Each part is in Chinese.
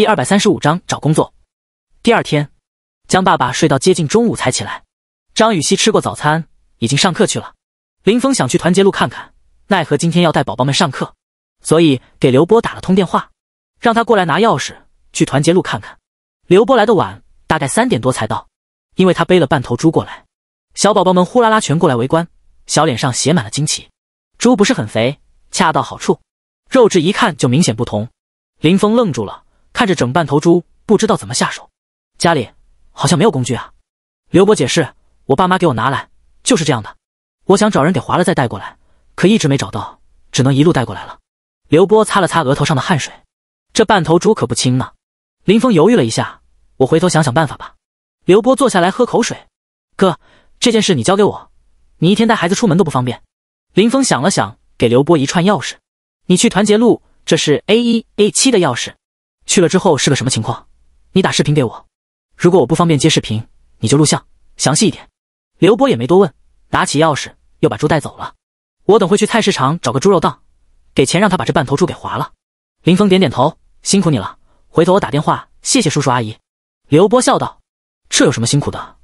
第二百三十五章找工作。第二天，江爸爸睡到接近中午才起来。张雨熙吃过早餐，已经上课去了。林峰想去团结路看看，奈何今天要带宝宝们上课，所以给刘波打了通电话，让他过来拿钥匙去团结路看看。刘波来的晚，大概三点多才到，因为他背了半头猪过来。小宝宝们呼啦啦全过来围观，小脸上写满了惊奇。猪不是很肥，恰到好处，肉质一看就明显不同。林峰愣住了。看着整半头猪，不知道怎么下手。家里好像没有工具啊。刘波解释：“我爸妈给我拿来，就是这样的。我想找人给划了再带过来，可一直没找到，只能一路带过来了。”刘波擦了擦额头上的汗水，这半头猪可不轻呢。林峰犹豫了一下：“我回头想想办法吧。”刘波坐下来喝口水：“哥，这件事你交给我，你一天带孩子出门都不方便。”林峰想了想，给刘波一串钥匙：“你去团结路，这是 A 一 A 七的钥匙。”去了之后是个什么情况？你打视频给我，如果我不方便接视频，你就录像，详细一点。刘波也没多问，拿起钥匙又把猪带走了。我等会去菜市场找个猪肉档，给钱让他把这半头猪给划了。林峰点点头，辛苦你了，回头我打电话谢谢叔叔阿姨。刘波笑道：“这有什么辛苦的？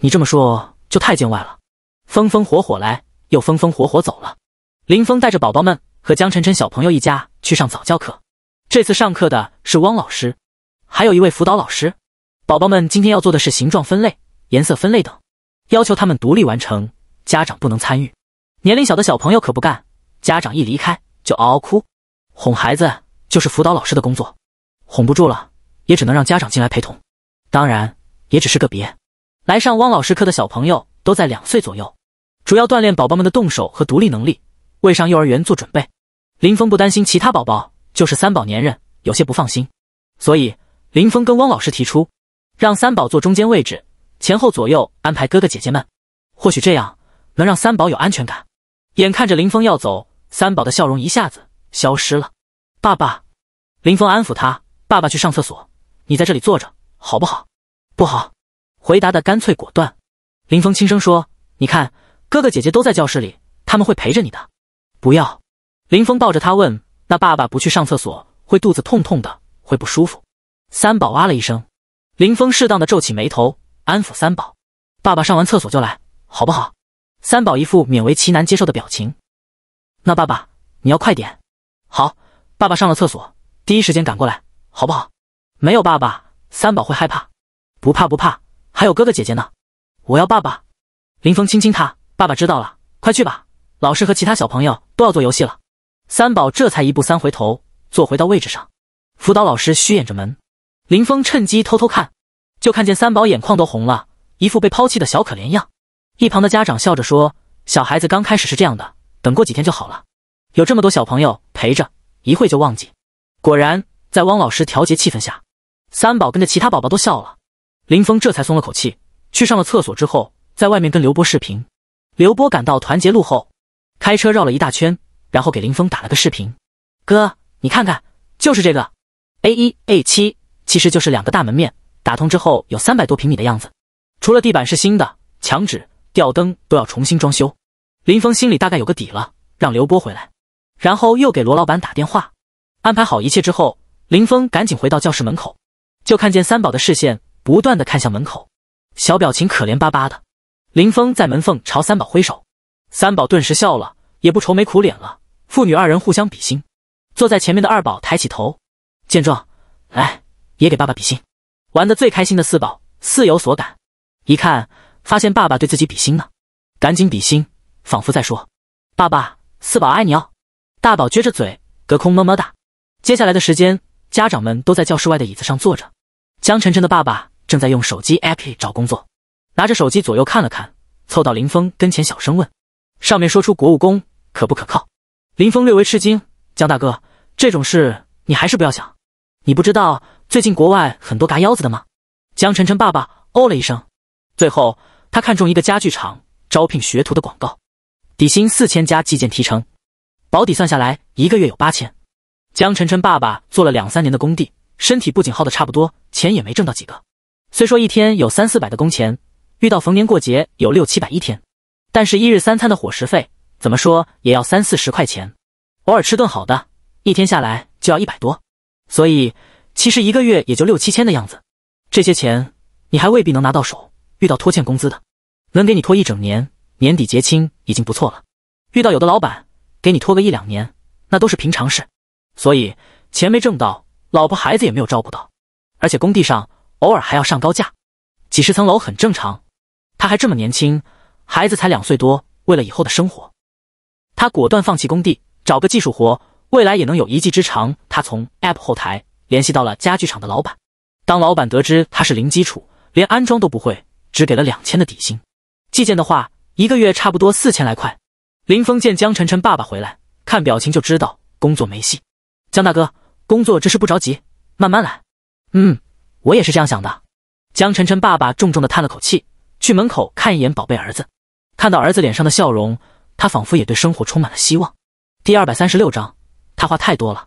你这么说就太见外了。”风风火火来，又风风火火走了。林峰带着宝宝们和江晨晨小朋友一家去上早教课。这次上课的是汪老师，还有一位辅导老师。宝宝们今天要做的是形状分类、颜色分类等，要求他们独立完成，家长不能参与。年龄小的小朋友可不干，家长一离开就嗷嗷哭。哄孩子就是辅导老师的工作，哄不住了也只能让家长进来陪同，当然也只是个别。来上汪老师课的小朋友都在两岁左右，主要锻炼宝宝们的动手和独立能力，为上幼儿园做准备。林峰不担心其他宝宝。就是三宝粘人，有些不放心，所以林峰跟汪老师提出，让三宝坐中间位置，前后左右安排哥哥姐姐们，或许这样能让三宝有安全感。眼看着林峰要走，三宝的笑容一下子消失了。爸爸，林峰安抚他，爸爸去上厕所，你在这里坐着好不好？不好，回答的干脆果断。林峰轻声说：“你看，哥哥姐姐都在教室里，他们会陪着你的。”不要，林峰抱着他问。那爸爸不去上厕所，会肚子痛痛的，会不舒服。三宝哇了一声，林峰适当的皱起眉头，安抚三宝：“爸爸上完厕所就来，好不好？”三宝一副勉为其难接受的表情。那爸爸你要快点，好，爸爸上了厕所，第一时间赶过来，好不好？没有爸爸，三宝会害怕。不怕不怕，还有哥哥姐姐呢。我要爸爸。林峰亲亲他，爸爸知道了，快去吧。老师和其他小朋友都要做游戏了。三宝这才一步三回头，坐回到位置上。辅导老师虚掩着门，林峰趁机偷偷看，就看见三宝眼眶都红了，一副被抛弃的小可怜样。一旁的家长笑着说：“小孩子刚开始是这样的，等过几天就好了。有这么多小朋友陪着，一会就忘记。”果然，在汪老师调节气氛下，三宝跟着其他宝宝都笑了。林峰这才松了口气，去上了厕所之后，在外面跟刘波视频。刘波赶到团结路后，开车绕了一大圈。然后给林峰打了个视频，哥，你看看，就是这个，A 一 A 七，其实就是两个大门面打通之后有三百多平米的样子，除了地板是新的，墙纸、吊灯都要重新装修。林峰心里大概有个底了，让刘波回来，然后又给罗老板打电话，安排好一切之后，林峰赶紧回到教室门口，就看见三宝的视线不断的看向门口，小表情可怜巴巴的。林峰在门缝朝三宝挥手，三宝顿时笑了。也不愁眉苦脸了，父女二人互相比心。坐在前面的二宝抬起头，见状，来也给爸爸比心。玩的最开心的四宝似有所感，一看发现爸爸对自己比心呢，赶紧比心，仿佛在说：“爸爸，四宝爱你哦。”大宝撅着嘴，隔空么么哒。接下来的时间，家长们都在教室外的椅子上坐着。江晨晨的爸爸正在用手机 APP 找工作，拿着手机左右看了看，凑到林峰跟前小声问。上面说出国务工可不可靠？林峰略微吃惊。江大哥，这种事你还是不要想。你不知道最近国外很多嘎腰子的吗？江晨晨爸爸哦了一声。最后他看中一个家具厂招聘学徒的广告，底薪四千加计件提成，保底算下来一个月有八千。江晨晨爸爸做了两三年的工地，身体不仅耗得差不多，钱也没挣到几个。虽说一天有三四百的工钱，遇到逢年过节有六七百一天。但是，一日三餐的伙食费，怎么说也要三四十块钱，偶尔吃顿好的，一天下来就要一百多，所以其实一个月也就六七千的样子。这些钱你还未必能拿到手，遇到拖欠工资的，能给你拖一整年，年底结清已经不错了。遇到有的老板给你拖个一两年，那都是平常事。所以钱没挣到，老婆孩子也没有照顾到，而且工地上偶尔还要上高架，几十层楼很正常。他还这么年轻。孩子才两岁多，为了以后的生活，他果断放弃工地，找个技术活，未来也能有一技之长。他从 App 后台联系到了家具厂的老板。当老板得知他是零基础，连安装都不会，只给了两千的底薪。计件的话，一个月差不多四千来块。林峰见江晨晨爸爸回来，看表情就知道工作没戏。江大哥，工作这事不着急，慢慢来。嗯，我也是这样想的。江晨晨爸爸重重的叹了口气，去门口看一眼宝贝儿子。看到儿子脸上的笑容，他仿佛也对生活充满了希望。第二百三十六章，他话太多了。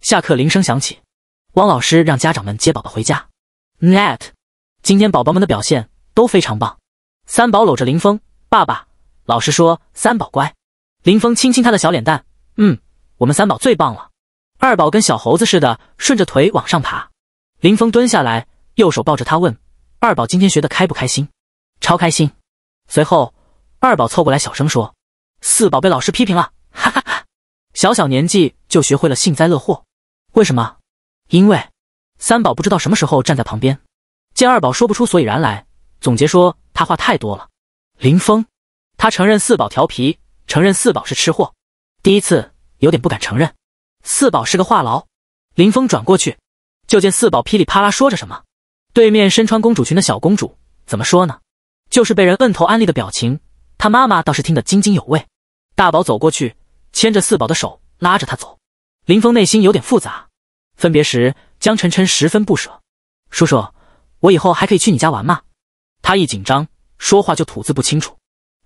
下课铃声响起，汪老师让家长们接宝宝回家。Net，今天宝宝们的表现都非常棒。三宝搂着林峰，爸爸，老师说三宝乖。林峰亲亲他的小脸蛋，嗯，我们三宝最棒了。二宝跟小猴子似的，顺着腿往上爬。林峰蹲下来，右手抱着他问，二宝今天学的开不开心？超开心。随后。二宝凑过来小声说：“四宝被老师批评了，哈哈哈！小小年纪就学会了幸灾乐祸。为什么？因为三宝不知道什么时候站在旁边，见二宝说不出所以然来，总结说他话太多了。”林峰，他承认四宝调皮，承认四宝是吃货，第一次有点不敢承认四宝是个话痨。林峰转过去，就见四宝噼里啪啦说着什么。对面身穿公主裙的小公主怎么说呢？就是被人摁头安利的表情。他妈妈倒是听得津津有味。大宝走过去，牵着四宝的手，拉着他走。林峰内心有点复杂。分别时，江晨晨十分不舍。叔叔，我以后还可以去你家玩吗？他一紧张，说话就吐字不清楚。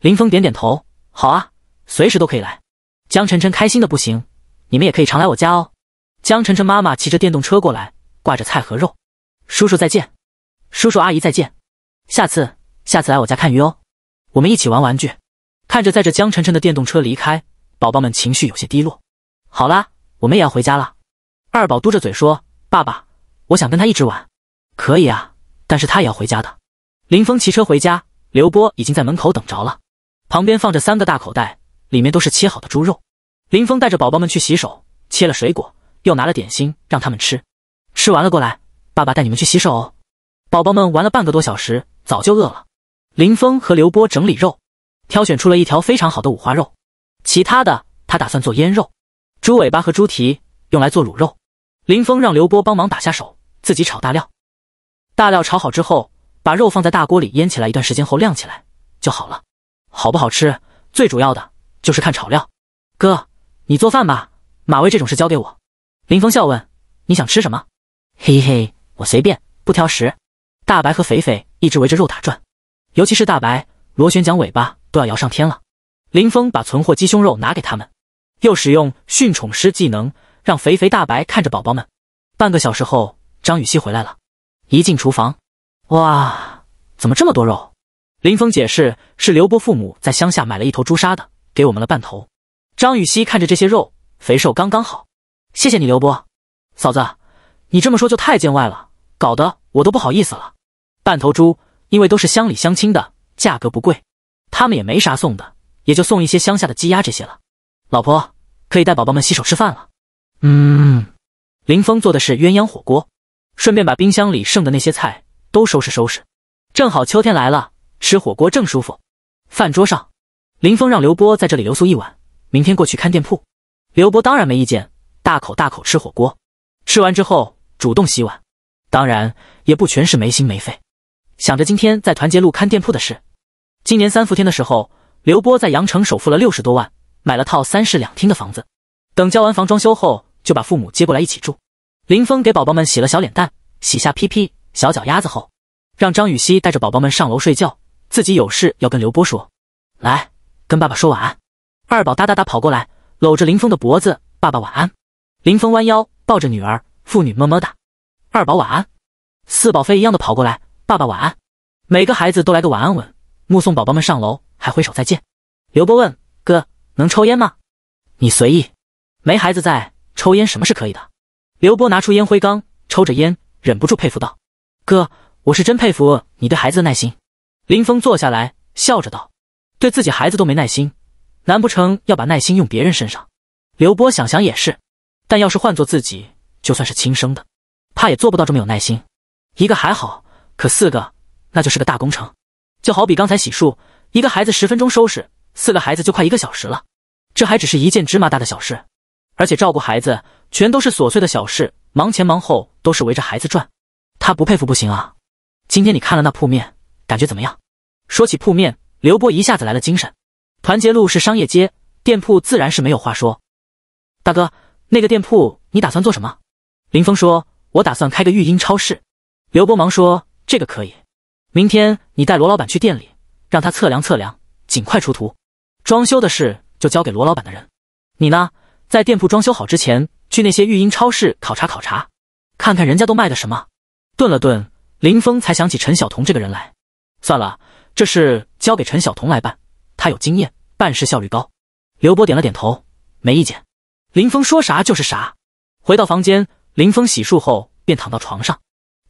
林峰点点头，好啊，随时都可以来。江晨晨开心的不行，你们也可以常来我家哦。江晨晨妈妈骑着电动车过来，挂着菜和肉。叔叔再见，叔叔阿姨再见，下次，下次来我家看鱼哦。我们一起玩玩具，看着载着江晨晨的电动车离开，宝宝们情绪有些低落。好啦，我们也要回家了。二宝嘟着嘴说：“爸爸，我想跟他一直玩。”可以啊，但是他也要回家的。林峰骑车回家，刘波已经在门口等着了，旁边放着三个大口袋，里面都是切好的猪肉。林峰带着宝宝们去洗手，切了水果，又拿了点心让他们吃。吃完了过来，爸爸带你们去洗手。宝宝们玩了半个多小时，早就饿了。林峰和刘波整理肉，挑选出了一条非常好的五花肉，其他的他打算做腌肉，猪尾巴和猪蹄用来做卤肉。林峰让刘波帮忙打下手，自己炒大料。大料炒好之后，把肉放在大锅里腌起来一段时间后晾起来就好了。好不好吃，最主要的就是看炒料。哥，你做饭吧，马威这种事交给我。林峰笑问：“你想吃什么？”嘿嘿，我随便，不挑食。大白和肥肥一直围着肉打转。尤其是大白螺旋桨尾巴都要摇上天了。林峰把存货鸡胸肉拿给他们，又使用驯宠师技能，让肥肥大白看着宝宝们。半个小时后，张雨熙回来了，一进厨房，哇，怎么这么多肉？林峰解释，是刘波父母在乡下买了一头猪杀的，给我们了半头。张雨熙看着这些肉，肥瘦刚刚好，谢谢你，刘波嫂子，你这么说就太见外了，搞得我都不好意思了。半头猪。因为都是乡里乡亲的，价格不贵，他们也没啥送的，也就送一些乡下的鸡鸭这些了。老婆，可以带宝宝们洗手吃饭了。嗯，林峰做的是鸳鸯火锅，顺便把冰箱里剩的那些菜都收拾收拾，正好秋天来了，吃火锅正舒服。饭桌上，林峰让刘波在这里留宿一晚，明天过去看店铺。刘波当然没意见，大口大口吃火锅，吃完之后主动洗碗，当然也不全是没心没肺。想着今天在团结路看店铺的事。今年三伏天的时候，刘波在阳城首付了六十多万，买了套三室两厅的房子。等交完房、装修后，就把父母接过来一起住。林峰给宝宝们洗了小脸蛋、洗下屁屁、小脚丫子后，让张雨熙带着宝宝们上楼睡觉，自己有事要跟刘波说。来，跟爸爸说晚安。二宝哒哒哒跑过来，搂着林峰的脖子，爸爸晚安。林峰弯腰抱着女儿，父女么么哒。二宝晚安。四宝飞一样的跑过来。爸爸晚安，每个孩子都来个晚安吻，目送宝宝们上楼，还挥手再见。刘波问：“哥，能抽烟吗？”“你随意，没孩子在，抽烟什么是可以的。”刘波拿出烟灰缸，抽着烟，忍不住佩服道：“哥，我是真佩服你对孩子的耐心。”林峰坐下来，笑着道：“对自己孩子都没耐心，难不成要把耐心用别人身上？”刘波想想也是，但要是换做自己，就算是亲生的，怕也做不到这么有耐心。一个还好。可四个，那就是个大工程，就好比刚才洗漱，一个孩子十分钟收拾，四个孩子就快一个小时了。这还只是一件芝麻大的小事，而且照顾孩子全都是琐碎的小事，忙前忙后都是围着孩子转，他不佩服不行啊。今天你看了那铺面，感觉怎么样？说起铺面，刘波一下子来了精神。团结路是商业街，店铺自然是没有话说。大哥，那个店铺你打算做什么？林峰说：“我打算开个育婴超市。”刘波忙说。这个可以，明天你带罗老板去店里，让他测量测量，尽快出图。装修的事就交给罗老板的人。你呢，在店铺装修好之前，去那些育婴超市考察考察，看看人家都卖的什么。顿了顿，林峰才想起陈晓彤这个人来。算了，这事交给陈晓彤来办，他有经验，办事效率高。刘波点了点头，没意见。林峰说啥就是啥。回到房间，林峰洗漱后便躺到床上。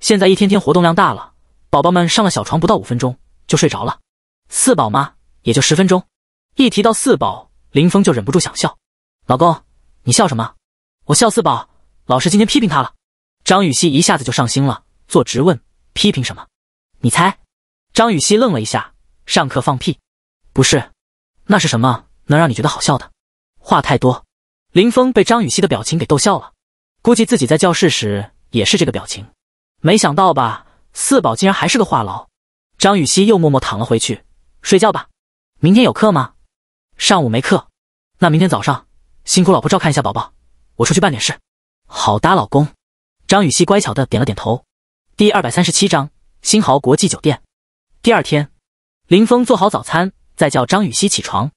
现在一天天活动量大了，宝宝们上了小床不到五分钟就睡着了。四宝妈也就十分钟。一提到四宝，林峰就忍不住想笑。老公，你笑什么？我笑四宝老师今天批评他了。张雨熙一下子就上心了，坐直问：“批评什么？你猜？”张雨熙愣了一下，上课放屁？不是，那是什么？能让你觉得好笑的？话太多。林峰被张雨熙的表情给逗笑了，估计自己在教室时也是这个表情。没想到吧，四宝竟然还是个话痨。张雨熙又默默躺了回去，睡觉吧。明天有课吗？上午没课，那明天早上辛苦老婆照看一下宝宝，我出去办点事。好哒，老公。张雨熙乖巧的点了点头。第二百三十七章新豪国际酒店。第二天，林峰做好早餐，再叫张雨熙起床。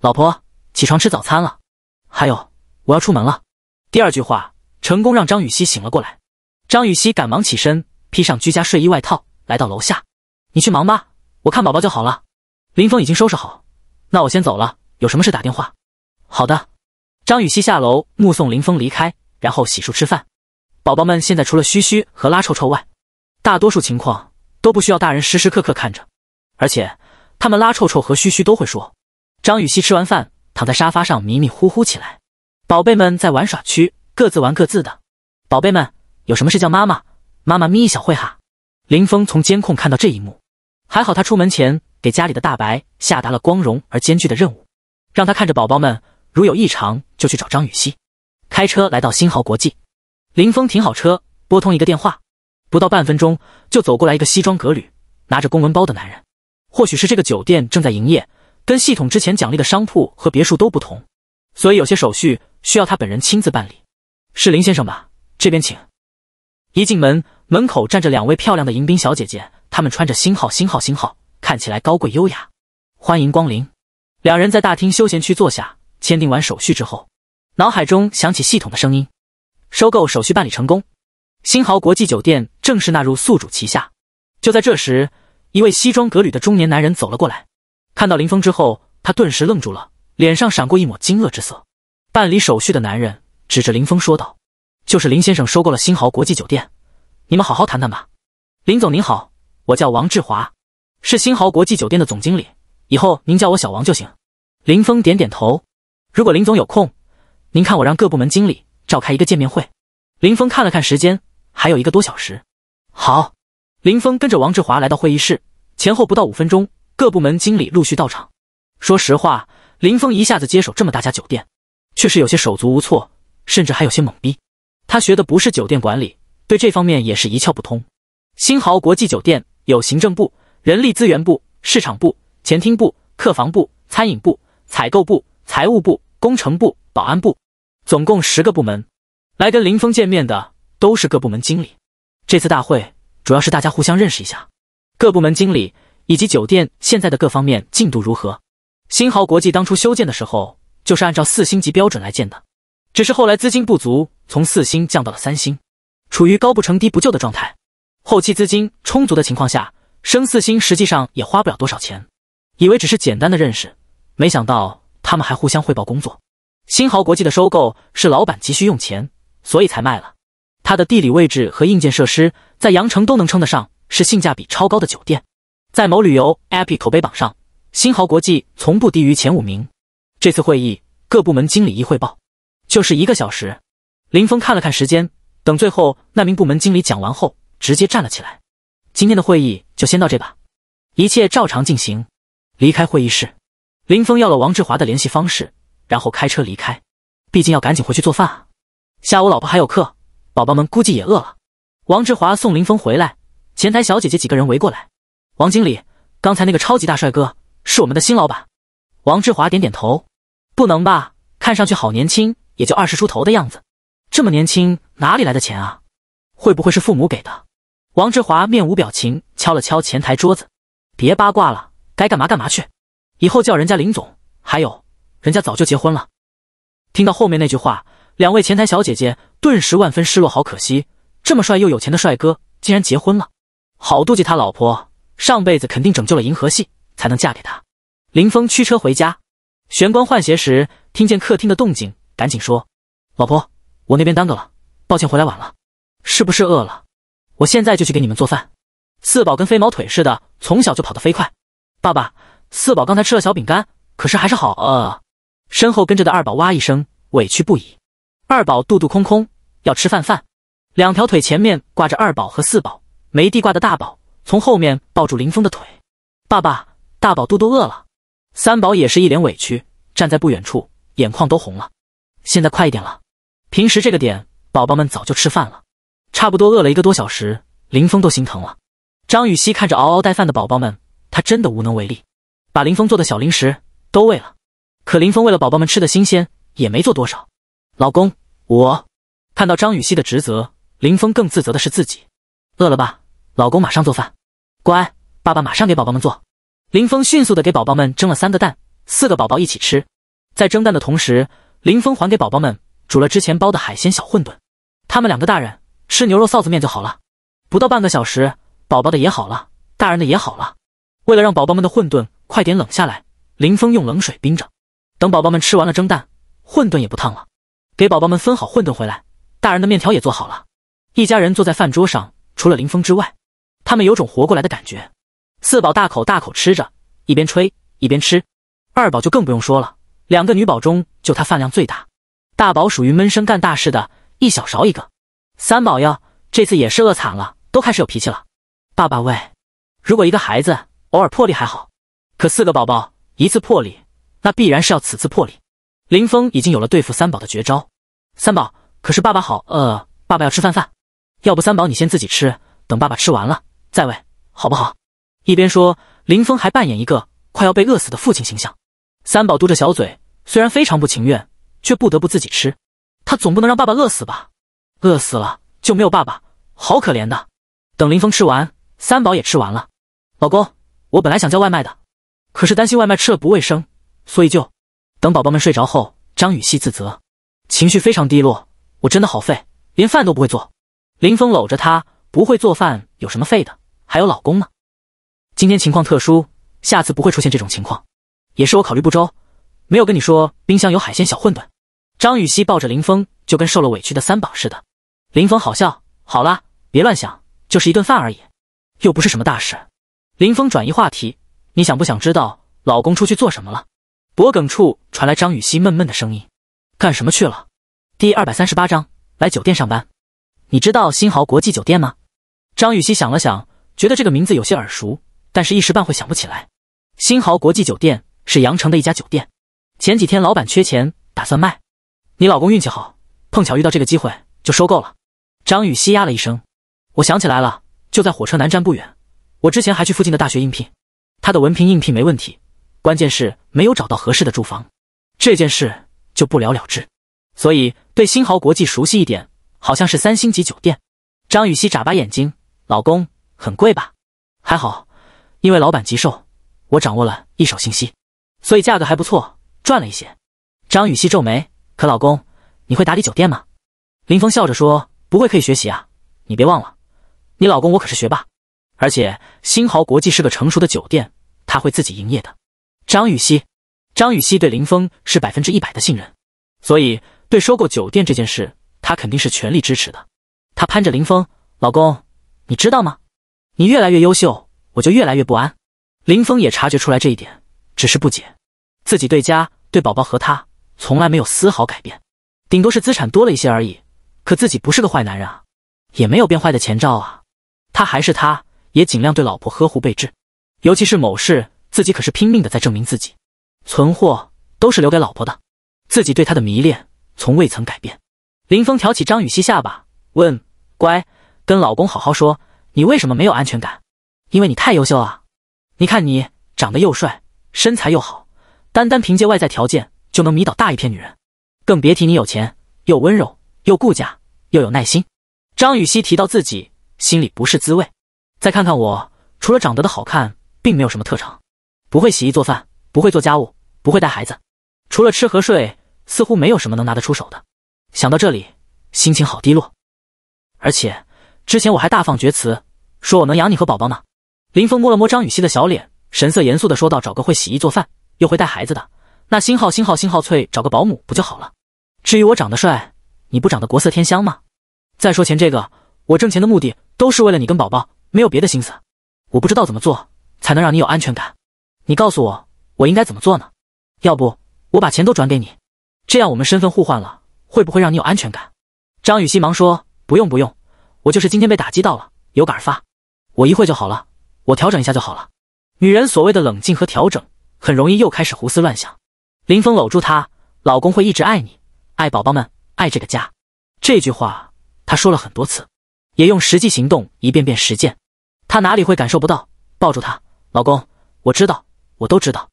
老婆，起床吃早餐了。还有，我要出门了。第二句话成功让张雨熙醒了过来。张雨熙赶忙起身，披上居家睡衣外套，来到楼下。你去忙吧，我看宝宝就好了。林峰已经收拾好，那我先走了。有什么事打电话。好的。张雨熙下楼目送林峰离开，然后洗漱吃饭。宝宝们现在除了嘘嘘和拉臭臭外，大多数情况都不需要大人时时刻刻看着。而且他们拉臭臭和嘘嘘都会说。张雨熙吃完饭，躺在沙发上迷迷糊糊起来。宝贝们在玩耍区各自玩各自的。宝贝们。有什么事叫妈妈，妈妈眯一小会哈。林峰从监控看到这一幕，还好他出门前给家里的大白下达了光荣而艰巨的任务，让他看着宝宝们，如有异常就去找张雨欣。开车来到新豪国际，林峰停好车，拨通一个电话，不到半分钟就走过来一个西装革履、拿着公文包的男人。或许是这个酒店正在营业，跟系统之前奖励的商铺和别墅都不同，所以有些手续需要他本人亲自办理。是林先生吧？这边请。一进门，门口站着两位漂亮的迎宾小姐姐，她们穿着星号星号星号，看起来高贵优雅。欢迎光临！两人在大厅休闲区坐下，签订完手续之后，脑海中响起系统的声音：“收购手续办理成功，星豪国际酒店正式纳入宿主旗下。”就在这时，一位西装革履的中年男人走了过来，看到林峰之后，他顿时愣住了，脸上闪过一抹惊愕之色。办理手续的男人指着林峰说道。就是林先生收购了新豪国际酒店，你们好好谈谈吧。林总您好，我叫王志华，是新豪国际酒店的总经理，以后您叫我小王就行。林峰点点头。如果林总有空，您看我让各部门经理召开一个见面会。林峰看了看时间，还有一个多小时。好。林峰跟着王志华来到会议室，前后不到五分钟，各部门经理陆续到场。说实话，林峰一下子接手这么大家酒店，确实有些手足无措，甚至还有些懵逼。他学的不是酒店管理，对这方面也是一窍不通。新豪国际酒店有行政部、人力资源部、市场部、前厅部、客房部、餐饮部、采购部、财务部、工程部、保安部，总共十个部门。来跟林峰见面的都是各部门经理。这次大会主要是大家互相认识一下，各部门经理以及酒店现在的各方面进度如何。新豪国际当初修建的时候就是按照四星级标准来建的。只是后来资金不足，从四星降到了三星，处于高不成低不就的状态。后期资金充足的情况下，升四星实际上也花不了多少钱。以为只是简单的认识，没想到他们还互相汇报工作。新豪国际的收购是老板急需用钱，所以才卖了。它的地理位置和硬件设施在羊城都能称得上是性价比超高的酒店，在某旅游 APP 口碑榜上，新豪国际从不低于前五名。这次会议，各部门经理一汇报。就是一个小时，林峰看了看时间，等最后那名部门经理讲完后，直接站了起来。今天的会议就先到这吧，一切照常进行。离开会议室，林峰要了王志华的联系方式，然后开车离开。毕竟要赶紧回去做饭啊，下午老婆还有课，宝宝们估计也饿了。王志华送林峰回来，前台小姐姐几个人围过来。王经理，刚才那个超级大帅哥是我们的新老板。王志华点点头，不能吧，看上去好年轻。也就二十出头的样子，这么年轻哪里来的钱啊？会不会是父母给的？王志华面无表情，敲了敲前台桌子：“别八卦了，该干嘛干嘛去。以后叫人家林总。还有，人家早就结婚了。”听到后面那句话，两位前台小姐姐顿时万分失落。好可惜，这么帅又有钱的帅哥竟然结婚了，好妒忌他老婆。上辈子肯定拯救了银河系，才能嫁给他。林峰驱车回家，玄关换鞋时，听见客厅的动静。赶紧说，老婆，我那边耽搁了，抱歉回来晚了。是不是饿了？我现在就去给你们做饭。四宝跟飞毛腿似的，从小就跑得飞快。爸爸，四宝刚才吃了小饼干，可是还是好饿。身后跟着的二宝哇一声，委屈不已。二宝肚肚空空，要吃饭饭。两条腿前面挂着二宝和四宝，没地挂的大宝从后面抱住林峰的腿。爸爸，大宝肚肚饿了。三宝也是一脸委屈，站在不远处，眼眶都红了。现在快一点了，平时这个点宝宝们早就吃饭了，差不多饿了一个多小时，林峰都心疼了。张雨熙看着嗷嗷待饭的宝宝们，他真的无能为力，把林峰做的小零食都喂了。可林峰为了宝宝们吃的新鲜，也没做多少。老公，我看到张雨熙的职责，林峰更自责的是自己，饿了吧，老公马上做饭，乖，爸爸马上给宝宝们做。林峰迅速的给宝宝们蒸了三个蛋，四个宝宝一起吃。在蒸蛋的同时。林峰还给宝宝们煮了之前包的海鲜小混沌，他们两个大人吃牛肉臊子面就好了。不到半个小时，宝宝的也好了，大人的也好了。为了让宝宝们的混沌快点冷下来，林峰用冷水冰着，等宝宝们吃完了蒸蛋，混沌也不烫了。给宝宝们分好混沌回来，大人的面条也做好了。一家人坐在饭桌上，除了林峰之外，他们有种活过来的感觉。四宝大口大口吃着，一边吹一边吃，二宝就更不用说了。两个女宝中，就她饭量最大。大宝属于闷声干大事的，一小勺一个。三宝哟，这次也是饿惨了，都开始有脾气了。爸爸喂，如果一个孩子偶尔破例还好，可四个宝宝一次破例，那必然是要此次破例。林峰已经有了对付三宝的绝招。三宝，可是爸爸好饿，爸爸要吃饭饭。要不三宝你先自己吃，等爸爸吃完了再喂，好不好？一边说，林峰还扮演一个快要被饿死的父亲形象。三宝嘟着小嘴，虽然非常不情愿，却不得不自己吃。他总不能让爸爸饿死吧？饿死了就没有爸爸，好可怜的。等林峰吃完，三宝也吃完了。老公，我本来想叫外卖的，可是担心外卖吃了不卫生，所以就……等宝宝们睡着后，张雨熙自责，情绪非常低落。我真的好废，连饭都不会做。林峰搂着她，不会做饭有什么废的？还有老公呢，今天情况特殊，下次不会出现这种情况。也是我考虑不周，没有跟你说冰箱有海鲜小混沌。张雨熙抱着林峰，就跟受了委屈的三宝似的。林峰好笑，好啦，别乱想，就是一顿饭而已，又不是什么大事。林峰转移话题，你想不想知道老公出去做什么了？脖梗处传来张雨熙闷闷的声音：“干什么去了？”第二百三十八章来酒店上班。你知道新豪国际酒店吗？张雨熙想了想，觉得这个名字有些耳熟，但是一时半会想不起来。新豪国际酒店。是阳城的一家酒店，前几天老板缺钱，打算卖。你老公运气好，碰巧遇到这个机会，就收购了。张雨熙呀了一声，我想起来了，就在火车南站不远。我之前还去附近的大学应聘，他的文凭应聘没问题，关键是没有找到合适的住房，这件事就不了了之。所以对新豪国际熟悉一点，好像是三星级酒店。张雨熙眨巴眼睛，老公很贵吧？还好，因为老板急售，我掌握了一手信息。所以价格还不错，赚了一些。张雨熙皱眉，可老公，你会打理酒店吗？林峰笑着说：“不会，可以学习啊。你别忘了，你老公我可是学霸。而且新豪国际是个成熟的酒店，他会自己营业的。”张雨熙，张雨熙对林峰是百分之一百的信任，所以对收购酒店这件事，他肯定是全力支持的。他攀着林峰，老公，你知道吗？你越来越优秀，我就越来越不安。林峰也察觉出来这一点。只是不解，自己对家、对宝宝和他从来没有丝毫改变，顶多是资产多了一些而已。可自己不是个坏男人啊，也没有变坏的前兆啊。他还是他，也尽量对老婆呵护备至，尤其是某事，自己可是拼命的在证明自己。存货都是留给老婆的，自己对他的迷恋从未曾改变。林峰挑起张雨熙下巴问：“乖，跟老公好好说，你为什么没有安全感？因为你太优秀啊，你看你长得又帅。”身材又好，单单凭借外在条件就能迷倒大一片女人，更别提你有钱，又温柔，又顾家，又有耐心。张雨熙提到自己，心里不是滋味。再看看我，除了长得的好看，并没有什么特长，不会洗衣做饭，不会做家务，不会带孩子，除了吃和睡，似乎没有什么能拿得出手的。想到这里，心情好低落。而且之前我还大放厥词，说我能养你和宝宝呢。林峰摸了摸张雨熙的小脸。神色严肃地说道：“找个会洗衣做饭又会带孩子的，那星号星号星号翠找个保姆不就好了？至于我长得帅，你不长得国色天香吗？再说钱这个，我挣钱的目的都是为了你跟宝宝，没有别的心思。我不知道怎么做才能让你有安全感，你告诉我，我应该怎么做呢？要不我把钱都转给你，这样我们身份互换了，会不会让你有安全感？”张雨欣忙说：“不用不用，我就是今天被打击到了，有感而发，我一会就好了，我调整一下就好了。”女人所谓的冷静和调整，很容易又开始胡思乱想。林峰搂住她，老公会一直爱你，爱宝宝们，爱这个家。这句话他说了很多次，也用实际行动一遍遍实践。他哪里会感受不到？抱住他，老公，我知道，我都知道。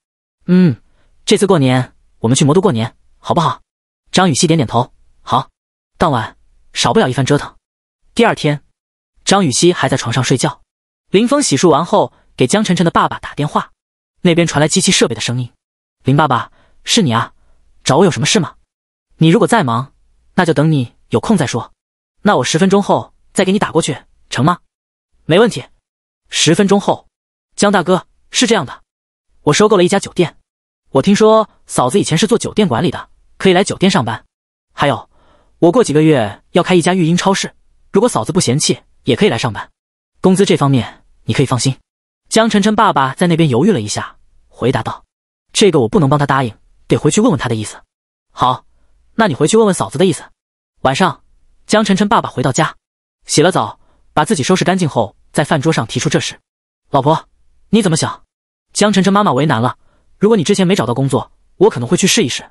嗯，这次过年我们去魔都过年，好不好？张雨熙点点头，好。当晚少不了一番折腾。第二天，张雨熙还在床上睡觉，林峰洗漱完后。给江晨晨的爸爸打电话，那边传来机器设备的声音。林爸爸，是你啊，找我有什么事吗？你如果再忙，那就等你有空再说。那我十分钟后再给你打过去，成吗？没问题。十分钟后，江大哥是这样的，我收购了一家酒店。我听说嫂子以前是做酒店管理的，可以来酒店上班。还有，我过几个月要开一家育婴超市，如果嫂子不嫌弃，也可以来上班。工资这方面你可以放心。江晨晨爸爸在那边犹豫了一下，回答道：“这个我不能帮他答应，得回去问问他的意思。”好，那你回去问问嫂子的意思。晚上，江晨晨爸爸回到家，洗了澡，把自己收拾干净后，在饭桌上提出这事：“老婆，你怎么想？”江晨晨妈妈为难了：“如果你之前没找到工作，我可能会去试一试。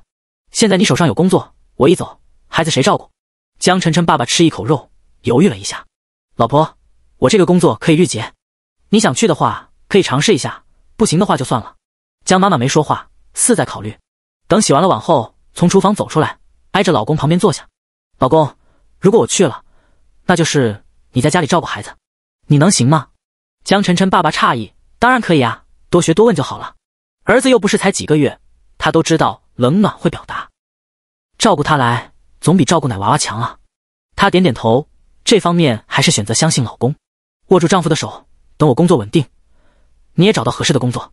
现在你手上有工作，我一走，孩子谁照顾？”江晨晨爸爸吃一口肉，犹豫了一下：“老婆，我这个工作可以预结，你想去的话。”可以尝试一下，不行的话就算了。江妈妈没说话，似在考虑。等洗完了碗后，从厨房走出来，挨着老公旁边坐下。老公，如果我去了，那就是你在家里照顾孩子，你能行吗？江晨晨爸爸诧异：“当然可以啊，多学多问就好了。儿子又不是才几个月，他都知道冷暖会表达，照顾他来总比照顾奶娃娃强啊。”他点点头，这方面还是选择相信老公，握住丈夫的手。等我工作稳定。你也找到合适的工作，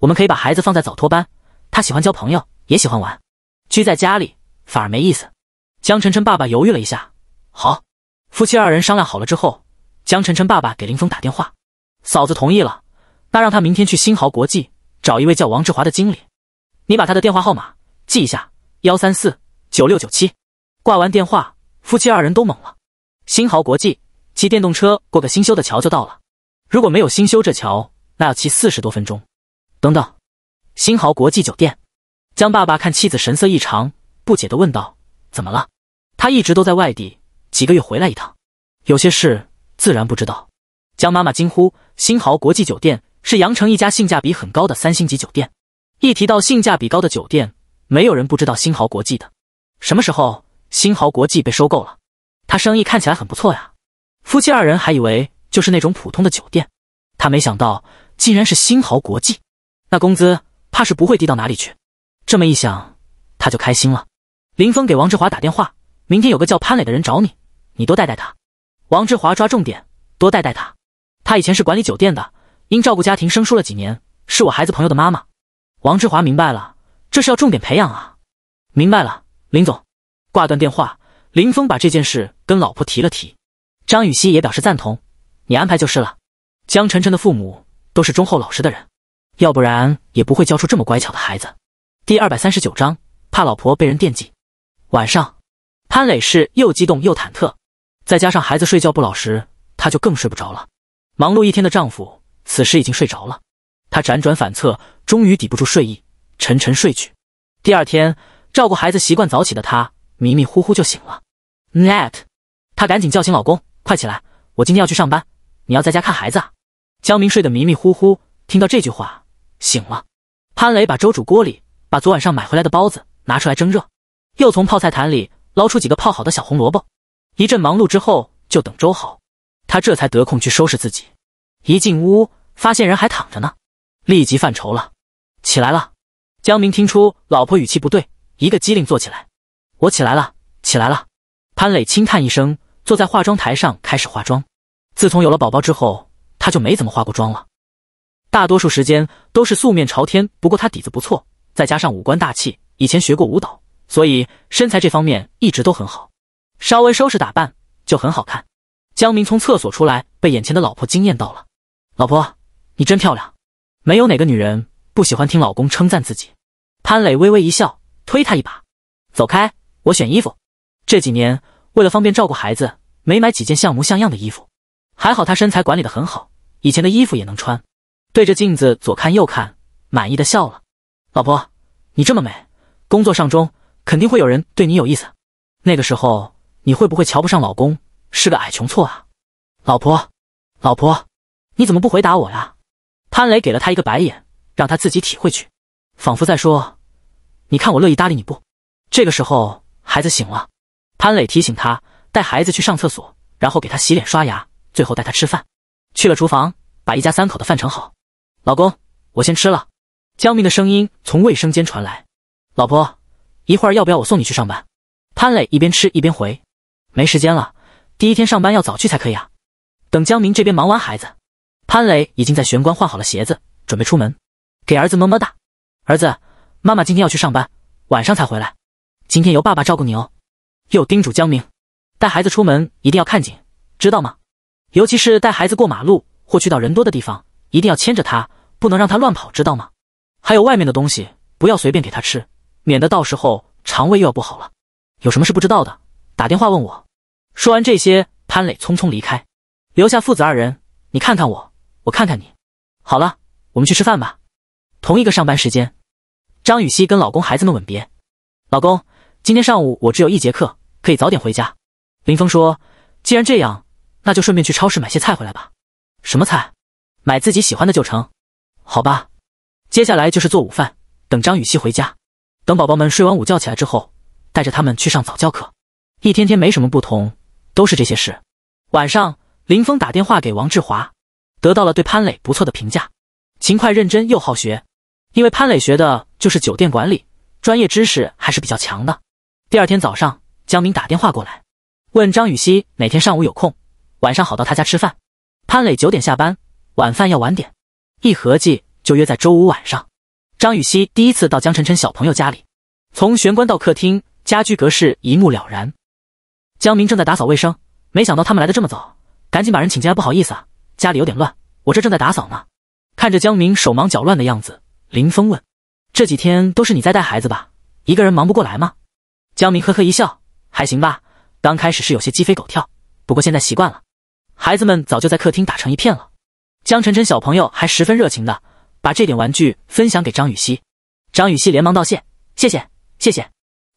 我们可以把孩子放在早托班。他喜欢交朋友，也喜欢玩，居在家里反而没意思。江晨晨爸爸犹豫了一下，好。夫妻二人商量好了之后，江晨晨爸爸给林峰打电话，嫂子同意了，那让他明天去新豪国际找一位叫王志华的经理。你把他的电话号码记一下，幺三四九六九七。挂完电话，夫妻二人都懵了。新豪国际，骑电动车过个新修的桥就到了。如果没有新修这桥。那要骑四十多分钟。等等，新豪国际酒店。江爸爸看妻子神色异常，不解的问道：“怎么了？他一直都在外地，几个月回来一趟，有些事自然不知道。”江妈妈惊呼：“新豪国际酒店是羊城一家性价比很高的三星级酒店。一提到性价比高的酒店，没有人不知道新豪国际的。什么时候新豪国际被收购了？他生意看起来很不错呀。”夫妻二人还以为就是那种普通的酒店，他没想到。竟然是星豪国际，那工资怕是不会低到哪里去。这么一想，他就开心了。林峰给王志华打电话：“明天有个叫潘磊的人找你，你多带带他。”王志华抓重点，多带带他。他以前是管理酒店的，因照顾家庭生疏了几年，是我孩子朋友的妈妈。王志华明白了，这是要重点培养啊！明白了，林总。挂断电话，林峰把这件事跟老婆提了提。张雨熙也表示赞同：“你安排就是了。”江晨晨的父母。都是忠厚老实的人，要不然也不会教出这么乖巧的孩子。第二百三十九章，怕老婆被人惦记。晚上，潘磊是又激动又忐忑，再加上孩子睡觉不老实，他就更睡不着了。忙碌一天的丈夫此时已经睡着了，他辗转反侧，终于抵不住睡意，沉沉睡去。第二天，照顾孩子习惯早起的他迷迷糊糊就醒了。n e t 他赶紧叫醒老公，快起来，我今天要去上班，你要在家看孩子啊。江明睡得迷迷糊糊，听到这句话醒了。潘磊把粥煮锅里，把昨晚上买回来的包子拿出来蒸热，又从泡菜坛里捞出几个泡好的小红萝卜。一阵忙碌之后，就等粥好，他这才得空去收拾自己。一进屋，发现人还躺着呢，立即犯愁了。起来了。江明听出老婆语气不对，一个机灵坐起来：“我起来了，起来了。”潘磊轻叹一声，坐在化妆台上开始化妆。自从有了宝宝之后。他就没怎么化过妆了，大多数时间都是素面朝天。不过他底子不错，再加上五官大气，以前学过舞蹈，所以身材这方面一直都很好，稍微收拾打扮就很好看。江明从厕所出来，被眼前的老婆惊艳到了。老婆，你真漂亮！没有哪个女人不喜欢听老公称赞自己。潘磊微微一笑，推他一把，走开，我选衣服。这几年为了方便照顾孩子，没买几件像模像样的衣服。还好他身材管理的很好，以前的衣服也能穿。对着镜子左看右看，满意的笑了。老婆，你这么美，工作上中肯定会有人对你有意思。那个时候你会不会瞧不上老公是个矮穷挫啊？老婆，老婆，你怎么不回答我呀？潘磊给了他一个白眼，让他自己体会去，仿佛在说，你看我乐意搭理你不？这个时候孩子醒了，潘磊提醒他带孩子去上厕所，然后给他洗脸刷牙。最后带他吃饭，去了厨房，把一家三口的饭盛好。老公，我先吃了。江明的声音从卫生间传来。老婆，一会儿要不要我送你去上班？潘磊一边吃一边回，没时间了。第一天上班要早去才可以啊。等江明这边忙完孩子，潘磊已经在玄关换好了鞋子，准备出门。给儿子么么哒。儿子，妈妈今天要去上班，晚上才回来。今天由爸爸照顾你哦。又叮嘱江明，带孩子出门一定要看紧，知道吗？尤其是带孩子过马路或去到人多的地方，一定要牵着他，不能让他乱跑，知道吗？还有外面的东西，不要随便给他吃，免得到时候肠胃又要不好了。有什么事不知道的，打电话问我。说完这些，潘磊匆匆离开，留下父子二人。你看看我，我看看你。好了，我们去吃饭吧。同一个上班时间，张雨熙跟老公孩子们吻别。老公，今天上午我只有一节课，可以早点回家。林峰说：“既然这样。”那就顺便去超市买些菜回来吧。什么菜？买自己喜欢的就成。好吧。接下来就是做午饭，等张雨熙回家，等宝宝们睡完午觉起来之后，带着他们去上早教课。一天天没什么不同，都是这些事。晚上，林峰打电话给王志华，得到了对潘磊不错的评价，勤快、认真又好学。因为潘磊学的就是酒店管理，专业知识还是比较强的。第二天早上，江明打电话过来，问张雨熙哪天上午有空。晚上好，到他家吃饭。潘磊九点下班，晚饭要晚点，一合计就约在周五晚上。张雨熙第一次到江晨晨小朋友家里，从玄关到客厅，家居格式一目了然。江明正在打扫卫生，没想到他们来的这么早，赶紧把人请进来。不好意思，啊，家里有点乱，我这正在打扫呢。看着江明手忙脚乱的样子，林峰问：“这几天都是你在带孩子吧？一个人忙不过来吗？”江明呵呵一笑：“还行吧，刚开始是有些鸡飞狗跳，不过现在习惯了。”孩子们早就在客厅打成一片了，江晨晨小朋友还十分热情的把这点玩具分享给张雨熙，张雨熙连忙道谢，谢谢谢谢。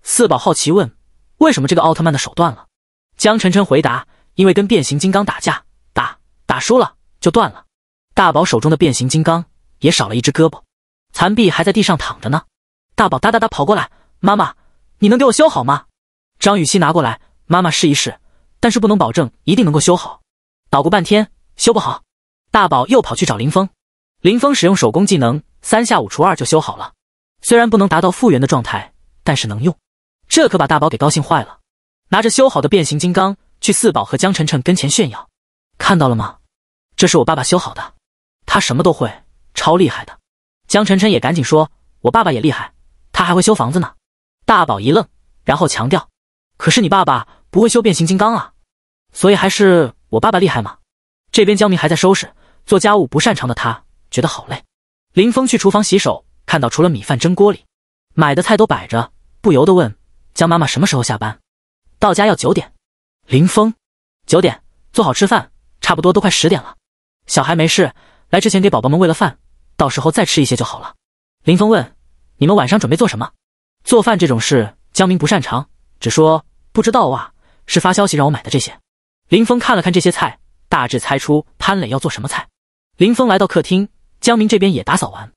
四宝好奇问，为什么这个奥特曼的手断了？江晨晨回答，因为跟变形金刚打架，打打输了就断了。大宝手中的变形金刚也少了一只胳膊，残臂还在地上躺着呢。大宝哒哒哒跑过来，妈妈，你能给我修好吗？张雨熙拿过来，妈妈试一试，但是不能保证一定能够修好。捣鼓半天修不好，大宝又跑去找林峰。林峰使用手工技能三下五除二就修好了，虽然不能达到复原的状态，但是能用。这可把大宝给高兴坏了，拿着修好的变形金刚去四宝和江晨晨跟前炫耀，看到了吗？这是我爸爸修好的，他什么都会，超厉害的。江晨晨也赶紧说：“我爸爸也厉害，他还会修房子呢。”大宝一愣，然后强调：“可是你爸爸不会修变形金刚啊，所以还是。”我爸爸厉害吗？这边江明还在收拾，做家务不擅长的他觉得好累。林峰去厨房洗手，看到除了米饭蒸锅里，买的菜都摆着，不由得问江妈妈什么时候下班？到家要九点。林峰九点做好吃饭，差不多都快十点了。小孩没事，来之前给宝宝们喂了饭，到时候再吃一些就好了。林峰问你们晚上准备做什么？做饭这种事江明不擅长，只说不知道哇，是发消息让我买的这些。林峰看了看这些菜，大致猜出潘磊要做什么菜。林峰来到客厅，江明这边也打扫完，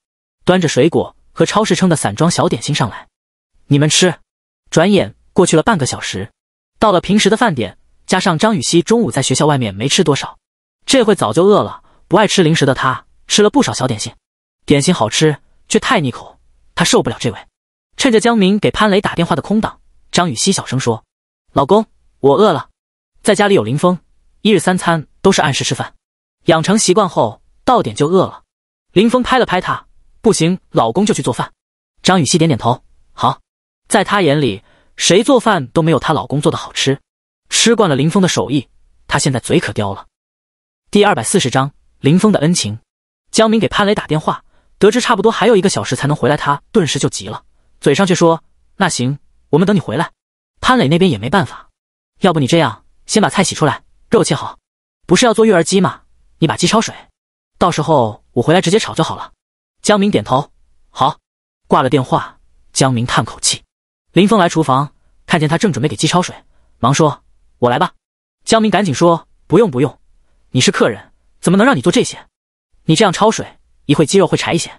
端着水果和超市称的散装小点心上来，你们吃。转眼过去了半个小时，到了平时的饭点，加上张雨熙中午在学校外面没吃多少，这会早就饿了。不爱吃零食的他吃了不少小点心，点心好吃却太腻口，他受不了这味。趁着江明给潘磊打电话的空档，张雨熙小声说：“老公，我饿了。”在家里有林峰，一日三餐都是按时吃饭，养成习惯后到点就饿了。林峰拍了拍他，不行，老公就去做饭。张雨熙点点头，好。在她眼里，谁做饭都没有她老公做的好吃。吃惯了林峰的手艺，她现在嘴可刁了。第二百四十章林峰的恩情。江明给潘磊打电话，得知差不多还有一个小时才能回来，他顿时就急了，嘴上却说：“那行，我们等你回来。”潘磊那边也没办法，要不你这样。先把菜洗出来，肉切好，不是要做育儿鸡吗？你把鸡焯水，到时候我回来直接炒就好了。江明点头，好。挂了电话，江明叹口气。林峰来厨房，看见他正准备给鸡焯水，忙说：“我来吧。”江明赶紧说：“不用不用，你是客人，怎么能让你做这些？你这样焯水，一会鸡肉会柴一些。”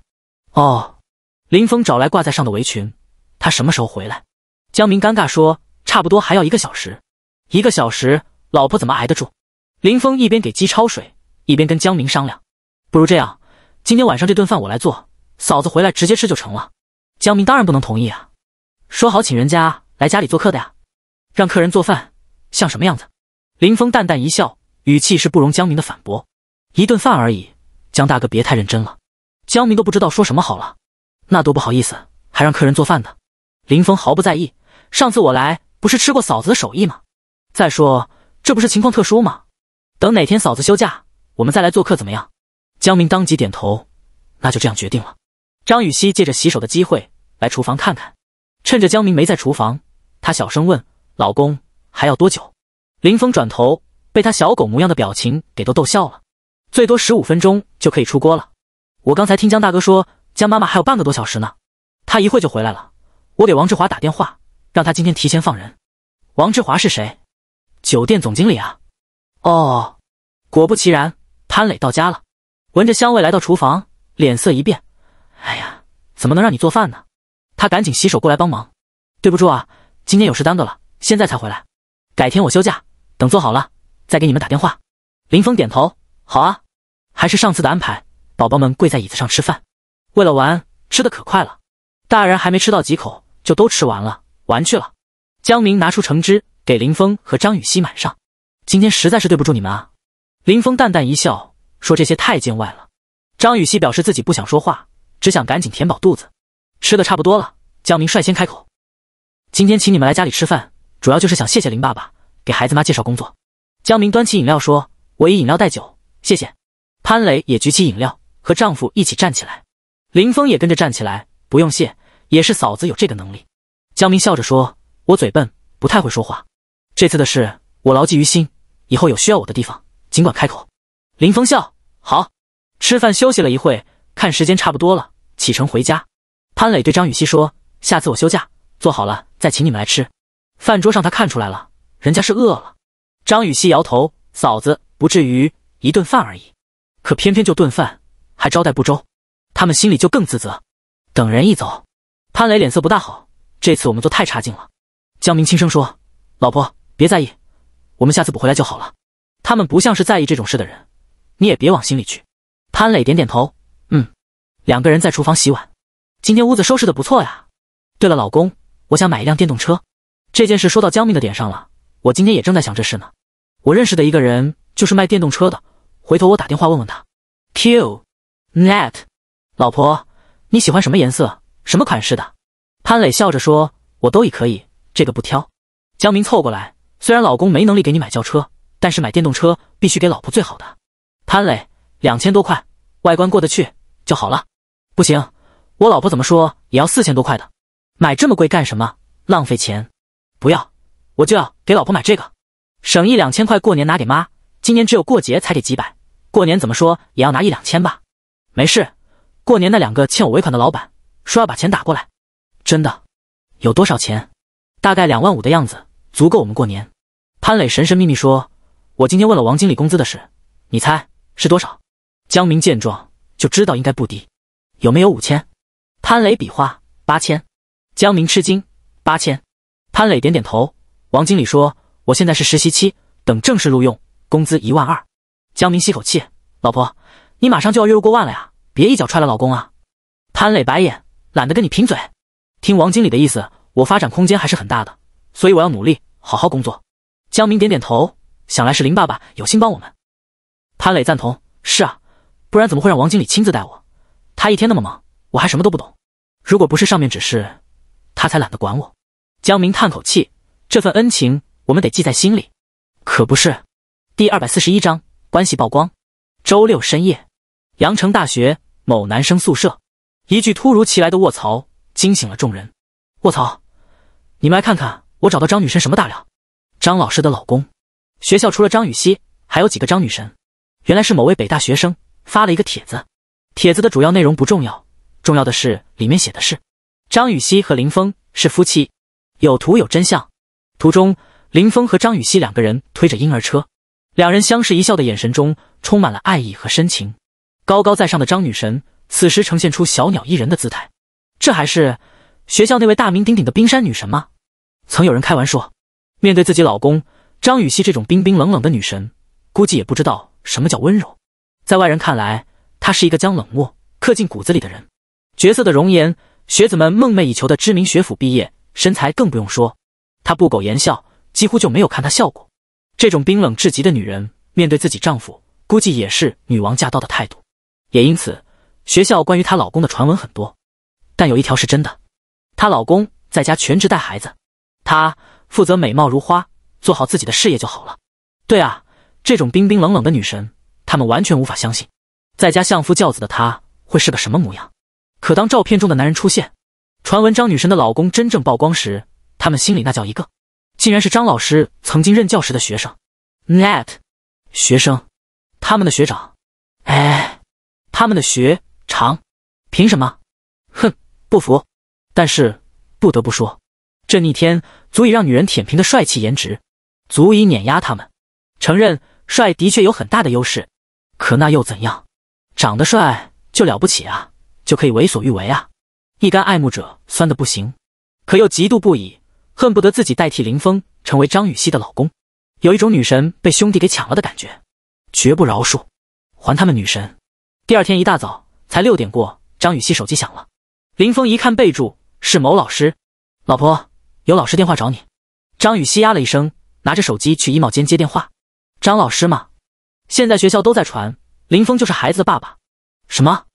哦。林峰找来挂在上的围裙。他什么时候回来？江明尴尬说：“差不多还要一个小时。”一个小时，老婆怎么挨得住？林峰一边给鸡焯水，一边跟江明商量：“不如这样，今天晚上这顿饭我来做，嫂子回来直接吃就成了。”江明当然不能同意啊，说好请人家来家里做客的呀，让客人做饭像什么样子？林峰淡淡一笑，语气是不容江明的反驳：“一顿饭而已，江大哥别太认真了。”江明都不知道说什么好了，那多不好意思，还让客人做饭的。林峰毫不在意，上次我来不是吃过嫂子的手艺吗？再说，这不是情况特殊吗？等哪天嫂子休假，我们再来做客，怎么样？江明当即点头，那就这样决定了。张雨欣借着洗手的机会来厨房看看，趁着江明没在厨房，他小声问：“老公，还要多久？”林峰转头被他小狗模样的表情给都逗笑了。最多十五分钟就可以出锅了。我刚才听江大哥说，江妈妈还有半个多小时呢，他一会就回来了。我给王志华打电话，让他今天提前放人。王志华是谁？酒店总经理啊，哦，果不其然，潘磊到家了，闻着香味来到厨房，脸色一变，哎呀，怎么能让你做饭呢？他赶紧洗手过来帮忙。对不住啊，今天有事耽搁了，现在才回来。改天我休假，等做好了再给你们打电话。林峰点头，好啊，还是上次的安排，宝宝们跪在椅子上吃饭，为了玩，吃的可快了，大人还没吃到几口就都吃完了，玩去了。江明拿出橙汁。给林峰和张雨熙满上，今天实在是对不住你们啊！林峰淡淡一笑，说：“这些太见外了。”张雨熙表示自己不想说话，只想赶紧填饱肚子。吃的差不多了，江明率先开口：“今天请你们来家里吃饭，主要就是想谢谢林爸爸给孩子妈介绍工作。”江明端起饮料说：“我以饮料代酒，谢谢。”潘磊也举起饮料，和丈夫一起站起来。林峰也跟着站起来：“不用谢，也是嫂子有这个能力。”江明笑着说：“我嘴笨，不太会说话。”这次的事我牢记于心，以后有需要我的地方尽管开口。林峰笑，好。吃饭休息了一会，看时间差不多了，启程回家。潘磊对张雨熙说：“下次我休假，做好了再请你们来吃。”饭桌上他看出来了，人家是饿了。张雨熙摇头：“嫂子不至于，一顿饭而已。可偏偏就顿饭，还招待不周，他们心里就更自责。”等人一走，潘磊脸色不大好。这次我们做太差劲了。江明轻声说：“老婆。”别在意，我们下次补回来就好了。他们不像是在意这种事的人，你也别往心里去。潘磊点点头，嗯。两个人在厨房洗碗，今天屋子收拾的不错呀。对了，老公，我想买一辆电动车。这件事说到江明的点上了，我今天也正在想这事呢。我认识的一个人就是卖电动车的，回头我打电话问问他。Q，net，老婆，你喜欢什么颜色，什么款式的？潘磊笑着说：“我都已可以，这个不挑。”江明凑过来。虽然老公没能力给你买轿车，但是买电动车必须给老婆最好的。潘磊，两千多块，外观过得去就好了。不行，我老婆怎么说也要四千多块的。买这么贵干什么？浪费钱！不要，我就要给老婆买这个，省一两千块过年拿给妈。今年只有过节才给几百，过年怎么说也要拿一两千吧。没事，过年那两个欠我尾款的老板说要把钱打过来。真的？有多少钱？大概两万五的样子。足够我们过年。潘磊神神秘秘说：“我今天问了王经理工资的事，你猜是多少？”江明见状就知道应该不低，有没有五千？潘磊比划八千。江明吃惊：“八千？”潘磊点点头。王经理说：“我现在是实习期，等正式录用，工资一万二。”江明吸口气：“老婆，你马上就要月入过万了呀，别一脚踹了老公啊！”潘磊白眼，懒得跟你贫嘴。听王经理的意思，我发展空间还是很大的，所以我要努力。好好工作，江明点点头，想来是林爸爸有心帮我们。潘磊赞同：“是啊，不然怎么会让王经理亲自带我？他一天那么忙，我还什么都不懂。如果不是上面指示，他才懒得管我。”江明叹口气：“这份恩情，我们得记在心里，可不是。”第二百四十一章关系曝光。周六深夜，阳城大学某男生宿舍，一句突如其来的“卧槽”惊醒了众人。“卧槽，你们来看看！”我找到张女神什么大料？张老师的老公。学校除了张雨熙，还有几个张女神？原来是某位北大学生发了一个帖子，帖子的主要内容不重要，重要的是里面写的是张雨熙和林峰是夫妻，有图有真相。图中林峰和张雨熙两个人推着婴儿车，两人相视一笑的眼神中充满了爱意和深情。高高在上的张女神此时呈现出小鸟依人的姿态，这还是学校那位大名鼎鼎的冰山女神吗？曾有人开玩笑说，面对自己老公张雨曦这种冰冰冷冷的女神，估计也不知道什么叫温柔。在外人看来，她是一个将冷漠刻进骨子里的人。绝色的容颜，学子们梦寐以求的知名学府毕业，身材更不用说。她不苟言笑，几乎就没有看她笑过。这种冰冷至极的女人，面对自己丈夫，估计也是女王驾到的态度。也因此，学校关于她老公的传闻很多，但有一条是真的：她老公在家全职带孩子。她负责美貌如花，做好自己的事业就好了。对啊，这种冰冰冷冷的女神，他们完全无法相信，在家相夫教子的她会是个什么模样。可当照片中的男人出现，传闻张女神的老公真正曝光时，他们心里那叫一个，竟然是张老师曾经任教时的学生。Net，学生，他们的学长，哎，他们的学长，凭什么？哼，不服。但是不得不说。这逆天足以让女人舔屏的帅气颜值，足以碾压他们。承认帅的确有很大的优势，可那又怎样？长得帅就了不起啊？就可以为所欲为啊？一干爱慕者酸的不行，可又嫉妒不已，恨不得自己代替林峰成为张雨熙的老公。有一种女神被兄弟给抢了的感觉，绝不饶恕，还他们女神。第二天一大早，才六点过，张雨熙手机响了。林峰一看备注是某老师，老婆。有老师电话找你，张雨熙呀了一声，拿着手机去衣帽间接电话。张老师吗？现在学校都在传林峰就是孩子的爸爸。什么？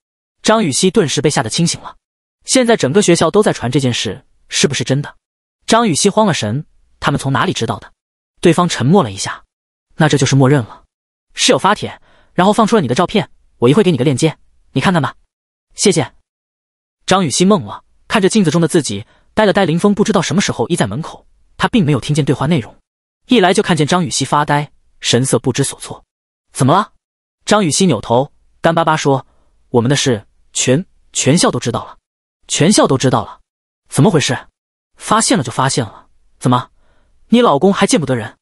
张雨熙顿时被吓得清醒了。现在整个学校都在传这件事，是不是真的？张雨熙慌了神，他们从哪里知道的？对方沉默了一下，那这就是默认了。室友发帖，然后放出了你的照片，我一会给你个链接，你看看吧。谢谢。张雨熙懵了，看着镜子中的自己。呆了呆，林峰不知道什么时候依在门口，他并没有听见对话内容。一来就看见张雨熙发呆，神色不知所措。怎么了？张雨熙扭头，干巴巴说：“我们的事全全校都知道了，全校都知道了，怎么回事？发现了就发现了，怎么？你老公还见不得人？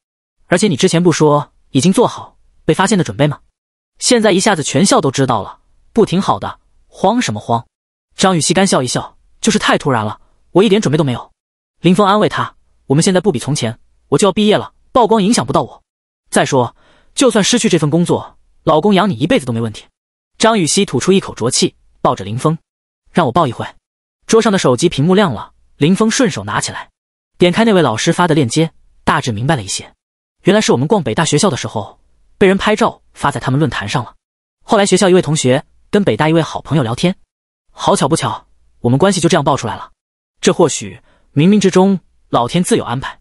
而且你之前不说已经做好被发现的准备吗？现在一下子全校都知道了，不挺好的？慌什么慌？”张雨熙干笑一笑，就是太突然了。我一点准备都没有。林峰安慰他：“我们现在不比从前，我就要毕业了，曝光影响不到我。再说，就算失去这份工作，老公养你一辈子都没问题。”张雨熙吐出一口浊气，抱着林峰：“让我抱一会。”桌上的手机屏幕亮了，林峰顺手拿起来，点开那位老师发的链接，大致明白了一些。原来是我们逛北大学校的时候被人拍照发在他们论坛上了。后来学校一位同学跟北大一位好朋友聊天，好巧不巧，我们关系就这样爆出来了。这或许冥冥之中老天自有安排。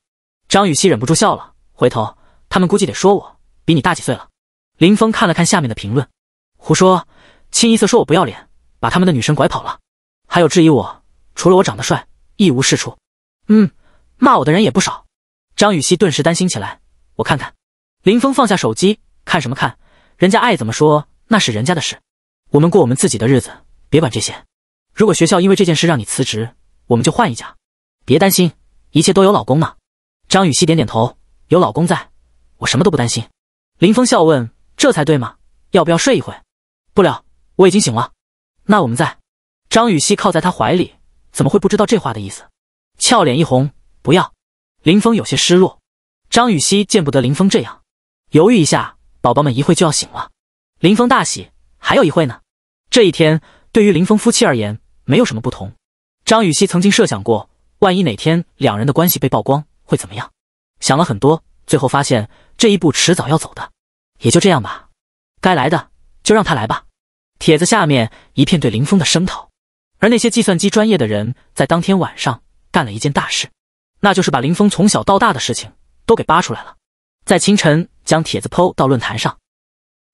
张雨熙忍不住笑了，回头他们估计得说我比你大几岁了。林峰看了看下面的评论，胡说，清一色说我不要脸，把他们的女神拐跑了，还有质疑我除了我长得帅一无是处。嗯，骂我的人也不少。张雨熙顿时担心起来，我看看。林峰放下手机，看什么看？人家爱怎么说那是人家的事，我们过我们自己的日子，别管这些。如果学校因为这件事让你辞职。我们就换一家，别担心，一切都有老公呢。张雨熙点点头，有老公在，我什么都不担心。林峰笑问：“这才对嘛，要不要睡一会？”“不了，我已经醒了。”“那我们在。”张雨熙靠在他怀里，怎么会不知道这话的意思？俏脸一红，不要。林峰有些失落。张雨熙见不得林峰这样，犹豫一下：“宝宝们一会就要醒了。”林峰大喜：“还有一会呢。”这一天对于林峰夫妻而言没有什么不同。张雨熙曾经设想过，万一哪天两人的关系被曝光会怎么样？想了很多，最后发现这一步迟早要走的，也就这样吧，该来的就让他来吧。帖子下面一片对林峰的声讨，而那些计算机专业的人在当天晚上干了一件大事，那就是把林峰从小到大的事情都给扒出来了，在清晨将帖子剖到论坛上。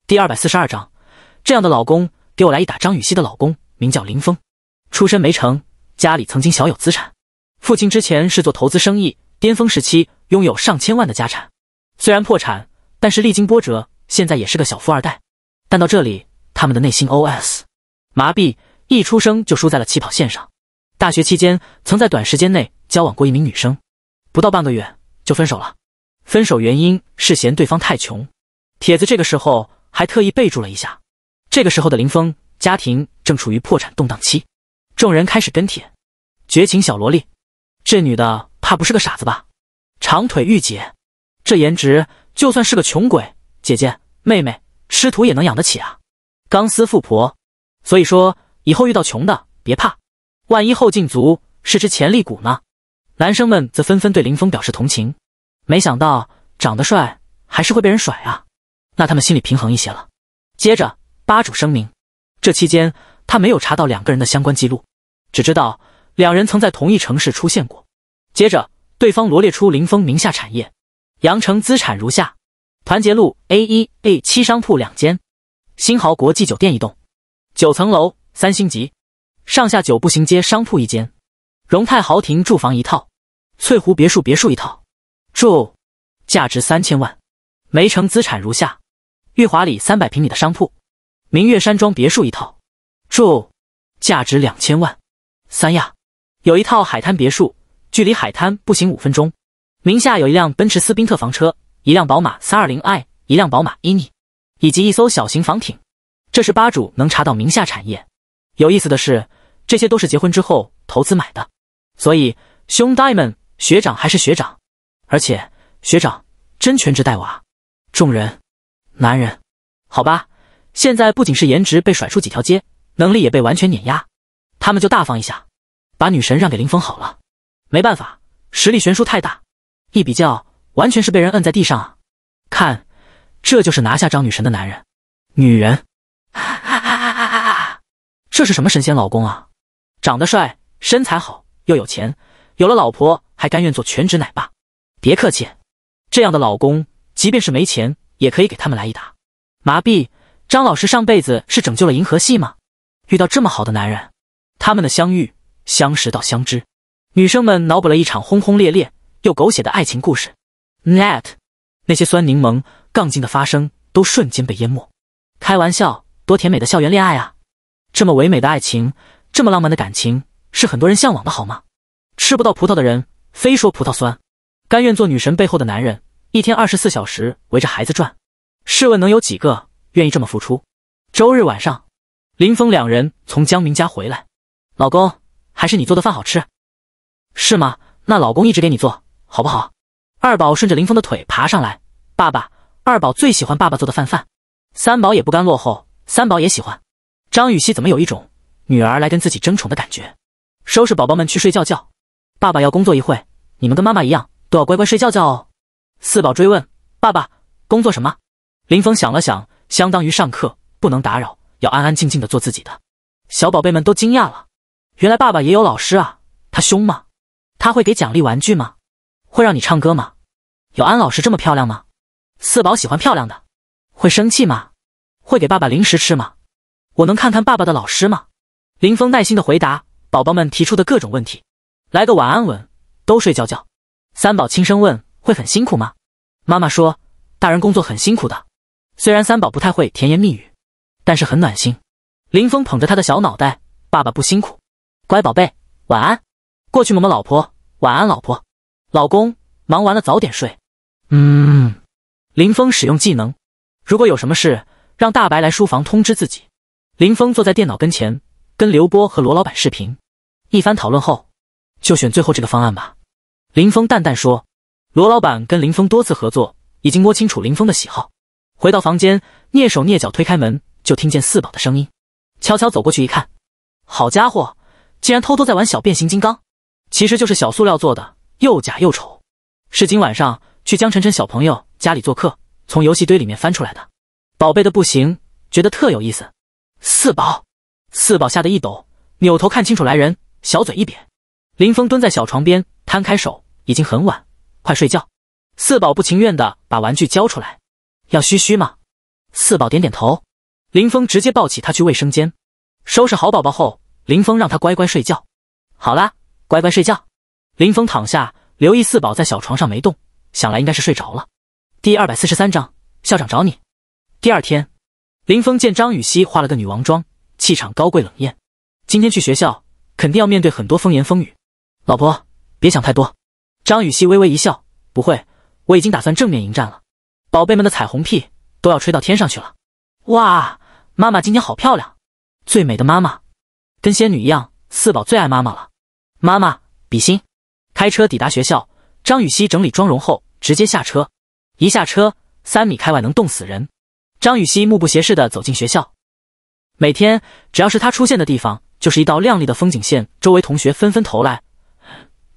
第二百四十二章，这样的老公给我来一打。张雨熙的老公名叫林峰，出身没成，家里曾经小有资产，父亲之前是做投资生意，巅峰时期拥有上千万的家产。虽然破产，但是历经波折，现在也是个小富二代。但到这里，他们的内心 OS：麻痹，一出生就输在了起跑线上。大学期间，曾在短时间内交往过一名女生，不到半个月就分手了。分手原因是嫌对方太穷。帖子这个时候还特意备注了一下，这个时候的林峰家庭正处于破产动荡期。众人开始跟帖，绝情小萝莉，这女的怕不是个傻子吧？长腿御姐，这颜值就算是个穷鬼姐姐妹妹师徒也能养得起啊！钢丝富婆，所以说以后遇到穷的别怕，万一后劲足是只潜力股呢？男生们则纷纷对林峰表示同情，没想到长得帅还是会被人甩啊，那他们心里平衡一些了。接着，吧主声明，这期间。他没有查到两个人的相关记录，只知道两人曾在同一城市出现过。接着，对方罗列出林峰名下产业：阳城资产如下：团结路 A 一 A 七商铺两间，新豪国际酒店一栋，九层楼，三星级；上下九步行街商铺一间，荣泰豪庭住房一套，翠湖别墅别墅一套，住价值三千万。梅城资产如下：玉华里三百平米的商铺，明月山庄别墅一套。住，价值两千万。三亚，有一套海滩别墅，距离海滩步行五分钟。名下有一辆奔驰斯宾特房车，一辆宝马三二零 i，一辆宝马 i 尼，以及一艘小型房艇。这是吧主能查到名下产业。有意思的是，这些都是结婚之后投资买的。所以，兄 diamond 学长还是学长，而且学长真全职带娃。众人，男人，好吧，现在不仅是颜值被甩出几条街。能力也被完全碾压，他们就大方一下，把女神让给林峰好了。没办法，实力悬殊太大，一比较完全是被人摁在地上啊！看，这就是拿下张女神的男人，女人，这是什么神仙老公啊？长得帅，身材好，又有钱，有了老婆还甘愿做全职奶爸。别客气，这样的老公，即便是没钱也可以给他们来一打。麻痹，张老师上辈子是拯救了银河系吗？遇到这么好的男人，他们的相遇、相识到相知，女生们脑补了一场轰轰烈烈又狗血的爱情故事。Net，那些酸柠檬、杠精的发生都瞬间被淹没。开玩笑，多甜美的校园恋爱啊！这么唯美的爱情，这么浪漫的感情，是很多人向往的，好吗？吃不到葡萄的人非说葡萄酸，甘愿做女神背后的男人，一天二十四小时围着孩子转，试问能有几个愿意这么付出？周日晚上。林峰两人从江明家回来，老公还是你做的饭好吃，是吗？那老公一直给你做好不好？二宝顺着林峰的腿爬上来，爸爸，二宝最喜欢爸爸做的饭饭。三宝也不甘落后，三宝也喜欢。张雨熙怎么有一种女儿来跟自己争宠的感觉？收拾宝宝们去睡觉觉，爸爸要工作一会，你们跟妈妈一样都要乖乖睡觉觉哦。四宝追问，爸爸工作什么？林峰想了想，相当于上课，不能打扰。要安安静静的做自己的，小宝贝们都惊讶了。原来爸爸也有老师啊？他凶吗？他会给奖励玩具吗？会让你唱歌吗？有安老师这么漂亮吗？四宝喜欢漂亮的。会生气吗？会给爸爸零食吃吗？我能看看爸爸的老师吗？林峰耐心的回答宝宝们提出的各种问题。来个晚安吻，都睡觉觉。三宝轻声问：会很辛苦吗？妈妈说：大人工作很辛苦的。虽然三宝不太会甜言蜜语。但是很暖心，林峰捧着他的小脑袋，爸爸不辛苦，乖宝贝，晚安。过去摸摸老婆，晚安，老婆，老公，忙完了早点睡。嗯。林峰使用技能，如果有什么事，让大白来书房通知自己。林峰坐在电脑跟前，跟刘波和罗老板视频，一番讨论后，就选最后这个方案吧。林峰淡淡说。罗老板跟林峰多次合作，已经摸清楚林峰的喜好。回到房间，蹑手蹑脚推开门。就听见四宝的声音，悄悄走过去一看，好家伙，竟然偷偷在玩小变形金刚，其实就是小塑料做的，又假又丑。是今晚上去江晨晨小朋友家里做客，从游戏堆里面翻出来的，宝贝的不行，觉得特有意思。四宝，四宝吓得一抖，扭头看清楚来人，小嘴一瘪。林峰蹲在小床边，摊开手，已经很晚，快睡觉。四宝不情愿的把玩具交出来，要嘘嘘吗？四宝点点头。林峰直接抱起他去卫生间，收拾好宝宝后，林峰让他乖乖睡觉。好啦，乖乖睡觉。林峰躺下，留意四宝在小床上没动，想来应该是睡着了。第二百四十三章，校长找你。第二天，林峰见张雨熙化了个女王妆，气场高贵冷艳。今天去学校，肯定要面对很多风言风语。老婆，别想太多。张雨熙微微一笑，不会，我已经打算正面迎战了。宝贝们的彩虹屁都要吹到天上去了。哇！妈妈今天好漂亮，最美的妈妈，跟仙女一样。四宝最爱妈妈了，妈妈比心。开车抵达学校，张雨欣整理妆容后直接下车。一下车，三米开外能冻死人。张雨欣目不斜视的走进学校。每天只要是他出现的地方，就是一道亮丽的风景线。周围同学纷纷投来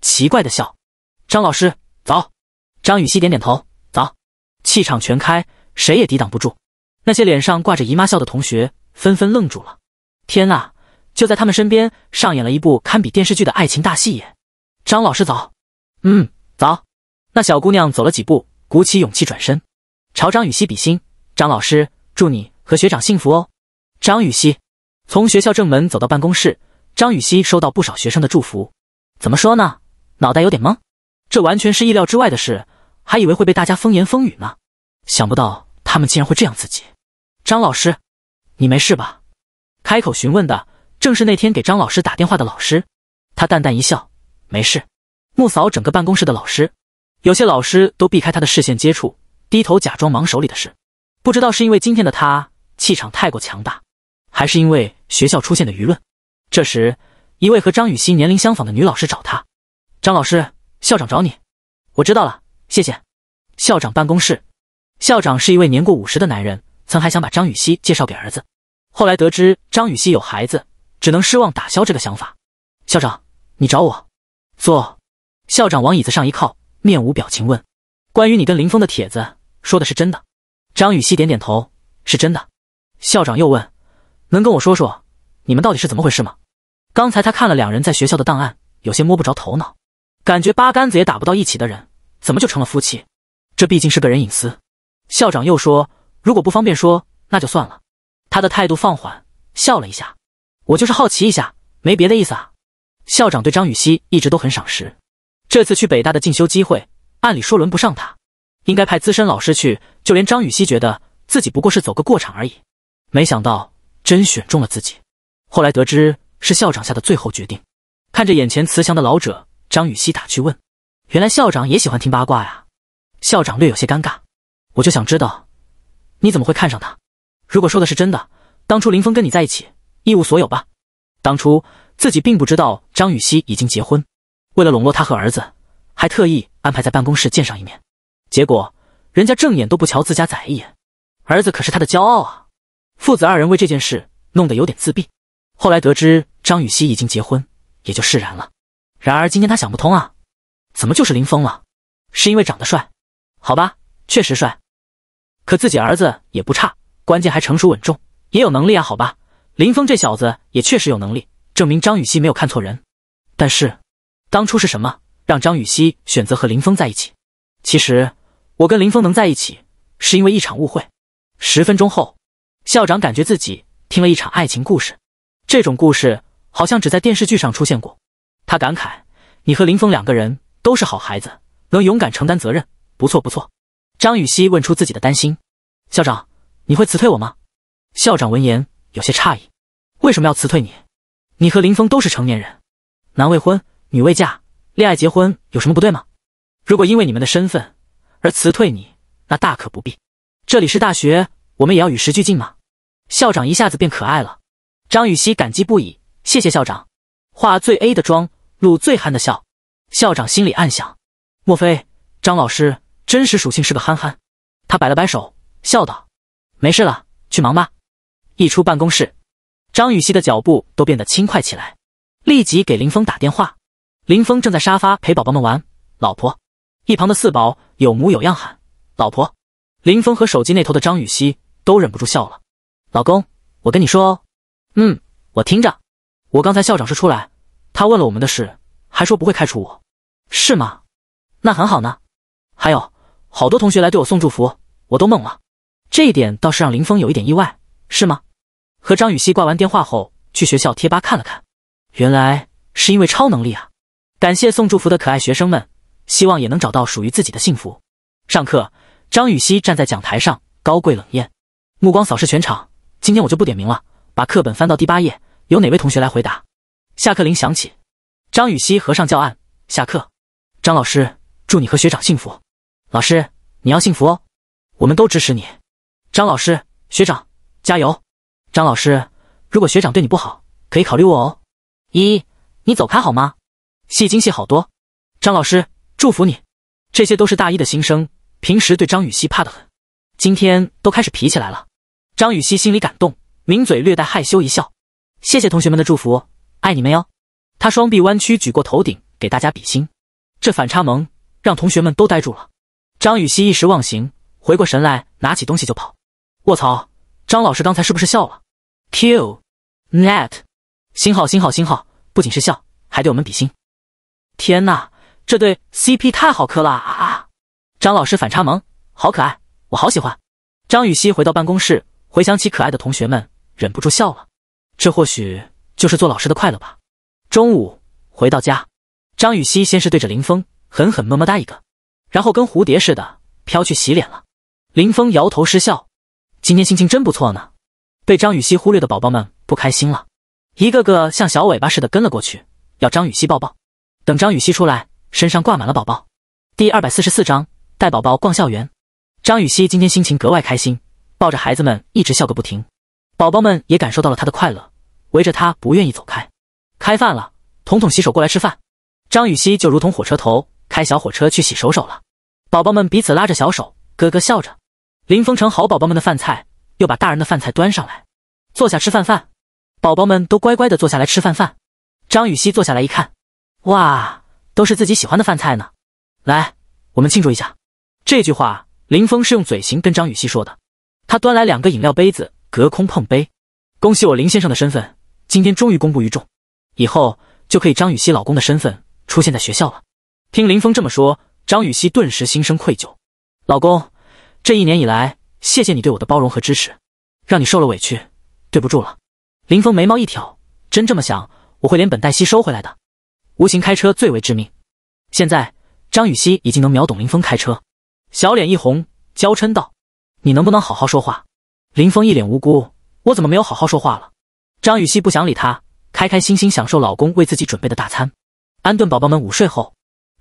奇怪的笑。张老师早。张雨欣点点头，早。气场全开，谁也抵挡不住。那些脸上挂着姨妈笑的同学纷纷愣住了。天啊！就在他们身边上演了一部堪比电视剧的爱情大戏耶！张老师早，嗯，早。那小姑娘走了几步，鼓起勇气转身，朝张雨熙比心。张老师，祝你和学长幸福哦。张雨熙从学校正门走到办公室，张雨熙收到不少学生的祝福。怎么说呢？脑袋有点懵。这完全是意料之外的事，还以为会被大家风言风语呢，想不到他们竟然会这样自己。张老师，你没事吧？开口询问的正是那天给张老师打电话的老师。他淡淡一笑，没事。目扫整个办公室的老师，有些老师都避开他的视线接触，低头假装忙手里的事。不知道是因为今天的他气场太过强大，还是因为学校出现的舆论。这时，一位和张雨欣年龄相仿的女老师找他：“张老师，校长找你。”“我知道了，谢谢。”校长办公室。校长是一位年过五十的男人。曾还想把张雨熙介绍给儿子，后来得知张雨熙有孩子，只能失望打消这个想法。校长，你找我，坐。校长往椅子上一靠，面无表情问：“关于你跟林峰的帖子，说的是真的？”张雨熙点点头：“是真的。”校长又问：“能跟我说说，你们到底是怎么回事吗？”刚才他看了两人在学校的档案，有些摸不着头脑，感觉八竿子也打不到一起的人，怎么就成了夫妻？这毕竟是个人隐私。校长又说。如果不方便说，那就算了。他的态度放缓，笑了一下。我就是好奇一下，没别的意思啊。校长对张雨熙一直都很赏识，这次去北大的进修机会，按理说轮不上他，应该派资深老师去。就连张雨熙觉得自己不过是走个过场而已，没想到真选中了自己。后来得知是校长下的最后决定，看着眼前慈祥的老者，张雨熙打趣问：“原来校长也喜欢听八卦呀？”校长略有些尴尬，我就想知道。你怎么会看上他？如果说的是真的，当初林峰跟你在一起一无所有吧？当初自己并不知道张雨熙已经结婚，为了笼络他和儿子，还特意安排在办公室见上一面，结果人家正眼都不瞧自家仔一眼。儿子可是他的骄傲啊！父子二人为这件事弄得有点自闭。后来得知张雨熙已经结婚，也就释然了。然而今天他想不通啊，怎么就是林峰了？是因为长得帅？好吧，确实帅。可自己儿子也不差，关键还成熟稳重，也有能力啊！好吧，林峰这小子也确实有能力，证明张雨欣没有看错人。但是，当初是什么让张雨欣选择和林峰在一起？其实，我跟林峰能在一起，是因为一场误会。十分钟后，校长感觉自己听了一场爱情故事，这种故事好像只在电视剧上出现过。他感慨：“你和林峰两个人都是好孩子，能勇敢承担责任，不错不错。”张雨熙问出自己的担心：“校长，你会辞退我吗？”校长闻言有些诧异：“为什么要辞退你？你和林峰都是成年人，男未婚女未嫁，恋爱结婚有什么不对吗？如果因为你们的身份而辞退你，那大可不必。这里是大学，我们也要与时俱进嘛。”校长一下子变可爱了，张雨熙感激不已：“谢谢校长。”化最 A 的妆，露最憨的笑。校长心里暗想：“莫非张老师？”真实属性是个憨憨，他摆了摆手，笑道：“没事了，去忙吧。”一出办公室，张雨熙的脚步都变得轻快起来，立即给林峰打电话。林峰正在沙发陪宝宝们玩，老婆。一旁的四宝有模有样喊：“老婆！”林峰和手机那头的张雨熙都忍不住笑了。“老公，我跟你说哦，嗯，我听着。我刚才校长是出来，他问了我们的事，还说不会开除我，是吗？那很好呢。还有。”好多同学来对我送祝福，我都懵了。这一点倒是让林峰有一点意外，是吗？和张雨曦挂完电话后，去学校贴吧看了看，原来是因为超能力啊！感谢送祝福的可爱学生们，希望也能找到属于自己的幸福。上课，张雨熙站在讲台上，高贵冷艳，目光扫视全场。今天我就不点名了，把课本翻到第八页，有哪位同学来回答？下课铃响起，张雨熙合上教案，下课。张老师，祝你和学长幸福。老师，你要幸福哦，我们都支持你。张老师，学长，加油！张老师，如果学长对你不好，可以考虑我哦。一，你走开好吗？戏精戏好多。张老师，祝福你。这些都是大一的新生，平时对张雨熙怕得很，今天都开始皮起来了。张雨熙心里感动，抿嘴略带害羞一笑，谢谢同学们的祝福，爱你们哟。他双臂弯曲举过头顶，给大家比心。这反差萌让同学们都呆住了。张雨熙一时忘形，回过神来，拿起东西就跑。卧槽，张老师刚才是不是笑了？Q、Net、新号、新号、新号，不仅是笑，还对我们比心。天呐，这对 CP 太好磕了啊！张老师反差萌，好可爱，我好喜欢。张雨熙回到办公室，回想起可爱的同学们，忍不住笑了。这或许就是做老师的快乐吧。中午回到家，张雨熙先是对着林峰狠狠么么哒一个。然后跟蝴蝶似的飘去洗脸了。林峰摇头失笑，今天心情真不错呢。被张雨熙忽略的宝宝们不开心了，一个个像小尾巴似的跟了过去，要张雨熙抱抱。等张雨熙出来，身上挂满了宝宝。第二百四十四章带宝宝逛校园。张雨熙今天心情格外开心，抱着孩子们一直笑个不停。宝宝们也感受到了他的快乐，围着他不愿意走开。开饭了，统统洗手过来吃饭。张雨熙就如同火车头。开小火车去洗手手了，宝宝们彼此拉着小手，咯咯笑着。林峰盛好宝宝们的饭菜，又把大人的饭菜端上来，坐下吃饭饭。宝宝们都乖乖的坐下来吃饭饭。张雨熙坐下来一看，哇，都是自己喜欢的饭菜呢！来，我们庆祝一下。这句话，林峰是用嘴型跟张雨熙说的。他端来两个饮料杯子，隔空碰杯。恭喜我林先生的身份，今天终于公布于众，以后就可以张雨熙老公的身份出现在学校了。听林峰这么说，张雨熙顿时心生愧疚。老公，这一年以来，谢谢你对我的包容和支持，让你受了委屈，对不住了。林峰眉毛一挑，真这么想，我会连本带息收回来的。无形开车最为致命。现在，张雨熙已经能秒懂林峰开车，小脸一红，娇嗔道：“你能不能好好说话？”林峰一脸无辜：“我怎么没有好好说话了？”张雨熙不想理他，开开心心享受老公为自己准备的大餐，安顿宝宝们午睡后。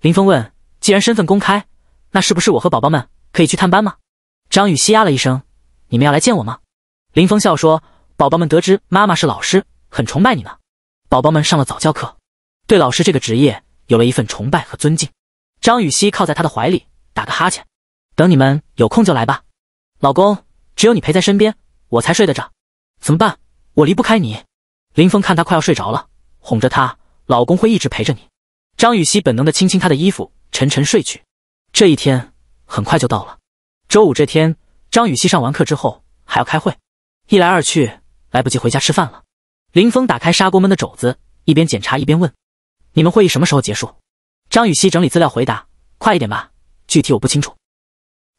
林峰问：“既然身份公开，那是不是我和宝宝们可以去探班吗？”张雨熙呀了一声：“你们要来见我吗？”林峰笑说：“宝宝们得知妈妈是老师，很崇拜你呢。宝宝们上了早教课，对老师这个职业有了一份崇拜和尊敬。”张雨曦靠在他的怀里，打个哈欠：“等你们有空就来吧，老公，只有你陪在身边，我才睡得着。怎么办？我离不开你。”林峰看她快要睡着了，哄着她：“老公会一直陪着你。”张雨熙本能的亲亲他的衣服，沉沉睡去。这一天很快就到了，周五这天，张雨熙上完课之后还要开会，一来二去来不及回家吃饭了。林峰打开砂锅焖的肘子，一边检查一边问：“你们会议什么时候结束？”张雨熙整理资料回答：“快一点吧，具体我不清楚。”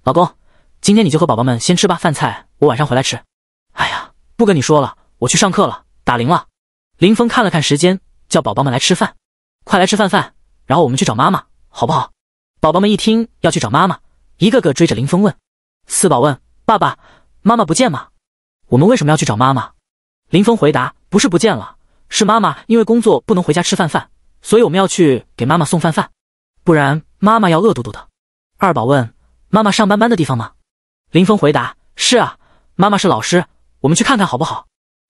老公，今天你就和宝宝们先吃吧，饭菜我晚上回来吃。哎呀，不跟你说了，我去上课了，打铃了。林峰看了看时间，叫宝宝们来吃饭。快来吃饭饭，然后我们去找妈妈，好不好？宝宝们一听要去找妈妈，一个个追着林峰问。四宝问：“爸爸妈妈不见吗？我们为什么要去找妈妈？”林峰回答：“不是不见了，是妈妈因为工作不能回家吃饭饭，所以我们要去给妈妈送饭饭，不然妈妈要饿嘟嘟的。”二宝问：“妈妈上班班的地方吗？”林峰回答：“是啊，妈妈是老师，我们去看看好不好？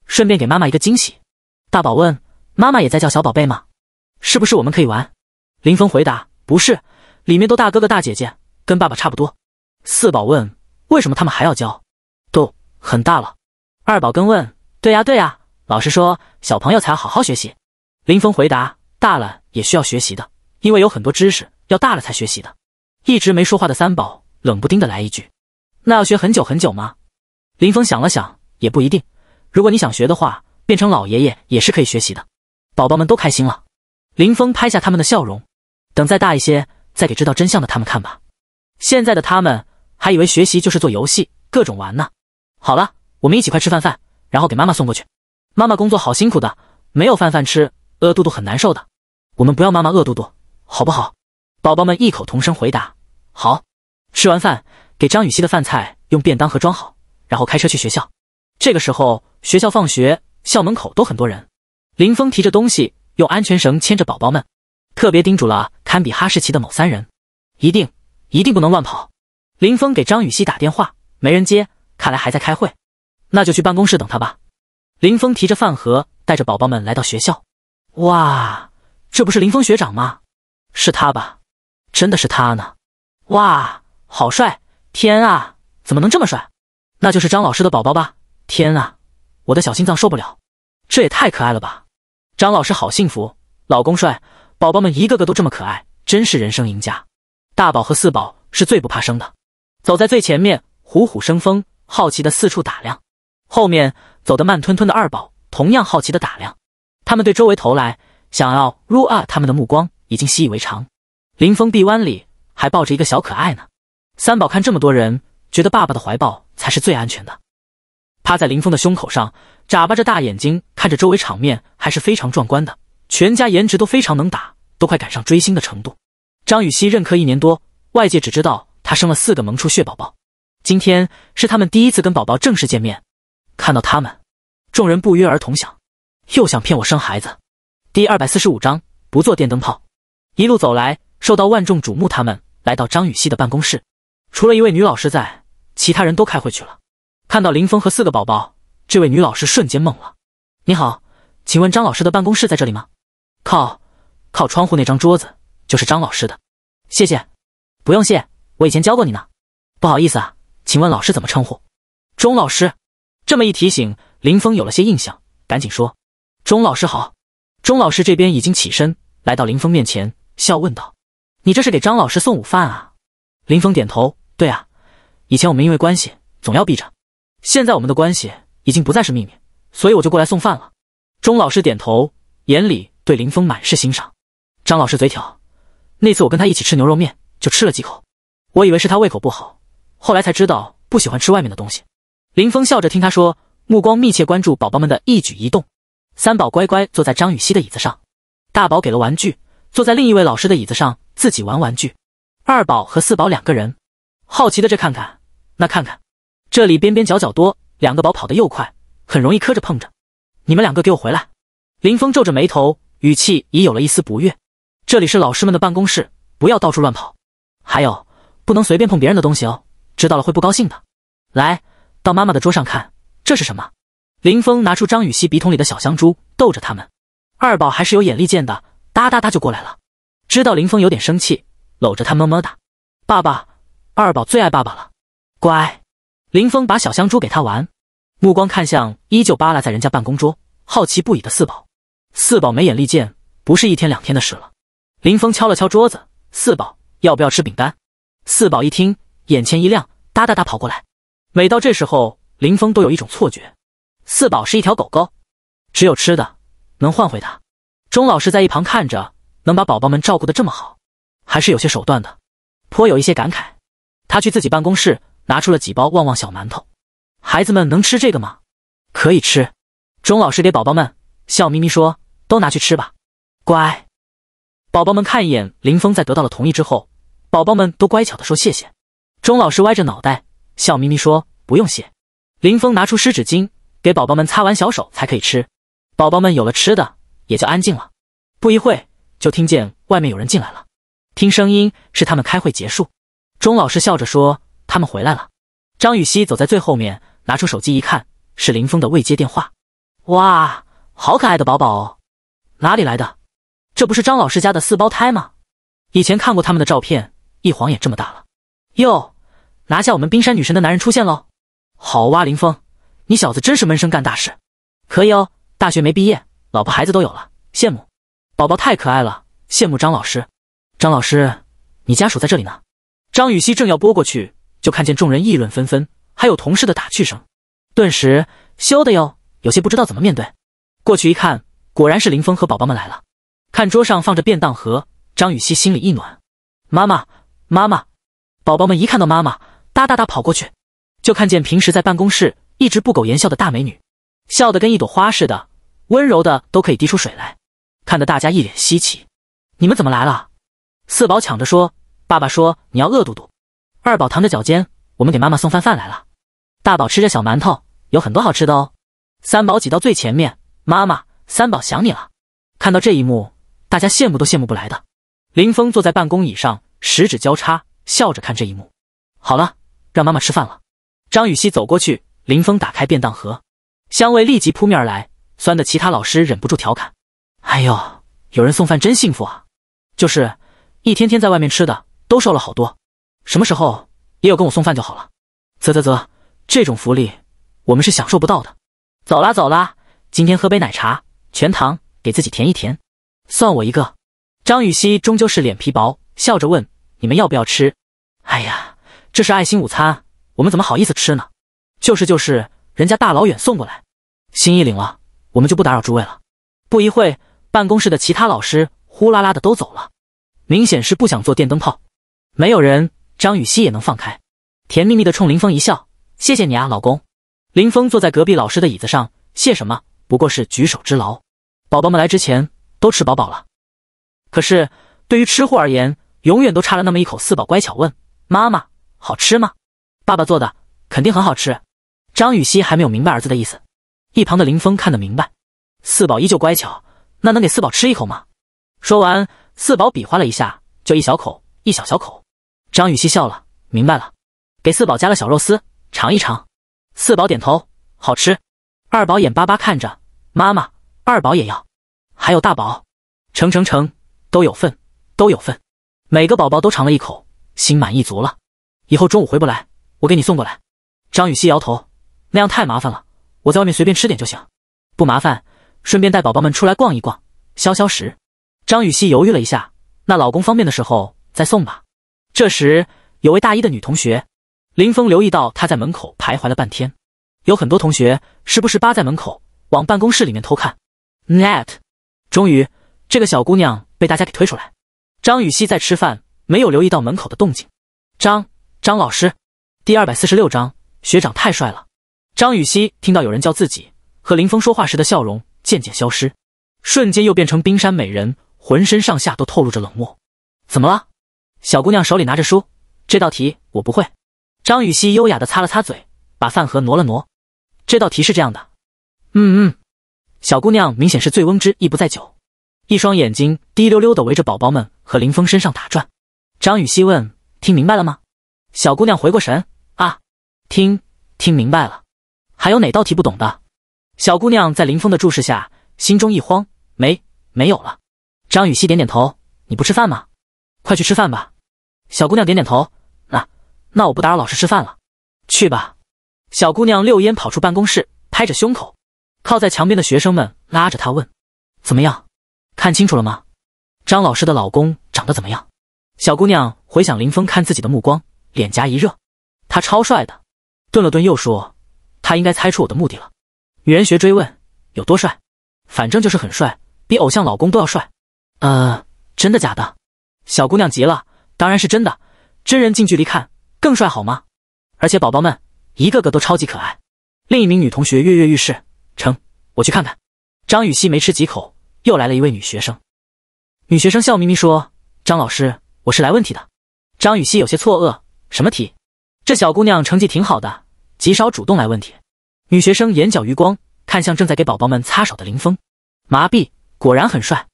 顺便给妈妈一个惊喜。”大宝问：“妈妈也在叫小宝贝吗？”是不是我们可以玩？林峰回答：“不是，里面都大哥哥大姐姐，跟爸爸差不多。”四宝问：“为什么他们还要教？”“都很大了。”二宝跟问：“对呀对呀，老师说小朋友才要好好学习。”林峰回答：“大了也需要学习的，因为有很多知识要大了才学习的。”一直没说话的三宝冷不丁的来一句：“那要学很久很久吗？”林峰想了想，也不一定。如果你想学的话，变成老爷爷也是可以学习的。宝宝们都开心了。林峰拍下他们的笑容，等再大一些，再给知道真相的他们看吧。现在的他们还以为学习就是做游戏，各种玩呢。好了，我们一起快吃饭饭，然后给妈妈送过去。妈妈工作好辛苦的，没有饭饭吃，饿肚肚很难受的。我们不要妈妈饿肚肚，好不好？宝宝们异口同声回答：好。吃完饭，给张雨熙的饭菜用便当盒装好，然后开车去学校。这个时候，学校放学，校门口都很多人。林峰提着东西。用安全绳牵着宝宝们，特别叮嘱了堪比哈士奇的某三人，一定一定不能乱跑。林峰给张雨熙打电话，没人接，看来还在开会，那就去办公室等他吧。林峰提着饭盒，带着宝宝们来到学校。哇，这不是林峰学长吗？是他吧？真的是他呢！哇，好帅！天啊，怎么能这么帅？那就是张老师的宝宝吧？天啊，我的小心脏受不了，这也太可爱了吧！张老师好幸福，老公帅，宝宝们一个个都这么可爱，真是人生赢家。大宝和四宝是最不怕生的，走在最前面，虎虎生风，好奇的四处打量。后面走得慢吞吞的二宝，同样好奇的打量。他们对周围投来想要撸啊他们的目光已经习以为常。林峰臂弯里还抱着一个小可爱呢。三宝看这么多人，觉得爸爸的怀抱才是最安全的。趴在林峰的胸口上，眨巴着大眼睛看着周围场面，还是非常壮观的。全家颜值都非常能打，都快赶上追星的程度。张雨曦任课一年多，外界只知道她生了四个萌出血宝宝。今天是他们第一次跟宝宝正式见面。看到他们，众人不约而同想：又想骗我生孩子。第二百四十五章不做电灯泡。一路走来，受到万众瞩目，他们来到张雨曦的办公室，除了一位女老师在，其他人都开会去了。看到林峰和四个宝宝，这位女老师瞬间懵了。你好，请问张老师的办公室在这里吗？靠，靠窗户那张桌子就是张老师的。谢谢，不用谢，我以前教过你呢。不好意思啊，请问老师怎么称呼？钟老师。这么一提醒，林峰有了些印象，赶紧说：“钟老师好。”钟老师这边已经起身，来到林峰面前，笑问道：“你这是给张老师送午饭啊？”林峰点头：“对啊，以前我们因为关系总要避着。”现在我们的关系已经不再是秘密，所以我就过来送饭了。钟老师点头，眼里对林峰满是欣赏。张老师嘴挑，那次我跟他一起吃牛肉面，就吃了几口，我以为是他胃口不好，后来才知道不喜欢吃外面的东西。林峰笑着听他说，目光密切关注宝宝们的一举一动。三宝乖乖坐在张雨熙的椅子上，大宝给了玩具，坐在另一位老师的椅子上自己玩玩具。二宝和四宝两个人，好奇的这看看，那看看。这里边边角角多，两个宝跑得又快，很容易磕着碰着。你们两个给我回来！林峰皱着眉头，语气已有了一丝不悦。这里是老师们的办公室，不要到处乱跑。还有，不能随便碰别人的东西哦，知道了会不高兴的。来到妈妈的桌上看，这是什么？林峰拿出张雨熙笔筒里的小香珠，逗着他们。二宝还是有眼力见的，哒哒哒就过来了。知道林峰有点生气，搂着他么么哒，爸爸，二宝最爱爸爸了，乖。林峰把小香猪给他玩，目光看向依旧扒拉在人家办公桌、好奇不已的四宝。四宝没眼力见，不是一天两天的事了。林峰敲了敲桌子，四宝要不要吃饼干？四宝一听，眼前一亮，哒哒哒跑过来。每到这时候，林峰都有一种错觉，四宝是一条狗狗，只有吃的能换回它。钟老师在一旁看着，能把宝宝们照顾得这么好，还是有些手段的，颇有一些感慨。他去自己办公室。拿出了几包旺旺小馒头，孩子们能吃这个吗？可以吃。钟老师给宝宝们笑眯眯说：“都拿去吃吧，乖。”宝宝们看一眼林峰，在得到了同意之后，宝宝们都乖巧的说：“谢谢。”钟老师歪着脑袋笑眯眯说：“不用谢。”林峰拿出湿纸巾给宝宝们擦完小手才可以吃。宝宝们有了吃的，也就安静了。不一会就听见外面有人进来了，听声音是他们开会结束。钟老师笑着说。他们回来了，张雨熙走在最后面，拿出手机一看，是林峰的未接电话。哇，好可爱的宝宝哦，哪里来的？这不是张老师家的四胞胎吗？以前看过他们的照片，一晃眼这么大了。哟，拿下我们冰山女神的男人出现喽！好哇，林峰，你小子真是闷声干大事，可以哦。大学没毕业，老婆孩子都有了，羡慕。宝宝太可爱了，羡慕张老师。张老师，你家属在这里呢。张雨熙正要拨过去。就看见众人议论纷纷，还有同事的打趣声，顿时羞的哟，有些不知道怎么面对。过去一看，果然是林峰和宝宝们来了。看桌上放着便当盒，张雨欣心里一暖。妈妈，妈妈，宝宝们一看到妈妈，哒哒哒跑过去。就看见平时在办公室一直不苟言笑的大美女，笑得跟一朵花似的，温柔的都可以滴出水来，看得大家一脸稀奇。你们怎么来了？四宝抢着说：“爸爸说你要饿嘟嘟。”二宝踮着脚尖，我们给妈妈送饭饭来了。大宝吃着小馒头，有很多好吃的哦。三宝挤到最前面，妈妈，三宝想你了。看到这一幕，大家羡慕都羡慕不来的。林峰坐在办公椅上，十指交叉，笑着看这一幕。好了，让妈妈吃饭了。张雨熙走过去，林峰打开便当盒，香味立即扑面而来，酸的其他老师忍不住调侃：“哎呦，有人送饭真幸福啊！就是一天天在外面吃的，都瘦了好多。”什么时候也有跟我送饭就好了。啧啧啧，这种福利我们是享受不到的。走啦走啦，今天喝杯奶茶，全糖，给自己甜一甜。算我一个。张雨欣终究是脸皮薄，笑着问：“你们要不要吃？”哎呀，这是爱心午餐，我们怎么好意思吃呢？就是就是，人家大老远送过来，心意领了，我们就不打扰诸位了。不一会办公室的其他老师呼啦啦的都走了，明显是不想做电灯泡。没有人。张雨欣也能放开，甜蜜蜜的冲林峰一笑，谢谢你啊，老公。林峰坐在隔壁老师的椅子上，谢什么？不过是举手之劳。宝宝们来之前都吃饱饱了，可是对于吃货而言，永远都差了那么一口。四宝乖巧问妈妈：“好吃吗？”爸爸做的肯定很好吃。张雨熙还没有明白儿子的意思，一旁的林峰看得明白。四宝依旧乖巧，那能给四宝吃一口吗？说完，四宝比划了一下，就一小口，一小小口。张雨熙笑了，明白了，给四宝加了小肉丝，尝一尝。四宝点头，好吃。二宝眼巴巴看着妈妈，二宝也要。还有大宝，成成成，都有份，都有份。每个宝宝都尝了一口，心满意足了。以后中午回不来，我给你送过来。张雨熙摇头，那样太麻烦了，我在外面随便吃点就行，不麻烦。顺便带宝宝们出来逛一逛，消消食。张雨熙犹豫了一下，那老公方便的时候再送吧。这时，有位大一的女同学，林峰留意到她在门口徘徊了半天，有很多同学时不时扒在门口往办公室里面偷看。net，终于，这个小姑娘被大家给推出来。张雨熙在吃饭，没有留意到门口的动静。张张老师，第二百四十六章，学长太帅了。张雨熙听到有人叫自己，和林峰说话时的笑容渐渐消失，瞬间又变成冰山美人，浑身上下都透露着冷漠。怎么了？小姑娘手里拿着书，这道题我不会。张雨熙优雅的擦了擦嘴，把饭盒挪了挪。这道题是这样的，嗯嗯。小姑娘明显是醉翁之意不在酒，一双眼睛滴溜溜的围着宝宝们和林峰身上打转。张雨熙问：“听明白了吗？”小姑娘回过神，啊，听，听明白了。还有哪道题不懂的？小姑娘在林峰的注视下，心中一慌，没，没有了。张雨熙点点头：“你不吃饭吗？”快去吃饭吧！小姑娘点点头。那那我不打扰老师吃饭了，去吧。小姑娘溜烟跑出办公室，拍着胸口，靠在墙边的学生们拉着她问：“怎么样？看清楚了吗？”张老师的老公长得怎么样？小姑娘回想林峰看自己的目光，脸颊一热。他超帅的。顿了顿，又说：“他应该猜出我的目的了。”女人学追问：“有多帅？”反正就是很帅，比偶像老公都要帅。呃，真的假的？小姑娘急了，当然是真的，真人近距离看更帅，好吗？而且宝宝们一个个都超级可爱。另一名女同学跃跃欲试，成，我去看看。张雨熙没吃几口，又来了一位女学生。女学生笑眯眯说：“张老师，我是来问题的。”张雨熙有些错愕，什么题？这小姑娘成绩挺好的，极少主动来问题。女学生眼角余光看向正在给宝宝们擦手的林峰，麻痹，果然很帅，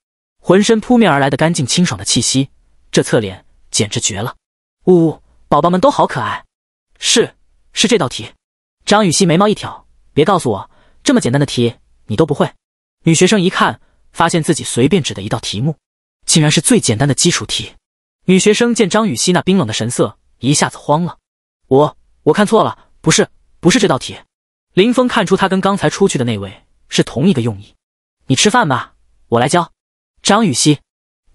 浑身扑面而来的干净清爽的气息。这侧脸简直绝了！呜呜，宝宝们都好可爱。是是这道题。张雨熙眉毛一挑，别告诉我这么简单的题你都不会。女学生一看，发现自己随便指的一道题目，竟然是最简单的基础题。女学生见张雨熙那冰冷的神色，一下子慌了：我我看错了，不是不是这道题。林峰看出她跟刚才出去的那位是同一个用意。你吃饭吧，我来教。张雨熙，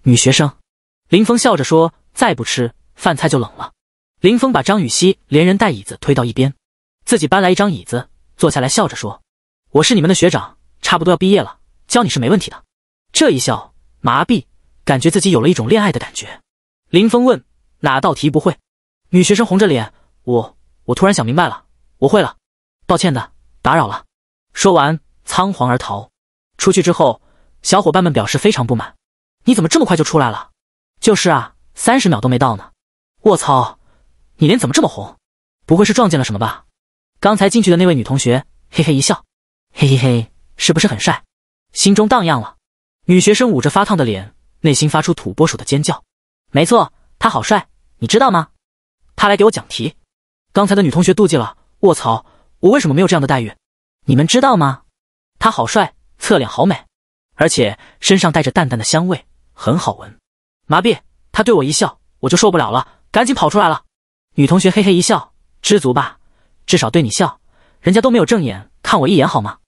女学生。林峰笑着说：“再不吃饭菜就冷了。”林峰把张雨熙连人带椅子推到一边，自己搬来一张椅子坐下来，笑着说：“我是你们的学长，差不多要毕业了，教你是没问题的。”这一笑麻痹，感觉自己有了一种恋爱的感觉。林峰问：“哪道题不会？”女学生红着脸：“我……我突然想明白了，我会了。”抱歉的，打扰了。说完仓皇而逃。出去之后，小伙伴们表示非常不满：“你怎么这么快就出来了？”就是啊，三十秒都没到呢！我操，你脸怎么这么红？不会是撞见了什么吧？刚才进去的那位女同学嘿嘿一笑，嘿嘿嘿，是不是很帅？心中荡漾了。女学生捂着发烫的脸，内心发出土拨鼠的尖叫。没错，他好帅，你知道吗？他来给我讲题。刚才的女同学妒忌了。我操，我为什么没有这样的待遇？你们知道吗？他好帅，侧脸好美，而且身上带着淡淡的香味，很好闻。麻痹，他对我一笑，我就受不了了，赶紧跑出来了。女同学嘿嘿一笑，知足吧，至少对你笑，人家都没有正眼看我一眼，好吗？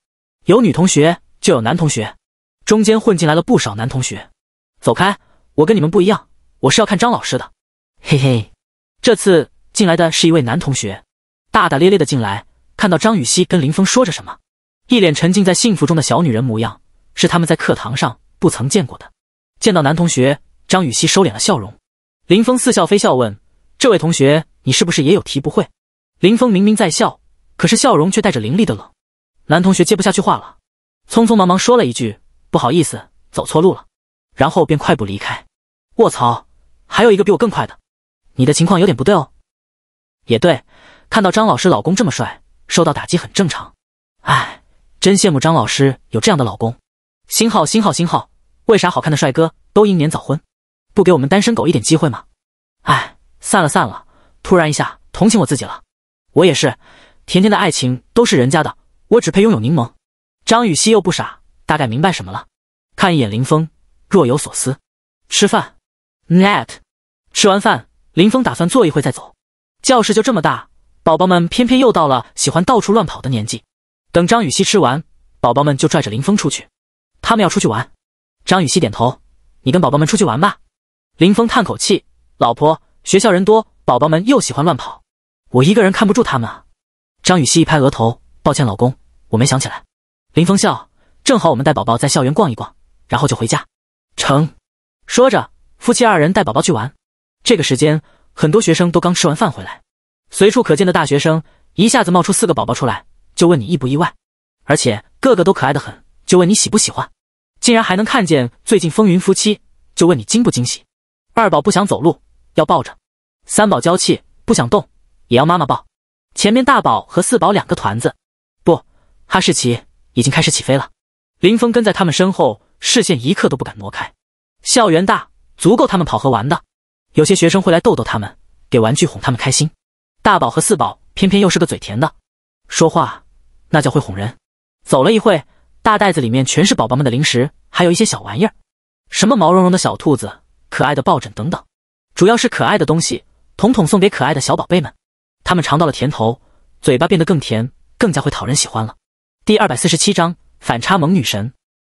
有女同学就有男同学，中间混进来了不少男同学。走开，我跟你们不一样，我是要看张老师的。嘿嘿，这次进来的是一位男同学，大大咧咧的进来，看到张雨熙跟林峰说着什么，一脸沉浸在幸福中的小女人模样，是他们在课堂上不曾见过的。见到男同学。张雨熙收敛了笑容，林峰似笑非笑问：“这位同学，你是不是也有题不会？”林峰明明在笑，可是笑容却带着凌厉的冷。男同学接不下去话了，匆匆忙忙说了一句：“不好意思，走错路了。”然后便快步离开。卧槽，还有一个比我更快的！你的情况有点不对哦。也对，看到张老师老公这么帅，受到打击很正常。哎，真羡慕张老师有这样的老公。新号新号新号，为啥好看的帅哥都英年早婚？不给我们单身狗一点机会吗？哎，散了散了！突然一下同情我自己了。我也是，甜甜的爱情都是人家的，我只配拥有柠檬。张雨熙又不傻，大概明白什么了，看一眼林峰，若有所思。吃饭。Net。吃完饭，林峰打算坐一会再走。教室就这么大，宝宝们偏偏又到了喜欢到处乱跑的年纪。等张雨熙吃完，宝宝们就拽着林峰出去，他们要出去玩。张雨熙点头，你跟宝宝们出去玩吧。林峰叹口气：“老婆，学校人多，宝宝们又喜欢乱跑，我一个人看不住他们啊。”张雨熙一拍额头：“抱歉，老公，我没想起来。”林峰笑：“正好，我们带宝宝在校园逛一逛，然后就回家。”成，说着，夫妻二人带宝宝去玩。这个时间，很多学生都刚吃完饭回来，随处可见的大学生一下子冒出四个宝宝出来，就问你意不意外？而且个个都可爱的很，就问你喜不喜欢？竟然还能看见最近风云夫妻，就问你惊不惊喜？二宝不想走路，要抱着；三宝娇气，不想动，也要妈妈抱。前面大宝和四宝两个团子，不，哈士奇已经开始起飞了。林峰跟在他们身后，视线一刻都不敢挪开。校园大，足够他们跑和玩的。有些学生会来逗逗他们，给玩具哄他们开心。大宝和四宝偏偏又是个嘴甜的，说话那叫会哄人。走了一会，大袋子里面全是宝宝们的零食，还有一些小玩意儿，什么毛茸茸的小兔子。可爱的抱枕等等，主要是可爱的东西，统统送给可爱的小宝贝们。他们尝到了甜头，嘴巴变得更甜，更加会讨人喜欢了。第二百四十七章反差萌女神。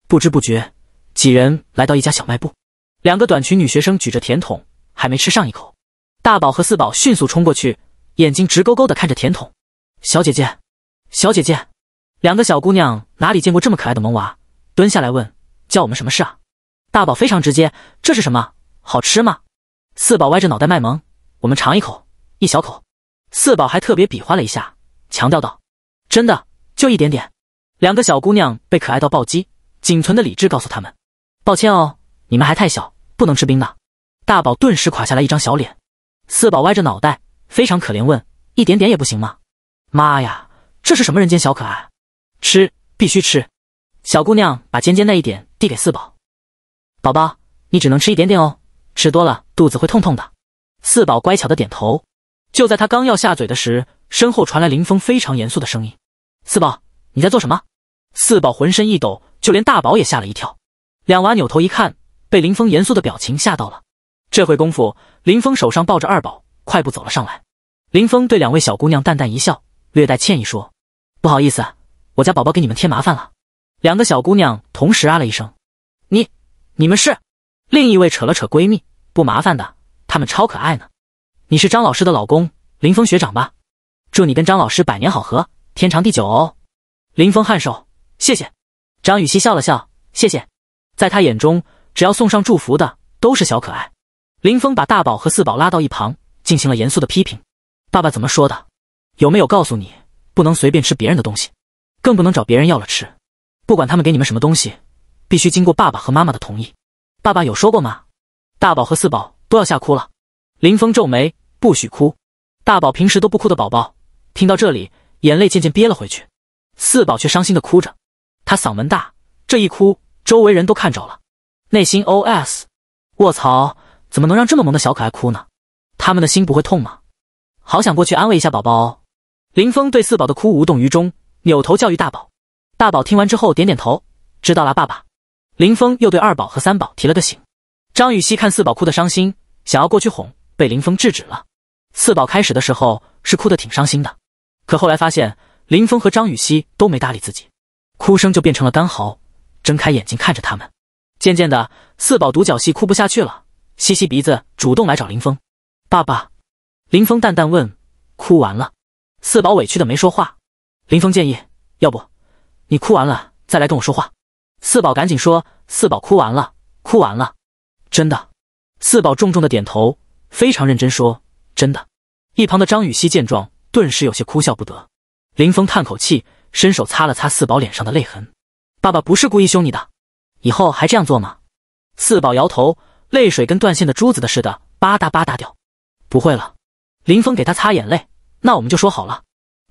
不知不觉，几人来到一家小卖部，两个短裙女学生举着甜筒，还没吃上一口，大宝和四宝迅速冲过去，眼睛直勾勾的看着甜筒。小姐姐，小姐姐，两个小姑娘哪里见过这么可爱的萌娃，蹲下来问：“叫我们什么事啊？”大宝非常直接：“这是什么？”好吃吗？四宝歪着脑袋卖萌，我们尝一口，一小口。四宝还特别比划了一下，强调道：“真的就一点点。”两个小姑娘被可爱到暴击，仅存的理智告诉他们：“抱歉哦，你们还太小，不能吃冰的。”大宝顿时垮下来一张小脸，四宝歪着脑袋，非常可怜问：“一点点也不行吗？”妈呀，这是什么人间小可爱？吃必须吃。小姑娘把尖尖那一点递给四宝，宝宝，你只能吃一点点哦。吃多了肚子会痛痛的，四宝乖巧的点头。就在他刚要下嘴的时，身后传来林峰非常严肃的声音：“四宝，你在做什么？”四宝浑身一抖，就连大宝也吓了一跳。两娃扭头一看，被林峰严肃的表情吓到了。这会功夫，林峰手上抱着二宝，快步走了上来。林峰对两位小姑娘淡淡一笑，略带歉意说：“不好意思，我家宝宝给你们添麻烦了。”两个小姑娘同时啊了一声：“你，你们是？”另一位扯了扯闺蜜。不麻烦的，他们超可爱呢。你是张老师的老公林峰学长吧？祝你跟张老师百年好合，天长地久哦。林峰颔首，谢谢。张雨欣笑了笑，谢谢。在他眼中，只要送上祝福的都是小可爱。林峰把大宝和四宝拉到一旁，进行了严肃的批评。爸爸怎么说的？有没有告诉你，不能随便吃别人的东西，更不能找别人要了吃。不管他们给你们什么东西，必须经过爸爸和妈妈的同意。爸爸有说过吗？大宝和四宝都要吓哭了。林峰皱眉：“不许哭！”大宝平时都不哭的宝宝，听到这里，眼泪渐渐憋了回去。四宝却伤心的哭着，他嗓门大，这一哭，周围人都看着了。内心 OS：“ 卧槽，怎么能让这么萌的小可爱哭呢？他们的心不会痛吗？”好想过去安慰一下宝宝。哦。林峰对四宝的哭无动于衷，扭头教育大宝。大宝听完之后点点头：“知道了，爸爸。”林峰又对二宝和三宝提了个醒。张雨熙看四宝哭得伤心，想要过去哄，被林峰制止了。四宝开始的时候是哭得挺伤心的，可后来发现林峰和张雨熙都没搭理自己，哭声就变成了干嚎。睁开眼睛看着他们，渐渐的，四宝独角戏哭不下去了，吸吸鼻子，主动来找林峰。爸爸，林峰淡淡问：“哭完了？”四宝委屈的没说话。林峰建议：“要不你哭完了再来跟我说话。”四宝赶紧说：“四宝哭完了，哭完了。”真的，四宝重重的点头，非常认真说：“真的。”一旁的张雨熙见状，顿时有些哭笑不得。林峰叹口气，伸手擦了擦四宝脸上的泪痕：“爸爸不是故意凶你的，以后还这样做吗？”四宝摇头，泪水跟断线的珠子的似的，吧嗒吧嗒掉。不会了，林峰给他擦眼泪。那我们就说好了。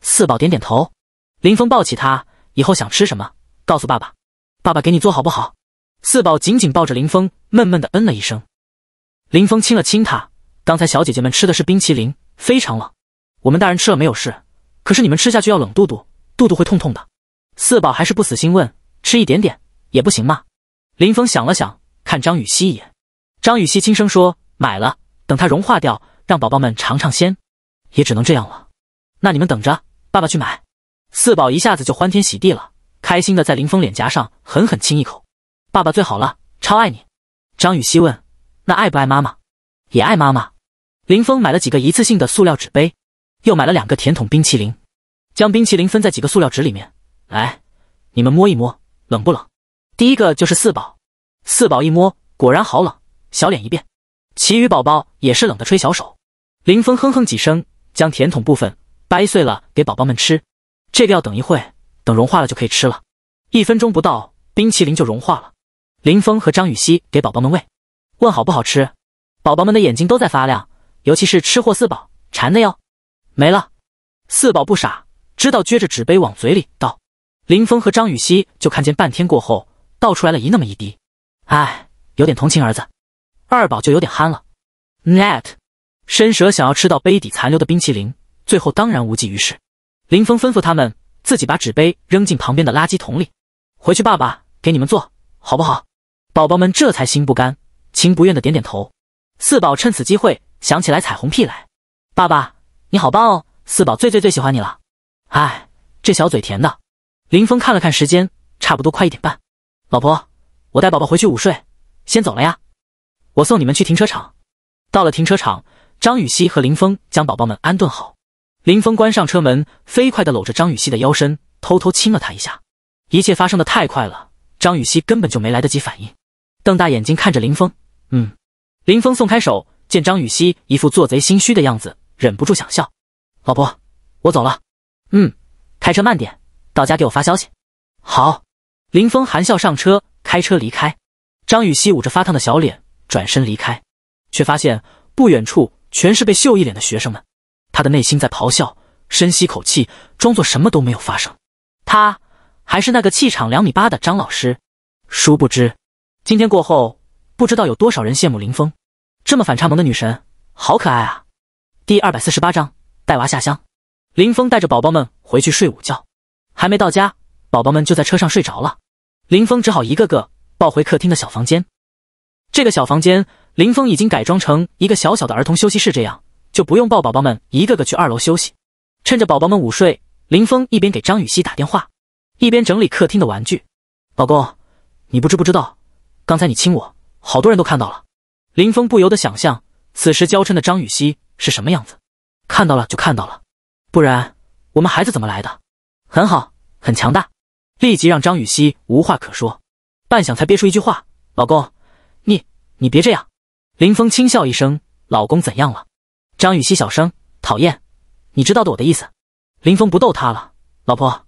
四宝点点头。林峰抱起他，以后想吃什么，告诉爸爸，爸爸给你做好不好？四宝紧紧抱着林峰，闷闷的嗯了一声。林峰亲了亲他。刚才小姐姐们吃的是冰淇淋，非常冷。我们大人吃了没有事，可是你们吃下去要冷肚肚，肚肚会痛痛的。四宝还是不死心，问：“吃一点点也不行吗？”林峰想了想，看张雨熙一眼。张雨熙轻声说：“买了，等它融化掉，让宝宝们尝尝鲜。”也只能这样了。那你们等着，爸爸去买。四宝一下子就欢天喜地了，开心的在林峰脸颊上狠狠亲一口。爸爸最好了，超爱你。张雨熙问：“那爱不爱妈妈？”也爱妈妈。林峰买了几个一次性的塑料纸杯，又买了两个甜筒冰淇淋，将冰淇淋分在几个塑料纸里面。来，你们摸一摸，冷不冷？第一个就是四宝，四宝一摸，果然好冷，小脸一变。其余宝宝也是冷的，吹小手。林峰哼哼几声，将甜筒部分掰碎了给宝宝们吃。这个要等一会，等融化了就可以吃了。一分钟不到，冰淇淋就融化了。林峰和张雨熙给宝宝们喂，问好不好吃。宝宝们的眼睛都在发亮，尤其是吃货四宝，馋的哟。没了，四宝不傻，知道撅着纸杯往嘴里倒。林峰和张雨熙就看见，半天过后倒出来了一那么一滴。唉，有点同情儿子。二宝就有点憨了。Net，伸舌想要吃到杯底残留的冰淇淋，最后当然无济于事。林峰吩咐他们自己把纸杯扔进旁边的垃圾桶里。回去爸爸给你们做好不好？宝宝们这才心不甘情不愿的点点头。四宝趁此机会想起来彩虹屁来：“爸爸你好棒哦，四宝最最最喜欢你了。”哎，这小嘴甜的。林峰看了看时间，差不多快一点半。老婆，我带宝宝回去午睡，先走了呀。我送你们去停车场。到了停车场，张雨熙和林峰将宝宝们安顿好。林峰关上车门，飞快的搂着张雨熙的腰身，偷偷亲了她一下。一切发生的太快了，张雨熙根本就没来得及反应。瞪大眼睛看着林峰，嗯，林峰松开手，见张雨熙一副做贼心虚的样子，忍不住想笑。老婆，我走了。嗯，开车慢点，到家给我发消息。好。林峰含笑上车，开车离开。张雨熙捂着发烫的小脸，转身离开，却发现不远处全是被秀一脸的学生们。他的内心在咆哮，深吸口气，装作什么都没有发生。他还是那个气场两米八的张老师，殊不知。今天过后，不知道有多少人羡慕林峰，这么反差萌的女神，好可爱啊！第二百四十八章带娃下乡。林峰带着宝宝们回去睡午觉，还没到家，宝宝们就在车上睡着了。林峰只好一个个抱回客厅的小房间。这个小房间，林峰已经改装成一个小小的儿童休息室，这样就不用抱宝宝们一个个去二楼休息。趁着宝宝们午睡，林峰一边给张雨欣打电话，一边整理客厅的玩具。老公，你不知不知道。刚才你亲我，好多人都看到了。林峰不由得想象，此时娇嗔的张雨熙是什么样子。看到了就看到了，不然我们孩子怎么来的？很好，很强大，立即让张雨熙无话可说。半晌才憋出一句话：“老公，你你别这样。”林峰轻笑一声：“老公怎样了？”张雨熙小声：“讨厌，你知道的，我的意思。”林峰不逗她了：“老婆，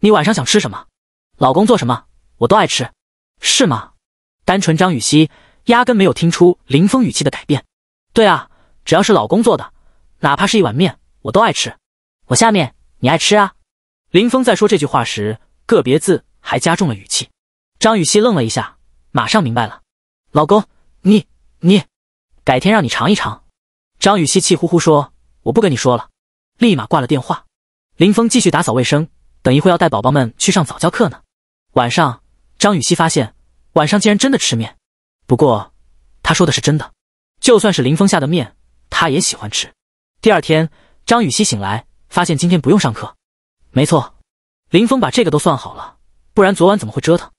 你晚上想吃什么？老公做什么我都爱吃，是吗？”单纯张雨熙压根没有听出林峰语气的改变。对啊，只要是老公做的，哪怕是一碗面，我都爱吃。我下面你爱吃啊？林峰在说这句话时，个别字还加重了语气。张雨熙愣了一下，马上明白了。老公，你你，改天让你尝一尝。张雨熙气呼呼说：“我不跟你说了！”立马挂了电话。林峰继续打扫卫生，等一会要带宝宝们去上早教课呢。晚上，张雨熙发现。晚上竟然真的吃面，不过他说的是真的，就算是林峰下的面，他也喜欢吃。第二天，张雨熙醒来，发现今天不用上课。没错，林峰把这个都算好了，不然昨晚怎么会折腾？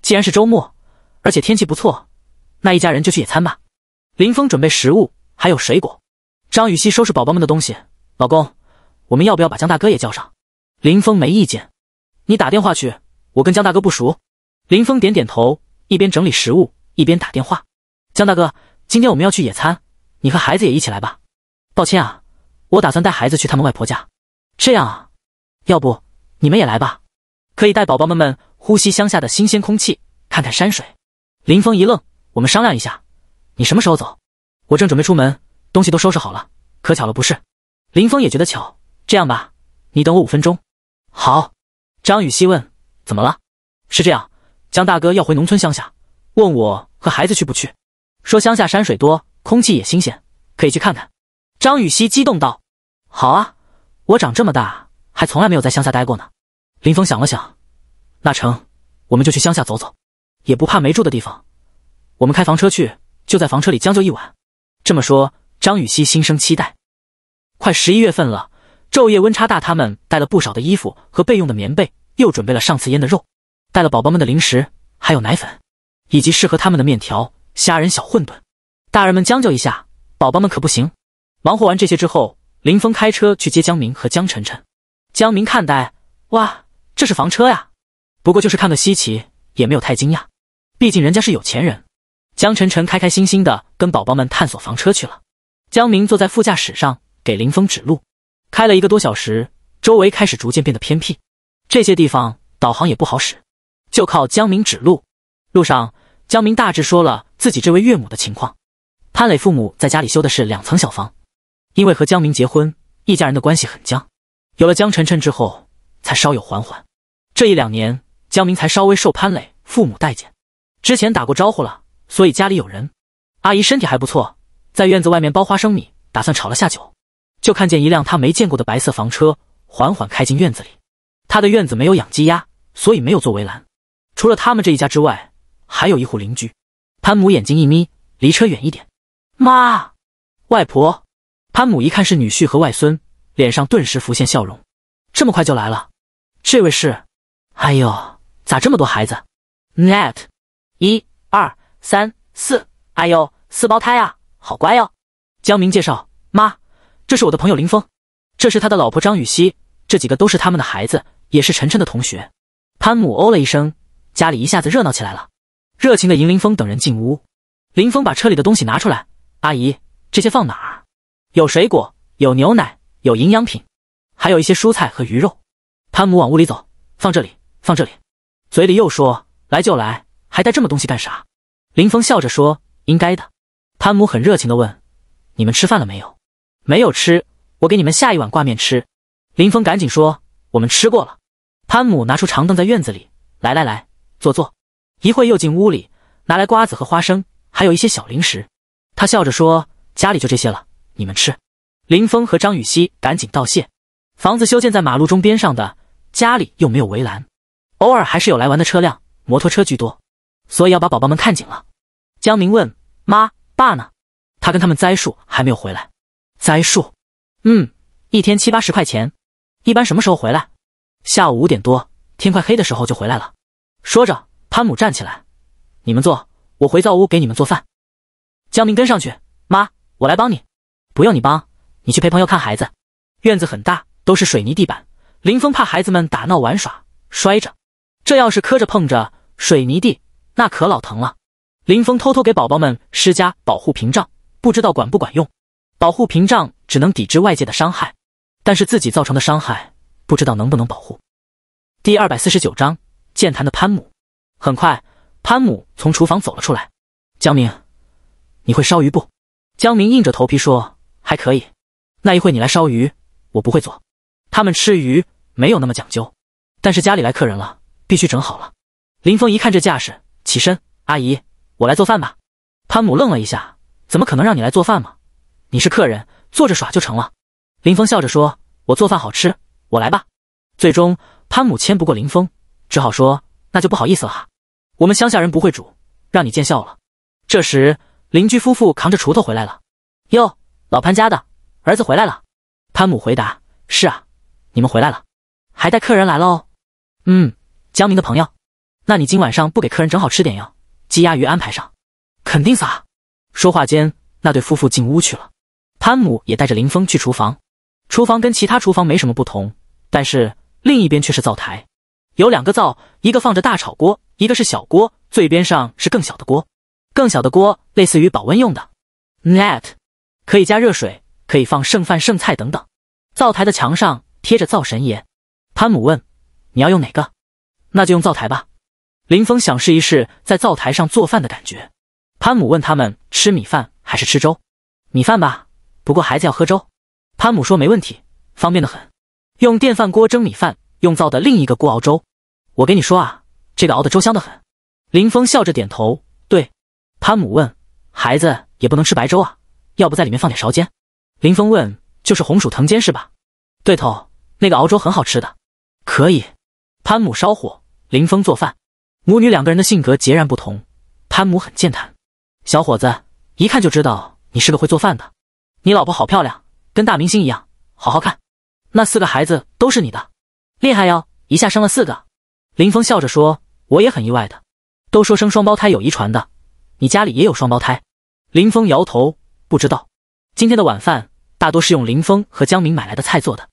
既然是周末，而且天气不错，那一家人就去野餐吧。林峰准备食物，还有水果。张雨熙收拾宝宝们的东西。老公，我们要不要把江大哥也叫上？林峰没意见，你打电话去，我跟江大哥不熟。林峰点点头。一边整理食物，一边打电话。江大哥，今天我们要去野餐，你和孩子也一起来吧。抱歉啊，我打算带孩子去他们外婆家。这样啊，要不你们也来吧，可以带宝宝们们呼吸乡下的新鲜空气，看看山水。林峰一愣，我们商量一下。你什么时候走？我正准备出门，东西都收拾好了。可巧了不是？林峰也觉得巧。这样吧，你等我五分钟。好。张雨希问，怎么了？是这样。江大哥要回农村乡下，问我和孩子去不去。说乡下山水多，空气也新鲜，可以去看看。张雨熙激动道：“好啊，我长这么大还从来没有在乡下待过呢。”林峰想了想，那成，我们就去乡下走走，也不怕没住的地方。我们开房车去，就在房车里将就一晚。这么说，张雨熙心生期待。快十一月份了，昼夜温差大，他们带了不少的衣服和备用的棉被，又准备了上次腌的肉。带了宝宝们的零食，还有奶粉，以及适合他们的面条、虾仁小混沌。大人们将就一下，宝宝们可不行。忙活完这些之后，林峰开车去接江明和江晨晨。江明看呆，哇，这是房车呀！不过就是看个稀奇，也没有太惊讶，毕竟人家是有钱人。江晨晨开开心心的跟宝宝们探索房车去了。江明坐在副驾驶上给林峰指路，开了一个多小时，周围开始逐渐变得偏僻，这些地方导航也不好使。就靠江明指路。路上，江明大致说了自己这位岳母的情况。潘磊父母在家里修的是两层小房，因为和江明结婚，一家人的关系很僵。有了江晨晨之后，才稍有缓缓。这一两年，江明才稍微受潘磊父母待见。之前打过招呼了，所以家里有人。阿姨身体还不错，在院子外面剥花生米，打算炒了下酒，就看见一辆他没见过的白色房车缓缓开进院子里。他的院子没有养鸡鸭，所以没有做围栏。除了他们这一家之外，还有一户邻居。潘母眼睛一眯，离车远一点。妈，外婆。潘母一看是女婿和外孙，脸上顿时浮现笑容。这么快就来了？这位是？哎呦，咋这么多孩子？Net，一、二、三、四。哎呦，四胞胎啊，好乖哟。江明介绍：妈，这是我的朋友林峰，这是他的老婆张雨熙，这几个都是他们的孩子，也是晨晨的同学。潘母哦了一声。家里一下子热闹起来了，热情的迎林峰等人进屋。林峰把车里的东西拿出来，阿姨，这些放哪儿？有水果，有牛奶，有营养品，还有一些蔬菜和鱼肉。潘母往屋里走，放这里，放这里，嘴里又说：“来就来，还带这么东西干啥？”林峰笑着说：“应该的。”潘母很热情的问：“你们吃饭了没有？没有吃，我给你们下一碗挂面吃。”林峰赶紧说：“我们吃过了。”潘母拿出长凳在院子里，来来来。坐坐，一会又进屋里拿来瓜子和花生，还有一些小零食。他笑着说：“家里就这些了，你们吃。”林峰和张雨熙赶紧道谢。房子修建在马路中边上的，家里又没有围栏，偶尔还是有来玩的车辆，摩托车居多，所以要把宝宝们看紧了。江明问：“妈爸呢？”他跟他们栽树还没有回来。栽树，嗯，一天七八十块钱，一般什么时候回来？下午五点多，天快黑的时候就回来了。说着，潘母站起来：“你们坐，我回灶屋给你们做饭。”江明跟上去：“妈，我来帮你。”“不用你帮，你去陪朋友看孩子。”院子很大，都是水泥地板。林峰怕孩子们打闹玩耍摔着，这要是磕着碰着水泥地，那可老疼了。林峰偷偷给宝宝们施加保护屏障，不知道管不管用。保护屏障只能抵制外界的伤害，但是自己造成的伤害，不知道能不能保护。第二百四十九章。健谈的潘母很快，潘母从厨房走了出来。江明，你会烧鱼不？江明硬着头皮说：“还可以。”那一会你来烧鱼，我不会做。他们吃鱼没有那么讲究，但是家里来客人了，必须整好了。林峰一看这架势，起身：“阿姨，我来做饭吧。”潘母愣了一下：“怎么可能让你来做饭嘛？你是客人，坐着耍就成了。”林峰笑着说：“我做饭好吃，我来吧。”最终，潘母牵不过林峰。只好说，那就不好意思了哈，我们乡下人不会煮，让你见笑了。这时，邻居夫妇扛着锄头回来了。哟，老潘家的儿子回来了。潘母回答：“是啊，你们回来了，还带客人来了哦。”嗯，江明的朋友。那你今晚上不给客人整好吃点哟，鸡鸭鱼安排上，肯定撒。说话间，那对夫妇进屋去了。潘母也带着林峰去厨房。厨房跟其他厨房没什么不同，但是另一边却是灶台。有两个灶，一个放着大炒锅，一个是小锅，最边上是更小的锅，更小的锅类似于保温用的。net 可以加热水，可以放剩饭剩菜等等。灶台的墙上贴着灶神爷。潘姆问：“你要用哪个？”“那就用灶台吧。”林峰想试一试在灶台上做饭的感觉。潘姆问他们吃米饭还是吃粥？“米饭吧，不过孩子要喝粥。”潘姆说：“没问题，方便的很。用电饭锅蒸米饭，用灶的另一个锅熬粥。”我跟你说啊，这个熬的粥香的很。林峰笑着点头，对。潘母问：“孩子也不能吃白粥啊，要不在里面放点勺尖？”林峰问：“就是红薯藤尖是吧？”对头，那个熬粥很好吃的，可以。潘母烧火，林峰做饭。母女两个人的性格截然不同，潘母很健谈。小伙子，一看就知道你是个会做饭的。你老婆好漂亮，跟大明星一样，好好看。那四个孩子都是你的，厉害哟，一下生了四个。林峰笑着说：“我也很意外的，都说生双胞胎有遗传的，你家里也有双胞胎？”林峰摇头：“不知道。”今天的晚饭大多是用林峰和江明买来的菜做的。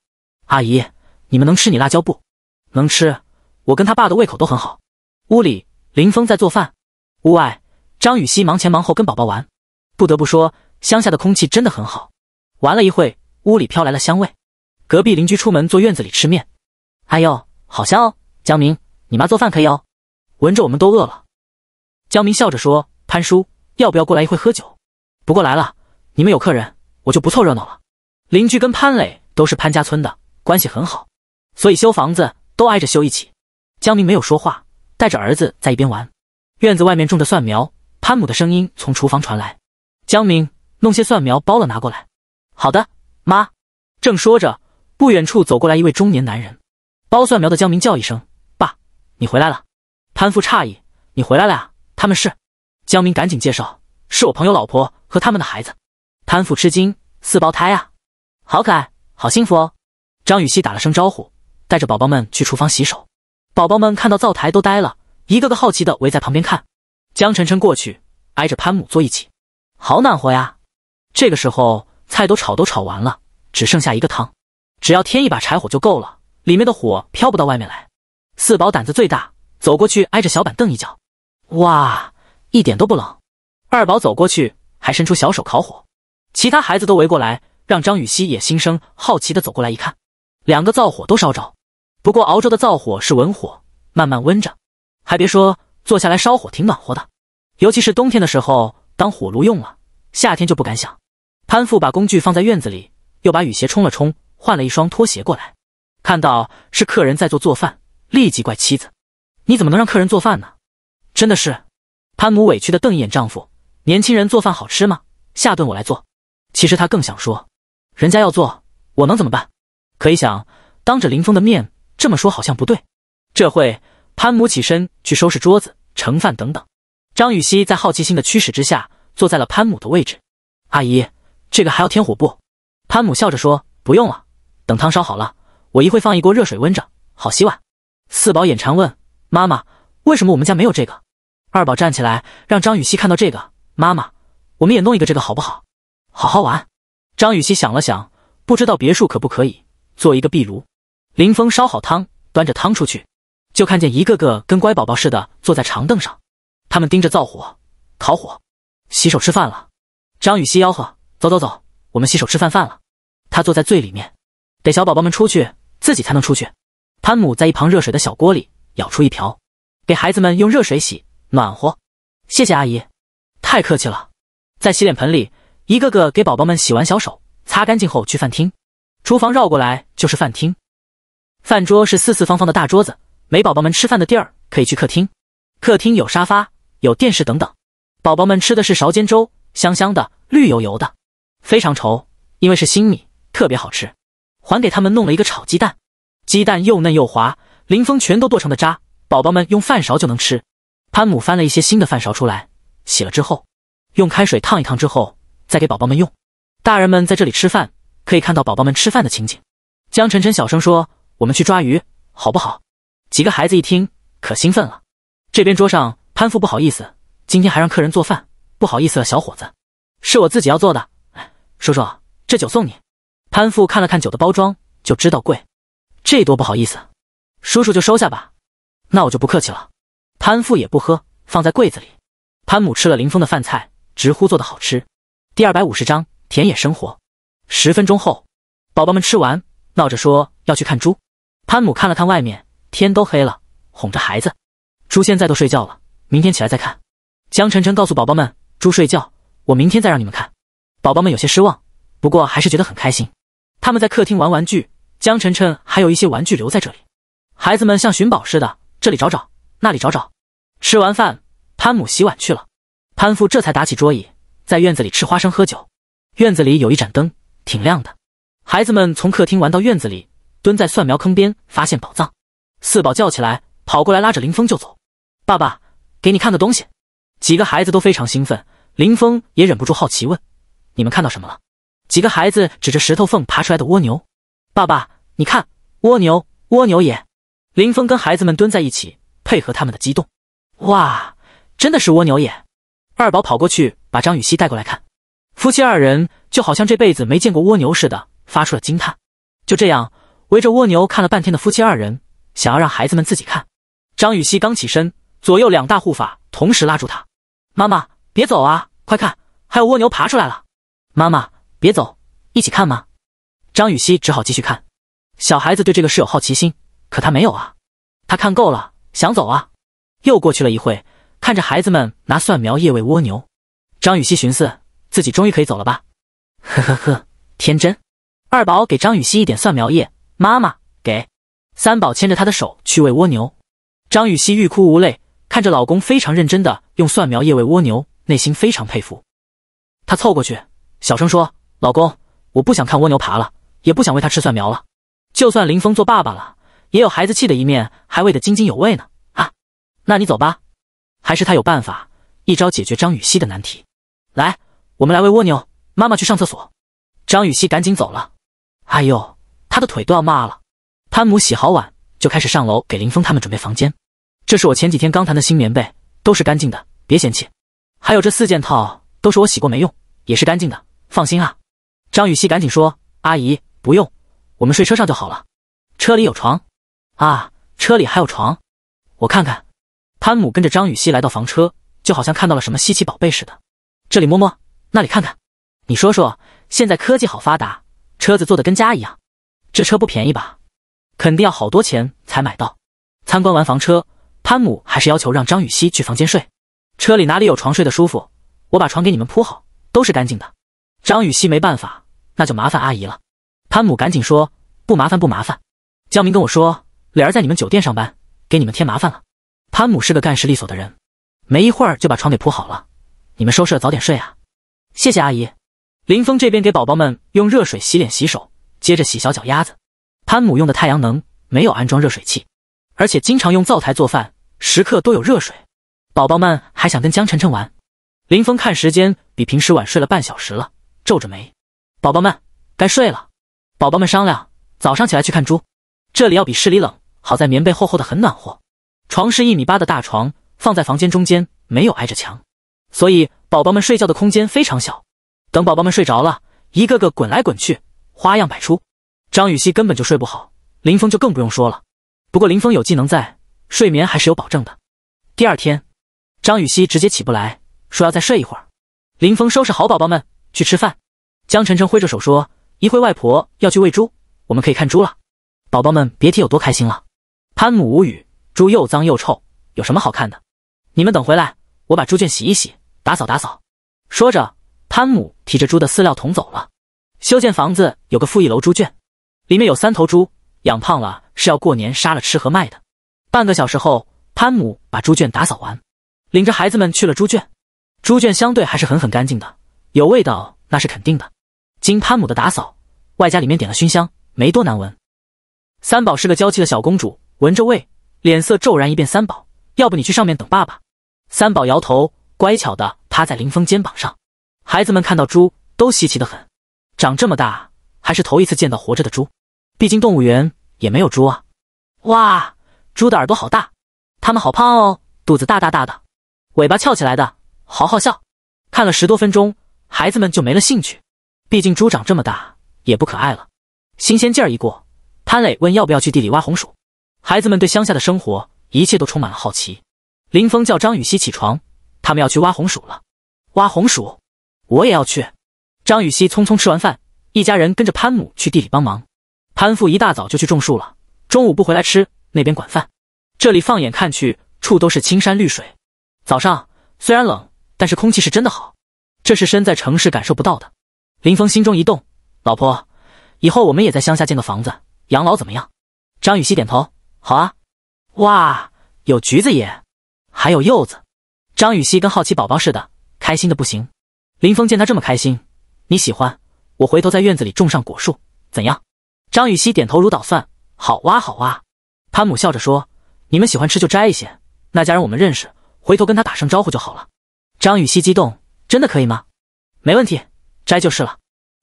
阿姨，你们能吃你辣椒不？能吃。我跟他爸的胃口都很好。屋里林峰在做饭，屋外张雨熙忙前忙后跟宝宝玩。不得不说，乡下的空气真的很好。玩了一会，屋里飘来了香味。隔壁邻居出门坐院子里吃面。哎呦，好香哦，江明。你妈做饭可以哦，闻着我们都饿了。江明笑着说：“潘叔，要不要过来一会喝酒？”不过来了，你们有客人，我就不凑热闹了。邻居跟潘磊都是潘家村的，关系很好，所以修房子都挨着修一起。江明没有说话，带着儿子在一边玩。院子外面种着蒜苗，潘母的声音从厨房传来：“江明，弄些蒜苗包了拿过来。”“好的，妈。”正说着，不远处走过来一位中年男人。包蒜苗的江明叫一声。你回来了，潘父诧异，你回来了啊？他们是江明，赶紧介绍，是我朋友老婆和他们的孩子。潘父吃惊，四胞胎啊，好可爱，好幸福哦。张雨熙打了声招呼，带着宝宝们去厨房洗手。宝宝们看到灶台都呆了，一个个好奇的围在旁边看。江晨晨过去，挨着潘母坐一起，好暖和呀。这个时候菜都炒都炒完了，只剩下一个汤，只要添一把柴火就够了，里面的火飘不到外面来。四宝胆子最大，走过去挨着小板凳一脚，哇，一点都不冷。二宝走过去还伸出小手烤火，其他孩子都围过来，让张雨熙也心生好奇的走过来一看，两个灶火都烧着，不过熬粥的灶火是文火，慢慢温着。还别说，坐下来烧火挺暖和的，尤其是冬天的时候当火炉用了，夏天就不敢想。潘父把工具放在院子里，又把雨鞋冲了冲，换了一双拖鞋过来，看到是客人在做做饭。立即怪妻子：“你怎么能让客人做饭呢？真的是。”潘母委屈的瞪一眼丈夫：“年轻人做饭好吃吗？下顿我来做。”其实他更想说：“人家要做，我能怎么办？”可以想，当着林峰的面这么说好像不对。这会，潘母起身去收拾桌子、盛饭等等。张雨熙在好奇心的驱使之下，坐在了潘母的位置。“阿姨，这个还要添火不？”潘母笑着说：“不用了，等汤烧好了，我一会放一锅热水温着，好洗碗。”四宝眼馋问妈妈：“为什么我们家没有这个？”二宝站起来，让张雨熙看到这个。妈妈，我们也弄一个这个好不好？好好玩。张雨熙想了想，不知道别墅可不可以做一个壁炉。林峰烧好汤，端着汤出去，就看见一个个跟乖宝宝似的坐在长凳上，他们盯着灶火，烤火，洗手吃饭了。张雨熙吆喝：“走走走，我们洗手吃饭饭了。”他坐在最里面，得小宝宝们出去，自己才能出去。潘母在一旁热水的小锅里舀出一瓢，给孩子们用热水洗，暖和。谢谢阿姨，太客气了。在洗脸盆里，一个个给宝宝们洗完小手，擦干净后去饭厅。厨房绕过来就是饭厅，饭桌是四四方方的大桌子，没宝宝们吃饭的地儿，可以去客厅。客厅有沙发，有电视等等。宝宝们吃的是勺煎粥，香香的，绿油油的，非常稠，因为是新米，特别好吃。还给他们弄了一个炒鸡蛋。鸡蛋又嫩又滑，林峰全都剁成的渣，宝宝们用饭勺就能吃。潘母翻了一些新的饭勺出来，洗了之后，用开水烫一烫之后再给宝宝们用。大人们在这里吃饭，可以看到宝宝们吃饭的情景。江晨晨小声说：“我们去抓鱼，好不好？”几个孩子一听，可兴奋了。这边桌上，潘父不好意思，今天还让客人做饭，不好意思了，小伙子，是我自己要做的。哎，叔叔，这酒送你。潘父看了看酒的包装，就知道贵。这多不好意思，叔叔就收下吧。那我就不客气了。潘父也不喝，放在柜子里。潘母吃了林峰的饭菜，直呼做的好吃。第二百五十章田野生活。十分钟后，宝宝们吃完，闹着说要去看猪。潘母看了看外面，天都黑了，哄着孩子，猪现在都睡觉了，明天起来再看。江晨晨告诉宝宝们，猪睡觉，我明天再让你们看。宝宝们有些失望，不过还是觉得很开心。他们在客厅玩玩具。江晨晨还有一些玩具留在这里，孩子们像寻宝似的，这里找找，那里找找。吃完饭，潘母洗碗去了，潘父这才打起桌椅，在院子里吃花生喝酒。院子里有一盏灯，挺亮的。孩子们从客厅玩到院子里，蹲在蒜苗坑边发现宝藏，四宝叫起来，跑过来拉着林峰就走：“爸爸，给你看个东西。”几个孩子都非常兴奋，林峰也忍不住好奇问：“你们看到什么了？”几个孩子指着石头缝爬出来的蜗牛。爸爸，你看蜗牛，蜗牛眼。林峰跟孩子们蹲在一起，配合他们的激动。哇，真的是蜗牛眼！二宝跑过去，把张雨熙带过来看。夫妻二人就好像这辈子没见过蜗牛似的，发出了惊叹。就这样，围着蜗牛看了半天的夫妻二人，想要让孩子们自己看。张雨熙刚起身，左右两大护法同时拉住他：“妈妈，别走啊，快看，还有蜗牛爬出来了。”“妈妈，别走，一起看吗？”张雨熙只好继续看。小孩子对这个是有好奇心，可他没有啊。他看够了，想走啊。又过去了一会，看着孩子们拿蒜苗叶喂蜗牛，张雨熙寻思自己终于可以走了吧。呵呵呵，天真。二宝给张雨熙一点蒜苗叶，妈妈给。三宝牵着她的手去喂蜗牛。张雨熙欲哭无泪，看着老公非常认真的用蒜苗叶喂蜗牛，内心非常佩服。她凑过去，小声说：“老公，我不想看蜗牛爬了。”也不想喂他吃蒜苗了。就算林峰做爸爸了，也有孩子气的一面，还喂得津津有味呢啊！那你走吧。还是他有办法，一招解决张雨熙的难题。来，我们来喂蜗牛。妈妈去上厕所。张雨熙赶紧走了。哎呦，他的腿都要麻了。潘母洗好碗，就开始上楼给林峰他们准备房间。这是我前几天刚谈的新棉被，都是干净的，别嫌弃。还有这四件套都是我洗过没用，也是干净的，放心啊。张雨熙赶紧说：“阿姨。”不用，我们睡车上就好了，车里有床，啊，车里还有床，我看看。潘姆跟着张雨熙来到房车，就好像看到了什么稀奇宝贝似的，这里摸摸，那里看看。你说说，现在科技好发达，车子做的跟家一样，这车不便宜吧？肯定要好多钱才买到。参观完房车，潘姆还是要求让张雨熙去房间睡，车里哪里有床睡的舒服，我把床给你们铺好，都是干净的。张雨熙没办法，那就麻烦阿姨了。潘母赶紧说：“不麻烦，不麻烦。”江明跟我说：“磊儿在你们酒店上班，给你们添麻烦了。”潘母是个干事利索的人，没一会儿就把床给铺好了。你们收拾了，早点睡啊！谢谢阿姨。林峰这边给宝宝们用热水洗脸洗手，接着洗小脚丫子。潘母用的太阳能没有安装热水器，而且经常用灶台做饭，时刻都有热水。宝宝们还想跟江晨晨玩。林峰看时间比平时晚睡了半小时了，皱着眉：“宝宝们该睡了。”宝宝们商量，早上起来去看猪。这里要比市里冷，好在棉被厚厚的，很暖和。床是一米八的大床，放在房间中间，没有挨着墙，所以宝宝们睡觉的空间非常小。等宝宝们睡着了，一个个滚来滚去，花样百出。张雨熙根本就睡不好，林峰就更不用说了。不过林峰有技能在，睡眠还是有保证的。第二天，张雨熙直接起不来，说要再睡一会儿。林峰收拾好宝宝们去吃饭。江晨晨挥着手说。一会外婆要去喂猪，我们可以看猪了，宝宝们别提有多开心了。潘母无语，猪又脏又臭，有什么好看的？你们等回来，我把猪圈洗一洗，打扫打扫。说着，潘母提着猪的饲料桶走了。修建房子有个负一楼猪圈，里面有三头猪，养胖了是要过年杀了吃和卖的。半个小时后，潘母把猪圈打扫完，领着孩子们去了猪圈。猪圈相对还是很很干净的，有味道那是肯定的。经潘姆的打扫，外加里面点了熏香，没多难闻。三宝是个娇气的小公主，闻着味，脸色骤然一变。三宝，要不你去上面等爸爸？三宝摇头，乖巧的趴在林峰肩膀上。孩子们看到猪都稀奇的很，长这么大还是头一次见到活着的猪，毕竟动物园也没有猪啊。哇，猪的耳朵好大，它们好胖哦，肚子大大大的，尾巴翘起来的，好好笑。看了十多分钟，孩子们就没了兴趣。毕竟猪长这么大也不可爱了，新鲜劲儿一过，潘磊问要不要去地里挖红薯。孩子们对乡下的生活一切都充满了好奇。林峰叫张雨熙起床，他们要去挖红薯了。挖红薯，我也要去。张雨熙匆匆吃完饭，一家人跟着潘母去地里帮忙。潘父一大早就去种树了，中午不回来吃，那边管饭。这里放眼看去，处都是青山绿水。早上虽然冷，但是空气是真的好，这是身在城市感受不到的。林峰心中一动，老婆，以后我们也在乡下建个房子养老怎么样？张雨熙点头，好啊！哇，有橘子耶，还有柚子。张雨熙跟好奇宝宝似的，开心的不行。林峰见他这么开心，你喜欢，我回头在院子里种上果树，怎样？张雨熙点头如捣蒜，好哇，好哇。潘母笑着说：“你们喜欢吃就摘一些，那家人我们认识，回头跟他打声招呼就好了。”张雨熙激动，真的可以吗？没问题。摘就是了，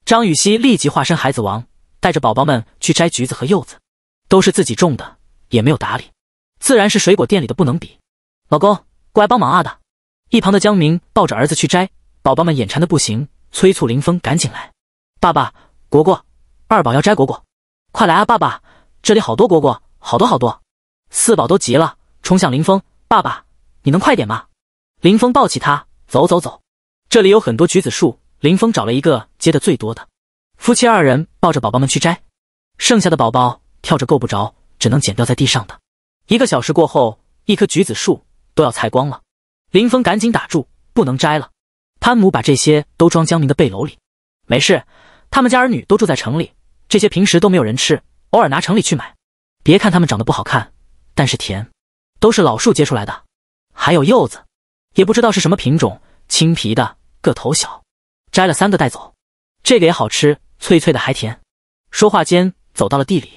张雨欣立即化身孩子王，带着宝宝们去摘橘子和柚子，都是自己种的，也没有打理，自然是水果店里的不能比。老公，过来帮忙啊！的一旁的江明抱着儿子去摘，宝宝们眼馋的不行，催促林峰赶紧来。爸爸，果果，二宝要摘果果，快来啊！爸爸，这里好多果果，好多好多。四宝都急了，冲向林峰，爸爸，你能快点吗？林峰抱起他，走走走，这里有很多橘子树。林峰找了一个接的最多的，夫妻二人抱着宝宝们去摘，剩下的宝宝跳着够不着，只能捡掉在地上的。一个小时过后，一棵橘子树都要采光了，林峰赶紧打住，不能摘了。潘母把这些都装江明的背篓里，没事，他们家儿女都住在城里，这些平时都没有人吃，偶尔拿城里去买。别看它们长得不好看，但是甜，都是老树结出来的。还有柚子，也不知道是什么品种，青皮的，个头小。摘了三个带走，这个也好吃，脆脆的还甜。说话间，走到了地里，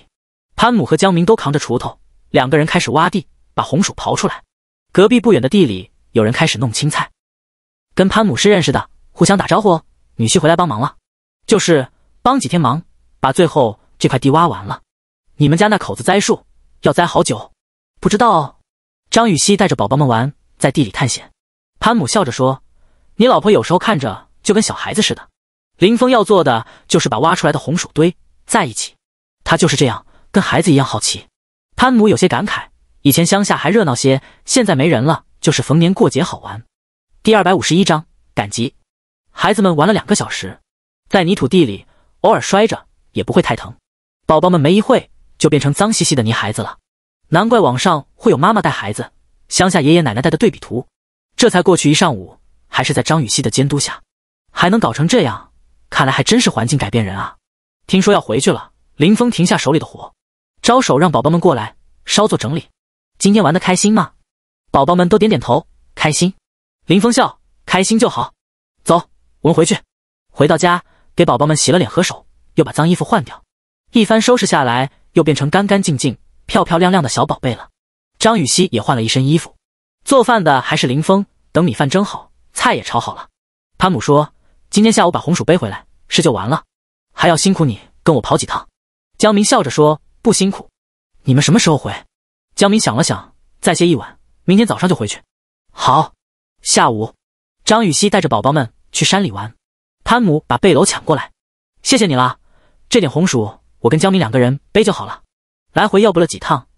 潘母和江明都扛着锄头，两个人开始挖地，把红薯刨出来。隔壁不远的地里，有人开始弄青菜。跟潘母是认识的，互相打招呼女婿回来帮忙了，就是帮几天忙，把最后这块地挖完了。你们家那口子栽树要栽好久，不知道。张雨熙带着宝宝们玩，在地里探险。潘母笑着说：“你老婆有时候看着。”就跟小孩子似的，林峰要做的就是把挖出来的红薯堆在一起。他就是这样，跟孩子一样好奇。潘母有些感慨：以前乡下还热闹些，现在没人了，就是逢年过节好玩。第二百五十一章赶集，孩子们玩了两个小时，在泥土地里偶尔摔着也不会太疼。宝宝们没一会就变成脏兮兮的泥孩子了，难怪网上会有妈妈带孩子，乡下爷爷奶奶带的对比图。这才过去一上午，还是在张雨熙的监督下。还能搞成这样，看来还真是环境改变人啊！听说要回去了，林峰停下手里的活，招手让宝宝们过来，稍作整理。今天玩的开心吗？宝宝们都点点头，开心。林峰笑，开心就好。走，我们回去。回到家，给宝宝们洗了脸和手，又把脏衣服换掉。一番收拾下来，又变成干干净净、漂漂亮亮的小宝贝了。张雨熙也换了一身衣服。做饭的还是林峰。等米饭蒸好，菜也炒好了。潘母说。今天下午把红薯背回来，事就完了，还要辛苦你跟我跑几趟。江明笑着说：“不辛苦。”你们什么时候回？江明想了想，再歇一晚，明天早上就回去。好，下午，张雨熙带着宝宝们去山里玩。潘母把背篓抢过来：“谢谢你了，这点红薯我跟江明两个人背就好了，来回要不了几趟。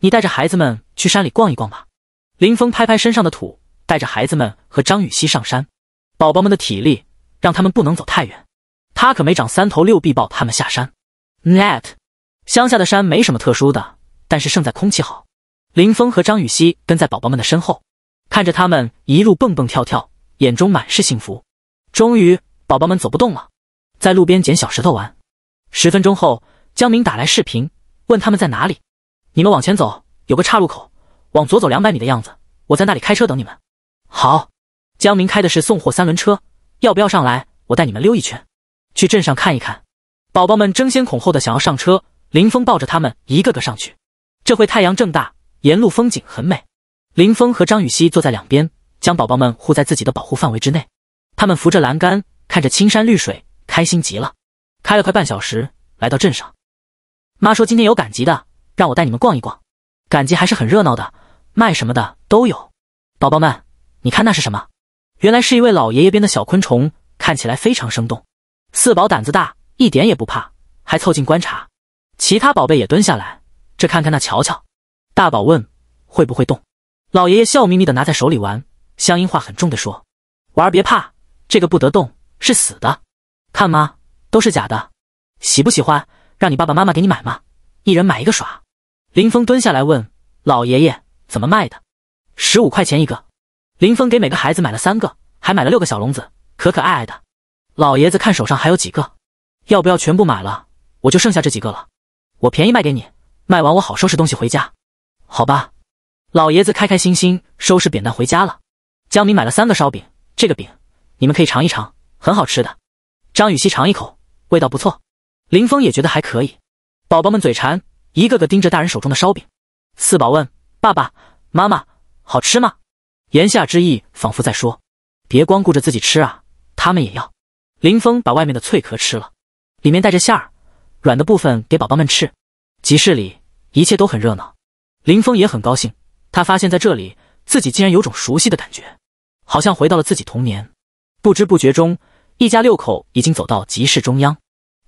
你带着孩子们去山里逛一逛吧。”林峰拍拍身上的土，带着孩子们和张雨熙上山。宝宝们的体力。让他们不能走太远，他可没长三头六臂抱他们下山。net，乡下的山没什么特殊的，但是胜在空气好。林峰和张雨熙跟在宝宝们的身后，看着他们一路蹦蹦跳跳，眼中满是幸福。终于，宝宝们走不动了，在路边捡小石头玩。十分钟后，江明打来视频问他们在哪里。你们往前走，有个岔路口，往左走两百米的样子，我在那里开车等你们。好，江明开的是送货三轮车。要不要上来？我带你们溜一圈，去镇上看一看。宝宝们争先恐后的想要上车，林峰抱着他们一个个上去。这会太阳正大，沿路风景很美。林峰和张雨熙坐在两边，将宝宝们护在自己的保护范围之内。他们扶着栏杆，看着青山绿水，开心极了。开了快半小时，来到镇上。妈说今天有赶集的，让我带你们逛一逛。赶集还是很热闹的，卖什么的都有。宝宝们，你看那是什么？原来是一位老爷爷编的小昆虫，看起来非常生动。四宝胆子大，一点也不怕，还凑近观察。其他宝贝也蹲下来，这看看那瞧瞧。大宝问：“会不会动？”老爷爷笑眯眯的拿在手里玩，乡音话很重的说：“玩别怕，这个不得动，是死的。看嘛，都是假的。喜不喜欢？让你爸爸妈妈给你买吗？一人买一个耍。”林峰蹲下来问：“老爷爷怎么卖的？”“十五块钱一个。”林峰给每个孩子买了三个，还买了六个小笼子，可可爱爱的。老爷子看手上还有几个，要不要全部买了？我就剩下这几个了，我便宜卖给你，卖完我好收拾东西回家，好吧？老爷子开开心心收拾扁担回家了。江明买了三个烧饼，这个饼你们可以尝一尝，很好吃的。张雨熙尝一口，味道不错。林峰也觉得还可以。宝宝们嘴馋，一个个盯着大人手中的烧饼。四宝问爸爸、妈妈：“好吃吗？”言下之意，仿佛在说：“别光顾着自己吃啊，他们也要。”林峰把外面的脆壳吃了，里面带着馅儿，软的部分给宝宝们吃。集市里一切都很热闹，林峰也很高兴。他发现在这里自己竟然有种熟悉的感觉，好像回到了自己童年。不知不觉中，一家六口已经走到集市中央，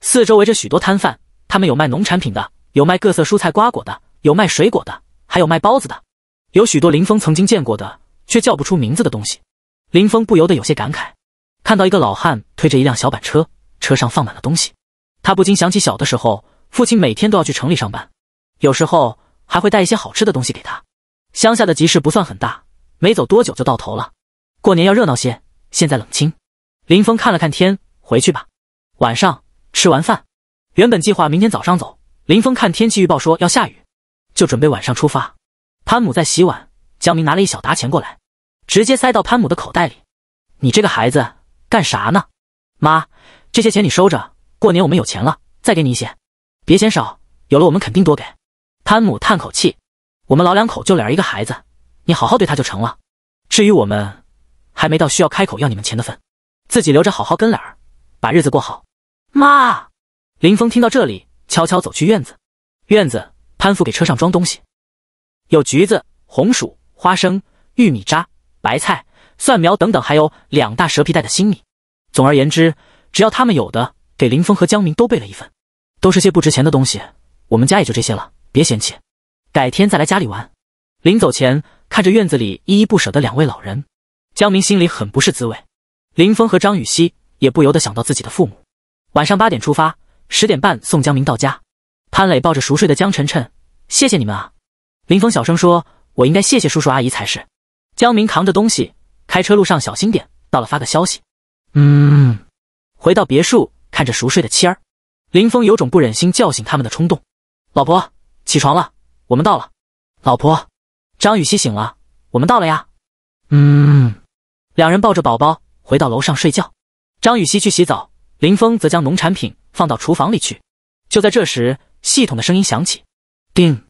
四周围着许多摊贩，他们有卖农产品的，有卖各色蔬菜瓜果的，有卖水果的，还有卖包子的，有许多林峰曾经见过的。却叫不出名字的东西，林峰不由得有些感慨。看到一个老汉推着一辆小板车，车上放满了东西，他不禁想起小的时候，父亲每天都要去城里上班，有时候还会带一些好吃的东西给他。乡下的集市不算很大，没走多久就到头了。过年要热闹些，现在冷清。林峰看了看天，回去吧。晚上吃完饭，原本计划明天早上走，林峰看天气预报说要下雨，就准备晚上出发。潘母在洗碗。江明拿了一小沓钱过来，直接塞到潘母的口袋里。你这个孩子干啥呢？妈，这些钱你收着，过年我们有钱了再给你一些，别嫌少，有了我们肯定多给。潘母叹口气，我们老两口就俩人一个孩子，你好好对他就成了。至于我们，还没到需要开口要你们钱的份，自己留着好好跟俩人，把日子过好。妈，林峰听到这里，悄悄走去院子。院子，潘父给车上装东西，有橘子、红薯。花生、玉米渣、白菜、蒜苗等等，还有两大蛇皮袋的新米。总而言之，只要他们有的，给林峰和江明都备了一份，都是些不值钱的东西。我们家也就这些了，别嫌弃。改天再来家里玩。临走前，看着院子里依依不舍的两位老人，江明心里很不是滋味。林峰和张雨熙也不由得想到自己的父母。晚上八点出发，十点半送江明到家。潘磊抱着熟睡的江晨晨，谢谢你们啊！林峰小声说。我应该谢谢叔叔阿姨才是。江明扛着东西，开车路上小心点，到了发个消息。嗯。回到别墅，看着熟睡的妻儿，林峰有种不忍心叫醒他们的冲动。老婆，起床了，我们到了。老婆，张雨熙醒了，我们到了呀。嗯。两人抱着宝宝回到楼上睡觉。张雨熙去洗澡，林峰则将农产品放到厨房里去。就在这时，系统的声音响起。叮。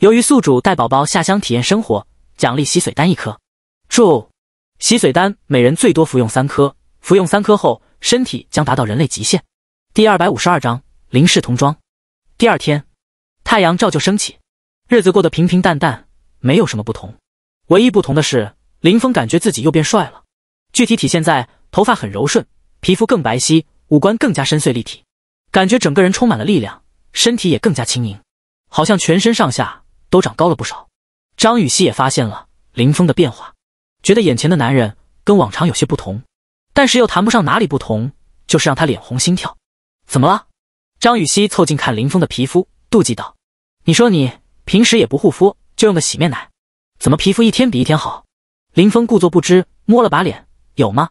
由于宿主带宝宝下乡体验生活，奖励洗髓丹一颗。注：洗髓丹每人最多服用三颗，服用三颗后身体将达到人类极限。第二百五十二章林氏童装。第二天，太阳照旧升起，日子过得平平淡淡，没有什么不同。唯一不同的是，林峰感觉自己又变帅了。具体体现在头发很柔顺，皮肤更白皙，五官更加深邃立体，感觉整个人充满了力量，身体也更加轻盈，好像全身上下。都长高了不少，张雨熙也发现了林峰的变化，觉得眼前的男人跟往常有些不同，但是又谈不上哪里不同，就是让他脸红心跳。怎么了？张雨熙凑近看林峰的皮肤，妒忌道：“你说你平时也不护肤，就用个洗面奶，怎么皮肤一天比一天好？”林峰故作不知，摸了把脸：“有吗？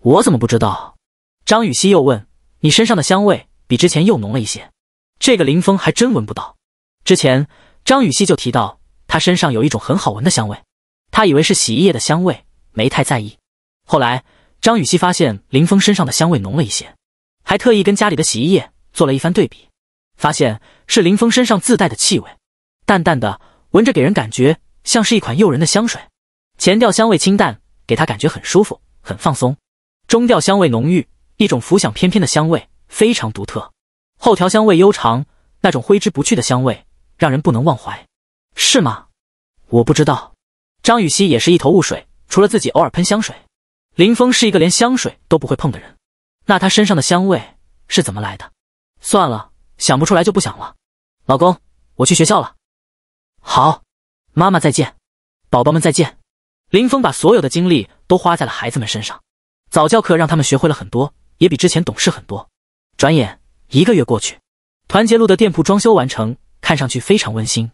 我怎么不知道？”张雨熙又问：“你身上的香味比之前又浓了一些，这个林峰还真闻不到。”之前。张雨熙就提到，他身上有一种很好闻的香味，他以为是洗衣液的香味，没太在意。后来，张雨熙发现林峰身上的香味浓了一些，还特意跟家里的洗衣液做了一番对比，发现是林峰身上自带的气味，淡淡的，闻着给人感觉像是一款诱人的香水。前调香味清淡，给他感觉很舒服、很放松；中调香味浓郁，一种浮想翩翩的香味，非常独特；后调香味悠长，那种挥之不去的香味。让人不能忘怀，是吗？我不知道。张雨欣也是一头雾水。除了自己偶尔喷香水，林峰是一个连香水都不会碰的人。那他身上的香味是怎么来的？算了，想不出来就不想了。老公，我去学校了。好，妈妈再见，宝宝们再见。林峰把所有的精力都花在了孩子们身上。早教课让他们学会了很多，也比之前懂事很多。转眼一个月过去，团结路的店铺装修完成。看上去非常温馨。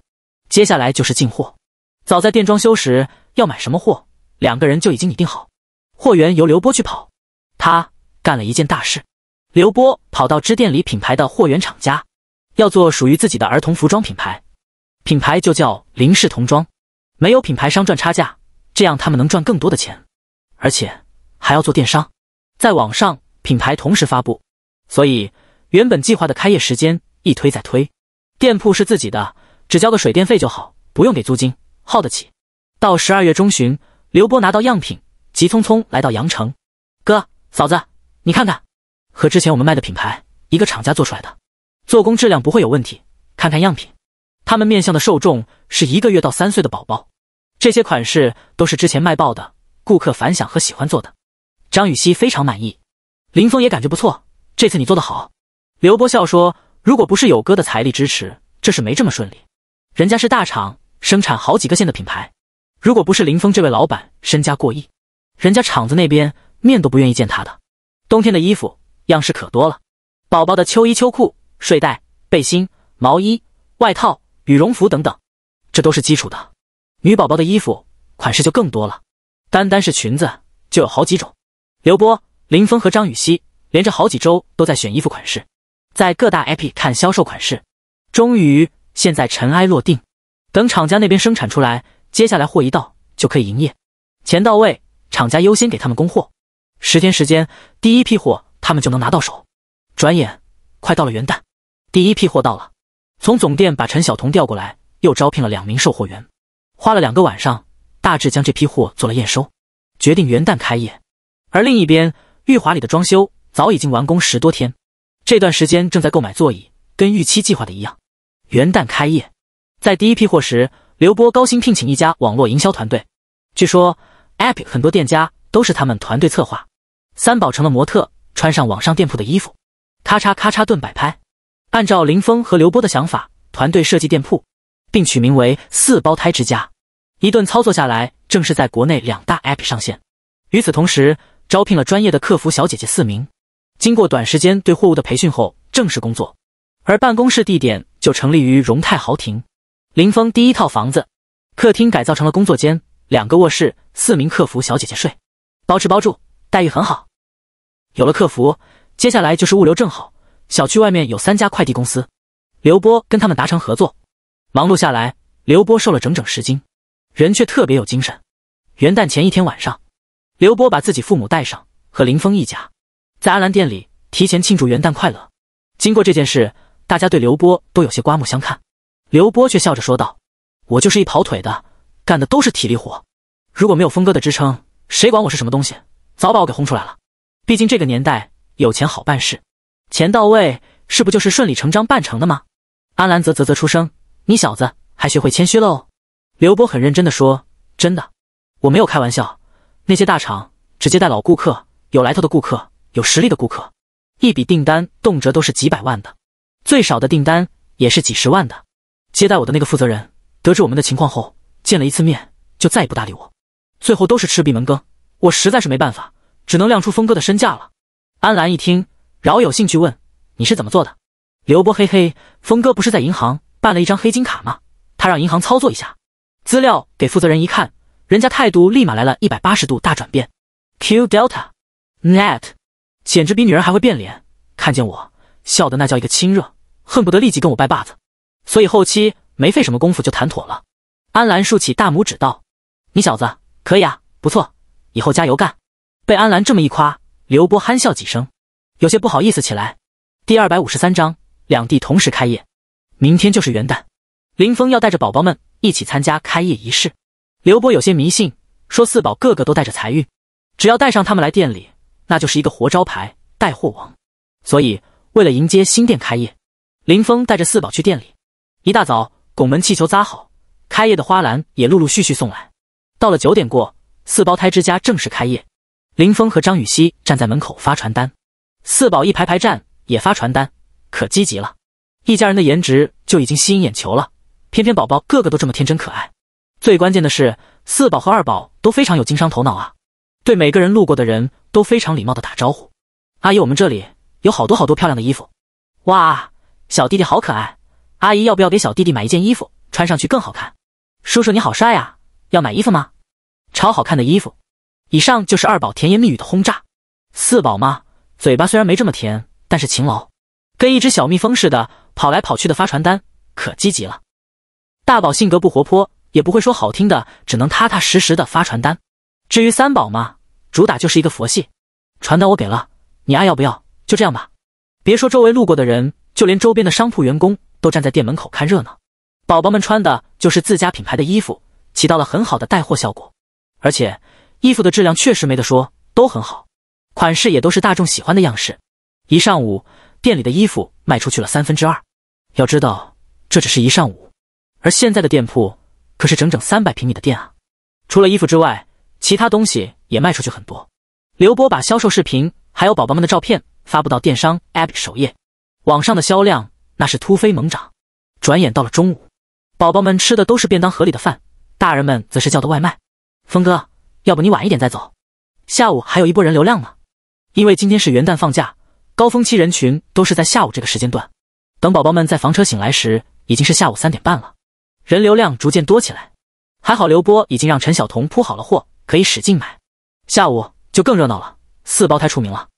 接下来就是进货。早在店装修时，要买什么货，两个人就已经拟定好。货源由刘波去跑。他干了一件大事。刘波跑到支店里品牌的货源厂家，要做属于自己的儿童服装品牌，品牌就叫林氏童装。没有品牌商赚差价，这样他们能赚更多的钱。而且还要做电商，在网上品牌同时发布，所以原本计划的开业时间一推再推。店铺是自己的，只交个水电费就好，不用给租金，耗得起。到十二月中旬，刘波拿到样品，急匆匆来到羊城。哥嫂子，你看看，和之前我们卖的品牌一个厂家做出来的，做工质量不会有问题。看看样品，他们面向的受众是一个月到三岁的宝宝，这些款式都是之前卖爆的，顾客反响和喜欢做的。张雨熙非常满意，林峰也感觉不错，这次你做得好。刘波笑说。如果不是有哥的财力支持，这事没这么顺利。人家是大厂，生产好几个县的品牌。如果不是林峰这位老板身家过亿，人家厂子那边面都不愿意见他的。冬天的衣服样式可多了，宝宝的秋衣、秋裤、睡袋、背心、毛衣、外套、羽绒服等等，这都是基础的。女宝宝的衣服款式就更多了，单单是裙子就有好几种。刘波、林峰和张雨熙连着好几周都在选衣服款式。在各大 app 看销售款式，终于现在尘埃落定。等厂家那边生产出来，接下来货一到就可以营业，钱到位，厂家优先给他们供货。十天时间，第一批货他们就能拿到手。转眼快到了元旦，第一批货到了，从总店把陈晓彤调过来，又招聘了两名售货员，花了两个晚上，大致将这批货做了验收，决定元旦开业。而另一边，玉华里的装修早已经完工十多天。这段时间正在购买座椅，跟预期计划的一样。元旦开业，在第一批货时，刘波高薪聘请一家网络营销团队。据说，app 很多店家都是他们团队策划。三宝成了模特，穿上网上店铺的衣服，咔嚓咔嚓顿摆拍。按照林峰和刘波的想法，团队设计店铺，并取名为“四胞胎之家”。一顿操作下来，正是在国内两大 app 上线。与此同时，招聘了专业的客服小姐姐四名。经过短时间对货物的培训后，正式工作。而办公室地点就成立于荣泰豪庭，林峰第一套房子，客厅改造成了工作间，两个卧室，四名客服小姐姐睡，包吃包住，待遇很好。有了客服，接下来就是物流。正好小区外面有三家快递公司，刘波跟他们达成合作。忙碌下来，刘波瘦了整整十斤，人却特别有精神。元旦前一天晚上，刘波把自己父母带上，和林峰一家。在安兰店里提前庆祝元旦快乐。经过这件事，大家对刘波都有些刮目相看。刘波却笑着说道：“我就是一跑腿的，干的都是体力活。如果没有峰哥的支撑，谁管我是什么东西？早把我给轰出来了。毕竟这个年代有钱好办事，钱到位，是不就是顺理成章办成的吗？”安兰则啧啧出声：“你小子还学会谦虚喽？”刘波很认真的说：“真的，我没有开玩笑。那些大厂直接带老顾客，有来头的顾客。”有实力的顾客，一笔订单动辄都是几百万的，最少的订单也是几十万的。接待我的那个负责人，得知我们的情况后，见了一次面就再也不搭理我，最后都是吃闭门羹。我实在是没办法，只能亮出峰哥的身价了。安澜一听，饶有兴趣问：“你是怎么做的？”刘波嘿嘿：“峰哥不是在银行办了一张黑金卡吗？他让银行操作一下，资料给负责人一看，人家态度立马来了一百八十度大转变。” Q Delta Net。简直比女人还会变脸，看见我笑的那叫一个亲热，恨不得立即跟我拜把子，所以后期没费什么功夫就谈妥了。安澜竖起大拇指道：“你小子可以啊，不错，以后加油干。”被安澜这么一夸，刘波憨笑几声，有些不好意思起来。第二百五十三章两地同时开业，明天就是元旦，林峰要带着宝宝们一起参加开业仪式。刘波有些迷信，说四宝个个都带着财运，只要带上他们来店里。那就是一个活招牌，带货王。所以，为了迎接新店开业，林峰带着四宝去店里。一大早，拱门气球扎好，开业的花篮也陆陆续续送来。到了九点过，四胞胎之家正式开业。林峰和张雨熙站在门口发传单，四宝一排排站，也发传单，可积极了。一家人的颜值就已经吸引眼球了，偏偏宝宝个个都这么天真可爱。最关键的是，四宝和二宝都非常有经商头脑啊，对每个人路过的人都非常礼貌的打招呼，阿姨，我们这里有好多好多漂亮的衣服，哇，小弟弟好可爱，阿姨要不要给小弟弟买一件衣服，穿上去更好看？叔叔你好帅啊，要买衣服吗？超好看的衣服。以上就是二宝甜言蜜语的轰炸，四宝嘛，嘴巴虽然没这么甜，但是勤劳，跟一只小蜜蜂似的跑来跑去的发传单，可积极了。大宝性格不活泼，也不会说好听的，只能踏踏实实的发传单。至于三宝嘛。主打就是一个佛系，传单我给了，你爱要不要？就这样吧。别说周围路过的人，就连周边的商铺员工都站在店门口看热闹。宝宝们穿的就是自家品牌的衣服，起到了很好的带货效果。而且衣服的质量确实没得说，都很好，款式也都是大众喜欢的样式。一上午店里的衣服卖出去了三分之二，要知道这只是一上午，而现在的店铺可是整整三百平米的店啊。除了衣服之外，其他东西。也卖出去很多，刘波把销售视频还有宝宝们的照片发布到电商 app 首页，网上的销量那是突飞猛涨。转眼到了中午，宝宝们吃的都是便当盒里的饭，大人们则是叫的外卖。峰哥，要不你晚一点再走，下午还有一波人流量呢。因为今天是元旦放假高峰期，人群都是在下午这个时间段。等宝宝们在房车醒来时，已经是下午三点半了，人流量逐渐多起来。还好刘波已经让陈晓彤铺好了货，可以使劲买。下午就更热闹了，四胞胎出名了。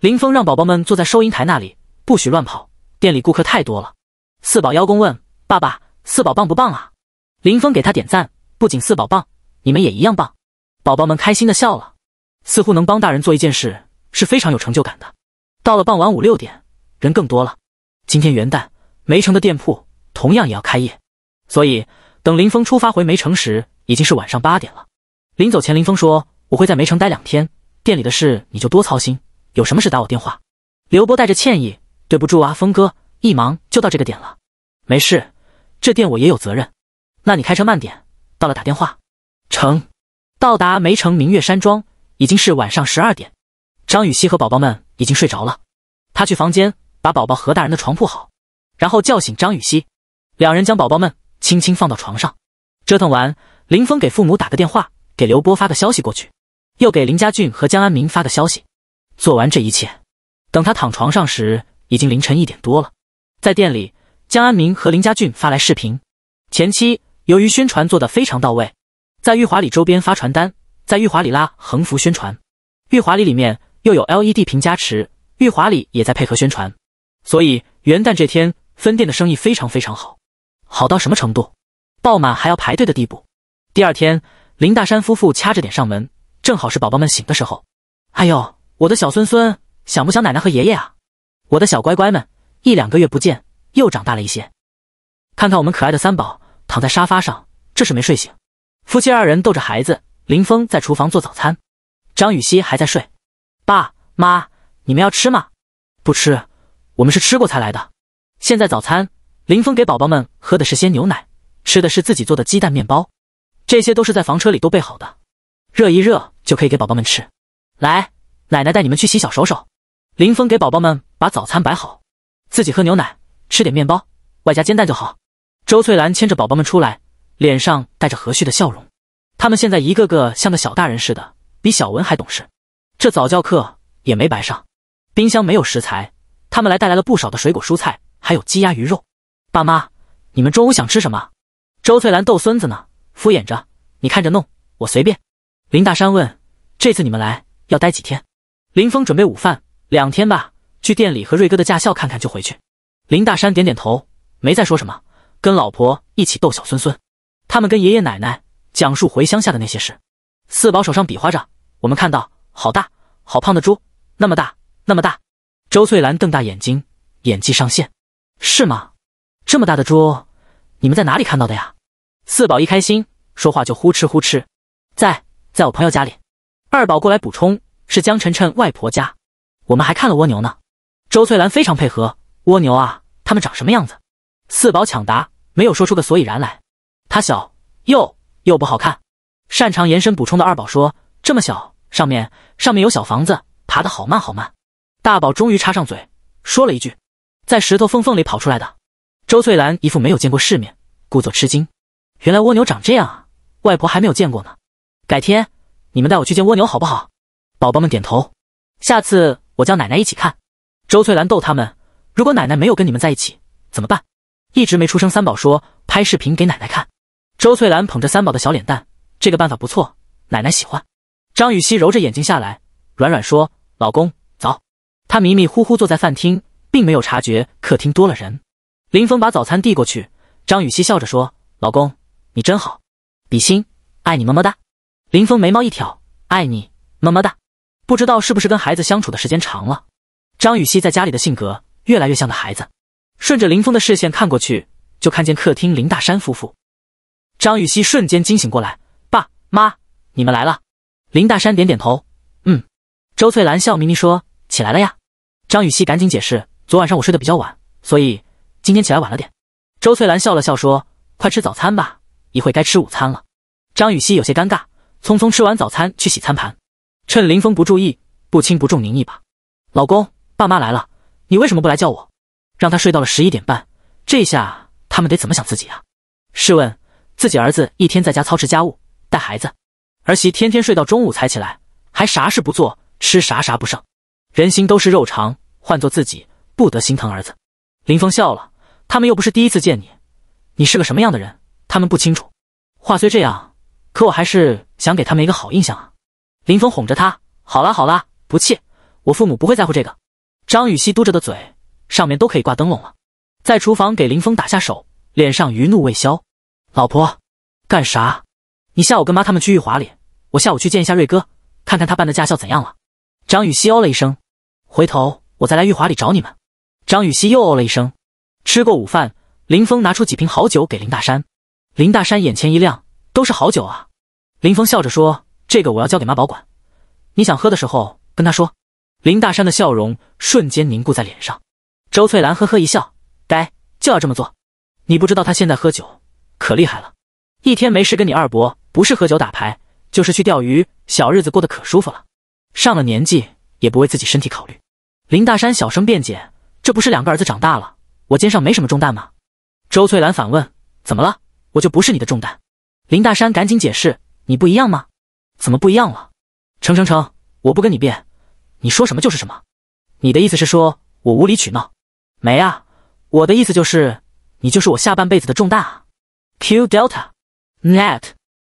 林峰让宝宝们坐在收银台那里，不许乱跑。店里顾客太多了。四宝邀功问：“爸爸，四宝棒不棒啊？”林峰给他点赞，不仅四宝棒，你们也一样棒。宝宝们开心的笑了，似乎能帮大人做一件事是非常有成就感的。到了傍晚五六点，人更多了。今天元旦，梅城的店铺同样也要开业，所以等林峰出发回梅城时，已经是晚上八点了。临走前，林峰说。我会在梅城待两天，店里的事你就多操心，有什么事打我电话。刘波带着歉意：“对不住啊，峰哥，一忙就到这个点了。”“没事，这店我也有责任。”“那你开车慢点，到了打电话。”“成。”到达梅城明月山庄已经是晚上十二点，张雨熙和宝宝们已经睡着了。他去房间把宝宝何大人的床铺好，然后叫醒张雨熙，两人将宝宝们轻轻放到床上。折腾完，林峰给父母打个电话，给刘波发个消息过去。又给林家俊和江安明发个消息。做完这一切，等他躺床上时，已经凌晨一点多了。在店里，江安明和林家俊发来视频。前期由于宣传做得非常到位，在玉华里周边发传单，在玉华里拉横幅宣传。玉华里里面又有 LED 屏加持，玉华里也在配合宣传，所以元旦这天分店的生意非常非常好，好到什么程度？爆满还要排队的地步。第二天，林大山夫妇掐着点上门。正好是宝宝们醒的时候，哎呦，我的小孙孙想不想奶奶和爷爷啊？我的小乖乖们，一两个月不见，又长大了一些。看看我们可爱的三宝，躺在沙发上，这是没睡醒。夫妻二人逗着孩子，林峰在厨房做早餐，张雨欣还在睡。爸妈，你们要吃吗？不吃，我们是吃过才来的。现在早餐，林峰给宝宝们喝的是鲜牛奶，吃的是自己做的鸡蛋面包，这些都是在房车里都备好的。热一热就可以给宝宝们吃，来，奶奶带你们去洗小手手。林峰给宝宝们把早餐摆好，自己喝牛奶，吃点面包，外加煎蛋就好。周翠兰牵着宝宝们出来，脸上带着和煦的笑容。他们现在一个个像个小大人似的，比小文还懂事。这早教课也没白上。冰箱没有食材，他们来带来了不少的水果、蔬菜，还有鸡鸭鱼肉。爸妈，你们中午想吃什么？周翠兰逗孙子呢，敷衍着，你看着弄，我随便。林大山问：“这次你们来要待几天？”林峰准备午饭，两天吧，去店里和瑞哥的驾校看看就回去。林大山点点头，没再说什么，跟老婆一起逗小孙孙。他们跟爷爷奶奶讲述回乡下的那些事。四宝手上比划着，我们看到好大好胖的猪，那么大那么大。周翠兰瞪大眼睛，演技上线，是吗？这么大的猪，你们在哪里看到的呀？四宝一开心，说话就呼哧呼哧，在。在我朋友家里，二宝过来补充，是江晨晨外婆家，我们还看了蜗牛呢。周翠兰非常配合，蜗牛啊，它们长什么样子？四宝抢答，没有说出个所以然来。它小，又又不好看。擅长延伸补充的二宝说，这么小，上面上面有小房子，爬的好慢好慢。大宝终于插上嘴，说了一句，在石头缝缝里跑出来的。周翠兰一副没有见过世面，故作吃惊，原来蜗牛长这样啊，外婆还没有见过呢。改天，你们带我去见蜗牛好不好？宝宝们点头。下次我叫奶奶一起看。周翠兰逗他们：“如果奶奶没有跟你们在一起怎么办？”一直没出声。三宝说：“拍视频给奶奶看。”周翠兰捧着三宝的小脸蛋，这个办法不错，奶奶喜欢。张雨熙揉着眼睛下来，软软说：“老公早。”她迷迷糊糊坐在饭厅，并没有察觉客厅多了人。林峰把早餐递过去，张雨熙笑着说：“老公，你真好，比心，爱你么么哒。”林峰眉毛一挑，“爱你么么哒。”不知道是不是跟孩子相处的时间长了，张雨熙在家里的性格越来越像个孩子。顺着林峰的视线看过去，就看见客厅林大山夫妇。张雨熙瞬间惊醒过来，“爸妈，你们来了。”林大山点点头，“嗯。”周翠兰笑眯眯说，“起来了呀。”张雨熙赶紧解释，“昨晚上我睡得比较晚，所以今天起来晚了点。”周翠兰笑了笑说，“快吃早餐吧，一会该吃午餐了。”张雨熙有些尴尬。匆匆吃完早餐去洗餐盘，趁林峰不注意，不轻不重拧一把。老公，爸妈来了，你为什么不来叫我？让他睡到了十一点半，这下他们得怎么想自己啊？试问自己儿子一天在家操持家务带孩子，儿媳天天睡到中午才起来，还啥事不做，吃啥啥不剩，人心都是肉肠，换做自己不得心疼儿子？林峰笑了，他们又不是第一次见你，你是个什么样的人，他们不清楚。话虽这样，可我还是。想给他们一个好印象啊！林峰哄着他，好啦好啦，不气，我父母不会在乎这个。张雨熙嘟着的嘴，上面都可以挂灯笼了。在厨房给林峰打下手，脸上余怒未消。老婆，干啥？你下午跟妈他们去玉华里，我下午去见一下瑞哥，看看他办的驾校怎样了。张雨熙哦了一声，回头我再来玉华里找你们。张雨熙又哦了一声。吃过午饭，林峰拿出几瓶好酒给林大山，林大山眼前一亮，都是好酒啊。林峰笑着说：“这个我要交给妈保管，你想喝的时候跟她说。”林大山的笑容瞬间凝固在脸上。周翠兰呵呵一笑：“该就要这么做。你不知道他现在喝酒可厉害了，一天没事跟你二伯不是喝酒打牌，就是去钓鱼，小日子过得可舒服了。上了年纪也不为自己身体考虑。”林大山小声辩解：“这不是两个儿子长大了，我肩上没什么重担吗？”周翠兰反问：“怎么了？我就不是你的重担？”林大山赶紧解释。你不一样吗？怎么不一样了？成成成，我不跟你辩，你说什么就是什么。你的意思是说我无理取闹？没啊，我的意思就是你就是我下半辈子的重担啊。Q Delta Net，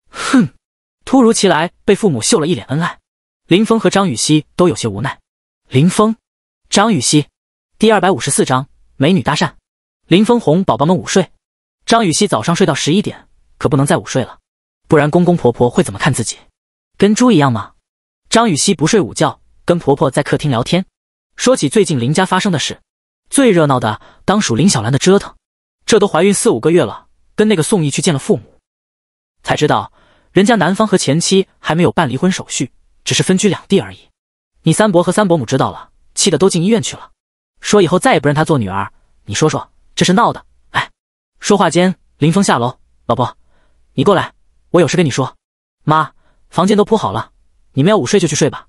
哼！突如其来被父母秀了一脸恩爱，林峰和张雨熙都有些无奈。林峰，张雨熙，第二百五十四章美女搭讪。林峰哄宝宝们午睡，张雨熙早上睡到十一点，可不能再午睡了。不然公公婆婆会怎么看自己？跟猪一样吗？张雨熙不睡午觉，跟婆婆在客厅聊天，说起最近林家发生的事。最热闹的当属林小兰的折腾，这都怀孕四五个月了，跟那个宋毅去见了父母，才知道人家男方和前妻还没有办离婚手续，只是分居两地而已。你三伯和三伯母知道了，气得都进医院去了，说以后再也不认她做女儿。你说说这是闹的？哎，说话间，林峰下楼，老婆，你过来。我有事跟你说，妈，房间都铺好了，你们要午睡就去睡吧。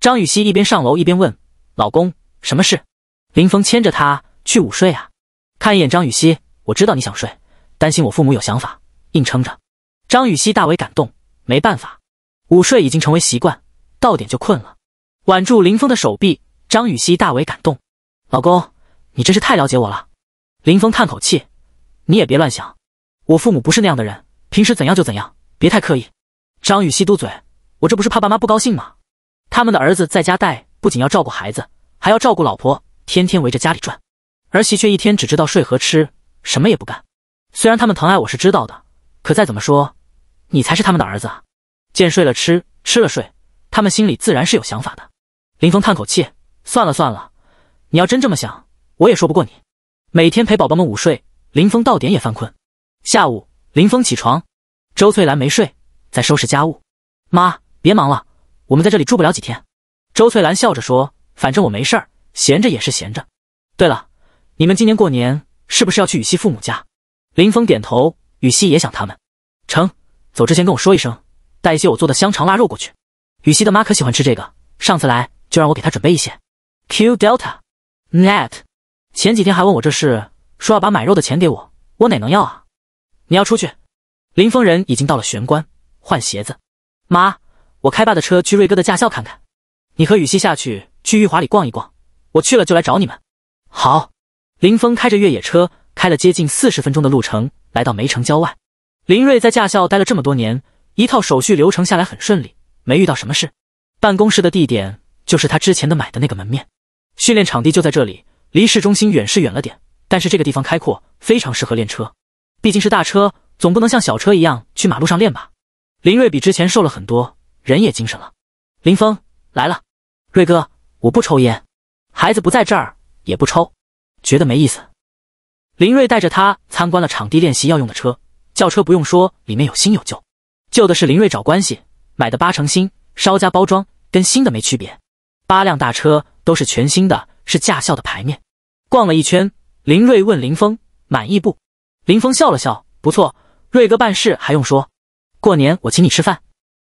张雨熙一边上楼一边问：“老公，什么事？”林峰牵着他去午睡啊。看一眼张雨熙，我知道你想睡，担心我父母有想法，硬撑着。张雨熙大为感动，没办法，午睡已经成为习惯，到点就困了。挽住林峰的手臂，张雨熙大为感动：“老公，你真是太了解我了。”林峰叹口气：“你也别乱想，我父母不是那样的人。”平时怎样就怎样，别太刻意。张雨熙嘟嘴：“我这不是怕爸妈不高兴吗？他们的儿子在家带，不仅要照顾孩子，还要照顾老婆，天天围着家里转；儿媳却一天只知道睡和吃，什么也不干。虽然他们疼爱我是知道的，可再怎么说，你才是他们的儿子啊！见睡了吃，吃了睡，他们心里自然是有想法的。”林峰叹口气：“算了算了，你要真这么想，我也说不过你。每天陪宝宝们午睡，林峰到点也犯困。下午。”林峰起床，周翠兰没睡，在收拾家务。妈，别忙了，我们在这里住不了几天。周翠兰笑着说：“反正我没事儿，闲着也是闲着。”对了，你们今年过年是不是要去羽西父母家？林峰点头。羽西也想他们。成，走之前跟我说一声，带一些我做的香肠腊肉过去。羽西的妈可喜欢吃这个，上次来就让我给她准备一些。Q Delta Net，前几天还问我这事，说要把买肉的钱给我，我哪能要啊？你要出去，林峰人已经到了玄关，换鞋子。妈，我开爸的车去瑞哥的驾校看看，你和雨熙下去去玉华里逛一逛，我去了就来找你们。好，林峰开着越野车开了接近四十分钟的路程，来到梅城郊外。林瑞在驾校待了这么多年，一套手续流程下来很顺利，没遇到什么事。办公室的地点就是他之前的买的那个门面，训练场地就在这里，离市中心远是远了点，但是这个地方开阔，非常适合练车。毕竟是大车，总不能像小车一样去马路上练吧。林瑞比之前瘦了很多，人也精神了。林峰来了，瑞哥，我不抽烟，孩子不在这儿，也不抽，觉得没意思。林瑞带着他参观了场地练习要用的车，轿车不用说，里面有新有旧，旧的是林瑞找关系买的八成新，稍加包装跟新的没区别。八辆大车都是全新的，是驾校的牌面。逛了一圈，林瑞问林峰满意不？林峰笑了笑，不错，瑞哥办事还用说。过年我请你吃饭。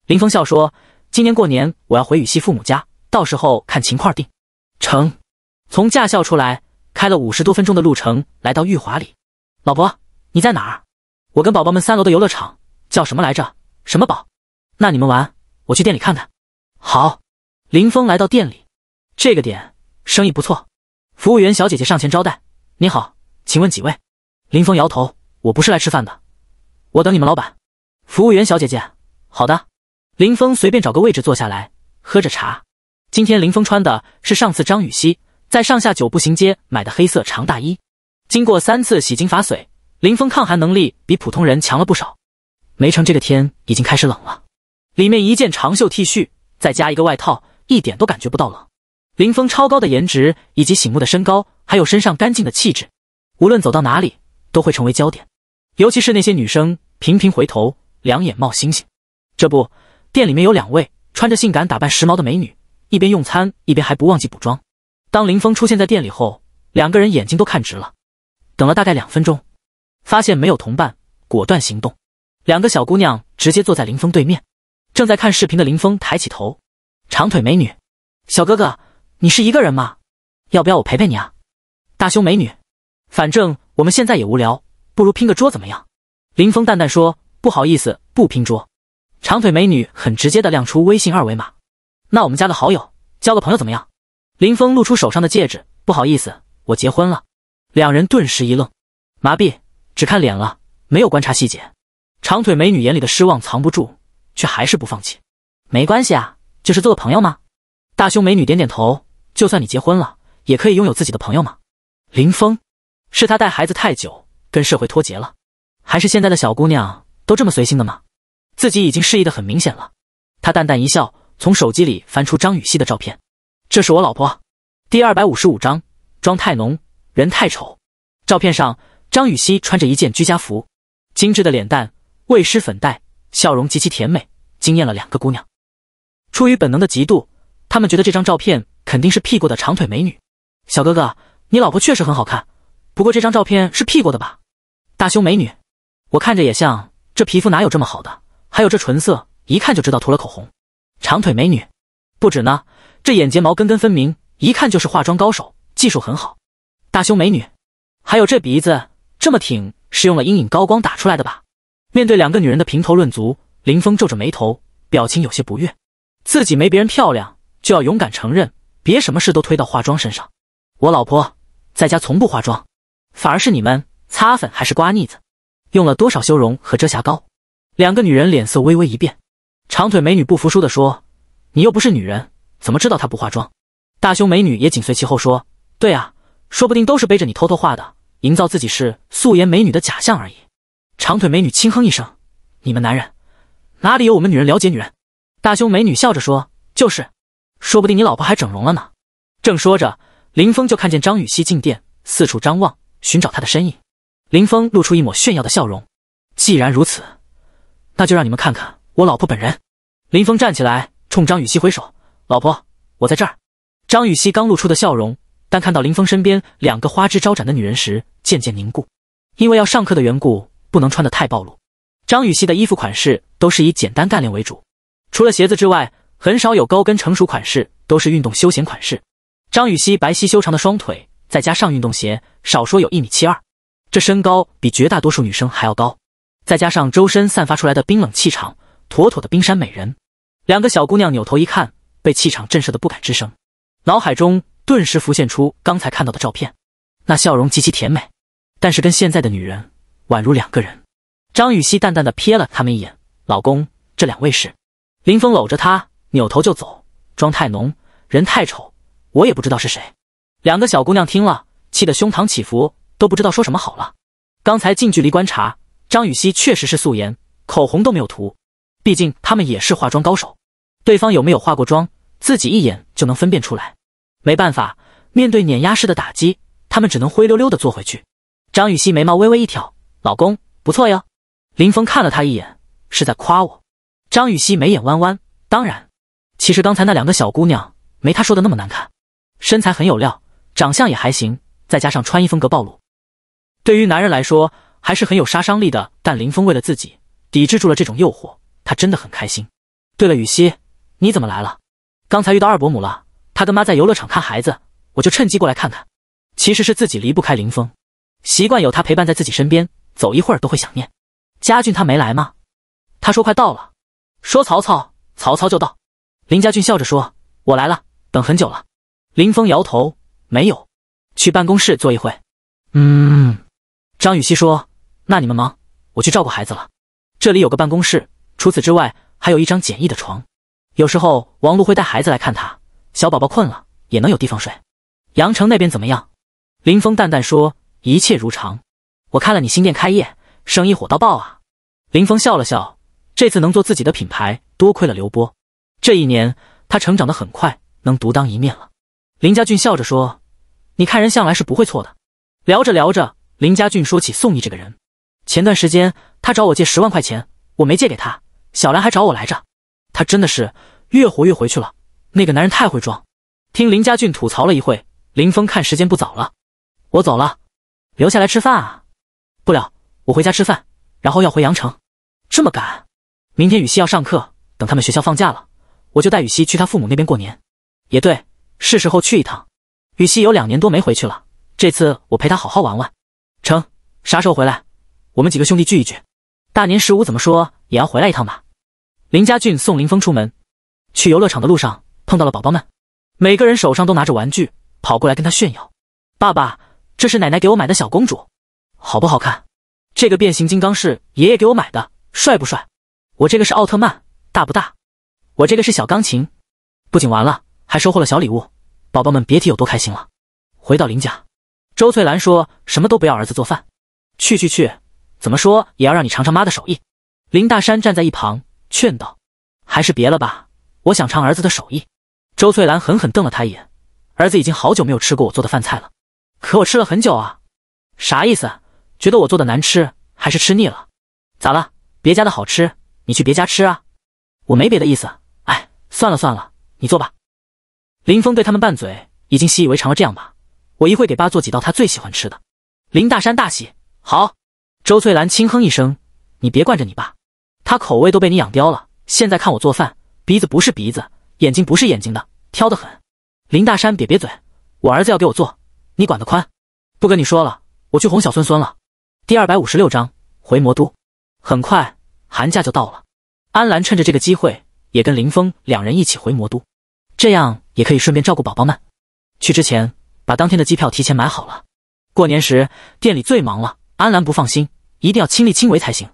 林峰笑说：“今年过年我要回禹西父母家，到时候看情况定。”成。从驾校出来，开了五十多分钟的路程，来到玉华里。老婆你在哪儿？我跟宝宝们三楼的游乐场，叫什么来着？什么宝？那你们玩，我去店里看看。好。林峰来到店里，这个点生意不错。服务员小姐姐上前招待：“你好，请问几位？”林峰摇头：“我不是来吃饭的，我等你们老板。”服务员小姐姐：“好的。”林峰随便找个位置坐下来，喝着茶。今天林峰穿的是上次张雨熙在上下九步行街买的黑色长大衣，经过三次洗精伐髓，林峰抗寒能力比普通人强了不少。梅城这个天已经开始冷了，里面一件长袖 T 恤，再加一个外套，一点都感觉不到冷。林峰超高的颜值，以及醒目的身高，还有身上干净的气质，无论走到哪里。都会成为焦点，尤其是那些女生频频回头，两眼冒星星。这不，店里面有两位穿着性感、打扮时髦的美女，一边用餐一边还不忘记补妆。当林峰出现在店里后，两个人眼睛都看直了。等了大概两分钟，发现没有同伴，果断行动。两个小姑娘直接坐在林峰对面。正在看视频的林峰抬起头，长腿美女，小哥哥，你是一个人吗？要不要我陪陪你啊？大胸美女，反正。我们现在也无聊，不如拼个桌怎么样？林峰淡淡说：“不好意思，不拼桌。”长腿美女很直接的亮出微信二维码：“那我们加个好友，交个朋友怎么样？”林峰露出手上的戒指：“不好意思，我结婚了。”两人顿时一愣，麻痹，只看脸了，没有观察细节。长腿美女眼里的失望藏不住，却还是不放弃：“没关系啊，就是做个朋友嘛。”大胸美女点点头：“就算你结婚了，也可以拥有自己的朋友嘛。”林峰。是他带孩子太久，跟社会脱节了，还是现在的小姑娘都这么随性的吗？自己已经失忆的很明显了。他淡淡一笑，从手机里翻出张雨熙的照片，这是我老婆。第二百五十五章，妆太浓，人太丑。照片上，张雨熙穿着一件居家服，精致的脸蛋未施粉黛，笑容极其甜美，惊艳了两个姑娘。出于本能的嫉妒，他们觉得这张照片肯定是 P 过的长腿美女。小哥哥，你老婆确实很好看。不过这张照片是 P 过的吧？大胸美女，我看着也像。这皮肤哪有这么好的？还有这唇色，一看就知道涂了口红。长腿美女，不止呢。这眼睫毛根根分明，一看就是化妆高手，技术很好。大胸美女，还有这鼻子这么挺，是用了阴影高光打出来的吧？面对两个女人的评头论足，林峰皱着眉头，表情有些不悦。自己没别人漂亮，就要勇敢承认，别什么事都推到化妆身上。我老婆在家从不化妆。反而是你们擦粉还是刮腻子，用了多少修容和遮瑕膏？两个女人脸色微微一变，长腿美女不服输的说：“你又不是女人，怎么知道她不化妆？”大胸美女也紧随其后说：“对啊，说不定都是背着你偷偷画的，营造自己是素颜美女的假象而已。”长腿美女轻哼一声：“你们男人哪里有我们女人了解女人？”大胸美女笑着说：“就是，说不定你老婆还整容了呢。”正说着，林峰就看见张雨熙进店，四处张望。寻找他的身影，林峰露出一抹炫耀的笑容。既然如此，那就让你们看看我老婆本人。林峰站起来，冲张雨熙挥手：“老婆，我在这儿。”张雨熙刚露出的笑容，但看到林峰身边两个花枝招展的女人时，渐渐凝固。因为要上课的缘故，不能穿的太暴露。张雨熙的衣服款式都是以简单干练为主，除了鞋子之外，很少有高跟成熟款式，都是运动休闲款式。张雨熙白皙修长的双腿。再加上运动鞋，少说有一米七二，这身高比绝大多数女生还要高。再加上周身散发出来的冰冷气场，妥妥的冰山美人。两个小姑娘扭头一看，被气场震慑的不敢吱声，脑海中顿时浮现出刚才看到的照片，那笑容极其甜美，但是跟现在的女人宛如两个人。张雨曦淡淡的瞥了他们一眼：“老公，这两位是？”林峰搂着她扭头就走，妆太浓，人太丑，我也不知道是谁。两个小姑娘听了，气得胸膛起伏，都不知道说什么好了。刚才近距离观察，张雨熙确实是素颜，口红都没有涂。毕竟他们也是化妆高手，对方有没有化过妆，自己一眼就能分辨出来。没办法，面对碾压式的打击，他们只能灰溜溜的坐回去。张雨熙眉毛微微一挑：“老公，不错哟。”林峰看了他一眼，是在夸我。张雨熙眉眼弯弯，当然，其实刚才那两个小姑娘没他说的那么难看，身材很有料。长相也还行，再加上穿衣风格暴露，对于男人来说还是很有杀伤力的。但林峰为了自己，抵制住了这种诱惑，他真的很开心。对了，雨熙，你怎么来了？刚才遇到二伯母了，她跟妈在游乐场看孩子，我就趁机过来看看。其实是自己离不开林峰，习惯有他陪伴在自己身边，走一会儿都会想念。家俊他没来吗？他说快到了，说曹操，曹操就到。林家俊笑着说：“我来了，等很久了。”林峰摇头。没有，去办公室坐一会。嗯，张雨熙说：“那你们忙，我去照顾孩子了。这里有个办公室，除此之外还有一张简易的床。有时候王璐会带孩子来看他，小宝宝困了也能有地方睡。”杨成那边怎么样？林峰淡淡说：“一切如常。”我看了你新店开业，生意火到爆啊！林峰笑了笑：“这次能做自己的品牌，多亏了刘波。这一年他成长的很快，能独当一面了。”林家俊笑着说。你看人向来是不会错的。聊着聊着，林家俊说起宋毅这个人。前段时间他找我借十万块钱，我没借给他。小兰还找我来着，他真的是越活越回去了。那个男人太会装。听林家俊吐槽了一会，林峰看时间不早了，我走了。留下来吃饭啊？不了，我回家吃饭，然后要回阳城。这么赶？明天雨熙要上课，等他们学校放假了，我就带雨熙去他父母那边过年。也对，是时候去一趟。羽熙有两年多没回去了，这次我陪他好好玩玩。成，啥时候回来？我们几个兄弟聚一聚。大年十五怎么说也要回来一趟吧。林家俊送林峰出门，去游乐场的路上碰到了宝宝们，每个人手上都拿着玩具跑过来跟他炫耀：“爸爸，这是奶奶给我买的小公主，好不好看？这个变形金刚是爷爷给我买的，帅不帅？我这个是奥特曼，大不大？我这个是小钢琴，不仅玩了，还收获了小礼物。”宝宝们别提有多开心了。回到林家，周翠兰说什么都不要儿子做饭，去去去，怎么说也要让你尝尝妈的手艺。林大山站在一旁劝道：“还是别了吧，我想尝儿子的手艺。”周翠兰狠狠瞪了他一眼：“儿子已经好久没有吃过我做的饭菜了，可我吃了很久啊，啥意思？觉得我做的难吃，还是吃腻了？咋了？别家的好吃，你去别家吃啊？我没别的意思，哎，算了算了，你做吧。”林峰对他们拌嘴已经习以为常了，这样吧，我一会给爸做几道他最喜欢吃的。林大山大喜，好。周翠兰轻哼一声：“你别惯着你爸，他口味都被你养刁了。现在看我做饭，鼻子不是鼻子，眼睛不是眼睛的，挑得很。”林大山瘪瘪嘴：“我儿子要给我做，你管得宽。”不跟你说了，我去哄小孙孙了。第二百五十六章回魔都。很快寒假就到了，安澜趁着这个机会也跟林峰两人一起回魔都，这样。也可以顺便照顾宝宝们。去之前把当天的机票提前买好了。过年时店里最忙了，安兰不放心，一定要亲力亲为才行。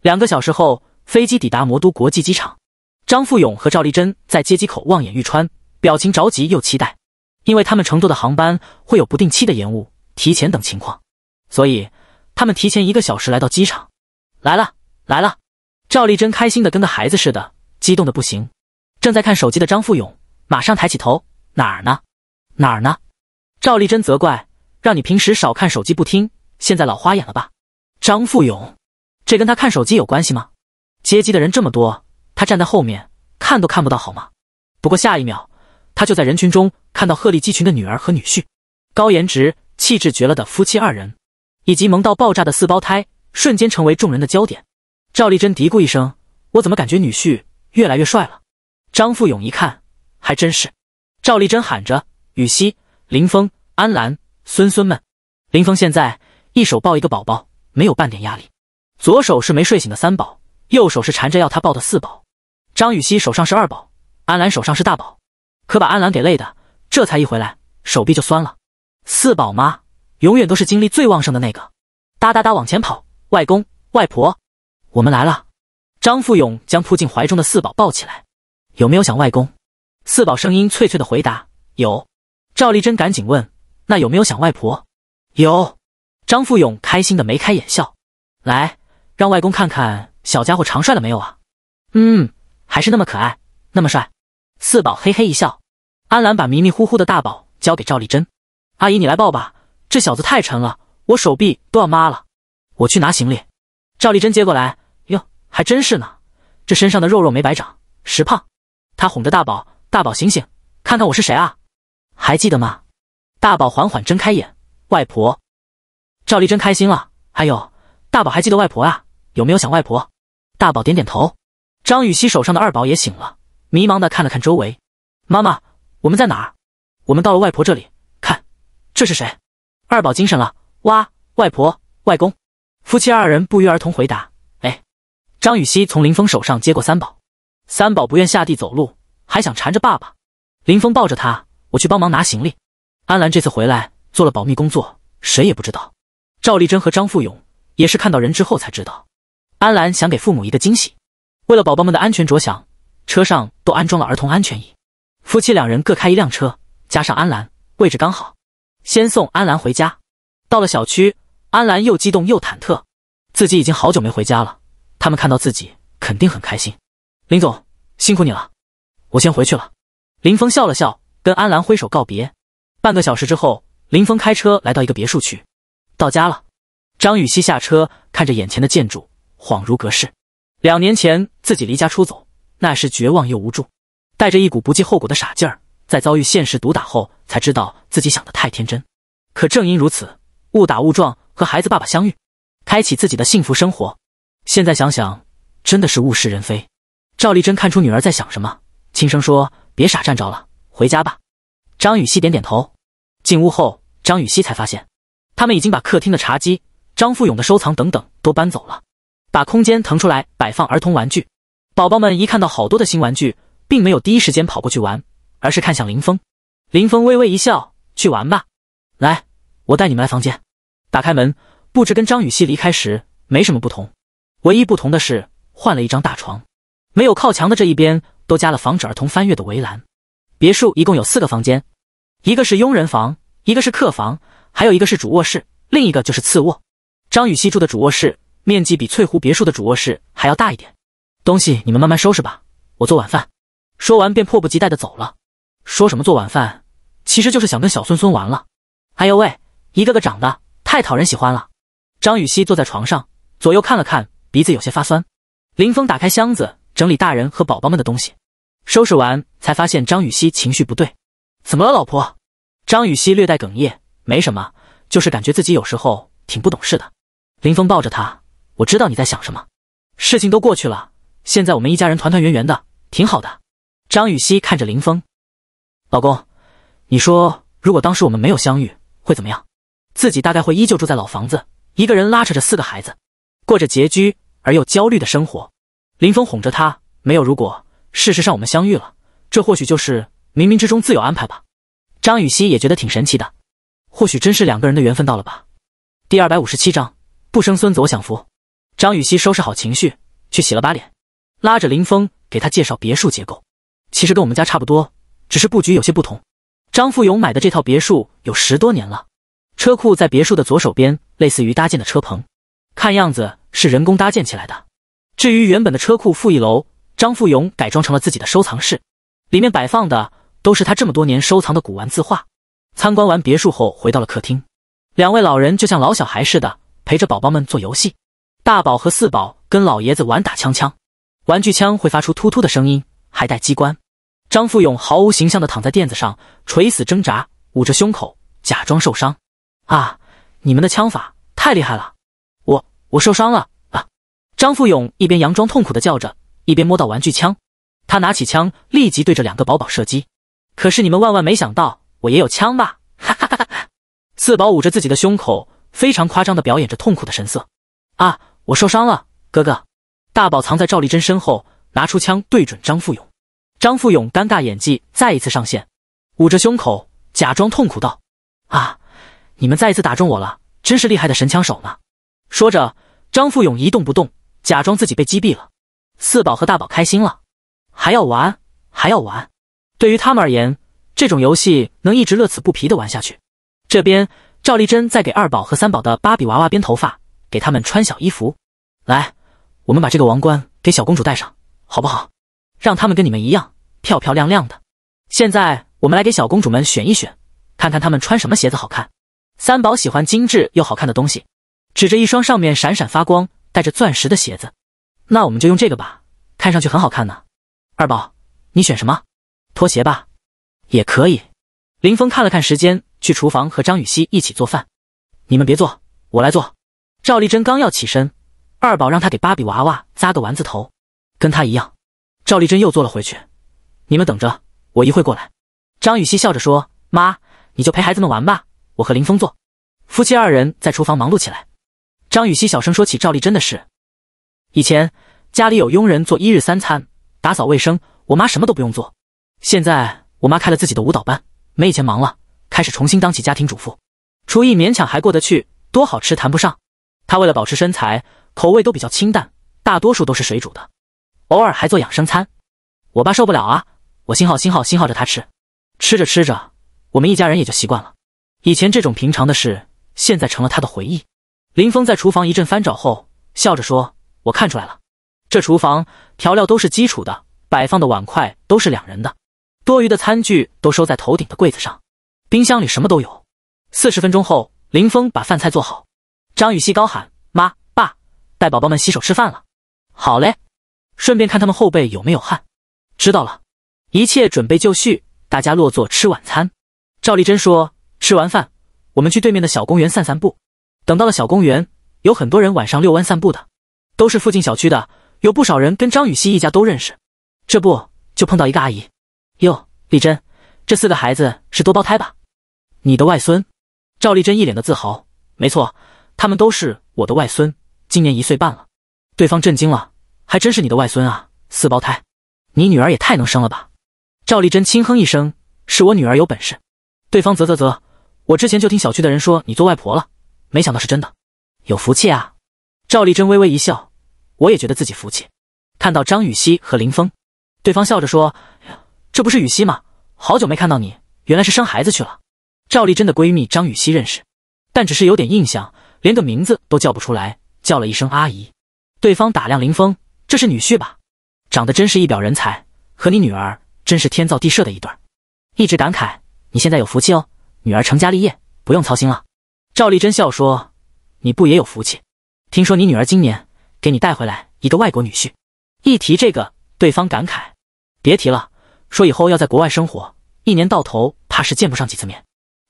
两个小时后，飞机抵达魔都国际机场。张富勇和赵丽珍在接机口望眼欲穿，表情着急又期待，因为他们乘坐的航班会有不定期的延误、提前等情况，所以他们提前一个小时来到机场。来了，来了！赵丽珍开心的跟个孩子似的，激动的不行。正在看手机的张富勇。马上抬起头，哪儿呢？哪儿呢？赵丽珍责怪：“让你平时少看手机，不听，现在老花眼了吧？”张富勇，这跟他看手机有关系吗？接机的人这么多，他站在后面看都看不到好吗？不过下一秒，他就在人群中看到鹤立鸡群的女儿和女婿，高颜值、气质绝了的夫妻二人，以及萌到爆炸的四胞胎，瞬间成为众人的焦点。赵丽珍嘀咕一声：“我怎么感觉女婿越来越帅了？”张富勇一看。还真是，赵丽珍喊着：“雨熙、林峰、安澜、孙孙们。”林峰现在一手抱一个宝宝，没有半点压力，左手是没睡醒的三宝，右手是缠着要他抱的四宝。张雨熙手上是二宝，安澜手上是大宝，可把安澜给累的，这才一回来，手臂就酸了。四宝妈永远都是精力最旺盛的那个，哒哒哒往前跑。外公、外婆，我们来了。张富勇将扑进怀中的四宝抱起来，有没有想外公？四宝声音脆脆的回答：“有。”赵丽珍赶紧问：“那有没有想外婆？”有。张富勇开心的眉开眼笑：“来，让外公看看小家伙长帅了没有啊？”“嗯，还是那么可爱，那么帅。”四宝嘿嘿一笑。安兰把迷迷糊糊的大宝交给赵丽珍：“阿姨，你来抱吧，这小子太沉了，我手臂都要麻了。”“我去拿行李。”赵丽珍接过来：“哟，还真是呢，这身上的肉肉没白长，实胖。”她哄着大宝。大宝醒醒，看看我是谁啊？还记得吗？大宝缓缓睁开眼，外婆，赵丽珍开心了。还有，大宝还记得外婆啊？有没有想外婆？大宝点点头。张雨熙手上的二宝也醒了，迷茫的看了看周围，妈妈，我们在哪儿？我们到了外婆这里。看，这是谁？二宝精神了，哇，外婆，外公，夫妻二人不约而同回答，哎。张雨熙从林峰手上接过三宝，三宝不愿下地走路。还想缠着爸爸，林峰抱着他，我去帮忙拿行李。安兰这次回来做了保密工作，谁也不知道。赵丽珍和张富勇也是看到人之后才知道。安兰想给父母一个惊喜，为了宝宝们的安全着想，车上都安装了儿童安全椅。夫妻两人各开一辆车，加上安兰，位置刚好。先送安兰回家。到了小区，安兰又激动又忐忑，自己已经好久没回家了，他们看到自己肯定很开心。林总，辛苦你了。我先回去了，林峰笑了笑，跟安兰挥手告别。半个小时之后，林峰开车来到一个别墅区，到家了。张雨熙下车，看着眼前的建筑，恍如隔世。两年前自己离家出走，那时绝望又无助，带着一股不计后果的傻劲儿，在遭遇现实毒打后，才知道自己想的太天真。可正因如此，误打误撞和孩子爸爸相遇，开启自己的幸福生活。现在想想，真的是物是人非。赵丽珍看出女儿在想什么。轻声说：“别傻站着了，回家吧。”张雨熙点点头。进屋后，张雨熙才发现，他们已经把客厅的茶几、张富勇的收藏等等都搬走了，把空间腾出来摆放儿童玩具。宝宝们一看到好多的新玩具，并没有第一时间跑过去玩，而是看向林峰。林峰微微一笑：“去玩吧，来，我带你们来房间。”打开门，布置跟张雨熙离开时没什么不同，唯一不同的是换了一张大床，没有靠墙的这一边。都加了防止儿童翻越的围栏。别墅一共有四个房间，一个是佣人房，一个是客房，还有一个是主卧室，另一个就是次卧。张雨熙住的主卧室面积比翠湖别墅的主卧室还要大一点。东西你们慢慢收拾吧，我做晚饭。说完便迫不及待的走了。说什么做晚饭，其实就是想跟小孙孙玩了。哎呦喂，一个个长得太讨人喜欢了。张雨熙坐在床上，左右看了看，鼻子有些发酸。林峰打开箱子，整理大人和宝宝们的东西。收拾完才发现张雨熙情绪不对，怎么了，老婆？张雨熙略带哽咽：“没什么，就是感觉自己有时候挺不懂事的。”林峰抱着她：“我知道你在想什么，事情都过去了，现在我们一家人团团圆圆的，挺好的。”张雨熙看着林峰：“老公，你说如果当时我们没有相遇，会怎么样？自己大概会依旧住在老房子，一个人拉扯着四个孩子，过着拮据而又焦虑的生活。”林峰哄着她：“没有如果。”事实上，我们相遇了，这或许就是冥冥之中自有安排吧。张雨熙也觉得挺神奇的，或许真是两个人的缘分到了吧。第二百五十七章，不生孙子我享福。张雨熙收拾好情绪，去洗了把脸，拉着林峰给他介绍别墅结构。其实跟我们家差不多，只是布局有些不同。张富勇买的这套别墅有十多年了，车库在别墅的左手边，类似于搭建的车棚，看样子是人工搭建起来的。至于原本的车库负一楼。张富勇改装成了自己的收藏室，里面摆放的都是他这么多年收藏的古玩字画。参观完别墅后，回到了客厅，两位老人就像老小孩似的，陪着宝宝们做游戏。大宝和四宝跟老爷子玩打枪枪，玩具枪会发出突突的声音，还带机关。张富勇毫无形象的躺在垫子上，垂死挣扎，捂着胸口，假装受伤。啊，你们的枪法太厉害了，我我受伤了啊！张富勇一边佯装痛苦的叫着。一边摸到玩具枪，他拿起枪，立即对着两个宝宝射击。可是你们万万没想到，我也有枪吧？哈哈哈哈哈！四宝捂着自己的胸口，非常夸张的表演着痛苦的神色。啊，我受伤了，哥哥！大宝藏在赵丽珍身后，拿出枪对准张富勇。张富勇尴尬演技再一次上线，捂着胸口假装痛苦道：“啊，你们再一次打中我了，真是厉害的神枪手呢。”说着，张富勇一动不动，假装自己被击毙了。四宝和大宝开心了，还要玩，还要玩。对于他们而言，这种游戏能一直乐此不疲的玩下去。这边赵丽珍在给二宝和三宝的芭比娃娃编头发，给他们穿小衣服。来，我们把这个王冠给小公主戴上，好不好？让他们跟你们一样漂漂亮亮的。现在我们来给小公主们选一选，看看她们穿什么鞋子好看。三宝喜欢精致又好看的东西，指着一双上面闪闪发光、带着钻石的鞋子。那我们就用这个吧，看上去很好看呢。二宝，你选什么？拖鞋吧，也可以。林峰看了看时间，去厨房和张雨熙一起做饭。你们别做，我来做。赵丽珍刚要起身，二宝让她给芭比娃娃扎个丸子头，跟她一样。赵丽珍又坐了回去。你们等着，我一会过来。张雨熙笑着说：“妈，你就陪孩子们玩吧，我和林峰做。”夫妻二人在厨房忙碌起来。张雨熙小声说起赵丽珍的事。以前家里有佣人做一日三餐、打扫卫生，我妈什么都不用做。现在我妈开了自己的舞蹈班，没以前忙了，开始重新当起家庭主妇，厨艺勉强还过得去，多好吃谈不上。她为了保持身材，口味都比较清淡，大多数都是水煮的，偶尔还做养生餐。我爸受不了啊，我新号新号新号着他吃，吃着吃着，我们一家人也就习惯了。以前这种平常的事，现在成了他的回忆。林峰在厨房一阵翻找后，笑着说。我看出来了，这厨房调料都是基础的，摆放的碗筷都是两人的，多余的餐具都收在头顶的柜子上，冰箱里什么都有。四十分钟后，林峰把饭菜做好，张雨熙高喊：“妈爸，带宝宝们洗手吃饭了。”好嘞，顺便看他们后背有没有汗。知道了，一切准备就绪，大家落座吃晚餐。赵丽珍说：“吃完饭，我们去对面的小公园散散步。”等到了小公园，有很多人晚上遛弯散步的。都是附近小区的，有不少人跟张雨熙一家都认识。这不就碰到一个阿姨哟，丽珍，这四个孩子是多胞胎吧？你的外孙？赵丽珍一脸的自豪。没错，他们都是我的外孙，今年一岁半了。对方震惊了，还真是你的外孙啊，四胞胎？你女儿也太能生了吧？赵丽珍轻哼一声，是我女儿有本事。对方啧啧啧，我之前就听小区的人说你做外婆了，没想到是真的，有福气啊。赵丽珍微微一笑。我也觉得自己福气，看到张雨熙和林峰，对方笑着说：“这不是雨熙吗？好久没看到你，原来是生孩子去了。”赵丽珍的闺蜜张雨熙认识，但只是有点印象，连个名字都叫不出来，叫了一声阿姨。对方打量林峰：“这是女婿吧？长得真是一表人才，和你女儿真是天造地设的一对。”一直感慨：“你现在有福气哦，女儿成家立业，不用操心了。”赵丽珍笑说：“你不也有福气？听说你女儿今年……”给你带回来一个外国女婿。一提这个，对方感慨：“别提了，说以后要在国外生活，一年到头怕是见不上几次面。”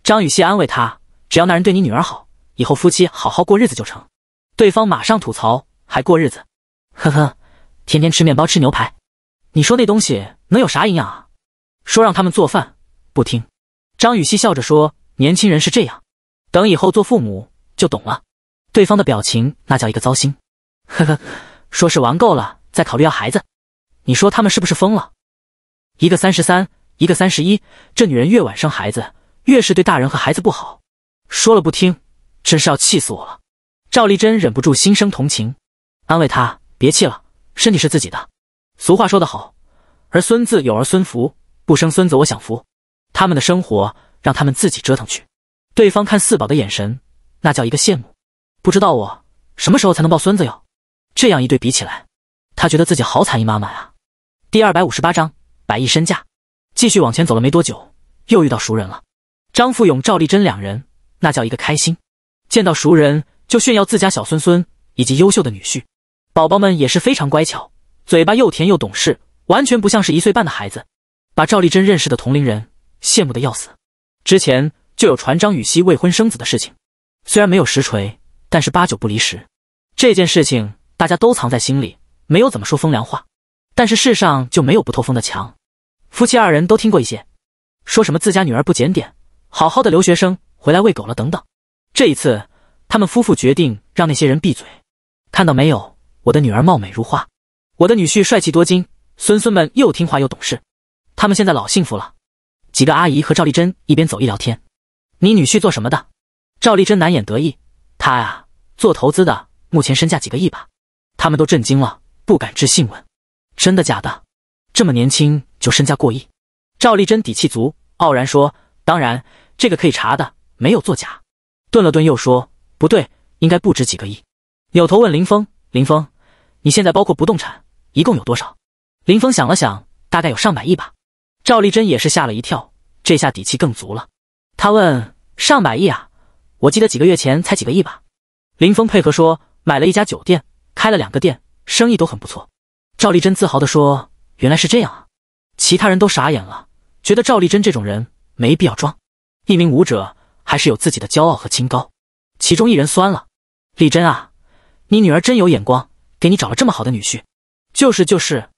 张雨熙安慰他：“只要那人对你女儿好，以后夫妻好好过日子就成。”对方马上吐槽：“还过日子？呵呵，天天吃面包吃牛排，你说那东西能有啥营养啊？”说让他们做饭不听，张雨熙笑着说：“年轻人是这样，等以后做父母就懂了。”对方的表情那叫一个糟心。呵呵，说是玩够了再考虑要孩子，你说他们是不是疯了？一个三十三，一个三十一，这女人越晚生孩子，越是对大人和孩子不好。说了不听，真是要气死我了。赵丽珍忍不住心生同情，安慰她别气了，身体是自己的。俗话说得好，儿孙自有儿孙福，不生孙子我享福。他们的生活让他们自己折腾去。对方看四宝的眼神，那叫一个羡慕。不知道我什么时候才能抱孙子哟？这样一对比起来，他觉得自己好惨，一妈妈呀！第二百五十八章百亿身价。继续往前走了没多久，又遇到熟人了。张富勇、赵丽珍两人那叫一个开心，见到熟人就炫耀自家小孙孙以及优秀的女婿。宝宝们也是非常乖巧，嘴巴又甜又懂事，完全不像是一岁半的孩子，把赵丽珍认识的同龄人羡慕的要死。之前就有传张雨欣未婚生子的事情，虽然没有实锤，但是八九不离十。这件事情。大家都藏在心里，没有怎么说风凉话，但是世上就没有不透风的墙。夫妻二人都听过一些，说什么自家女儿不检点，好好的留学生回来喂狗了等等。这一次，他们夫妇决定让那些人闭嘴。看到没有，我的女儿貌美如花，我的女婿帅气多金，孙孙们又听话又懂事，他们现在老幸福了。几个阿姨和赵丽珍一边走一边聊天。你女婿做什么的？赵丽珍难掩得意，他呀，做投资的，目前身价几个亿吧。他们都震惊了，不敢置信问：“真的假的？这么年轻就身家过亿？”赵丽珍底气足，傲然说：“当然，这个可以查的，没有作假。”顿了顿，又说：“不对，应该不止几个亿。”扭头问林峰：“林峰，你现在包括不动产，一共有多少？”林峰想了想，大概有上百亿吧。赵丽珍也是吓了一跳，这下底气更足了。他问：“上百亿啊？我记得几个月前才几个亿吧？”林峰配合说：“买了一家酒店。”开了两个店，生意都很不错。赵丽珍自豪地说：“原来是这样啊！”其他人都傻眼了，觉得赵丽珍这种人没必要装。一名舞者还是有自己的骄傲和清高。其中一人酸了：“丽珍啊，你女儿真有眼光，给你找了这么好的女婿。”“就是就是，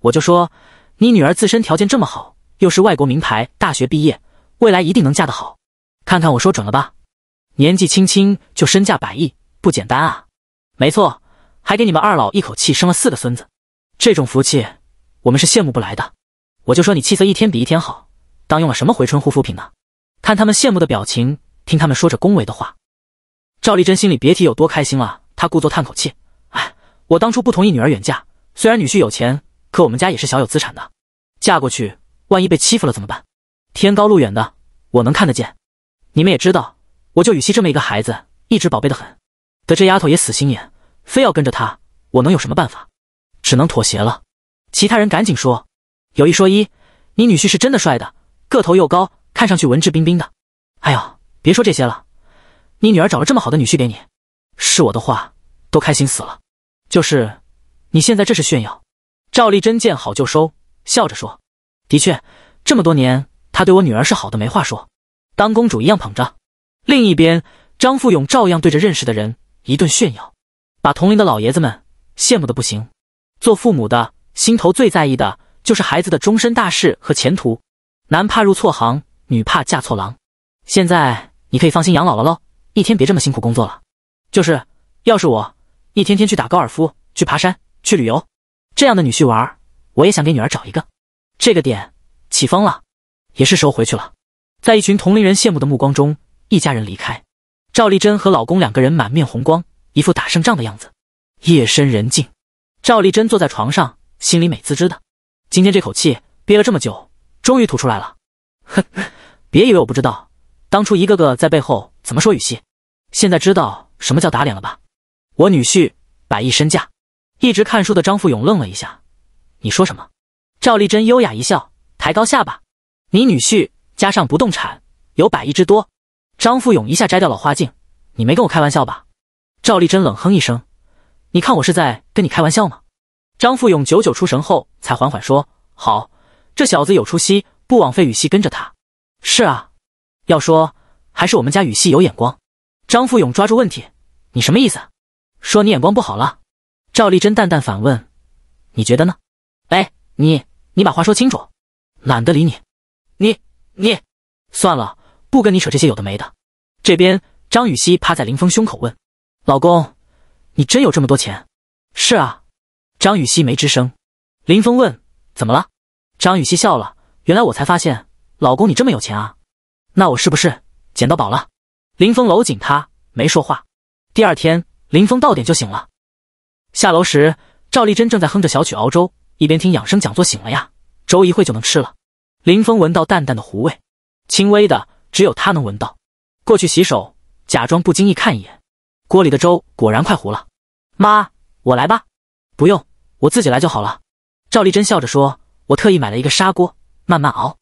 我就说你女儿自身条件这么好，又是外国名牌大学毕业，未来一定能嫁得好。看看我说准了吧？年纪轻轻就身价百亿，不简单啊！”“没错。”还给你们二老一口气生了四个孙子，这种福气我们是羡慕不来的。我就说你气色一天比一天好，当用了什么回春护肤品呢？看他们羡慕的表情，听他们说着恭维的话，赵丽珍心里别提有多开心了。她故作叹口气：“哎，我当初不同意女儿远嫁，虽然女婿有钱，可我们家也是小有资产的。嫁过去万一被欺负了怎么办？天高路远的，我能看得见。你们也知道，我就雨熙这么一个孩子，一直宝贝得很。得这丫头也死心眼。”非要跟着他，我能有什么办法？只能妥协了。其他人赶紧说：“有一说一，你女婿是真的帅的，个头又高，看上去文质彬彬的。”哎呀，别说这些了，你女儿找了这么好的女婿给你，是我的话都开心死了。就是你现在这是炫耀。赵丽珍见好就收，笑着说：“的确，这么多年他对我女儿是好的，没话说，当公主一样捧着。”另一边，张富勇照样对着认识的人一顿炫耀。把同龄的老爷子们羡慕的不行，做父母的心头最在意的就是孩子的终身大事和前途，男怕入错行，女怕嫁错郎。现在你可以放心养老了喽，一天别这么辛苦工作了。就是，要是我一天天去打高尔夫、去爬山、去旅游，这样的女婿玩，我也想给女儿找一个。这个点起风了，也是时候回去了。在一群同龄人羡慕的目光中，一家人离开。赵丽珍和老公两个人满面红光。一副打胜仗的样子。夜深人静，赵丽珍坐在床上，心里美滋滋的。今天这口气憋了这么久，终于吐出来了。哼，别以为我不知道，当初一个个在背后怎么说雨熙，现在知道什么叫打脸了吧？我女婿百亿身价。一直看书的张富勇愣了一下：“你说什么？”赵丽珍优雅一笑，抬高下巴：“你女婿加上不动产有百亿之多。”张富勇一下摘掉老花镜：“你没跟我开玩笑吧？”赵丽珍冷哼一声：“你看我是在跟你开玩笑吗？”张富勇久久出神后，才缓缓说：“好，这小子有出息，不枉费雨熙跟着他。”“是啊，要说还是我们家雨熙有眼光。”张富勇抓住问题：“你什么意思？说你眼光不好了？”赵丽珍淡淡反问：“你觉得呢？”“哎，你你把话说清楚。”“懒得理你。”“你你，算了，不跟你扯这些有的没的。”这边，张雨熙趴在林峰胸口问。老公，你真有这么多钱？是啊，张雨欣没吱声。林峰问：“怎么了？”张雨欣笑了。原来我才发现，老公你这么有钱啊！那我是不是捡到宝了？林峰搂紧她，没说话。第二天，林峰到点就醒了。下楼时，赵丽珍正在哼着小曲熬粥，一边听养生讲座。醒了呀，粥一会就能吃了。林峰闻到淡淡的糊味，轻微的，只有他能闻到。过去洗手，假装不经意看一眼。锅里的粥果然快糊了，妈，我来吧。不用，我自己来就好了。赵丽珍笑着说：“我特意买了一个砂锅，慢慢熬。”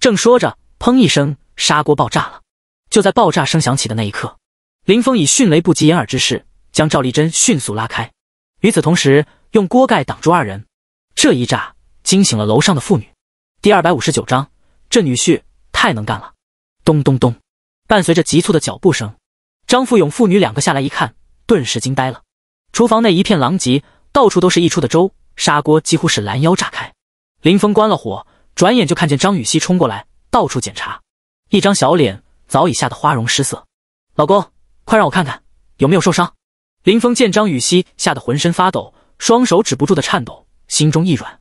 正说着，砰一声，砂锅爆炸了。就在爆炸声响起的那一刻，林峰以迅雷不及掩耳之势将赵丽珍迅速拉开，与此同时用锅盖挡住二人。这一炸惊醒了楼上的妇女。第二百五十九章，这女婿太能干了。咚咚咚，伴随着急促的脚步声。张富勇父女两个下来一看，顿时惊呆了。厨房内一片狼藉，到处都是溢出的粥，砂锅几乎是拦腰炸开。林峰关了火，转眼就看见张雨熙冲过来，到处检查，一张小脸早已吓得花容失色。老公，快让我看看有没有受伤。林峰见张雨熙吓得浑身发抖，双手止不住的颤抖，心中一软：“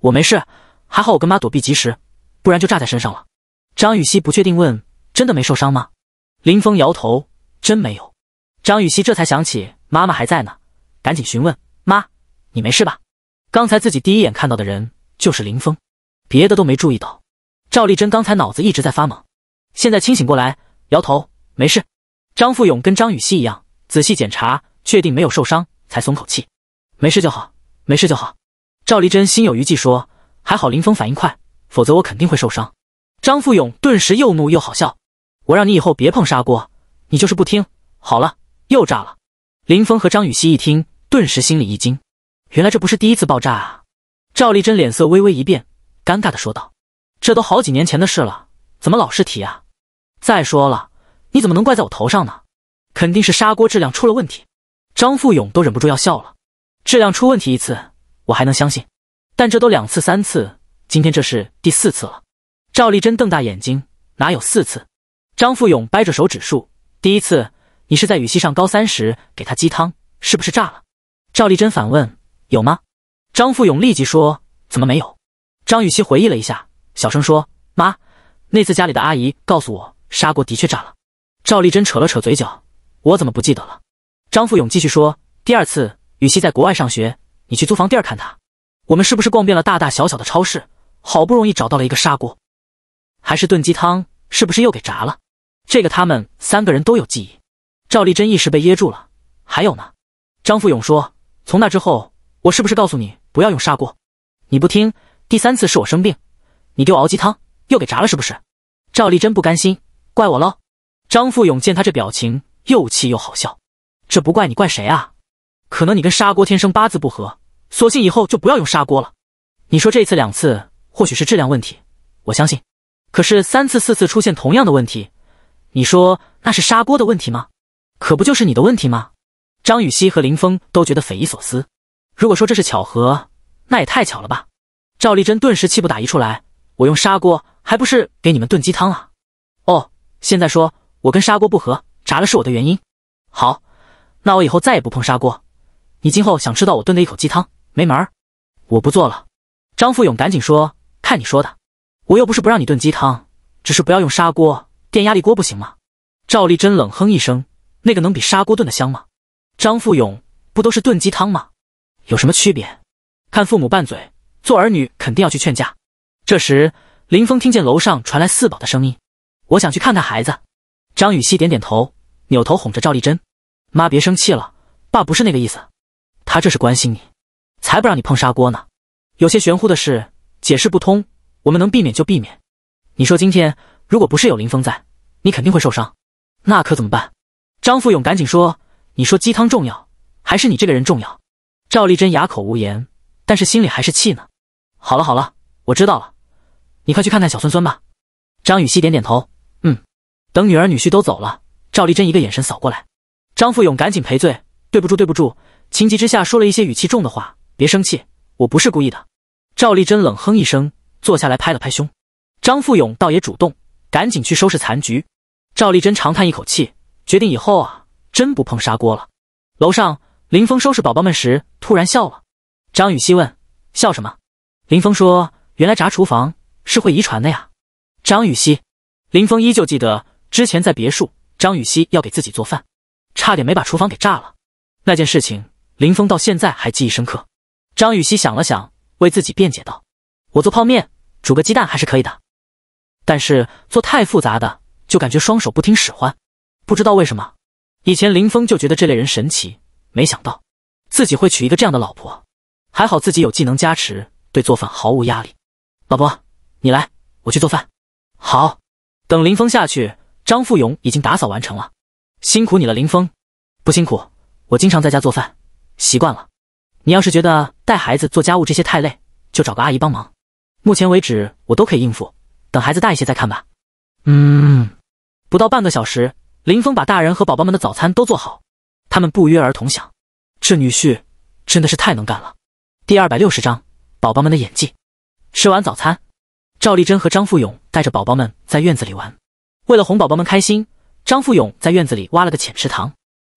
我没事，还好我跟妈躲避及时，不然就炸在身上了。”张雨熙不确定问：“真的没受伤吗？”林峰摇头。真没有，张雨熙这才想起妈妈还在呢，赶紧询问妈：“你没事吧？”刚才自己第一眼看到的人就是林峰，别的都没注意到。赵丽珍刚才脑子一直在发懵，现在清醒过来，摇头：“没事。”张富勇跟张雨熙一样，仔细检查，确定没有受伤，才松口气：“没事就好，没事就好。”赵丽真心有余悸说：“还好林峰反应快，否则我肯定会受伤。”张富勇顿时又怒又好笑：“我让你以后别碰砂锅。”你就是不听，好了，又炸了！林峰和张雨熙一听，顿时心里一惊，原来这不是第一次爆炸啊！赵丽珍脸色微微一变，尴尬的说道：“这都好几年前的事了，怎么老是提啊？再说了，你怎么能怪在我头上呢？肯定是砂锅质量出了问题。”张富勇都忍不住要笑了，质量出问题一次我还能相信，但这都两次三次，今天这是第四次了！赵丽珍瞪大眼睛，哪有四次？张富勇掰着手指数。第一次，你是在雨熙上高三时给他鸡汤，是不是炸了？赵丽珍反问。有吗？张富勇立即说，怎么没有？张雨熙回忆了一下，小声说，妈，那次家里的阿姨告诉我，砂锅的确炸了。赵丽珍扯了扯嘴角，我怎么不记得了？张富勇继续说，第二次，雨熙在国外上学，你去租房店儿看他，我们是不是逛遍了大大小小的超市，好不容易找到了一个砂锅，还是炖鸡汤，是不是又给炸了？这个他们三个人都有记忆。赵丽珍一时被噎住了。还有呢？张富勇说：“从那之后，我是不是告诉你不要用砂锅？你不听。第三次是我生病，你给我熬鸡汤又给炸了，是不是？”赵丽珍不甘心，怪我喽？张富勇见他这表情，又气又好笑。这不怪你，怪谁啊？可能你跟砂锅天生八字不合，索性以后就不要用砂锅了。你说这次两次或许是质量问题，我相信。可是三次四次出现同样的问题。你说那是砂锅的问题吗？可不就是你的问题吗？张雨欣和林峰都觉得匪夷所思。如果说这是巧合，那也太巧了吧！赵丽珍顿时气不打一处来。我用砂锅还不是给你们炖鸡汤啊？哦，现在说我跟砂锅不合，炸了是我的原因。好，那我以后再也不碰砂锅。你今后想吃到我炖的一口鸡汤，没门儿！我不做了。张富勇赶紧说：“看你说的，我又不是不让你炖鸡汤，只是不要用砂锅。”电压力锅不行吗？赵丽珍冷哼一声：“那个能比砂锅炖的香吗？张富勇不都是炖鸡汤吗？有什么区别？”看父母拌嘴，做儿女肯定要去劝架。这时，林峰听见楼上传来四宝的声音：“我想去看看孩子。”张雨熙点点头，扭头哄着赵丽珍：“妈，别生气了，爸不是那个意思，他这是关心你，才不让你碰砂锅呢。有些玄乎的事解释不通，我们能避免就避免。你说今天？”如果不是有林峰在，你肯定会受伤，那可怎么办？张富勇赶紧说：“你说鸡汤重要，还是你这个人重要？”赵丽珍哑口无言，但是心里还是气呢。好了好了，我知道了，你快去看看小孙孙吧。张雨熙点点头，嗯。等女儿女婿都走了，赵丽珍一个眼神扫过来，张富勇赶紧赔罪：“对不住对不住。”情急之下说了一些语气重的话，别生气，我不是故意的。赵丽珍冷哼一声，坐下来拍了拍胸。张富勇倒也主动。赶紧去收拾残局。赵丽珍长叹一口气，决定以后啊，真不碰砂锅了。楼上，林峰收拾宝宝们时突然笑了。张雨熙问：“笑什么？”林峰说：“原来炸厨房是会遗传的呀。”张雨熙，林峰依旧记得之前在别墅，张雨熙要给自己做饭，差点没把厨房给炸了。那件事情，林峰到现在还记忆深刻。张雨熙想了想，为自己辩解道：“我做泡面，煮个鸡蛋还是可以的。”但是做太复杂的就感觉双手不听使唤，不知道为什么，以前林峰就觉得这类人神奇，没想到自己会娶一个这样的老婆。还好自己有技能加持，对做饭毫无压力。老婆，你来，我去做饭。好。等林峰下去，张富勇已经打扫完成了，辛苦你了，林峰。不辛苦，我经常在家做饭，习惯了。你要是觉得带孩子、做家务这些太累，就找个阿姨帮忙。目前为止，我都可以应付。等孩子大一些再看吧。嗯，不到半个小时，林峰把大人和宝宝们的早餐都做好。他们不约而同想，这女婿真的是太能干了。第二百六十章宝宝们的演技。吃完早餐，赵丽珍和张富勇带着宝宝们在院子里玩。为了哄宝宝们开心，张富勇在院子里挖了个浅池塘，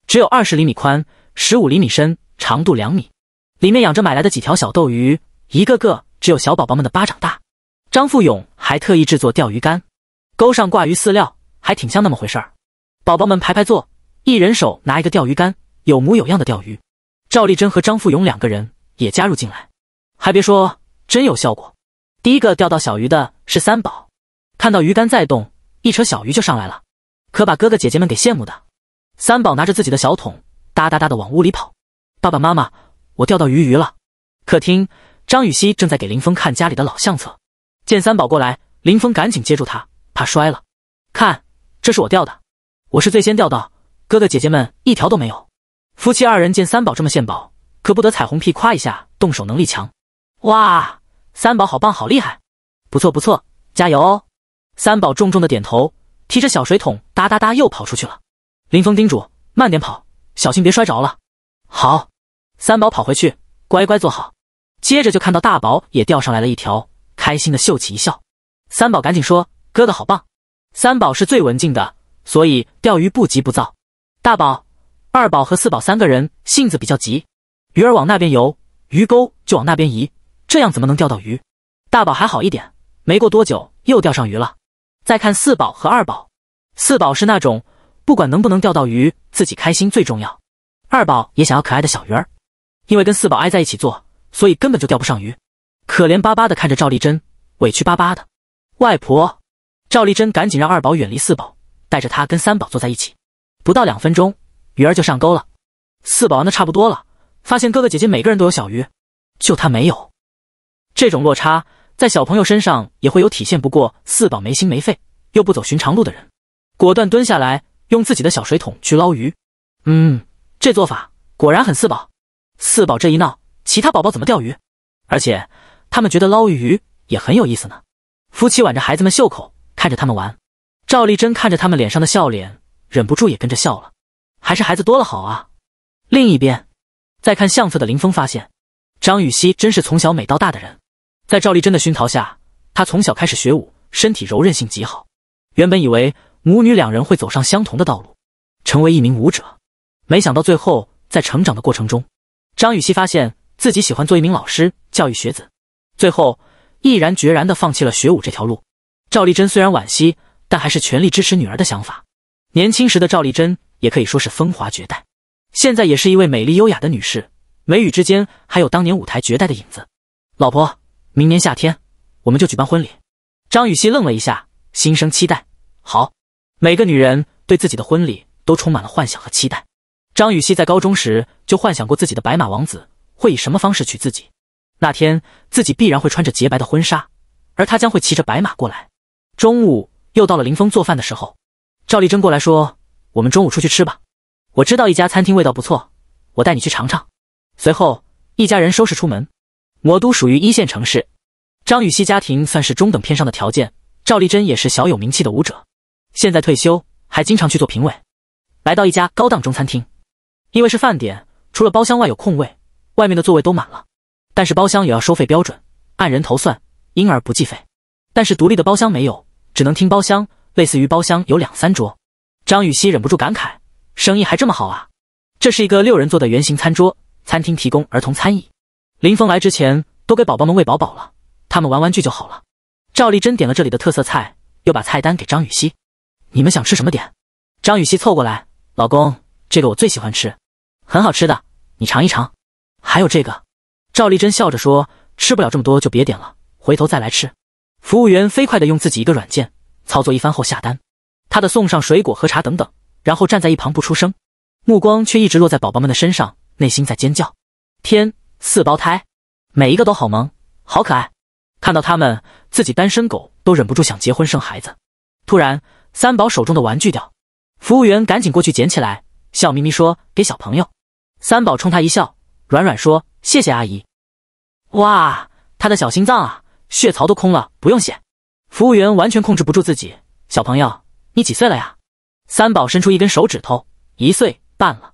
只有二十厘米宽，十五厘米深，长度两米，里面养着买来的几条小斗鱼，一个个只有小宝宝们的巴掌大。张富勇还特意制作钓鱼竿，钩上挂鱼饲料，还挺像那么回事儿。宝宝们排排坐，一人手拿一个钓鱼竿，有模有样的钓鱼。赵丽珍和张富勇两个人也加入进来，还别说，真有效果。第一个钓到小鱼的是三宝，看到鱼竿在动，一扯小鱼就上来了，可把哥哥姐姐们给羡慕的。三宝拿着自己的小桶，哒哒哒的往屋里跑。爸爸妈妈，我钓到鱼鱼了。客厅，张雨熙正在给林峰看家里的老相册。见三宝过来，林峰赶紧接住他，怕摔了。看，这是我钓的，我是最先钓到，哥哥姐姐们一条都没有。夫妻二人见三宝这么献宝，可不得彩虹屁夸一下，动手能力强。哇，三宝好棒，好厉害，不错不错，加油哦！三宝重重的点头，提着小水桶哒哒哒又跑出去了。林峰叮嘱慢点跑，小心别摔着了。好，三宝跑回去，乖乖坐好。接着就看到大宝也钓上来了一条。开心的秀起一笑，三宝赶紧说：“哥哥好棒！”三宝是最文静的，所以钓鱼不急不躁。大宝、二宝和四宝三个人性子比较急，鱼儿往那边游，鱼钩就往那边移，这样怎么能钓到鱼？大宝还好一点，没过多久又钓上鱼了。再看四宝和二宝，四宝是那种不管能不能钓到鱼，自己开心最重要。二宝也想要可爱的小鱼儿，因为跟四宝挨在一起坐，所以根本就钓不上鱼。可怜巴巴的看着赵丽珍，委屈巴巴的外婆。赵丽珍赶紧让二宝远离四宝，带着他跟三宝坐在一起。不到两分钟，鱼儿就上钩了。四宝玩的差不多了，发现哥哥姐姐每个人都有小鱼，就他没有。这种落差在小朋友身上也会有体现。不过四宝没心没肺，又不走寻常路的人，果断蹲下来用自己的小水桶去捞鱼。嗯，这做法果然很四宝。四宝这一闹，其他宝宝怎么钓鱼？而且。他们觉得捞鱼也很有意思呢。夫妻挽着孩子们袖口，看着他们玩。赵丽珍看着他们脸上的笑脸，忍不住也跟着笑了。还是孩子多了好啊。另一边，在看相册的林峰发现，张雨熙真是从小美到大的人。在赵丽珍的熏陶下，她从小开始学武，身体柔韧性极好。原本以为母女两人会走上相同的道路，成为一名舞者，没想到最后在成长的过程中，张雨熙发现自己喜欢做一名老师，教育学子。最后，毅然决然的放弃了学武这条路。赵丽珍虽然惋惜，但还是全力支持女儿的想法。年轻时的赵丽珍也可以说是风华绝代，现在也是一位美丽优雅的女士，眉宇之间还有当年舞台绝代的影子。老婆，明年夏天我们就举办婚礼。张雨熙愣了一下，心生期待。好，每个女人对自己的婚礼都充满了幻想和期待。张雨熙在高中时就幻想过自己的白马王子会以什么方式娶自己。那天自己必然会穿着洁白的婚纱，而他将会骑着白马过来。中午又到了林峰做饭的时候，赵丽珍过来说：“我们中午出去吃吧，我知道一家餐厅味道不错，我带你去尝尝。”随后一家人收拾出门。魔都属于一线城市，张雨熙家庭算是中等偏上的条件，赵丽珍也是小有名气的舞者，现在退休还经常去做评委。来到一家高档中餐厅，因为是饭点，除了包厢外有空位，外面的座位都满了。但是包厢也要收费标准，按人头算，婴儿不计费。但是独立的包厢没有，只能听包厢，类似于包厢有两三桌。张雨熙忍不住感慨：生意还这么好啊！这是一个六人座的圆形餐桌，餐厅提供儿童餐椅。林峰来之前都给宝宝们喂饱饱了，他们玩玩具就好了。赵丽珍点了这里的特色菜，又把菜单给张雨熙：“你们想吃什么点？”张雨熙凑过来：“老公，这个我最喜欢吃，很好吃的，你尝一尝。还有这个。”赵丽珍笑着说：“吃不了这么多，就别点了，回头再来吃。”服务员飞快的用自己一个软件操作一番后下单，他的送上水果、喝茶等等，然后站在一旁不出声，目光却一直落在宝宝们的身上，内心在尖叫：天，四胞胎，每一个都好萌，好可爱！看到他们，自己单身狗都忍不住想结婚生孩子。突然，三宝手中的玩具掉，服务员赶紧过去捡起来，笑眯眯说：“给小朋友。”三宝冲他一笑，软软说：“谢谢阿姨。”哇，他的小心脏啊，血槽都空了，不用谢。服务员完全控制不住自己。小朋友，你几岁了呀？三宝伸出一根手指头，一岁半了。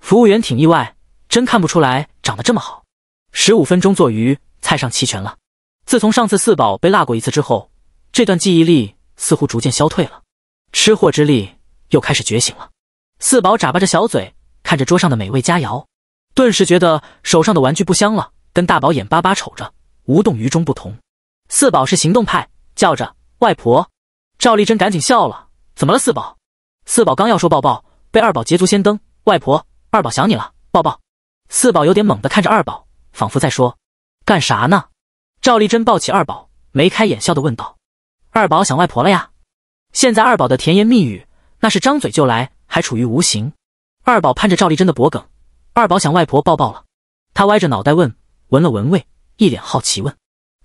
服务员挺意外，真看不出来长得这么好。十五分钟做鱼，菜上齐全了。自从上次四宝被辣过一次之后，这段记忆力似乎逐渐消退了。吃货之力又开始觉醒了。四宝眨巴着小嘴，看着桌上的美味佳肴，顿时觉得手上的玩具不香了。跟大宝眼巴巴瞅着，无动于衷不同，四宝是行动派，叫着外婆。赵丽珍赶紧笑了，怎么了四宝？四宝刚要说抱抱，被二宝捷足先登，外婆，二宝想你了，抱抱。四宝有点猛的看着二宝，仿佛在说干啥呢？赵丽珍抱起二宝，眉开眼笑的问道，二宝想外婆了呀？现在二宝的甜言蜜语那是张嘴就来，还处于无形。二宝攀着赵丽珍的脖梗，二宝想外婆抱抱了，他歪着脑袋问。闻了闻味，一脸好奇问：“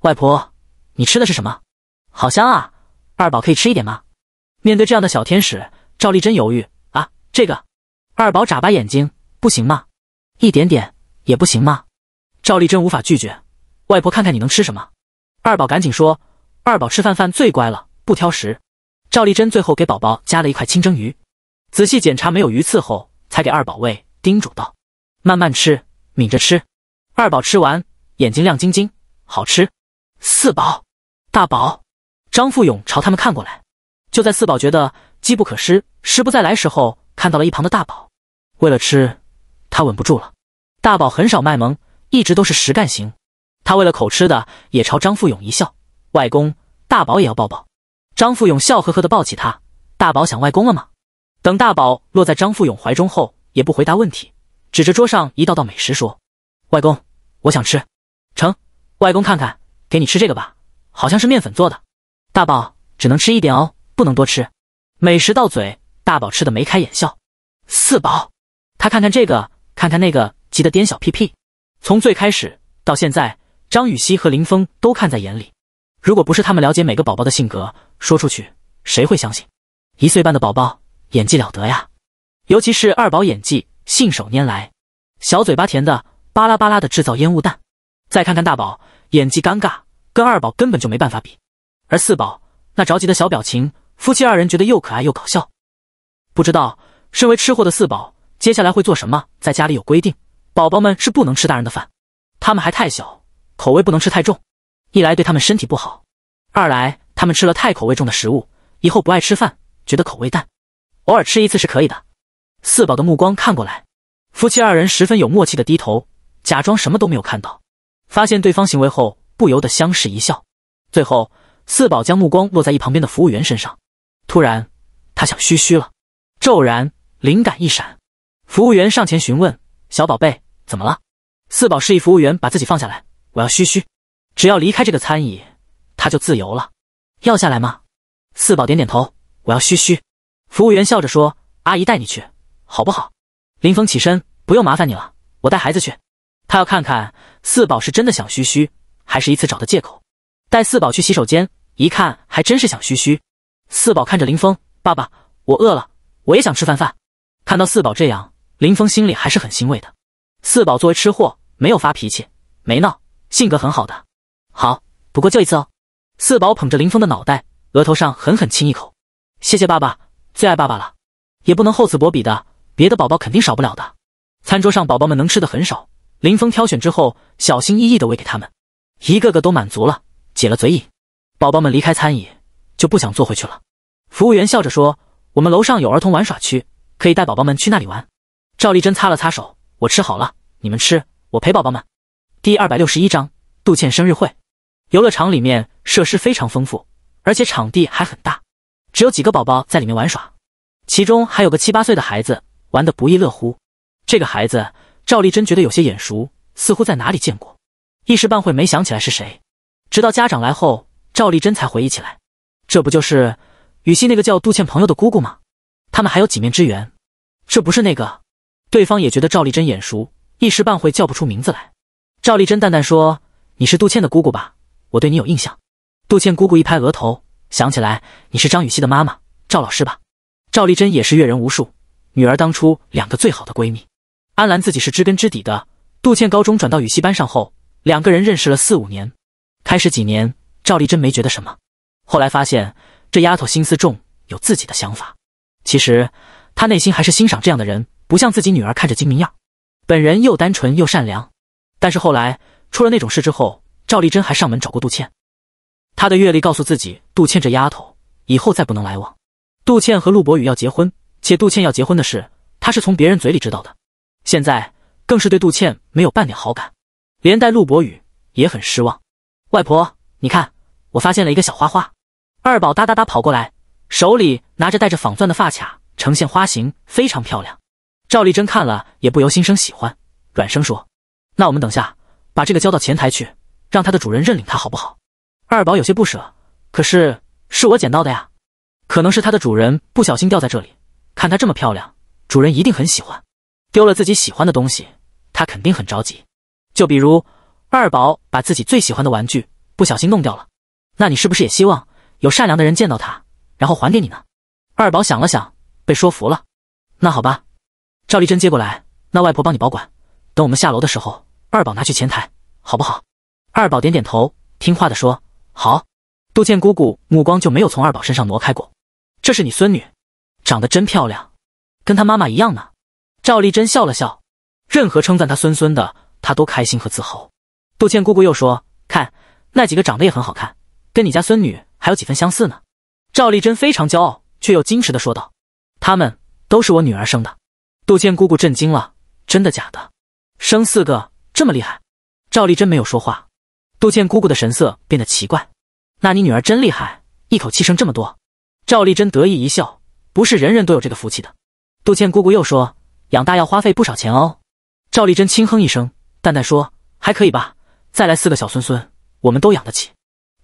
外婆，你吃的是什么？好香啊！二宝可以吃一点吗？”面对这样的小天使，赵丽珍犹豫啊。这个，二宝眨巴眼睛，不行吗？一点点也不行吗？赵丽珍无法拒绝。外婆看看你能吃什么。二宝赶紧说：“二宝吃饭饭最乖了，不挑食。”赵丽珍最后给宝宝加了一块清蒸鱼，仔细检查没有鱼刺后，才给二宝喂，叮嘱道：“慢慢吃，抿着吃。”二宝吃完，眼睛亮晶晶，好吃。四宝、大宝，张富勇朝他们看过来。就在四宝觉得机不可失，时不再来时候，看到了一旁的大宝。为了吃，他稳不住了。大宝很少卖萌，一直都是实干型。他为了口吃的，也朝张富勇一笑：“外公，大宝也要抱抱。”张富勇笑呵呵的抱起他。大宝想外公了吗？等大宝落在张富勇怀中后，也不回答问题，指着桌上一道道美食说：“外公。”我想吃，成，外公看看，给你吃这个吧，好像是面粉做的。大宝只能吃一点哦，不能多吃。美食到嘴，大宝吃的眉开眼笑。四宝，他看看这个，看看那个，急得颠小屁屁。从最开始到现在，张雨欣和林峰都看在眼里。如果不是他们了解每个宝宝的性格，说出去谁会相信？一岁半的宝宝演技了得呀，尤其是二宝演技信手拈来，小嘴巴甜的。巴拉巴拉的制造烟雾弹，再看看大宝演技尴尬，跟二宝根本就没办法比。而四宝那着急的小表情，夫妻二人觉得又可爱又搞笑。不知道身为吃货的四宝接下来会做什么？在家里有规定，宝宝们是不能吃大人的饭，他们还太小，口味不能吃太重。一来对他们身体不好，二来他们吃了太口味重的食物以后不爱吃饭，觉得口味淡。偶尔吃一次是可以的。四宝的目光看过来，夫妻二人十分有默契的低头。假装什么都没有看到，发现对方行为后不由得相视一笑。最后，四宝将目光落在一旁边的服务员身上，突然他想嘘嘘了，骤然灵感一闪，服务员上前询问：“小宝贝怎么了？”四宝示意服务员把自己放下来，我要嘘嘘，只要离开这个餐椅，他就自由了。要下来吗？四宝点点头，我要嘘嘘。服务员笑着说：“阿姨带你去，好不好？”林峰起身：“不用麻烦你了，我带孩子去。”他要看看四宝是真的想嘘嘘，还是一次找的借口。带四宝去洗手间，一看还真是想嘘嘘。四宝看着林峰，爸爸，我饿了，我也想吃饭饭。看到四宝这样，林峰心里还是很欣慰的。四宝作为吃货，没有发脾气，没闹，性格很好的。好，不过就一次哦。四宝捧着林峰的脑袋，额头上狠狠亲一口。谢谢爸爸，最爱爸爸了。也不能厚此薄彼的，别的宝宝肯定少不了的。餐桌上宝宝们能吃的很少。林峰挑选之后，小心翼翼地喂给他们，一个个都满足了，解了嘴瘾。宝宝们离开餐椅，就不想坐回去了。服务员笑着说：“我们楼上有儿童玩耍区，可以带宝宝们去那里玩。”赵丽珍擦了擦手：“我吃好了，你们吃，我陪宝宝们。”第二百六十一章杜倩生日会。游乐场里面设施非常丰富，而且场地还很大，只有几个宝宝在里面玩耍，其中还有个七八岁的孩子玩得不亦乐乎。这个孩子。赵丽珍觉得有些眼熟，似乎在哪里见过，一时半会没想起来是谁。直到家长来后，赵丽珍才回忆起来，这不就是雨熙那个叫杜倩朋友的姑姑吗？他们还有几面之缘。这不是那个？对方也觉得赵丽珍眼熟，一时半会叫不出名字来。赵丽珍淡淡说：“你是杜倩的姑姑吧？我对你有印象。”杜倩姑姑一拍额头，想起来：“你是张雨熙的妈妈，赵老师吧？”赵丽珍也是阅人无数，女儿当初两个最好的闺蜜。安澜自己是知根知底的。杜倩高中转到禹西班上后，两个人认识了四五年。开始几年，赵丽珍没觉得什么，后来发现这丫头心思重，有自己的想法。其实她内心还是欣赏这样的人，不像自己女儿看着精明样，本人又单纯又善良。但是后来出了那种事之后，赵丽珍还上门找过杜倩。她的阅历告诉自己，杜倩这丫头以后再不能来往。杜倩和陆博宇要结婚，且杜倩要结婚的事，她是从别人嘴里知道的。现在更是对杜倩没有半点好感，连带陆博宇也很失望。外婆，你看，我发现了一个小花花。二宝哒哒哒跑过来，手里拿着带着仿钻的发卡，呈现花形，非常漂亮。赵丽珍看了也不由心生喜欢，软声说：“那我们等下把这个交到前台去，让它的主人认领它，好不好？”二宝有些不舍，可是是我捡到的呀。可能是它的主人不小心掉在这里，看它这么漂亮，主人一定很喜欢。丢了自己喜欢的东西，他肯定很着急。就比如二宝把自己最喜欢的玩具不小心弄掉了，那你是不是也希望有善良的人见到他，然后还给你呢？二宝想了想，被说服了。那好吧，赵丽珍接过来，那外婆帮你保管，等我们下楼的时候，二宝拿去前台，好不好？二宝点点头，听话的说：“好。”杜倩姑姑目光就没有从二宝身上挪开过。这是你孙女，长得真漂亮，跟她妈妈一样呢。赵丽珍笑了笑，任何称赞她孙孙的，她都开心和自豪。杜倩姑姑又说：“看那几个长得也很好看，跟你家孙女还有几分相似呢。”赵丽珍非常骄傲却又矜持的说道：“他们都是我女儿生的。”杜倩姑姑震惊了：“真的假的？生四个这么厉害？”赵丽珍没有说话。杜倩姑姑的神色变得奇怪：“那你女儿真厉害，一口气生这么多？”赵丽珍得意一笑：“不是人人都有这个福气的。”杜倩姑姑又说。养大要花费不少钱哦。赵丽珍轻哼一声，淡淡说：“还可以吧，再来四个小孙孙，我们都养得起。”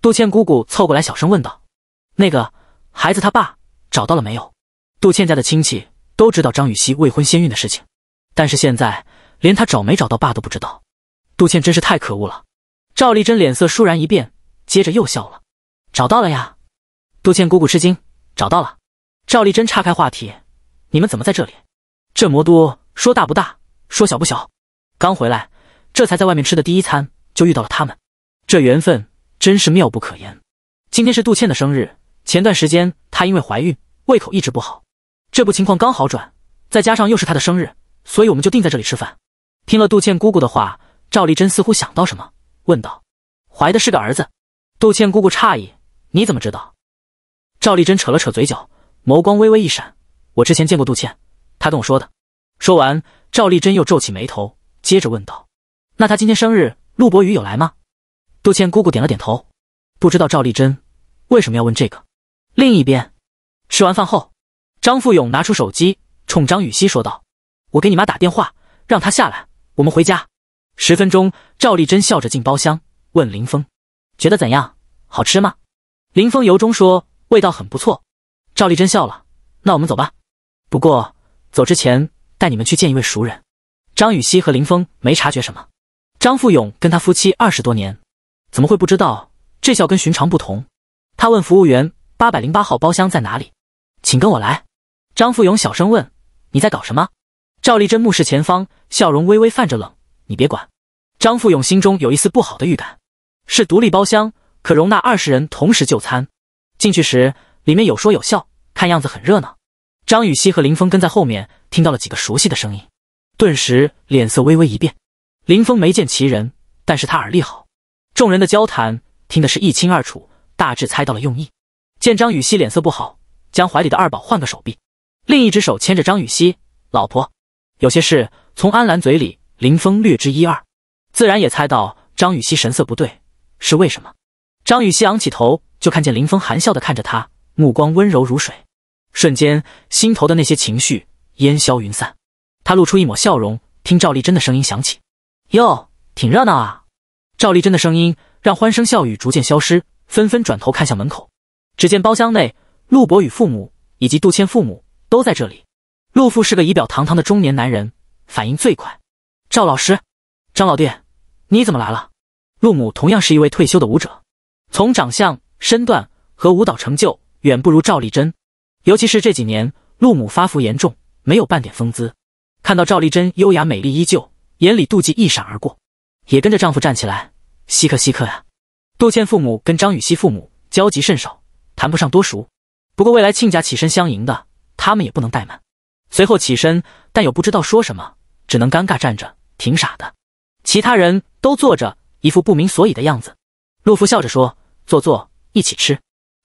杜倩姑姑凑过来，小声问道：“那个孩子他爸找到了没有？”杜倩家的亲戚都知道张雨欣未婚先孕的事情，但是现在连她找没找到爸都不知道。杜倩真是太可恶了。赵丽珍脸色倏然一变，接着又笑了：“找到了呀。”杜倩姑姑吃惊：“找到了。”赵丽珍岔开话题：“你们怎么在这里？”这魔都说大不大，说小不小。刚回来，这才在外面吃的第一餐，就遇到了他们，这缘分真是妙不可言。今天是杜倩的生日，前段时间她因为怀孕，胃口一直不好，这不情况刚好转，再加上又是她的生日，所以我们就定在这里吃饭。听了杜倩姑姑的话，赵丽珍似乎想到什么，问道：“怀的是个儿子？”杜倩姑姑诧异：“你怎么知道？”赵丽珍扯了扯嘴角，眸光微微一闪：“我之前见过杜倩。”他跟我说的。说完，赵丽珍又皱起眉头，接着问道：“那他今天生日，陆博宇有来吗？”杜倩姑姑点了点头。不知道赵丽珍为什么要问这个。另一边，吃完饭后，张富勇拿出手机，冲张雨熙说道：“我给你妈打电话，让她下来，我们回家。”十分钟。赵丽珍笑着进包厢，问林峰：“觉得怎样？好吃吗？”林峰由衷说：“味道很不错。”赵丽珍笑了：“那我们走吧。不过……”走之前，带你们去见一位熟人。张雨熙和林峰没察觉什么。张富勇跟他夫妻二十多年，怎么会不知道这笑跟寻常不同？他问服务员：“八百零八号包厢在哪里？”请跟我来。张富勇小声问：“你在搞什么？”赵丽珍目视前方，笑容微微泛着冷。你别管。张富勇心中有一丝不好的预感。是独立包厢，可容纳二十人同时就餐。进去时，里面有说有笑，看样子很热闹。张雨熙和林峰跟在后面，听到了几个熟悉的声音，顿时脸色微微一变。林峰没见其人，但是他耳力好，众人的交谈听的是一清二楚，大致猜到了用意。见张雨熙脸色不好，将怀里的二宝换个手臂，另一只手牵着张雨熙。老婆，有些事从安澜嘴里，林峰略知一二，自然也猜到张雨熙神色不对是为什么。张雨熙昂起头，就看见林峰含笑的看着他，目光温柔如水。瞬间，心头的那些情绪烟消云散，他露出一抹笑容，听赵丽珍的声音响起：“哟，挺热闹啊。”赵丽珍的声音让欢声笑语逐渐消失，纷纷转头看向门口。只见包厢内，陆博宇父母以及杜谦父母都在这里。陆父是个仪表堂堂的中年男人，反应最快：“赵老师，张老弟，你怎么来了？”陆母同样是一位退休的舞者，从长相、身段和舞蹈成就，远不如赵丽珍。尤其是这几年，陆母发福严重，没有半点风姿。看到赵丽珍优雅美丽依旧，眼里妒忌一闪而过，也跟着丈夫站起来：“稀客，稀客呀！”杜倩父母跟张雨熙父母交集甚少，谈不上多熟。不过未来亲家起身相迎的，他们也不能怠慢。随后起身，但又不知道说什么，只能尴尬站着，挺傻的。其他人都坐着，一副不明所以的样子。陆父笑着说：“坐坐，一起吃。”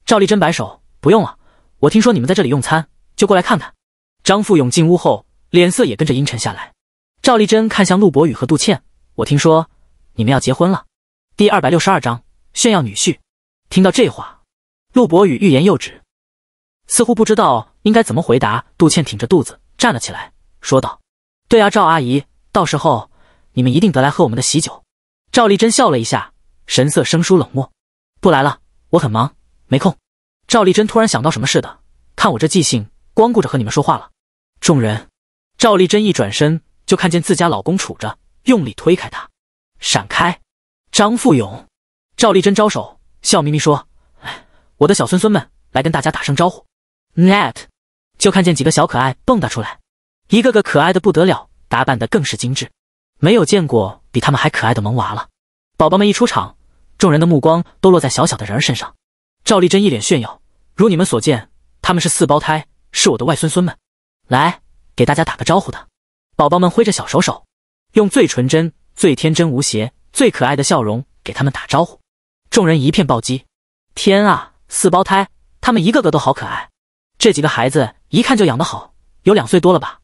赵丽珍摆手：“不用了。”我听说你们在这里用餐，就过来看看。张富勇进屋后，脸色也跟着阴沉下来。赵丽珍看向陆博宇和杜倩：“我听说你们要结婚了。”第二百六十二章炫耀女婿。听到这话，陆博宇欲言又止，似乎不知道应该怎么回答。杜倩挺着肚子站了起来，说道：“对啊，赵阿姨，到时候你们一定得来喝我们的喜酒。”赵丽珍笑了一下，神色生疏冷漠：“不来了，我很忙，没空。”赵丽珍突然想到什么似的，看我这记性，光顾着和你们说话了。众人，赵丽珍一转身就看见自家老公杵着，用力推开他，闪开。张富勇，赵丽珍招手，笑眯眯说：“哎，我的小孙孙们，来跟大家打声招呼。”Net，就看见几个小可爱蹦跶出来，一个个可爱的不得了，打扮的更是精致，没有见过比他们还可爱的萌娃了。宝宝们一出场，众人的目光都落在小小的人儿身上。赵丽珍一脸炫耀。如你们所见，他们是四胞胎，是我的外孙孙们，来给大家打个招呼的。宝宝们挥着小手手，用最纯真、最天真无邪、最可爱的笑容给他们打招呼。众人一片暴击。天啊，四胞胎，他们一个个都好可爱。这几个孩子一看就养得好，有两岁多了吧？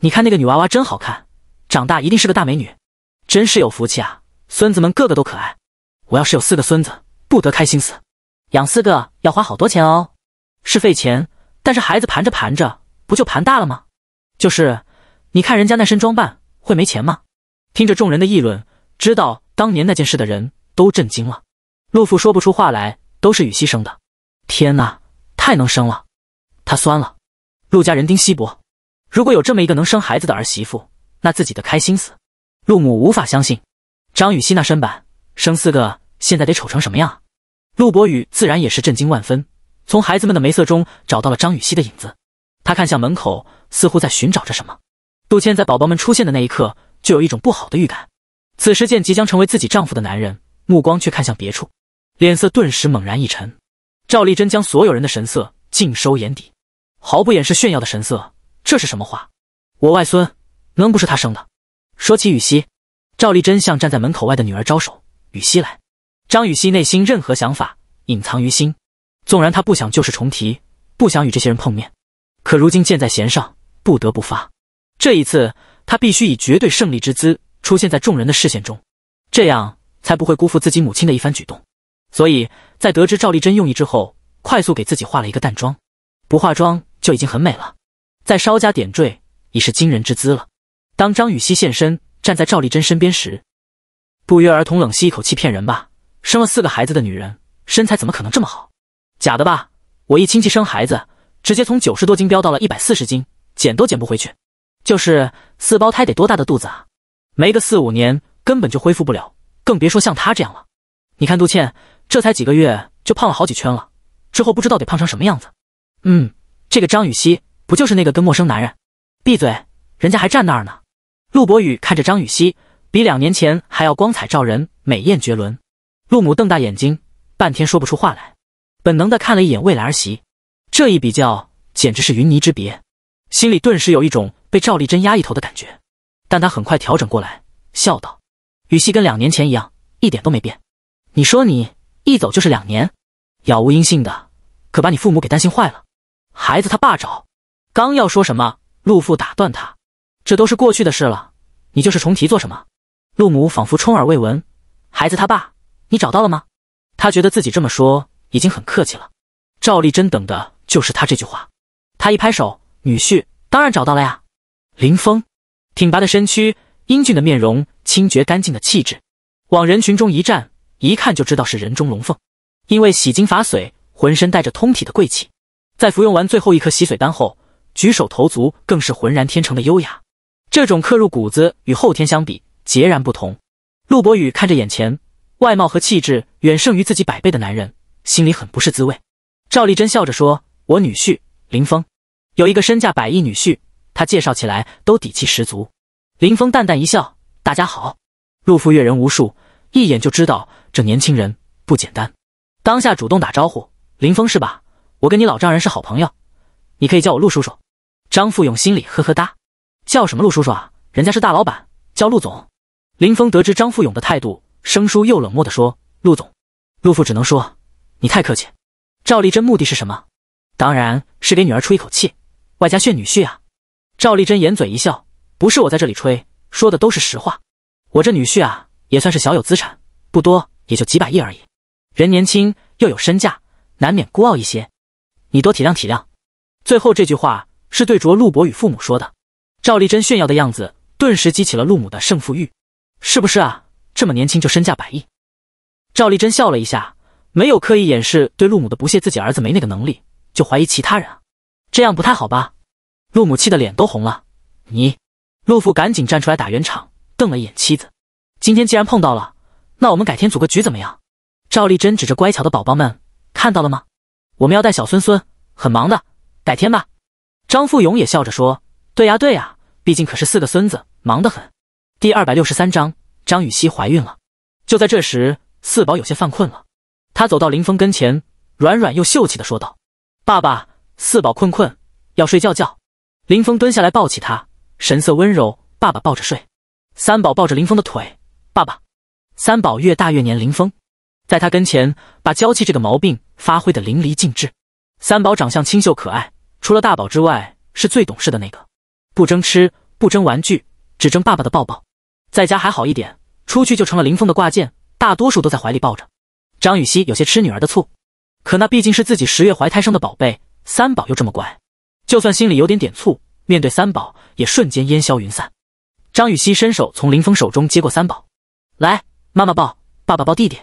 你看那个女娃娃真好看，长大一定是个大美女，真是有福气啊！孙子们个个都可爱，我要是有四个孙子，不得开心死？养四个要花好多钱哦。是费钱，但是孩子盘着盘着不就盘大了吗？就是，你看人家那身装扮，会没钱吗？听着众人的议论，知道当年那件事的人都震惊了。陆父说不出话来，都是雨熙生的，天哪，太能生了！他酸了。陆家人丁稀薄，如果有这么一个能生孩子的儿媳妇，那自己的开心死。陆母无法相信，张雨熙那身板，生四个现在得丑成什么样陆博宇自然也是震惊万分。从孩子们的眉色中找到了张雨熙的影子，他看向门口，似乎在寻找着什么。杜谦在宝宝们出现的那一刻就有一种不好的预感，此时见即将成为自己丈夫的男人目光却看向别处，脸色顿时猛然一沉。赵丽珍将所有人的神色尽收眼底，毫不掩饰炫耀的神色，这是什么话？我外孙能不是他生的？说起雨熙，赵丽珍向站在门口外的女儿招手：“雨熙来。”张雨熙内心任何想法隐藏于心。纵然他不想旧事重提，不想与这些人碰面，可如今箭在弦上，不得不发。这一次，他必须以绝对胜利之姿出现在众人的视线中，这样才不会辜负自己母亲的一番举动。所以在得知赵丽珍用意之后，快速给自己化了一个淡妆。不化妆就已经很美了，再稍加点缀，已是惊人之姿了。当张雨欣现身站在赵丽珍身边时，不约而同冷吸一口气：“骗人吧，生了四个孩子的女人，身材怎么可能这么好？”假的吧！我一亲戚生孩子，直接从九十多斤飙到了一百四十斤，减都减不回去。就是四胞胎得多大的肚子啊？没个四五年根本就恢复不了，更别说像她这样了。你看杜倩，这才几个月就胖了好几圈了，之后不知道得胖成什么样子。嗯，这个张雨熙不就是那个跟陌生男人？闭嘴！人家还站那儿呢。陆博宇看着张雨熙，比两年前还要光彩照人，美艳绝伦。陆母瞪大眼睛，半天说不出话来。本能的看了一眼未来儿媳，这一比较简直是云泥之别，心里顿时有一种被赵丽珍压一头的感觉。但他很快调整过来，笑道：“语气跟两年前一样，一点都没变。你说你一走就是两年，杳无音信的，可把你父母给担心坏了。孩子他爸找，刚要说什么，陆父打断他：‘这都是过去的事了，你就是重提做什么？’陆母仿佛充耳未闻：‘孩子他爸，你找到了吗？’他觉得自己这么说。”已经很客气了，赵丽珍等的就是他这句话。他一拍手：“女婿当然找到了呀！”林峰，挺拔的身躯，英俊的面容，清绝干净的气质，往人群中一站，一看就知道是人中龙凤。因为洗精伐髓，浑身带着通体的贵气。在服用完最后一颗洗髓丹后，举手投足更是浑然天成的优雅。这种刻入骨子与后天相比截然不同。陆博宇看着眼前外貌和气质远胜于自己百倍的男人。心里很不是滋味。赵丽珍笑着说：“我女婿林峰有一个身价百亿女婿，他介绍起来都底气十足。”林峰淡淡一笑：“大家好。”陆父阅人无数，一眼就知道这年轻人不简单，当下主动打招呼：“林峰是吧？我跟你老丈人是好朋友，你可以叫我陆叔叔。”张富勇心里呵呵哒：“叫什么陆叔叔啊？人家是大老板，叫陆总。”林峰得知张富勇的态度生疏又冷漠的说：“陆总。”陆父只能说。你太客气，赵丽珍目的是什么？当然是给女儿出一口气，外加炫女婿啊！赵丽珍掩嘴一笑，不是我在这里吹，说的都是实话。我这女婿啊，也算是小有资产，不多，也就几百亿而已。人年轻又有身价，难免孤傲一些，你多体谅体谅。最后这句话是对着陆伯宇父母说的。赵丽珍炫耀的样子，顿时激起了陆母的胜负欲，是不是啊？这么年轻就身价百亿？赵丽珍笑了一下。没有刻意掩饰对陆母的不屑，自己儿子没那个能力，就怀疑其他人啊，这样不太好吧？陆母气得脸都红了。你，陆父赶紧站出来打圆场，瞪了一眼妻子。今天既然碰到了，那我们改天组个局怎么样？赵丽珍指着乖巧的宝宝们，看到了吗？我们要带小孙孙，很忙的，改天吧。张富勇也笑着说：对呀对呀，毕竟可是四个孙子，忙得很。第二百六十三章，张雨欣怀孕了。就在这时，四宝有些犯困了。他走到林峰跟前，软软又秀气的说道：“爸爸，四宝困困，要睡觉觉。”林峰蹲下来抱起他，神色温柔：“爸爸抱着睡。”三宝抱着林峰的腿：“爸爸。”三宝越大越黏林峰，在他跟前把娇气这个毛病发挥的淋漓尽致。三宝长相清秀可爱，除了大宝之外，是最懂事的那个，不争吃，不争玩具，只争爸爸的抱抱。在家还好一点，出去就成了林峰的挂件，大多数都在怀里抱着。张雨熙有些吃女儿的醋，可那毕竟是自己十月怀胎生的宝贝，三宝又这么乖，就算心里有点点醋，面对三宝也瞬间烟消云散。张雨熙伸手从林峰手中接过三宝，来，妈妈抱，爸爸抱弟弟。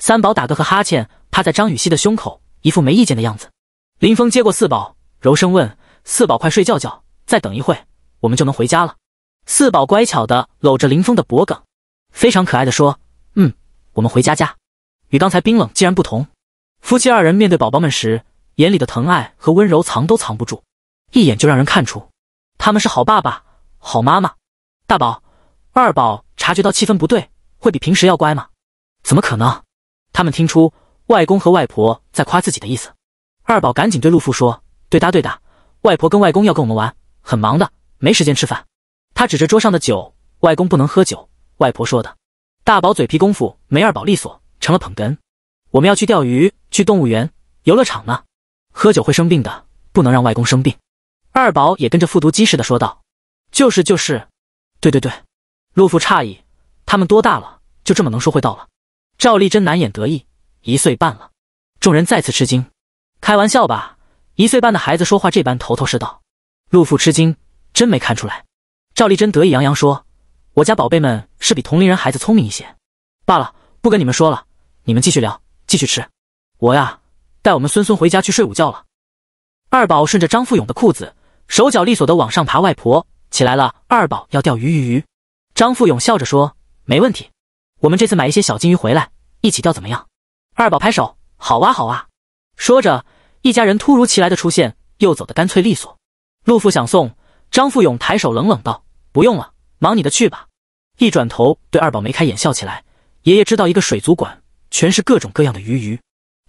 三宝打个呵哈欠，趴在张雨熙的胸口，一副没意见的样子。林峰接过四宝，柔声问：“四宝，快睡觉觉，再等一会，我们就能回家了。”四宝乖巧的搂着林峰的脖颈，非常可爱的说：“嗯，我们回家家。”与刚才冰冷竟然不同，夫妻二人面对宝宝们时，眼里的疼爱和温柔藏都藏不住，一眼就让人看出他们是好爸爸、好妈妈。大宝、二宝察觉到气氛不对，会比平时要乖吗？怎么可能？他们听出外公和外婆在夸自己的意思。二宝赶紧对陆父说：“对哒对哒，外婆跟外公要跟我们玩，很忙的，没时间吃饭。”他指着桌上的酒：“外公不能喝酒，外婆说的。”大宝嘴皮功夫没二宝利索。成了捧哏，我们要去钓鱼，去动物园、游乐场呢。喝酒会生病的，不能让外公生病。二宝也跟着复读机似的说道：“就是就是，对对对。”陆父诧异：“他们多大了？就这么能说会道了？”赵丽珍难掩得意：“一岁半了。”众人再次吃惊：“开玩笑吧？一岁半的孩子说话这般头头是道？”陆父吃惊：“真没看出来。”赵丽珍得意洋洋说：“我家宝贝们是比同龄人孩子聪明一些。”罢了，不跟你们说了。你们继续聊，继续吃，我呀，带我们孙孙回家去睡午觉了。二宝顺着张富勇的裤子，手脚利索的往上爬。外婆起来了，二宝要钓鱼，鱼鱼。张富勇笑着说：“没问题，我们这次买一些小金鱼回来一起钓，怎么样？”二宝拍手：“好哇，好哇！”说着，一家人突如其来的出现，又走的干脆利索。陆父想送张富勇，抬手冷冷道：“不用了，忙你的去吧。”一转头对二宝眉开眼笑起来：“爷爷知道一个水族馆。”全是各种各样的鱼鱼，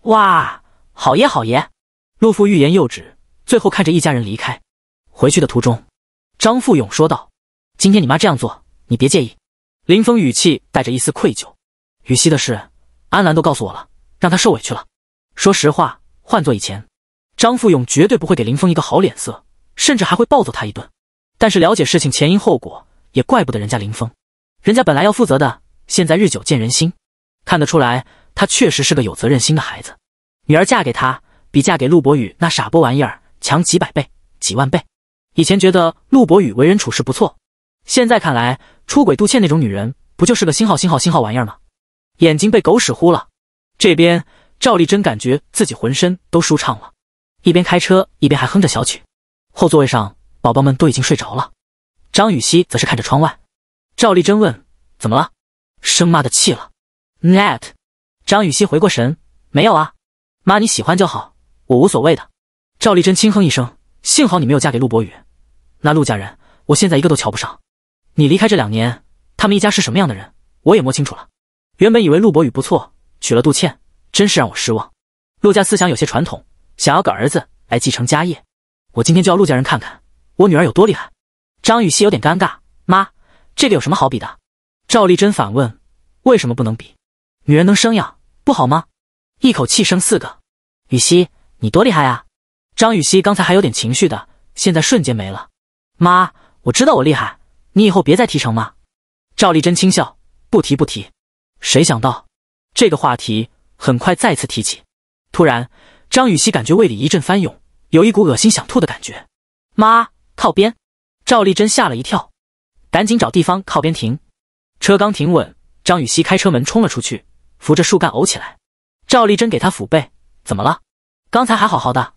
哇，好耶好耶！陆父欲言又止，最后看着一家人离开。回去的途中，张富勇说道：“今天你妈这样做，你别介意。”林峰语气带着一丝愧疚：“羽西的事，安澜都告诉我了，让她受委屈了。说实话，换做以前，张富勇绝对不会给林峰一个好脸色，甚至还会暴揍他一顿。但是了解事情前因后果，也怪不得人家林峰，人家本来要负责的，现在日久见人心。”看得出来，他确实是个有责任心的孩子。女儿嫁给他，比嫁给陆博宇那傻波玩意儿强几百倍、几万倍。以前觉得陆博宇为人处事不错，现在看来，出轨杜倩那种女人，不就是个星号星号星号玩意儿吗？眼睛被狗屎糊了。这边赵丽珍感觉自己浑身都舒畅了，一边开车一边还哼着小曲。后座位上宝宝们都已经睡着了，张雨熙则是看着窗外。赵丽珍问：“怎么了？生妈的气了？” net，张雨欣回过神，没有啊，妈你喜欢就好，我无所谓的。赵丽珍轻哼一声，幸好你没有嫁给陆博宇，那陆家人我现在一个都瞧不上。你离开这两年，他们一家是什么样的人，我也摸清楚了。原本以为陆博宇不错，娶了杜倩，真是让我失望。陆家思想有些传统，想要个儿子来继承家业。我今天就要陆家人看看，我女儿有多厉害。张雨欣有点尴尬，妈，这个有什么好比的？赵丽珍反问，为什么不能比？女人能生养不好吗？一口气生四个，雨熙，你多厉害啊！张雨熙刚才还有点情绪的，现在瞬间没了。妈，我知道我厉害，你以后别再提成嘛。赵丽珍轻笑，不提不提。谁想到这个话题很快再次提起。突然，张雨熙感觉胃里一阵翻涌，有一股恶心想吐的感觉。妈，靠边！赵丽珍吓了一跳，赶紧找地方靠边停车。刚停稳，张雨熙开车门冲了出去。扶着树干呕起来，赵丽珍给他抚背。怎么了？刚才还好好的，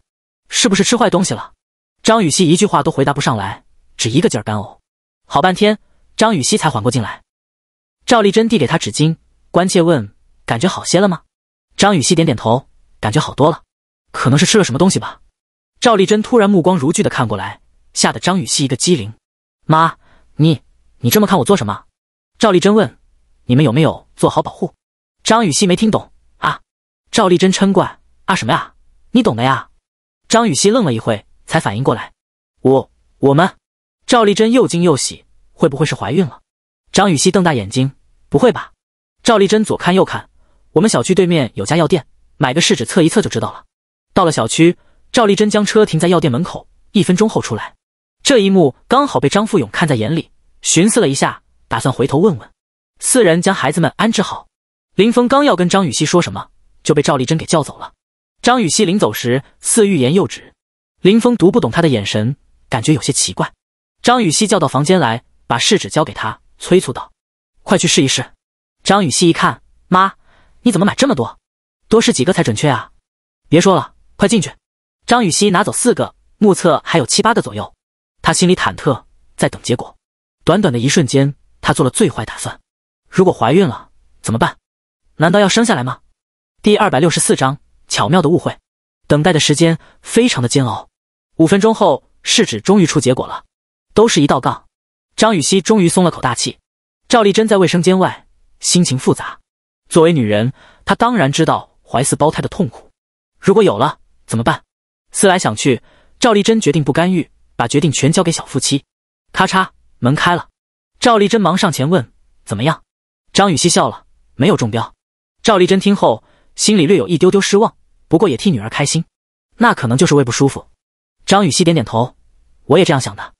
是不是吃坏东西了？张雨熙一句话都回答不上来，只一个劲儿干呕。好半天，张雨熙才缓过劲来。赵丽珍递给他纸巾，关切问：“感觉好些了吗？”张雨熙点点头，感觉好多了，可能是吃了什么东西吧。赵丽珍突然目光如炬的看过来，吓得张雨熙一个机灵。妈，你你这么看我做什么？赵丽珍问：“你们有没有做好保护？”张雨熙没听懂啊，赵丽珍嗔怪啊什么呀？你懂的呀。张雨熙愣了一会，才反应过来。我我们？赵丽珍又惊又喜，会不会是怀孕了？张雨熙瞪大眼睛，不会吧？赵丽珍左看右看，我们小区对面有家药店，买个试纸测一测就知道了。到了小区，赵丽珍将车停在药店门口，一分钟后出来。这一幕刚好被张富勇看在眼里，寻思了一下，打算回头问问。四人将孩子们安置好。林峰刚要跟张雨熙说什么，就被赵丽珍给叫走了。张雨熙临走时似欲言又止，林峰读不懂他的眼神，感觉有些奇怪。张雨熙叫到房间来，把试纸交给他，催促道：“快去试一试。”张雨熙一看，妈，你怎么买这么多？多试几个才准确啊！别说了，快进去。张雨熙拿走四个，目测还有七八个左右。他心里忐忑，在等结果。短短的一瞬间，他做了最坏打算：如果怀孕了怎么办？难道要生下来吗？第二百六十四章巧妙的误会。等待的时间非常的煎熬。五分钟后，试纸终于出结果了，都是一道杠。张雨欣终于松了口大气。赵丽珍在卫生间外，心情复杂。作为女人，她当然知道怀四胞胎的痛苦。如果有了怎么办？思来想去，赵丽珍决定不干预，把决定权交给小夫妻。咔嚓，门开了。赵丽珍忙上前问：“怎么样？”张雨欣笑了，没有中标。赵丽珍听后，心里略有一丢丢失望，不过也替女儿开心。那可能就是胃不舒服。张雨熙点点头，我也这样想的。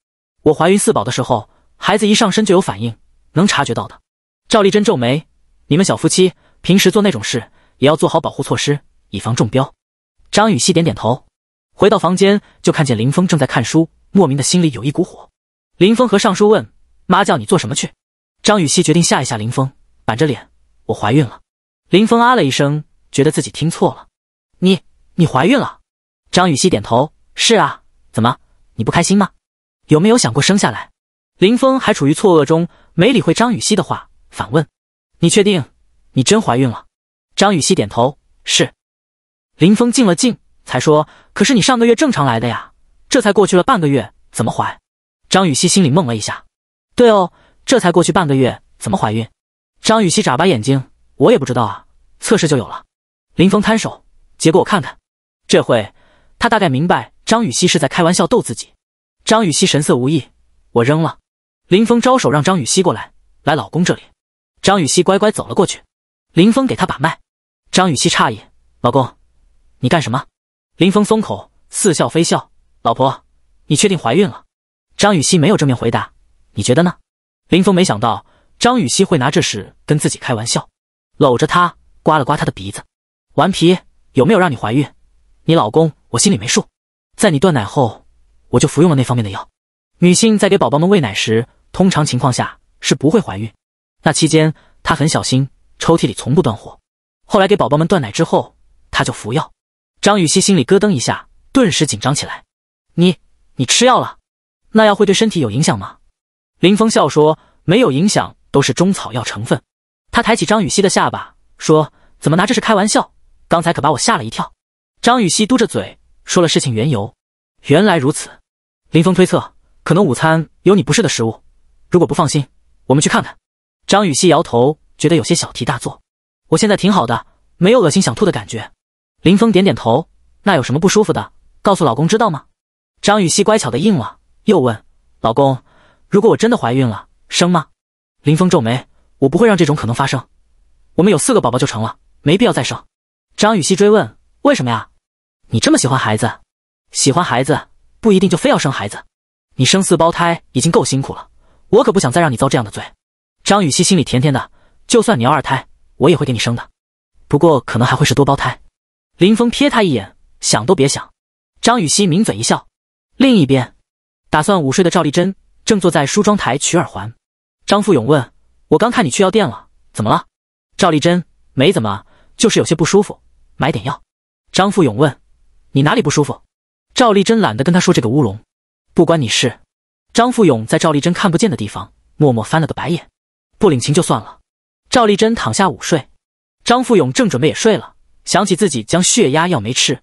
我怀孕四宝的时候，孩子一上身就有反应，能察觉到的。赵丽珍皱眉：“你们小夫妻平时做那种事，也要做好保护措施，以防中标。”张雨熙点点头，回到房间就看见林峰正在看书，莫名的心里有一股火。林峰和尚书问：“妈叫你做什么去？”张雨熙决定吓一吓林峰，板着脸：“我怀孕了。”林峰啊了一声，觉得自己听错了。“你，你怀孕了？”张雨熙点头，“是啊，怎么你不开心吗？有没有想过生下来？”林峰还处于错愕中，没理会张雨熙的话，反问：“你确定？你真怀孕了？”张雨熙点头，“是。”林峰静了静，才说：“可是你上个月正常来的呀，这才过去了半个月，怎么怀？”张雨熙心里懵了一下，“对哦，这才过去半个月，怎么怀孕？”张雨熙眨巴眼睛。我也不知道啊，测试就有了。林峰摊手，结果我看看。这会他大概明白张雨熙是在开玩笑逗自己。张雨熙神色无意，我扔了。林峰招手让张雨熙过来，来老公这里。张雨熙乖乖走了过去。林峰给他把脉。张雨熙诧异，老公，你干什么？林峰松口，似笑非笑，老婆，你确定怀孕了？张雨熙没有正面回答，你觉得呢？林峰没想到张雨熙会拿这事跟自己开玩笑。搂着她，刮了刮她的鼻子，顽皮有没有让你怀孕？你老公我心里没数。在你断奶后，我就服用了那方面的药。女性在给宝宝们喂奶时，通常情况下是不会怀孕。那期间，她很小心，抽屉里从不断货。后来给宝宝们断奶之后，她就服药。张雨熙心里咯噔一下，顿时紧张起来。你，你吃药了？那药会对身体有影响吗？林峰笑说：“没有影响，都是中草药成分。”他抬起张雨熙的下巴，说：“怎么拿这是开玩笑？刚才可把我吓了一跳。”张雨熙嘟着嘴，说了事情缘由。原来如此，林峰推测，可能午餐有你不是的食物。如果不放心，我们去看看。张雨熙摇头，觉得有些小题大做。我现在挺好的，没有恶心想吐的感觉。林峰点点头，那有什么不舒服的，告诉老公知道吗？张雨熙乖巧的应了，又问：“老公，如果我真的怀孕了，生吗？”林峰皱眉。我不会让这种可能发生，我们有四个宝宝就成了，没必要再生。张雨曦追问：为什么呀？你这么喜欢孩子，喜欢孩子不一定就非要生孩子。你生四胞胎已经够辛苦了，我可不想再让你遭这样的罪。张雨熙心里甜甜的，就算你要二胎，我也会给你生的，不过可能还会是多胞胎。林峰瞥他一眼，想都别想。张雨熙抿嘴一笑。另一边，打算午睡的赵丽珍正坐在梳妆台取耳环。张富勇问。我刚看你去药店了，怎么了？赵丽珍没怎么，就是有些不舒服，买点药。张富勇问：“你哪里不舒服？”赵丽珍懒得跟他说这个乌龙，不关你事。张富勇在赵丽珍看不见的地方默默翻了个白眼，不领情就算了。赵丽珍躺下午睡，张富勇正准备也睡了，想起自己将血压药没吃，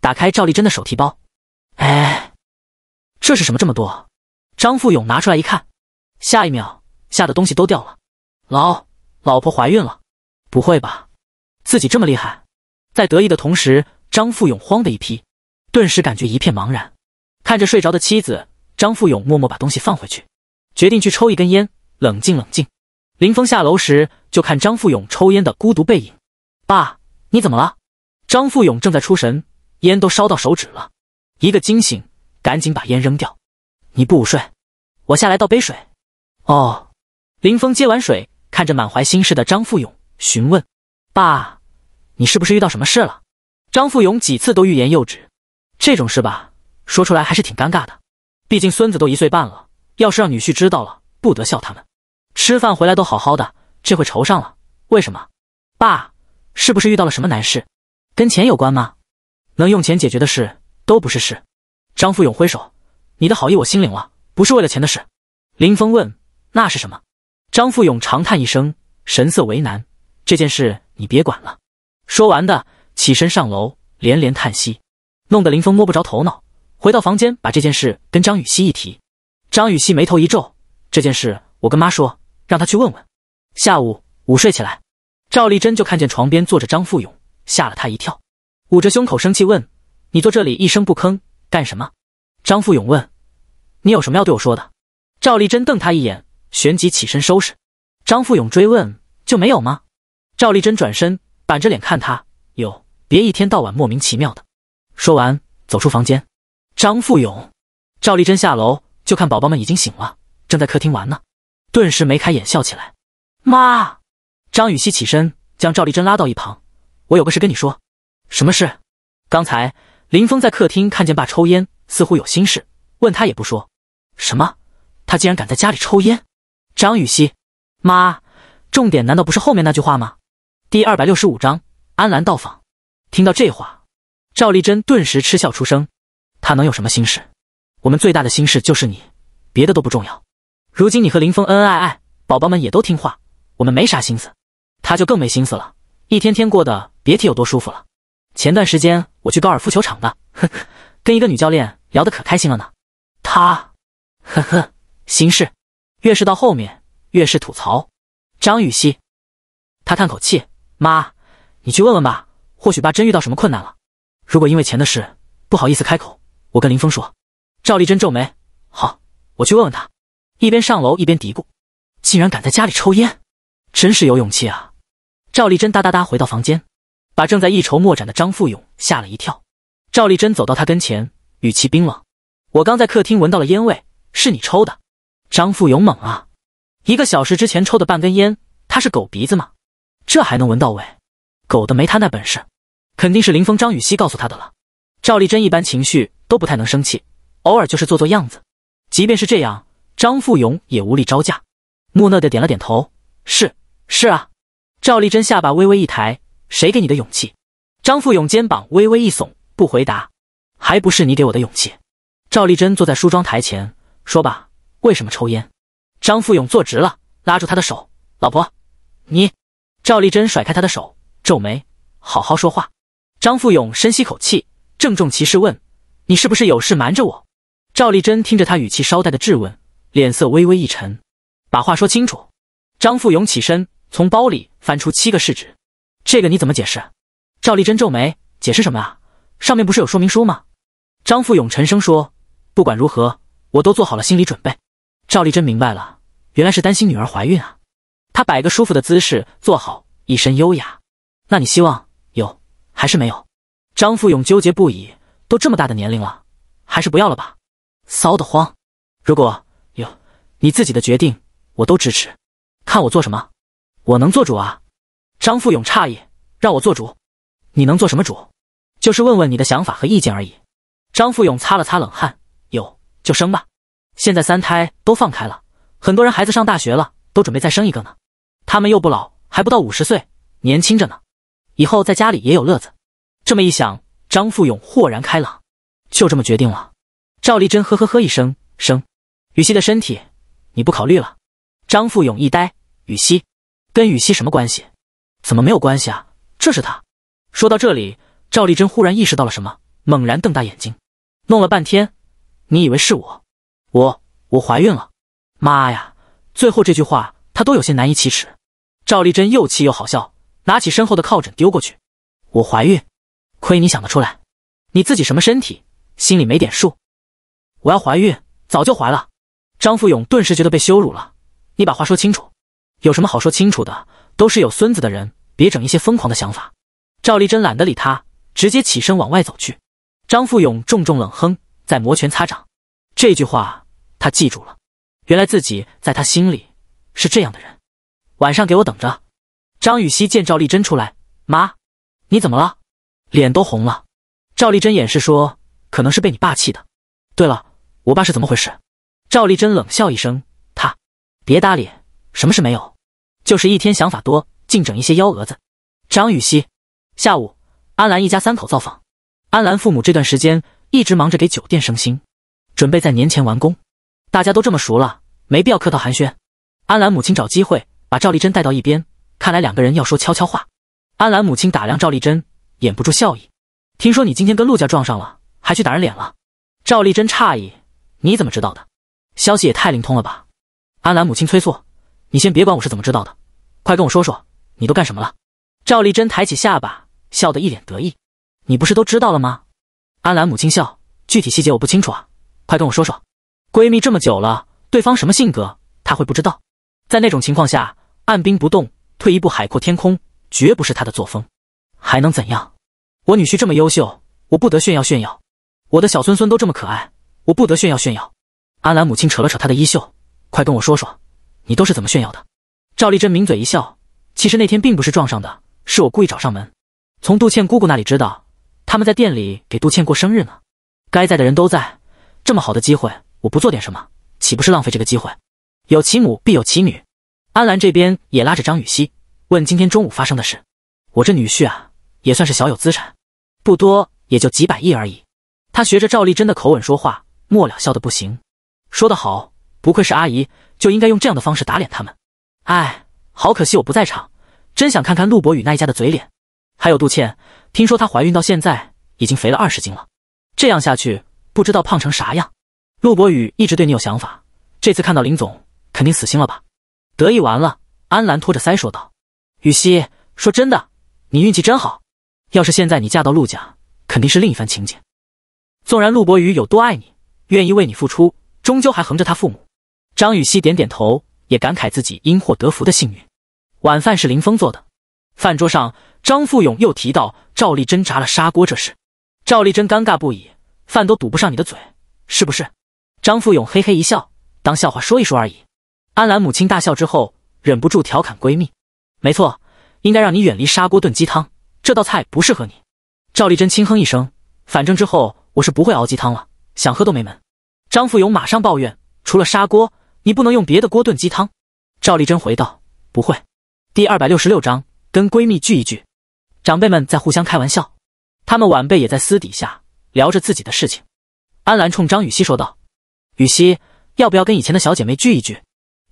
打开赵丽珍的手提包，哎，这是什么这么多？张富勇拿出来一看，下一秒吓得东西都掉了。老老婆怀孕了，不会吧？自己这么厉害，在得意的同时，张富勇慌的一批，顿时感觉一片茫然。看着睡着的妻子，张富勇默默把东西放回去，决定去抽一根烟，冷静冷静。林峰下楼时，就看张富勇抽烟的孤独背影。爸，你怎么了？张富勇正在出神，烟都烧到手指了，一个惊醒，赶紧把烟扔掉。你不午睡，我下来倒杯水。哦，林峰接完水。看着满怀心事的张富勇，询问：“爸，你是不是遇到什么事了？”张富勇几次都欲言又止，这种事吧，说出来还是挺尴尬的。毕竟孙子都一岁半了，要是让女婿知道了，不得笑他们。吃饭回来都好好的，这会愁上了，为什么？爸，是不是遇到了什么难事？跟钱有关吗？能用钱解决的事都不是事。张富勇挥手：“你的好意我心领了，不是为了钱的事。”林峰问：“那是什么？”张富勇长叹一声，神色为难：“这件事你别管了。”说完的，起身上楼，连连叹息，弄得林峰摸不着头脑。回到房间，把这件事跟张雨熙一提，张雨熙眉头一皱：“这件事我跟妈说，让她去问问。”下午午睡起来，赵丽珍就看见床边坐着张富勇，吓了他一跳，捂着胸口生气问：“你坐这里一声不吭干什么？”张富勇问：“你有什么要对我说的？”赵丽珍瞪他一眼。旋即起身收拾，张富勇追问：“就没有吗？”赵丽珍转身，板着脸看他：“有，别一天到晚莫名其妙的。”说完，走出房间。张富勇、赵丽珍下楼，就看宝宝们已经醒了，正在客厅玩呢，顿时眉开眼笑起来。妈，张雨熙起身将赵丽珍拉到一旁：“我有个事跟你说。”“什么事？”“刚才林峰在客厅看见爸抽烟，似乎有心事，问他也不说。什么？他竟然敢在家里抽烟！”张雨熙，妈，重点难道不是后面那句话吗？第二百六十五章，安澜到访。听到这话，赵丽珍顿时嗤笑出声。她能有什么心事？我们最大的心事就是你，别的都不重要。如今你和林峰恩恩爱爱，宝宝们也都听话，我们没啥心思，他就更没心思了。一天天过得别提有多舒服了。前段时间我去高尔夫球场的，呵呵，跟一个女教练聊得可开心了呢。他，呵呵，心事。越是到后面，越是吐槽。张雨熙，他叹口气：“妈，你去问问吧，或许爸真遇到什么困难了。如果因为钱的事不好意思开口，我跟林峰说。”赵丽珍皱眉：“好，我去问问他。”一边上楼一边嘀咕：“竟然敢在家里抽烟，真是有勇气啊！”赵丽珍哒哒哒回到房间，把正在一筹莫展的张富勇吓了一跳。赵丽珍走到他跟前，语气冰冷：“我刚在客厅闻到了烟味，是你抽的。”张富勇猛啊！一个小时之前抽的半根烟，他是狗鼻子吗？这还能闻到位？狗的没他那本事，肯定是林峰、张雨熙告诉他的了。赵丽珍一般情绪都不太能生气，偶尔就是做做样子。即便是这样，张富勇也无力招架，木讷的点了点头：“是，是啊。”赵丽珍下巴微微一抬：“谁给你的勇气？”张富勇肩膀微微一耸，不回答：“还不是你给我的勇气。”赵丽珍坐在梳妆台前说：“吧。”为什么抽烟？张富勇坐直了，拉住她的手：“老婆，你。”赵丽珍甩开他的手，皱眉：“好好说话。”张富勇深吸口气，郑重其事问：“你是不是有事瞒着我？”赵丽珍听着他语气稍带的质问，脸色微微一沉：“把话说清楚。”张富勇起身，从包里翻出七个试纸：“这个你怎么解释？”赵丽珍皱眉：“解释什么啊？上面不是有说明书吗？”张富勇沉声说：“不管如何，我都做好了心理准备。”赵丽珍明白了，原来是担心女儿怀孕啊。她摆个舒服的姿势坐好，一身优雅。那你希望有还是没有？张富勇纠结不已，都这么大的年龄了，还是不要了吧，骚得慌。如果有，你自己的决定，我都支持。看我做什么，我能做主啊。张富勇诧异，让我做主？你能做什么主？就是问问你的想法和意见而已。张富勇擦了擦冷汗，有就生吧。现在三胎都放开了，很多人孩子上大学了，都准备再生一个呢。他们又不老，还不到五十岁，年轻着呢，以后在家里也有乐子。这么一想，张富勇豁然开朗，就这么决定了。赵丽珍呵呵呵一声，生。雨熙的身体，你不考虑了？张富勇一呆，雨熙跟雨熙什么关系？怎么没有关系啊？这是他。说到这里，赵丽珍忽然意识到了什么，猛然瞪大眼睛，弄了半天，你以为是我？我我怀孕了，妈呀！最后这句话他都有些难以启齿。赵丽珍又气又好笑，拿起身后的靠枕丢过去。我怀孕，亏你想得出来！你自己什么身体，心里没点数？我要怀孕，早就怀了。张富勇顿时觉得被羞辱了。你把话说清楚，有什么好说清楚的？都是有孙子的人，别整一些疯狂的想法。赵丽珍懒得理他，直接起身往外走去。张富勇重重冷哼，在摩拳擦掌。这句话他记住了。原来自己在他心里是这样的人。晚上给我等着。张雨熙见赵丽珍出来，妈，你怎么了？脸都红了。赵丽珍掩饰说：“可能是被你爸气的。”对了，我爸是怎么回事？赵丽珍冷笑一声：“他，别搭理。什么事没有？就是一天想法多，净整一些幺蛾子。”张雨熙，下午，安兰一家三口造访。安兰父母这段时间一直忙着给酒店升星。准备在年前完工，大家都这么熟了，没必要客套寒暄。安兰母亲找机会把赵丽珍带到一边，看来两个人要说悄悄话。安兰母亲打量赵丽珍，掩不住笑意。听说你今天跟陆家撞上了，还去打人脸了。赵丽珍诧异：“你怎么知道的？消息也太灵通了吧！”安兰母亲催促：“你先别管我是怎么知道的，快跟我说说，你都干什么了？”赵丽珍抬起下巴，笑得一脸得意：“你不是都知道了吗？”安兰母亲笑：“具体细节我不清楚啊。”快跟我说说，闺蜜这么久了，对方什么性格，她会不知道？在那种情况下，按兵不动，退一步海阔天空，绝不是她的作风。还能怎样？我女婿这么优秀，我不得炫耀炫耀？我的小孙孙都这么可爱，我不得炫耀炫耀？安兰母亲扯了扯她的衣袖，快跟我说说，你都是怎么炫耀的？赵丽珍抿嘴一笑，其实那天并不是撞上的，是我故意找上门。从杜倩姑姑那里知道，他们在店里给杜倩过生日呢，该在的人都在。这么好的机会，我不做点什么，岂不是浪费这个机会？有其母必有其女，安澜这边也拉着张雨熙，问今天中午发生的事。我这女婿啊，也算是小有资产，不多，也就几百亿而已。他学着赵丽珍的口吻说话，末了笑得不行。说得好，不愧是阿姨，就应该用这样的方式打脸他们。哎，好可惜我不在场，真想看看陆博宇那一家的嘴脸。还有杜倩，听说她怀孕到现在已经肥了二十斤了，这样下去……不知道胖成啥样，陆博宇一直对你有想法，这次看到林总，肯定死心了吧？得意完了，安澜托着腮说道：“雨熙，说真的，你运气真好。要是现在你嫁到陆家，肯定是另一番情景。纵然陆博宇有多爱你，愿意为你付出，终究还横着他父母。”张雨熙点点头，也感慨自己因祸得福的幸运。晚饭是林峰做的，饭桌上，张富勇又提到赵丽珍炸了砂锅这事，赵丽珍尴尬不已。饭都堵不上你的嘴，是不是？张富勇嘿嘿一笑，当笑话说一说而已。安兰母亲大笑之后，忍不住调侃闺蜜：“没错，应该让你远离砂锅炖鸡汤这道菜不适合你。”赵丽珍轻哼一声：“反正之后我是不会熬鸡汤了，想喝都没门。”张富勇马上抱怨：“除了砂锅，你不能用别的锅炖鸡汤。”赵丽珍回道：“不会。”第二百六十六章跟闺蜜聚一聚，长辈们在互相开玩笑，他们晚辈也在私底下。聊着自己的事情，安兰冲张雨熙说道：“雨熙，要不要跟以前的小姐妹聚一聚？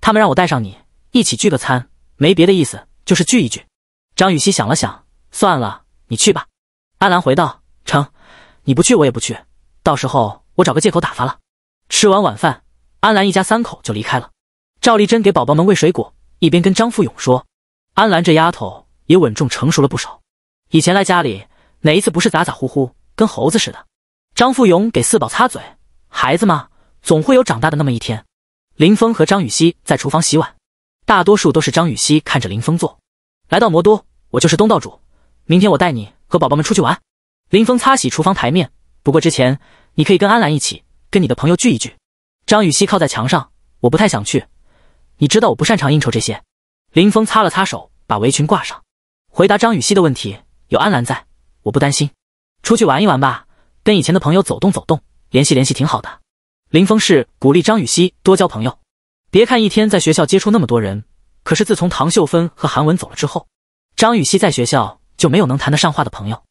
他们让我带上你一起聚个餐，没别的意思，就是聚一聚。”张雨熙想了想，算了，你去吧。安兰回道：“成，你不去我也不去，到时候我找个借口打发了。”吃完晚饭，安兰一家三口就离开了。赵丽珍给宝宝们喂水果，一边跟张富勇说：“安兰这丫头也稳重成熟了不少，以前来家里哪一次不是咋咋呼呼，跟猴子似的。”张富勇给四宝擦嘴，孩子嘛，总会有长大的那么一天。林峰和张雨熙在厨房洗碗，大多数都是张雨熙看着林峰做。来到魔都，我就是东道主。明天我带你和宝宝们出去玩。林峰擦洗厨房台面，不过之前你可以跟安澜一起，跟你的朋友聚一聚。张雨熙靠在墙上，我不太想去。你知道我不擅长应酬这些。林峰擦了擦手，把围裙挂上。回答张雨熙的问题，有安澜在，我不担心。出去玩一玩吧。跟以前的朋友走动走动，联系联系，挺好的。林峰是鼓励张雨熙多交朋友。别看一天在学校接触那么多人，可是自从唐秀芬和韩文走了之后，张雨熙在学校就没有能谈得上话的朋友。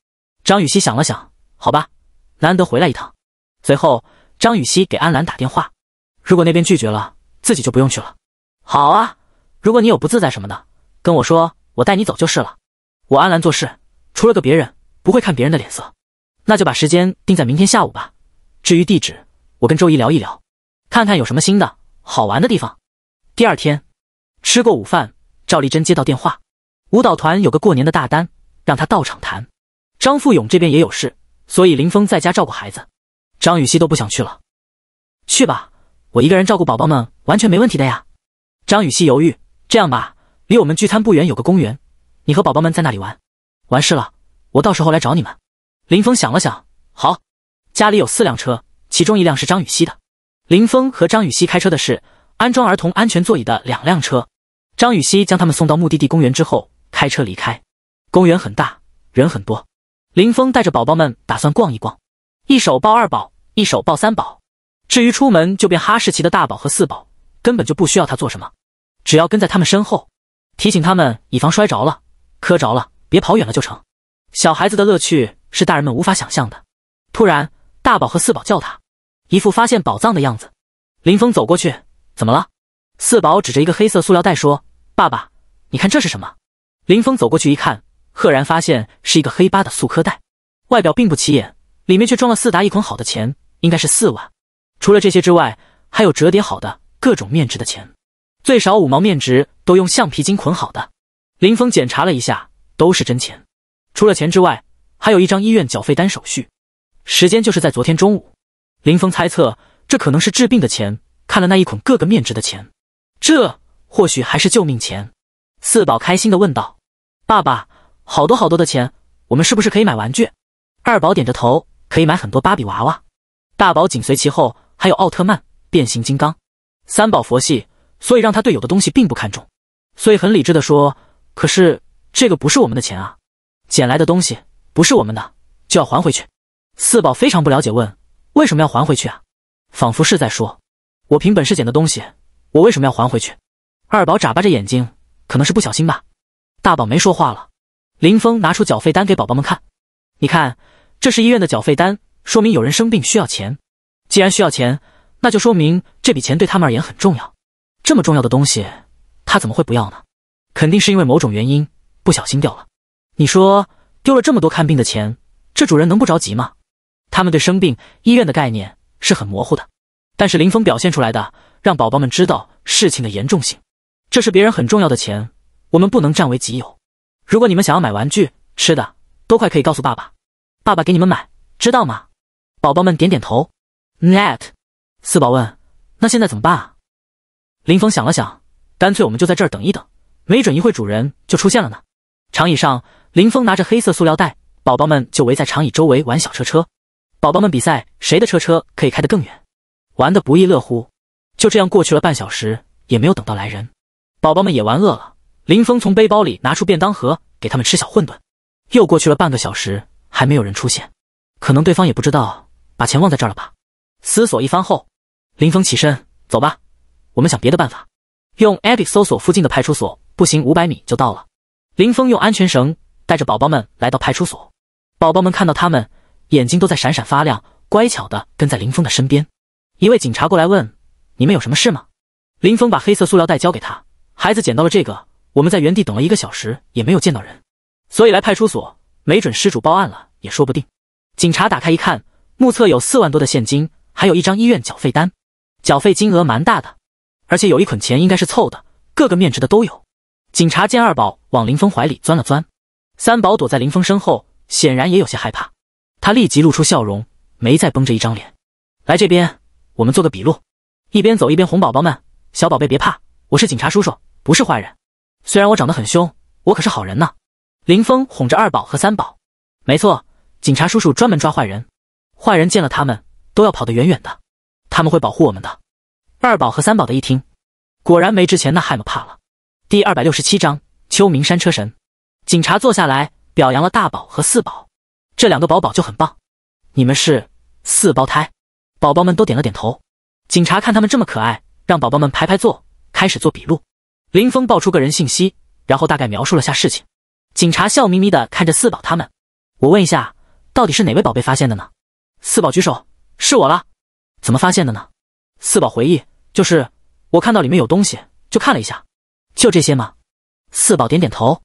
张雨熙想了想，好吧，难得回来一趟。随后，张雨熙给安澜打电话。如果那边拒绝了，自己就不用去了。好啊，如果你有不自在什么的，跟我说，我带你走就是了。我安澜做事，除了个别人，不会看别人的脸色。那就把时间定在明天下午吧。至于地址，我跟周姨聊一聊，看看有什么新的好玩的地方。第二天，吃过午饭，赵丽珍接到电话，舞蹈团有个过年的大单，让她到场谈。张富勇这边也有事，所以林峰在家照顾孩子。张雨熙都不想去了，去吧，我一个人照顾宝宝们完全没问题的呀。张雨熙犹豫，这样吧，离我们聚餐不远有个公园，你和宝宝们在那里玩，完事了，我到时候来找你们。林峰想了想，好，家里有四辆车，其中一辆是张雨熙的。林峰和张雨熙开车的是安装儿童安全座椅的两辆车。张雨熙将他们送到目的地公园之后，开车离开。公园很大，人很多。林峰带着宝宝们打算逛一逛，一手抱二宝，一手抱三宝。至于出门就变哈士奇的大宝和四宝，根本就不需要他做什么，只要跟在他们身后，提醒他们以防摔着了、磕着了，别跑远了就成。小孩子的乐趣。是大人们无法想象的。突然，大宝和四宝叫他，一副发现宝藏的样子。林峰走过去，怎么了？四宝指着一个黑色塑料袋说：“爸爸，你看这是什么？”林峰走过去一看，赫然发现是一个黑八的塑科袋，外表并不起眼，里面却装了四沓一捆好的钱，应该是四万。除了这些之外，还有折叠好的各种面值的钱，最少五毛面值都用橡皮筋捆好的。林峰检查了一下，都是真钱。除了钱之外，还有一张医院缴费单，手续时间就是在昨天中午。林峰猜测，这可能是治病的钱。看了那一捆各个面值的钱，这或许还是救命钱。四宝开心的问道：“爸爸，好多好多的钱，我们是不是可以买玩具？”二宝点着头：“可以买很多芭比娃娃。”大宝紧随其后，还有奥特曼、变形金刚。三宝佛系，所以让他队友的东西并不看重，所以很理智的说：“可是这个不是我们的钱啊，捡来的东西。”不是我们的就要还回去。四宝非常不了解，问为什么要还回去啊？仿佛是在说，我凭本事捡的东西，我为什么要还回去？二宝眨巴着眼睛，可能是不小心吧。大宝没说话了。林峰拿出缴费单给宝宝们看，你看，这是医院的缴费单，说明有人生病需要钱。既然需要钱，那就说明这笔钱对他们而言很重要。这么重要的东西，他怎么会不要呢？肯定是因为某种原因不小心掉了。你说。丢了这么多看病的钱，这主人能不着急吗？他们对生病、医院的概念是很模糊的。但是林峰表现出来的，让宝宝们知道事情的严重性。这是别人很重要的钱，我们不能占为己有。如果你们想要买玩具、吃的，都快可以告诉爸爸，爸爸给你们买，知道吗？宝宝们点点头。Nat，四宝问：“那现在怎么办啊？”林峰想了想，干脆我们就在这儿等一等，没准一会主人就出现了呢。长椅上。林峰拿着黑色塑料袋，宝宝们就围在长椅周围玩小车车，宝宝们比赛谁的车车可以开得更远，玩得不亦乐乎。就这样过去了半小时，也没有等到来人，宝宝们也玩饿了。林峰从背包里拿出便当盒，给他们吃小混沌。又过去了半个小时，还没有人出现，可能对方也不知道把钱忘在这儿了吧。思索一番后，林峰起身走吧，我们想别的办法。用 A B 搜索附近的派出所，步行五百米就到了。林峰用安全绳。带着宝宝们来到派出所，宝宝们看到他们，眼睛都在闪闪发亮，乖巧的跟在林峰的身边。一位警察过来问：“你们有什么事吗？”林峰把黑色塑料袋交给他，孩子捡到了这个。我们在原地等了一个小时，也没有见到人，所以来派出所，没准失主报案了也说不定。警察打开一看，目测有四万多的现金，还有一张医院缴费单，缴费金额蛮大的，而且有一捆钱应该是凑的，各个面值的都有。警察见二宝往林峰怀里钻了钻。三宝躲在林峰身后，显然也有些害怕。他立即露出笑容，没再绷着一张脸。来这边，我们做个笔录。一边走一边哄宝宝们：“小宝贝别怕，我是警察叔叔，不是坏人。虽然我长得很凶，我可是好人呢。”林峰哄着二宝和三宝。没错，警察叔叔专门抓坏人，坏人见了他们都要跑得远远的。他们会保护我们的。二宝和三宝的一听，果然没之前那害怕了。第二百六十七章：秋名山车神。警察坐下来，表扬了大宝和四宝，这两个宝宝就很棒。你们是四胞胎，宝宝们都点了点头。警察看他们这么可爱，让宝宝们排排坐，开始做笔录。林峰报出个人信息，然后大概描述了下事情。警察笑眯眯的看着四宝他们，我问一下，到底是哪位宝贝发现的呢？四宝举手，是我啦。怎么发现的呢？四宝回忆，就是我看到里面有东西，就看了一下。就这些吗？四宝点点头。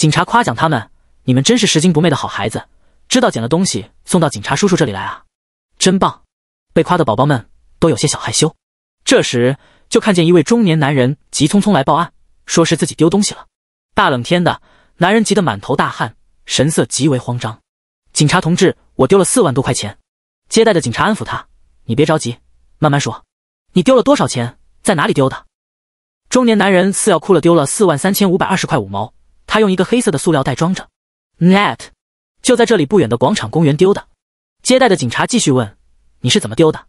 警察夸奖他们：“你们真是拾金不昧的好孩子，知道捡了东西送到警察叔叔这里来啊，真棒！”被夸的宝宝们都有些小害羞。这时，就看见一位中年男人急匆匆来报案，说是自己丢东西了。大冷天的，男人急得满头大汗，神色极为慌张。警察同志，我丢了四万多块钱。接待的警察安抚他：“你别着急，慢慢说，你丢了多少钱，在哪里丢的？”中年男人似要哭了：“丢了四万三千五百二十块五毛。”他用一个黑色的塑料袋装着，net，就在这里不远的广场公园丢的。接待的警察继续问：“你是怎么丢的？”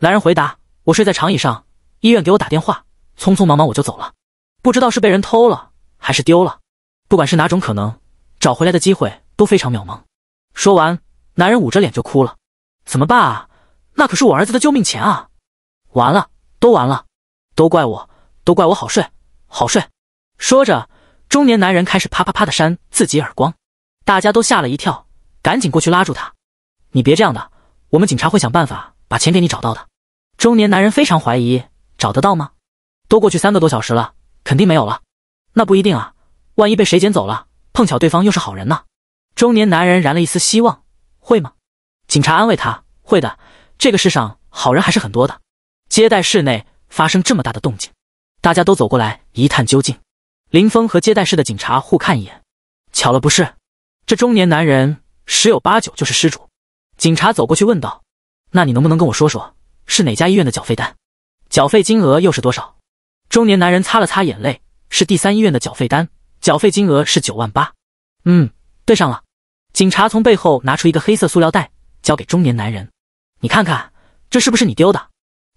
男人回答：“我睡在长椅上，医院给我打电话，匆匆忙忙我就走了。不知道是被人偷了还是丢了，不管是哪种可能，找回来的机会都非常渺茫。”说完，男人捂着脸就哭了。“怎么办啊？那可是我儿子的救命钱啊！完了，都完了，都怪我，都怪我好睡，好睡。”说着。中年男人开始啪啪啪的扇自己耳光，大家都吓了一跳，赶紧过去拉住他：“你别这样的，我们警察会想办法把钱给你找到的。”中年男人非常怀疑：“找得到吗？都过去三个多小时了，肯定没有了。”“那不一定啊，万一被谁捡走了，碰巧对方又是好人呢？”中年男人燃了一丝希望：“会吗？”警察安慰他：“会的，这个世上好人还是很多的。”接待室内发生这么大的动静，大家都走过来一探究竟。林峰和接待室的警察互看一眼，巧了，不是，这中年男人十有八九就是失主。警察走过去问道：“那你能不能跟我说说，是哪家医院的缴费单，缴费金额又是多少？”中年男人擦了擦眼泪：“是第三医院的缴费单，缴费金额是九万八。”“嗯，对上了。”警察从背后拿出一个黑色塑料袋，交给中年男人：“你看看，这是不是你丢的？”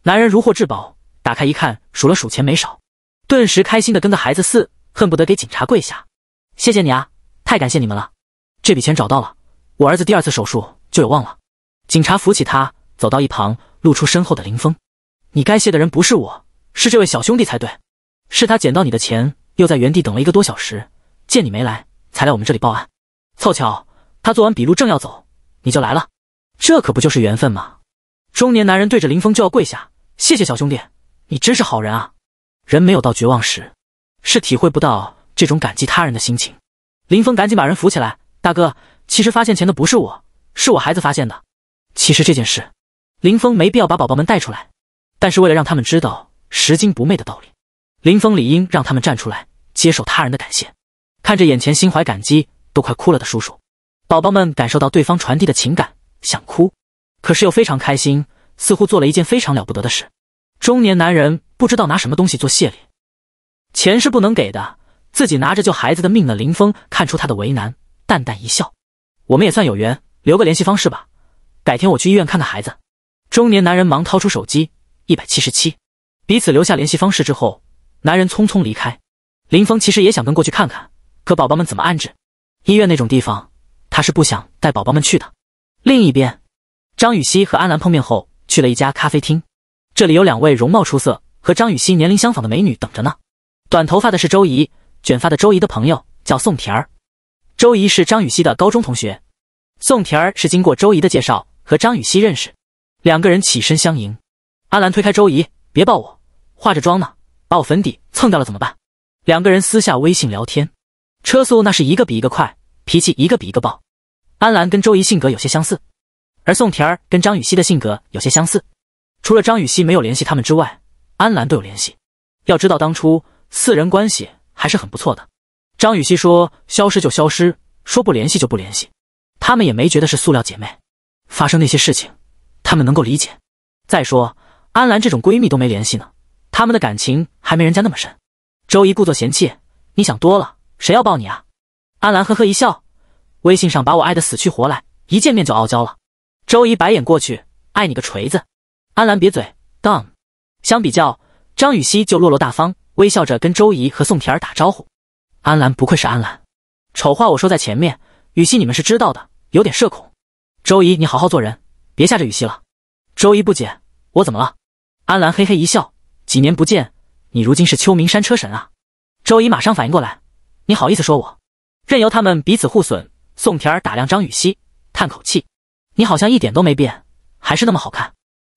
男人如获至宝，打开一看，数了数钱没少，顿时开心的跟个孩子似。恨不得给警察跪下，谢谢你啊，太感谢你们了！这笔钱找到了，我儿子第二次手术就有望了。警察扶起他，走到一旁，露出身后的林峰。你该谢的人不是我，是这位小兄弟才对。是他捡到你的钱，又在原地等了一个多小时，见你没来，才来我们这里报案。凑巧他做完笔录正要走，你就来了，这可不就是缘分吗？中年男人对着林峰就要跪下，谢谢小兄弟，你真是好人啊！人没有到绝望时。是体会不到这种感激他人的心情。林峰赶紧把人扶起来，大哥，其实发现钱的不是我，是我孩子发现的。其实这件事，林峰没必要把宝宝们带出来，但是为了让他们知道拾金不昧的道理，林峰理应让他们站出来接受他人的感谢。看着眼前心怀感激、都快哭了的叔叔，宝宝们感受到对方传递的情感，想哭，可是又非常开心，似乎做了一件非常了不得的事。中年男人不知道拿什么东西做谢礼。钱是不能给的，自己拿着救孩子的命呢。林峰看出他的为难，淡淡一笑：“我们也算有缘，留个联系方式吧，改天我去医院看看孩子。”中年男人忙掏出手机，一百七十七，彼此留下联系方式之后，男人匆匆离开。林峰其实也想跟过去看看，可宝宝们怎么安置？医院那种地方，他是不想带宝宝们去的。另一边，张雨欣和安澜碰面后，去了一家咖啡厅，这里有两位容貌出色、和张雨欣年龄相仿的美女等着呢。短头发的是周怡，卷发的周怡的朋友叫宋甜儿。周怡是张雨熙的高中同学，宋甜儿是经过周怡的介绍和张雨熙认识。两个人起身相迎，安澜推开周怡：“别抱我，化着妆呢，把我粉底蹭掉了怎么办？”两个人私下微信聊天，车速那是一个比一个快，脾气一个比一个暴。安澜跟周怡性格有些相似，而宋甜儿跟张雨熙的性格有些相似。除了张雨熙没有联系他们之外，安澜都有联系。要知道当初。四人关系还是很不错的。张雨曦说：“消失就消失，说不联系就不联系。”他们也没觉得是塑料姐妹。发生那些事情，他们能够理解。再说安兰这种闺蜜都没联系呢，他们的感情还没人家那么深。周怡故作嫌弃：“你想多了，谁要抱你啊？”安兰呵呵一笑：“微信上把我爱得死去活来，一见面就傲娇了。”周怡白眼过去：“爱你个锤子！”安兰瘪嘴：“Dumb。”相比较，张雨曦就落落大方。微笑着跟周怡和宋甜儿打招呼。安澜不愧是安澜，丑话我说在前面，雨熙你们是知道的，有点社恐。周怡，你好好做人，别吓着雨熙了。周怡不解，我怎么了？安澜嘿嘿一笑，几年不见，你如今是秋名山车神啊！周怡马上反应过来，你好意思说我？任由他们彼此互损。宋甜儿打量张雨熙，叹口气，你好像一点都没变，还是那么好看。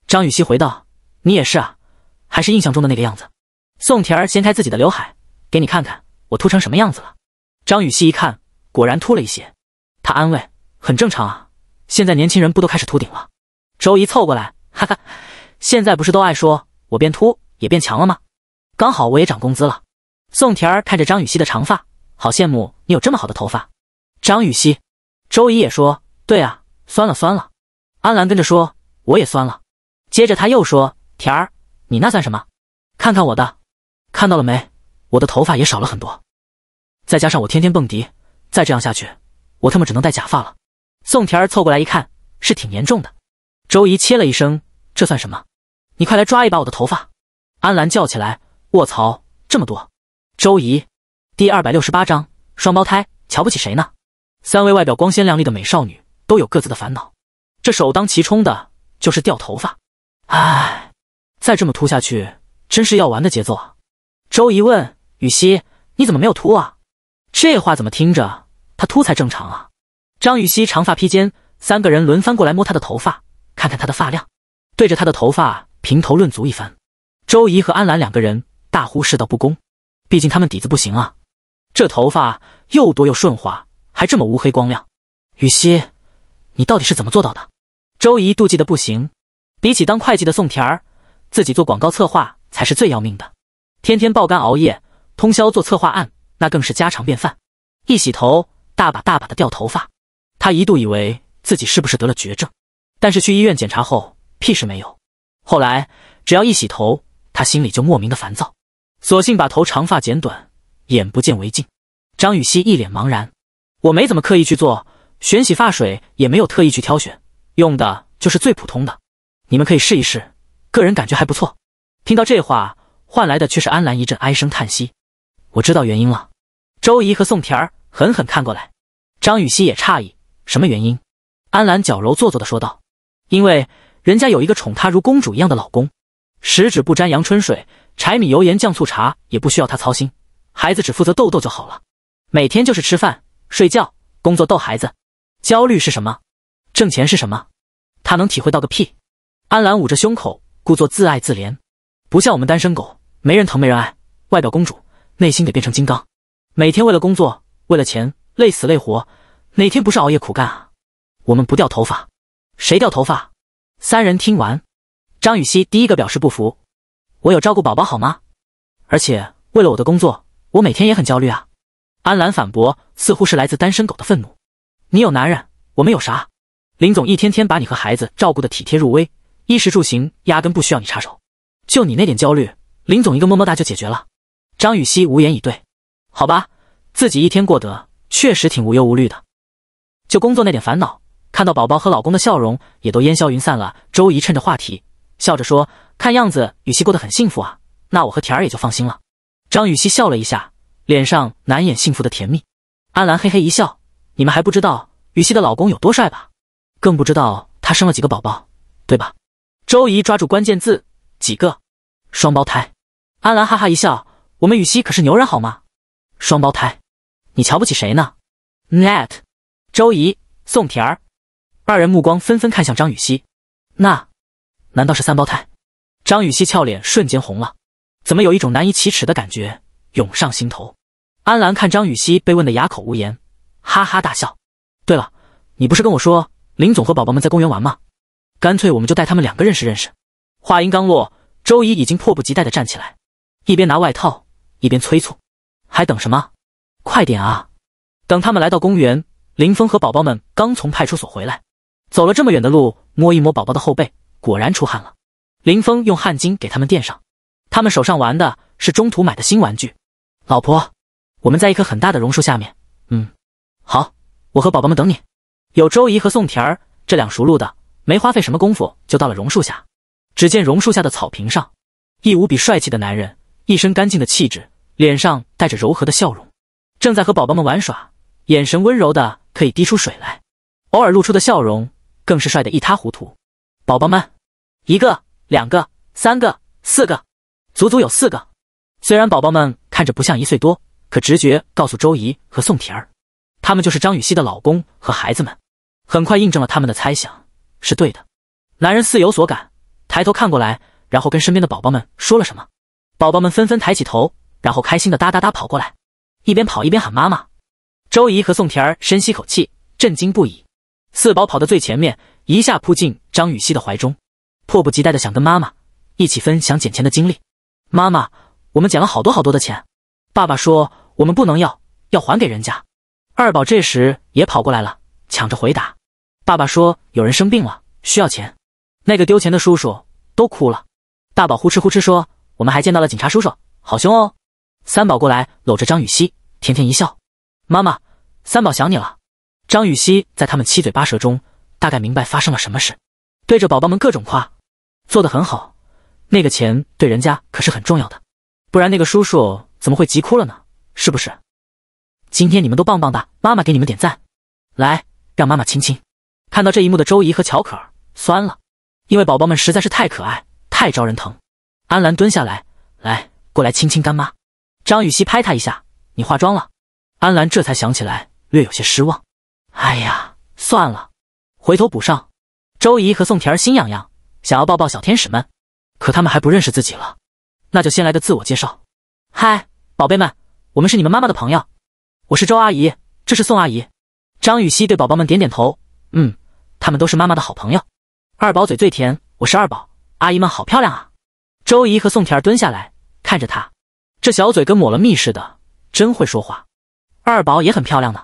张雨熙回道，你也是啊，还是印象中的那个样子。宋甜儿掀开自己的刘海，给你看看我秃成什么样子了。张雨熙一看，果然秃了一些。他安慰：“很正常啊，现在年轻人不都开始秃顶了？”周怡凑过来，哈哈，现在不是都爱说我变秃也变强了吗？刚好我也涨工资了。宋甜儿看着张雨熙的长发，好羡慕你有这么好的头发。张雨熙、周怡也说：“对啊，酸了酸了。”安澜跟着说：“我也酸了。”接着他又说：“甜儿，你那算什么？看看我的。”看到了没？我的头发也少了很多，再加上我天天蹦迪，再这样下去，我他妈只能戴假发了。宋甜儿凑过来一看，是挺严重的。周姨切了一声：“这算什么？你快来抓一把我的头发！”安兰叫起来：“卧槽，这么多！”周姨第二百六十八章双胞胎瞧不起谁呢？三位外表光鲜亮丽的美少女都有各自的烦恼，这首当其冲的就是掉头发。唉，再这么秃下去，真是要完的节奏啊！周怡问雨熙：“你怎么没有秃啊？”这话怎么听着他秃才正常啊？张雨熙长发披肩，三个人轮番过来摸她的头发，看看她的发量，对着她的头发评头论足一番。周怡和安澜两个人大呼世道不公，毕竟他们底子不行啊，这头发又多又顺滑，还这么乌黑光亮。雨熙，你到底是怎么做到的？周怡妒忌的不行，比起当会计的宋甜儿，自己做广告策划才是最要命的。天天爆肝熬夜，通宵做策划案，那更是家常便饭。一洗头，大把大把的掉头发。他一度以为自己是不是得了绝症，但是去医院检查后，屁事没有。后来只要一洗头，他心里就莫名的烦躁，索性把头长发剪短，眼不见为净。张雨熙一脸茫然：“我没怎么刻意去做，选洗发水也没有特意去挑选，用的就是最普通的。你们可以试一试，个人感觉还不错。”听到这话。换来的却是安澜一阵唉声叹息。我知道原因了。周姨和宋甜儿狠狠看过来，张雨熙也诧异，什么原因？安澜矫揉做作的说道：“因为人家有一个宠她如公主一样的老公，十指不沾阳春水，柴米油盐酱醋茶也不需要她操心，孩子只负责逗逗就好了，每天就是吃饭、睡觉、工作、逗孩子。焦虑是什么？挣钱是什么？她能体会到个屁！”安澜捂着胸口，故作自爱自怜，不像我们单身狗。没人疼没人爱，外表公主，内心得变成金刚。每天为了工作，为了钱，累死累活，哪天不是熬夜苦干啊？我们不掉头发，谁掉头发？三人听完，张雨熙第一个表示不服：“我有照顾宝宝好吗？而且为了我的工作，我每天也很焦虑啊。”安澜反驳，似乎是来自单身狗的愤怒：“你有男人，我们有啥？林总一天天把你和孩子照顾的体贴入微，衣食住行压根不需要你插手，就你那点焦虑。”林总一个么么哒就解决了，张雨熙无言以对。好吧，自己一天过得确实挺无忧无虑的，就工作那点烦恼，看到宝宝和老公的笑容也都烟消云散了。周姨趁着话题笑着说：“看样子雨熙过得很幸福啊，那我和田儿也就放心了。”张雨熙笑了一下，脸上难掩幸福的甜蜜。安兰嘿嘿一笑：“你们还不知道雨熙的老公有多帅吧？更不知道他生了几个宝宝，对吧？”周姨抓住关键字：“几个？双胞胎？”安澜哈哈一笑：“我们雨熙可是牛人，好吗？双胞胎，你瞧不起谁呢？”Net，周怡、宋甜儿二人目光纷纷看向张雨熙。那，难道是三胞胎？张雨熙俏脸瞬间红了，怎么有一种难以启齿的感觉涌上心头？安澜看张雨熙被问得哑口无言，哈哈大笑。对了，你不是跟我说林总和宝宝们在公园玩吗？干脆我们就带他们两个认识认识。话音刚落，周怡已经迫不及待地站起来。一边拿外套，一边催促：“还等什么？快点啊！”等他们来到公园，林峰和宝宝们刚从派出所回来，走了这么远的路，摸一摸宝宝的后背，果然出汗了。林峰用汗巾给他们垫上。他们手上玩的是中途买的新玩具。老婆，我们在一棵很大的榕树下面。嗯，好，我和宝宝们等你。有周姨和宋甜儿这两熟路的，没花费什么功夫就到了榕树下。只见榕树下的草坪上，一无比帅气的男人。一身干净的气质，脸上带着柔和的笑容，正在和宝宝们玩耍，眼神温柔的可以滴出水来，偶尔露出的笑容更是帅得一塌糊涂。宝宝们，一个、两个、三个、四个，足足有四个。虽然宝宝们看着不像一岁多，可直觉告诉周怡和宋婷儿，他们就是张雨熙的老公和孩子们。很快印证了他们的猜想是对的。男人似有所感，抬头看过来，然后跟身边的宝宝们说了什么。宝宝们纷纷抬起头，然后开心的哒哒哒跑过来，一边跑一边喊妈妈。周姨和宋甜儿深吸口气，震惊不已。四宝跑到最前面，一下扑进张雨熙的怀中，迫不及待的想跟妈妈一起分享捡钱的经历。妈妈，我们捡了好多好多的钱。爸爸说我们不能要，要还给人家。二宝这时也跑过来了，抢着回答。爸爸说有人生病了，需要钱。那个丢钱的叔叔都哭了。大宝呼哧呼哧说。我们还见到了警察叔叔，好凶哦！三宝过来搂着张雨熙，甜甜一笑：“妈妈，三宝想你了。”张雨熙在他们七嘴八舌中大概明白发生了什么事，对着宝宝们各种夸：“做的很好，那个钱对人家可是很重要的，不然那个叔叔怎么会急哭了呢？是不是？今天你们都棒棒的，妈妈给你们点赞，来让妈妈亲亲。”看到这一幕的周姨和乔可儿酸了，因为宝宝们实在是太可爱，太招人疼。安兰蹲下来，来过来亲亲干妈。张雨熙拍她一下，你化妆了。安兰这才想起来，略有些失望。哎呀，算了，回头补上。周姨和宋甜儿心痒痒，想要抱抱小天使们，可他们还不认识自己了。那就先来个自我介绍。嗨，宝贝们，我们是你们妈妈的朋友。我是周阿姨，这是宋阿姨。张雨熙对宝宝们点点头，嗯，他们都是妈妈的好朋友。二宝嘴最甜，我是二宝。阿姨们好漂亮啊。周姨和宋甜儿蹲下来看着他，这小嘴跟抹了蜜似的，真会说话。二宝也很漂亮呢。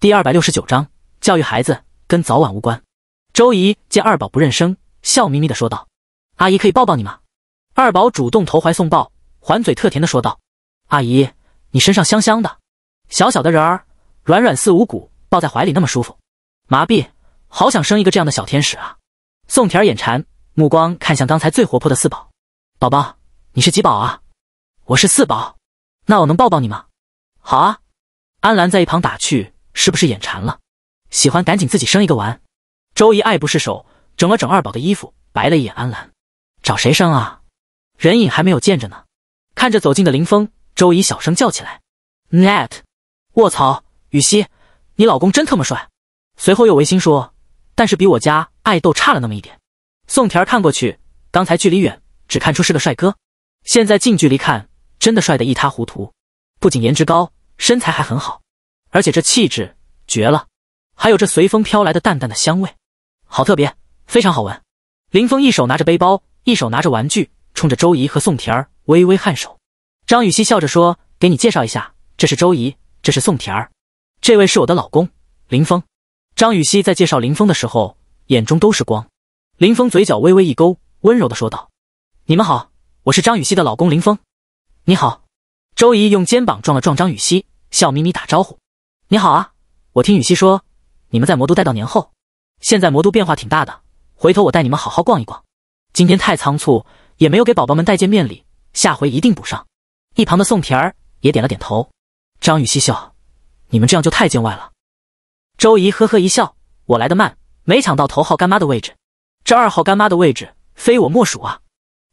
第二百六十九章教育孩子跟早晚无关。周姨见二宝不认生，笑眯眯的说道：“阿姨可以抱抱你吗？”二宝主动投怀送抱，还嘴特甜的说道：“阿姨，你身上香香的，小小的人儿软软似无骨，抱在怀里那么舒服，麻痹，好想生一个这样的小天使啊！”宋甜儿眼馋，目光看向刚才最活泼的四宝。宝宝，你是几宝啊？我是四宝，那我能抱抱你吗？好啊！安澜在一旁打趣，是不是眼馋了？喜欢赶紧自己生一个玩。周怡爱不释手，整了整二宝的衣服，白了一眼安澜，找谁生啊？人影还没有见着呢。看着走近的林峰，周怡小声叫起来：“Net，卧槽，雨熙，你老公真特么帅！”随后又违心说：“但是比我家爱豆差了那么一点。”宋田看过去，刚才距离远。只看出是个帅哥，现在近距离看，真的帅得一塌糊涂。不仅颜值高，身材还很好，而且这气质绝了。还有这随风飘来的淡淡的香味，好特别，非常好闻。林峰一手拿着背包，一手拿着玩具，冲着周怡和宋甜儿微微颔首。张雨曦笑着说：“给你介绍一下，这是周怡，这是宋甜儿，这位是我的老公，林峰。”张雨欣在介绍林峰的时候，眼中都是光。林峰嘴角微微一勾，温柔的说道。你们好，我是张雨熙的老公林峰。你好，周姨用肩膀撞了撞张雨熙，笑眯眯打招呼：“你好啊，我听雨熙说你们在魔都待到年后，现在魔都变化挺大的，回头我带你们好好逛一逛。今天太仓促，也没有给宝宝们带见面礼，下回一定补上。”一旁的宋甜儿也点了点头。张雨熙笑：“你们这样就太见外了。”周姨呵呵一笑：“我来的慢，没抢到头号干妈的位置，这二号干妈的位置非我莫属啊。”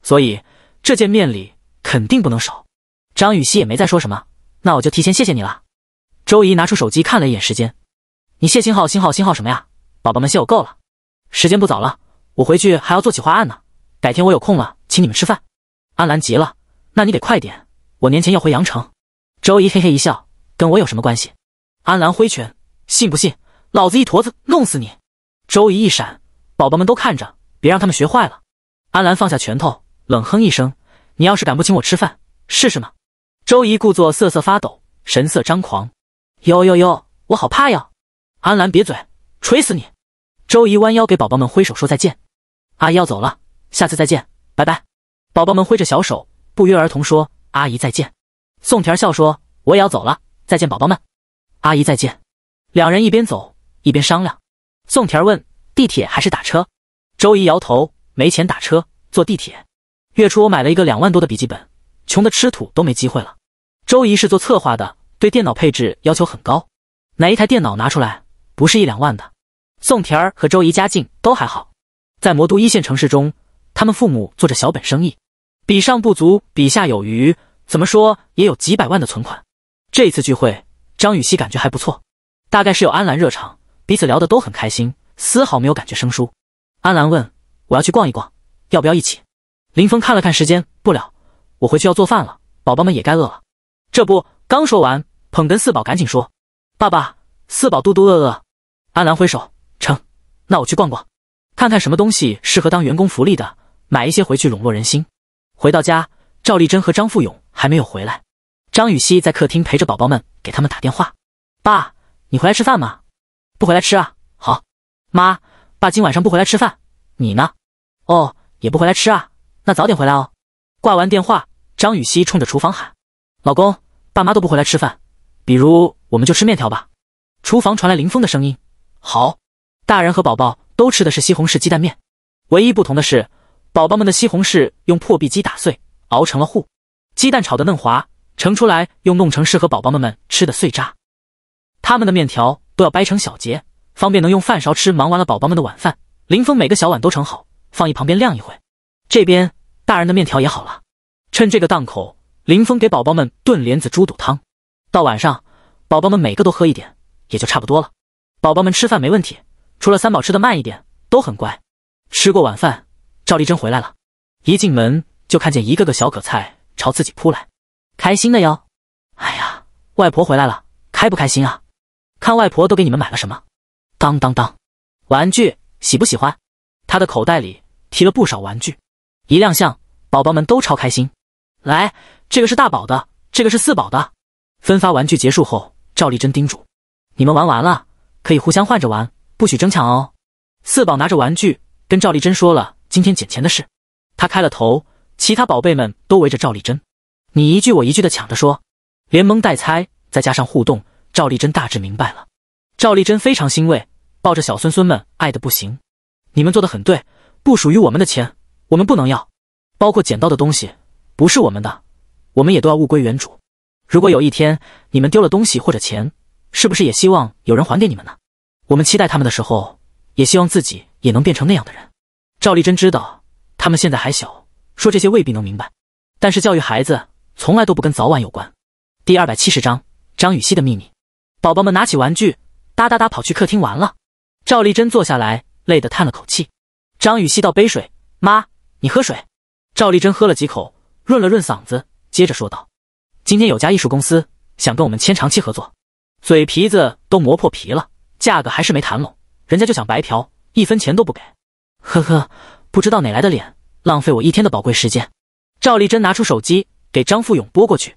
所以这见面礼肯定不能少。张雨欣也没再说什么，那我就提前谢谢你了。周姨拿出手机看了一眼时间，你谢星号星号星号什么呀？宝宝们谢我够了，时间不早了，我回去还要做企划案呢。改天我有空了，请你们吃饭。安兰急了，那你得快点，我年前要回阳城。周姨嘿嘿一笑，跟我有什么关系？安兰挥拳，信不信老子一坨子弄死你？周姨一闪，宝宝们都看着，别让他们学坏了。安兰放下拳头。冷哼一声：“你要是敢不请我吃饭，试试吗？”周姨故作瑟瑟发抖，神色张狂：“哟哟哟，我好怕哟！”安澜瘪嘴：“锤死你！”周姨弯腰给宝宝们挥手说再见：“阿姨要走了，下次再见，拜拜。”宝宝们挥着小手，不约而同说：“阿姨再见。”宋甜儿笑说：“我也要走了，再见，宝宝们，阿姨再见。”两人一边走一边商量。宋甜儿问：“地铁还是打车？”周姨摇头：“没钱打车，坐地铁。”月初我买了一个两万多的笔记本，穷的吃土都没机会了。周姨是做策划的，对电脑配置要求很高，哪一台电脑拿出来不是一两万的。宋田儿和周姨家境都还好，在魔都一线城市中，他们父母做着小本生意，比上不足，比下有余，怎么说也有几百万的存款。这次聚会，张雨熙感觉还不错，大概是有安澜热场，彼此聊得都很开心，丝毫没有感觉生疏。安澜问：“我要去逛一逛，要不要一起？”林峰看了看时间，不了，我回去要做饭了，宝宝们也该饿了。这不，刚说完，捧哏四宝赶紧说：“爸爸，四宝肚肚饿饿。”安兰挥手成，那我去逛逛，看看什么东西适合当员工福利的，买一些回去笼络人心。回到家，赵丽珍和张富勇还没有回来，张雨熙在客厅陪着宝宝们，给他们打电话：“爸，你回来吃饭吗？不回来吃啊？好，妈，爸今晚上不回来吃饭，你呢？哦，也不回来吃啊。”那早点回来哦。挂完电话，张雨熙冲着厨房喊：“老公，爸妈都不回来吃饭，比如我们就吃面条吧。”厨房传来林峰的声音：“好，大人和宝宝都吃的是西红柿鸡蛋面，唯一不同的是，宝宝们的西红柿用破壁机打碎，熬成了糊，鸡蛋炒得嫩滑，盛出来又弄成适合宝宝们们吃的碎渣。他们的面条都要掰成小节，方便能用饭勺吃。忙完了宝宝们的晚饭，林峰每个小碗都盛好，放一旁边晾一会。这边。”大人的面条也好了，趁这个档口，林峰给宝宝们炖莲子猪肚汤。到晚上，宝宝们每个都喝一点，也就差不多了。宝宝们吃饭没问题，除了三宝吃的慢一点，都很乖。吃过晚饭，赵丽珍回来了，一进门就看见一个个小可菜朝自己扑来，开心的哟。哎呀，外婆回来了，开不开心啊？看外婆都给你们买了什么？当当当，玩具喜不喜欢？他的口袋里提了不少玩具。一亮相，宝宝们都超开心。来，这个是大宝的，这个是四宝的。分发玩具结束后，赵丽珍叮嘱：“你们玩完了可以互相换着玩，不许争抢哦。”四宝拿着玩具跟赵丽珍说了今天捡钱的事，他开了头，其他宝贝们都围着赵丽珍，你一句我一句的抢着说，连蒙带猜，再加上互动，赵丽珍大致明白了。赵丽珍非常欣慰，抱着小孙孙们爱的不行。你们做的很对，不属于我们的钱。我们不能要，包括捡到的东西，不是我们的，我们也都要物归原主。如果有一天你们丢了东西或者钱，是不是也希望有人还给你们呢？我们期待他们的时候，也希望自己也能变成那样的人。赵丽珍知道他们现在还小，说这些未必能明白，但是教育孩子从来都不跟早晚有关。第二百七十章张雨熙的秘密。宝宝们拿起玩具，哒哒哒跑去客厅玩了。赵丽珍坐下来，累得叹了口气。张雨熙倒杯水，妈。你喝水，赵丽珍喝了几口，润了润嗓子，接着说道：“今天有家艺术公司想跟我们签长期合作，嘴皮子都磨破皮了，价格还是没谈拢，人家就想白嫖，一分钱都不给。”呵呵，不知道哪来的脸，浪费我一天的宝贵时间。赵丽珍拿出手机给张富勇拨过去，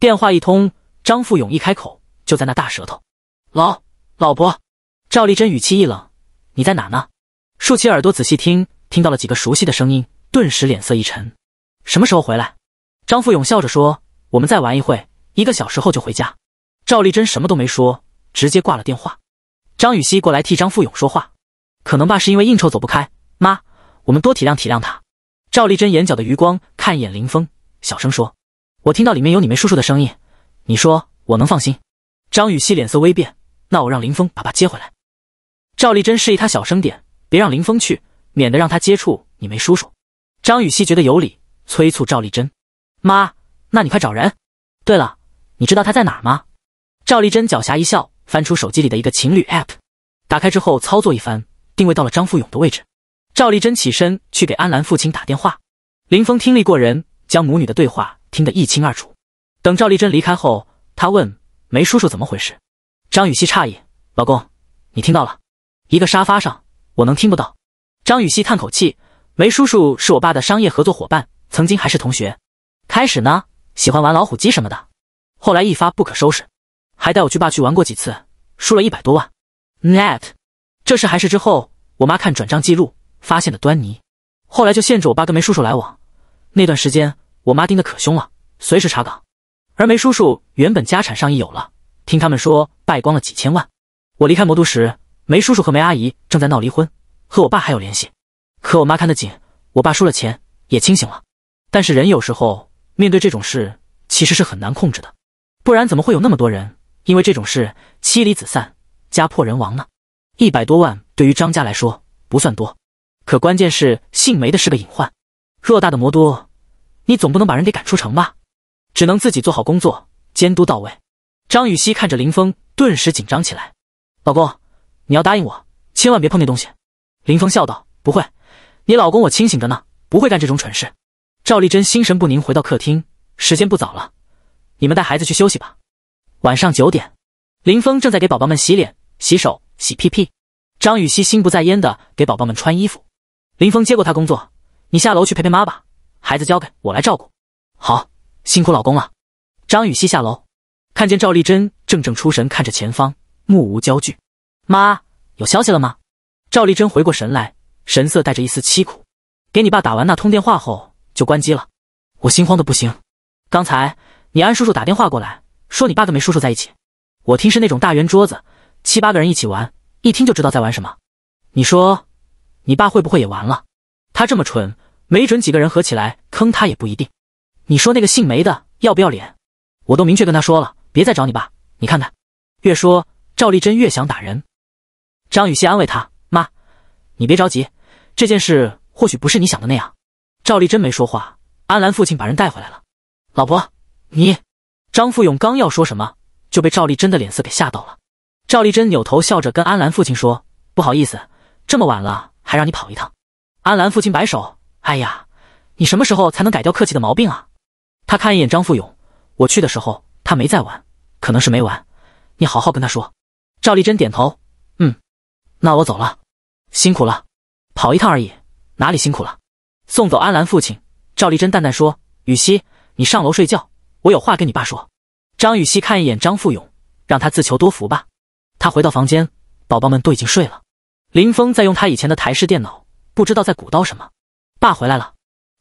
电话一通，张富勇一开口就在那大舌头：“老老婆。”赵丽珍语气一冷：“你在哪呢？”竖起耳朵仔细听，听到了几个熟悉的声音。顿时脸色一沉，什么时候回来？张富勇笑着说：“我们再玩一会，一个小时后就回家。”赵丽珍什么都没说，直接挂了电话。张雨熙过来替张富勇说话：“可能爸是因为应酬走不开，妈，我们多体谅体谅他。”赵丽珍眼角的余光看一眼林峰，小声说：“我听到里面有你梅叔叔的声音，你说我能放心？”张雨熙脸色微变：“那我让林峰把爸接回来。”赵丽珍示意他小声点，别让林峰去，免得让他接触你梅叔叔。张雨熙觉得有理，催促赵丽珍：“妈，那你快找人。对了，你知道他在哪儿吗？”赵丽珍狡黠一笑，翻出手机里的一个情侣 app，打开之后操作一番，定位到了张富勇的位置。赵丽珍起身去给安澜父亲打电话。林峰听力过人，将母女的对话听得一清二楚。等赵丽珍离开后，他问梅叔叔怎么回事。张雨熙诧异：“老公，你听到了？一个沙发上，我能听不到。”张雨熙叹口气。梅叔叔是我爸的商业合作伙伴，曾经还是同学。开始呢，喜欢玩老虎机什么的，后来一发不可收拾，还带我去爸去玩过几次，输了一百多万。Net，这事还是之后我妈看转账记录发现的端倪。后来就限制我爸跟梅叔叔来往。那段时间，我妈盯得可凶了，随时查岗。而梅叔叔原本家产上亿，有了，听他们说败光了几千万。我离开魔都时，梅叔叔和梅阿姨正在闹离婚，和我爸还有联系。可我妈看得紧，我爸输了钱也清醒了，但是人有时候面对这种事其实是很难控制的，不然怎么会有那么多人因为这种事妻离子散、家破人亡呢？一百多万对于张家来说不算多，可关键是姓梅的是个隐患。偌大的魔都，你总不能把人给赶出城吧？只能自己做好工作，监督到位。张雨熙看着林峰，顿时紧张起来：“老公，你要答应我，千万别碰那东西。”林峰笑道：“不会。”你老公我清醒着呢，不会干这种蠢事。赵丽真心神不宁，回到客厅。时间不早了，你们带孩子去休息吧。晚上九点，林峰正在给宝宝们洗脸、洗手、洗屁屁。张雨欣心不在焉的给宝宝们穿衣服。林峰接过她工作，你下楼去陪陪妈吧，孩子交给我来照顾。好，辛苦老公了。张雨欣下楼，看见赵丽珍正正出神看着前方，目无焦距。妈，有消息了吗？赵丽珍回过神来。神色带着一丝凄苦，给你爸打完那通电话后就关机了，我心慌的不行。刚才你安叔叔打电话过来，说你爸跟梅叔叔在一起，我听是那种大圆桌子，七八个人一起玩，一听就知道在玩什么。你说，你爸会不会也玩了？他这么蠢，没准几个人合起来坑他也不一定。你说那个姓梅的要不要脸？我都明确跟他说了，别再找你爸。你看看，越说赵丽珍越想打人，张雨欣安慰他：“你别着急，这件事或许不是你想的那样。赵丽珍没说话，安兰父亲把人带回来了。老婆，你，张富勇刚要说什么，就被赵丽珍的脸色给吓到了。赵丽珍扭头笑着跟安兰父亲说：“不好意思，这么晚了还让你跑一趟。”安兰父亲摆手：“哎呀，你什么时候才能改掉客气的毛病啊？”他看一眼张富勇：“我去的时候他没在玩，可能是没玩。你好好跟他说。”赵丽珍点头：“嗯，那我走了。”辛苦了，跑一趟而已，哪里辛苦了？送走安澜父亲，赵丽珍淡淡说：“雨熙，你上楼睡觉，我有话跟你爸说。”张雨熙看一眼张富勇，让他自求多福吧。他回到房间，宝宝们都已经睡了。林峰在用他以前的台式电脑，不知道在鼓捣什么。爸回来了，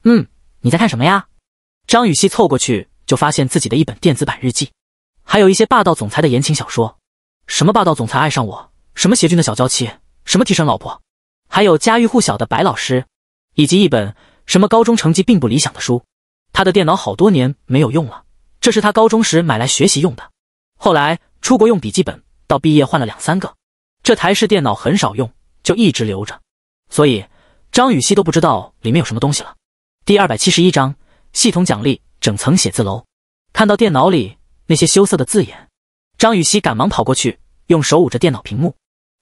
嗯，你在看什么呀？张雨熙凑过去，就发现自己的一本电子版日记，还有一些霸道总裁的言情小说，什么霸道总裁爱上我，什么邪君的小娇妻。什么替身老婆，还有家喻户晓的白老师，以及一本什么高中成绩并不理想的书。他的电脑好多年没有用了，这是他高中时买来学习用的，后来出国用笔记本，到毕业换了两三个。这台式电脑很少用，就一直留着，所以张雨熙都不知道里面有什么东西了。第二百七十一章系统奖励整层写字楼。看到电脑里那些羞涩的字眼，张雨熙赶忙跑过去，用手捂着电脑屏幕，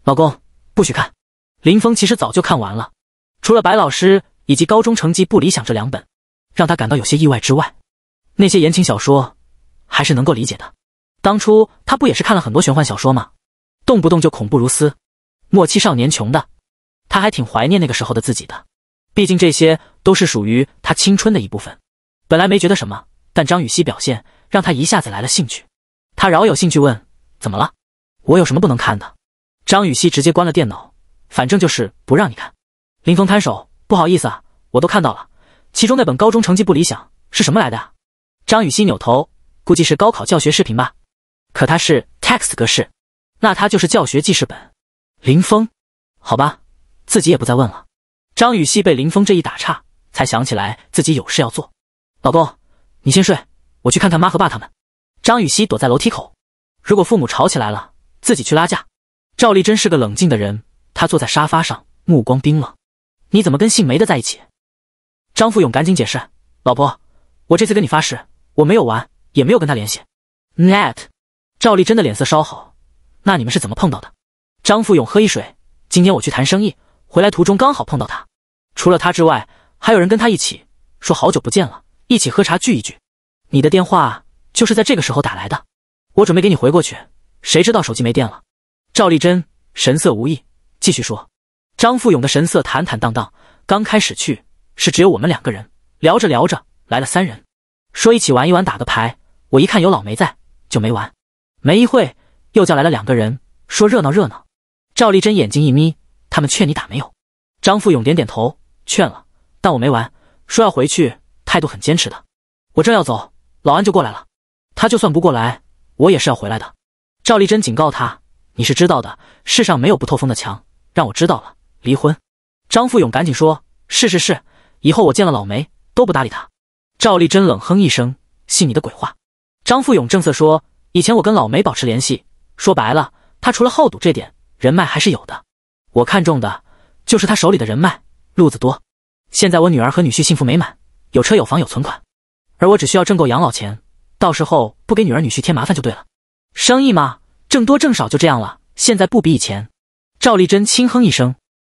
老公。不许看！林峰其实早就看完了，除了白老师以及高中成绩不理想这两本，让他感到有些意外之外，那些言情小说还是能够理解的。当初他不也是看了很多玄幻小说吗？动不动就恐怖如斯。末期少年穷的，他还挺怀念那个时候的自己的，毕竟这些都是属于他青春的一部分。本来没觉得什么，但张雨欣表现让他一下子来了兴趣。他饶有兴趣问：“怎么了？我有什么不能看的？”张雨熙直接关了电脑，反正就是不让你看。林峰摊手，不好意思啊，我都看到了。其中那本高中成绩不理想是什么来的？张雨熙扭头，估计是高考教学视频吧。可它是 TXT e 格式，那它就是教学记事本。林峰，好吧，自己也不再问了。张雨熙被林峰这一打岔，才想起来自己有事要做。老公，你先睡，我去看看妈和爸他们。张雨熙躲在楼梯口，如果父母吵起来了，自己去拉架。赵丽珍是个冷静的人，她坐在沙发上，目光冰冷。你怎么跟姓梅的在一起？张富勇赶紧解释：“老婆，我这次跟你发誓，我没有玩，也没有跟他联系。”Net，赵丽珍的脸色稍好。那你们是怎么碰到的？张富勇喝一水。今天我去谈生意，回来途中刚好碰到他。除了他之外，还有人跟他一起说好久不见了，一起喝茶聚一聚。你的电话就是在这个时候打来的，我准备给你回过去，谁知道手机没电了。赵丽珍神色无异，继续说：“张富勇的神色坦坦荡荡。刚开始去是只有我们两个人，聊着聊着来了三人，说一起玩一玩打个牌。我一看有老梅在，就没玩。没一会又叫来了两个人，说热闹热闹。”赵丽珍眼睛一眯：“他们劝你打没有？”张富勇点点头：“劝了，但我没玩，说要回去，态度很坚持的。我正要走，老安就过来了。他就算不过来，我也是要回来的。”赵丽珍警告他。你是知道的，世上没有不透风的墙。让我知道了，离婚。张富勇赶紧说：“是是是，以后我见了老梅都不搭理他。”赵丽珍冷哼一声：“信你的鬼话。”张富勇正色说：“以前我跟老梅保持联系，说白了，他除了好赌这点，人脉还是有的。我看中的就是他手里的人脉，路子多。现在我女儿和女婿幸福美满，有车有房有存款，而我只需要挣够养老钱，到时候不给女儿女婿添麻烦就对了。生意嘛。”挣多挣少就这样了，现在不比以前。赵丽珍轻哼一声，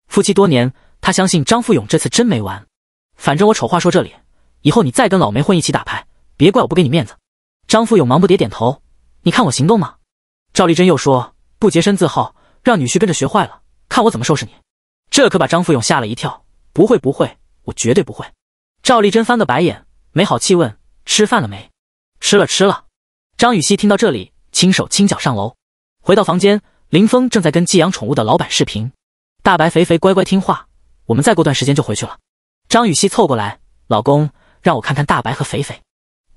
夫妻多年，她相信张富勇这次真没完。反正我丑话说这里，以后你再跟老梅混一起打牌，别怪我不给你面子。张富勇忙不迭点头。你看我行动吗？赵丽珍又说：“不洁身自好，让女婿跟着学坏了，看我怎么收拾你。”这可把张富勇吓了一跳。不会，不会，我绝对不会。赵丽珍翻个白眼，没好气问：“吃饭了没？”“吃了，吃了。”张雨熙听到这里，轻手轻脚上楼。回到房间，林峰正在跟寄养宠物的老板视频，大白肥肥乖乖听话，我们再过段时间就回去了。张雨熙凑过来，老公，让我看看大白和肥肥，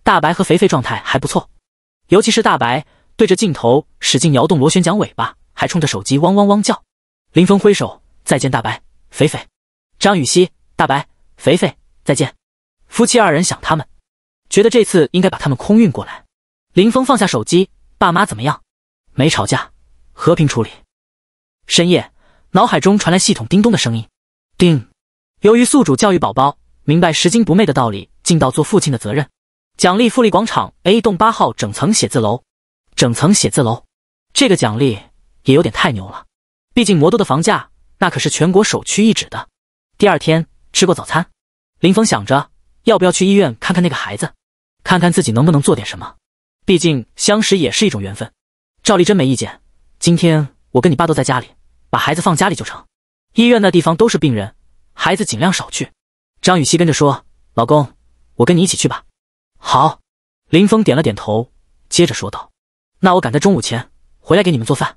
大白和肥肥状态还不错，尤其是大白对着镜头使劲摇动螺旋桨尾巴，还冲着手机汪汪汪叫。林峰挥手再见，大白肥肥，张雨熙大白肥肥再见。夫妻二人想他们，觉得这次应该把他们空运过来。林峰放下手机，爸妈怎么样？没吵架，和平处理。深夜，脑海中传来系统叮咚的声音，叮。由于宿主教育宝宝明白拾金不昧的道理，尽到做父亲的责任，奖励富力广场 A 栋八号整层写字楼。整层写字楼，这个奖励也有点太牛了。毕竟魔都的房价那可是全国首屈一指的。第二天吃过早餐，林峰想着要不要去医院看看那个孩子，看看自己能不能做点什么。毕竟相识也是一种缘分。赵丽珍没意见，今天我跟你爸都在家里，把孩子放家里就成。医院那地方都是病人，孩子尽量少去。张雨熙跟着说：“老公，我跟你一起去吧。”好，林峰点了点头，接着说道：“那我赶在中午前回来给你们做饭。”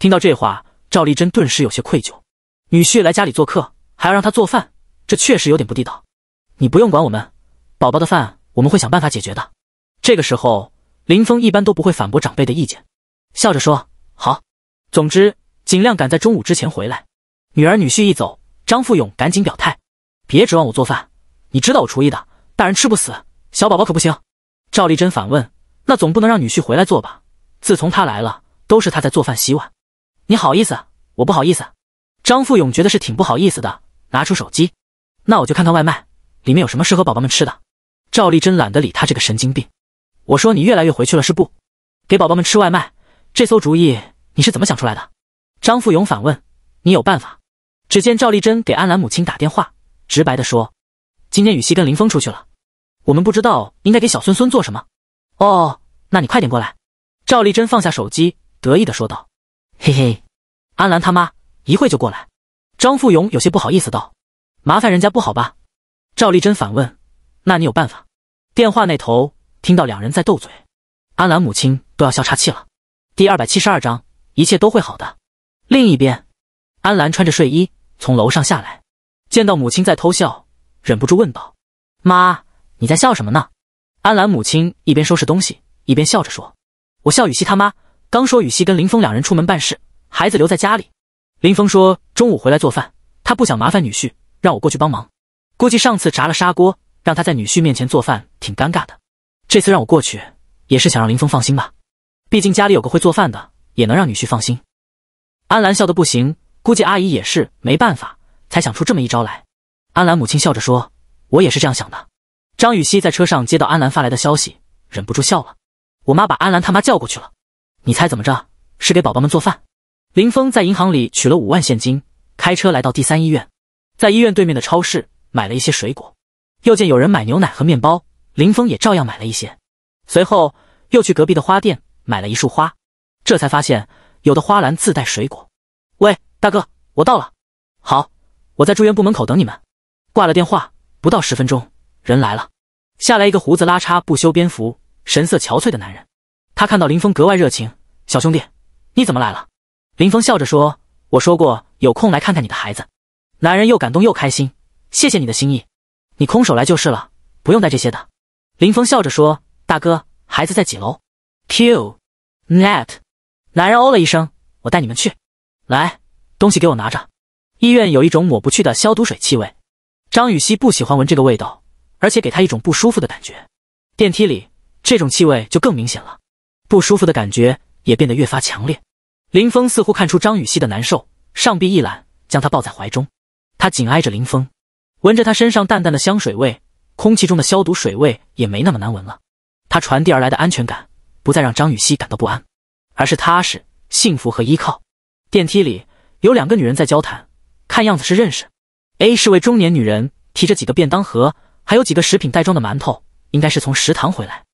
听到这话，赵丽珍顿时有些愧疚。女婿来家里做客，还要让他做饭，这确实有点不地道。你不用管我们，宝宝的饭我们会想办法解决的。这个时候，林峰一般都不会反驳长辈的意见。笑着说：“好，总之尽量赶在中午之前回来。”女儿女婿一走，张富勇赶紧表态：“别指望我做饭，你知道我厨艺的，大人吃不死，小宝宝可不行。”赵丽珍反问：“那总不能让女婿回来做吧？自从他来了，都是他在做饭洗碗。”“你好意思？我不好意思。”张富勇觉得是挺不好意思的，拿出手机：“那我就看看外卖，里面有什么适合宝宝们吃的。”赵丽珍懒得理他这个神经病：“我说你越来越回去了是不？给宝宝们吃外卖？”这馊主意你是怎么想出来的？张富勇反问。你有办法？只见赵丽珍给安兰母亲打电话，直白的说：“今天雨西跟林峰出去了，我们不知道应该给小孙孙做什么。”哦，那你快点过来。赵丽珍放下手机，得意的说道：“嘿嘿，安兰他妈一会就过来。”张富勇有些不好意思道：“麻烦人家不好吧？”赵丽珍反问：“那你有办法？”电话那头听到两人在斗嘴，安兰母亲都要笑岔气了。第二百七十二章，一切都会好的。另一边，安兰穿着睡衣从楼上下来，见到母亲在偷笑，忍不住问道：“妈，你在笑什么呢？”安兰母亲一边收拾东西，一边笑着说：“我笑雨熙他妈。刚说雨熙跟林峰两人出门办事，孩子留在家里。林峰说中午回来做饭，他不想麻烦女婿，让我过去帮忙。估计上次炸了砂锅，让他在女婿面前做饭挺尴尬的。这次让我过去，也是想让林峰放心吧。”毕竟家里有个会做饭的，也能让女婿放心。安兰笑得不行，估计阿姨也是没办法才想出这么一招来。安兰母亲笑着说：“我也是这样想的。”张雨熙在车上接到安兰发来的消息，忍不住笑了：“我妈把安兰他妈叫过去了，你猜怎么着？是给宝宝们做饭。”林峰在银行里取了五万现金，开车来到第三医院，在医院对面的超市买了一些水果，又见有人买牛奶和面包，林峰也照样买了一些，随后又去隔壁的花店。买了一束花，这才发现有的花篮自带水果。喂，大哥，我到了。好，我在住院部门口等你们。挂了电话，不到十分钟，人来了。下来一个胡子拉碴、不修边幅、神色憔悴的男人。他看到林峰格外热情，小兄弟，你怎么来了？林峰笑着说：“我说过有空来看看你的孩子。”男人又感动又开心，谢谢你的心意。你空手来就是了，不用带这些的。林峰笑着说：“大哥，孩子在几楼？” Q，net，男人哦了一声，我带你们去。来，东西给我拿着。医院有一种抹不去的消毒水气味，张雨熙不喜欢闻这个味道，而且给他一种不舒服的感觉。电梯里这种气味就更明显了，不舒服的感觉也变得越发强烈。林峰似乎看出张雨熙的难受，上臂一揽，将他抱在怀中。他紧挨着林峰，闻着他身上淡淡的香水味，空气中的消毒水味也没那么难闻了。他传递而来的安全感。不再让张雨熙感到不安，而是踏实、幸福和依靠。电梯里有两个女人在交谈，看样子是认识。A 是位中年女人，提着几个便当盒，还有几个食品袋装的馒头，应该是从食堂回来。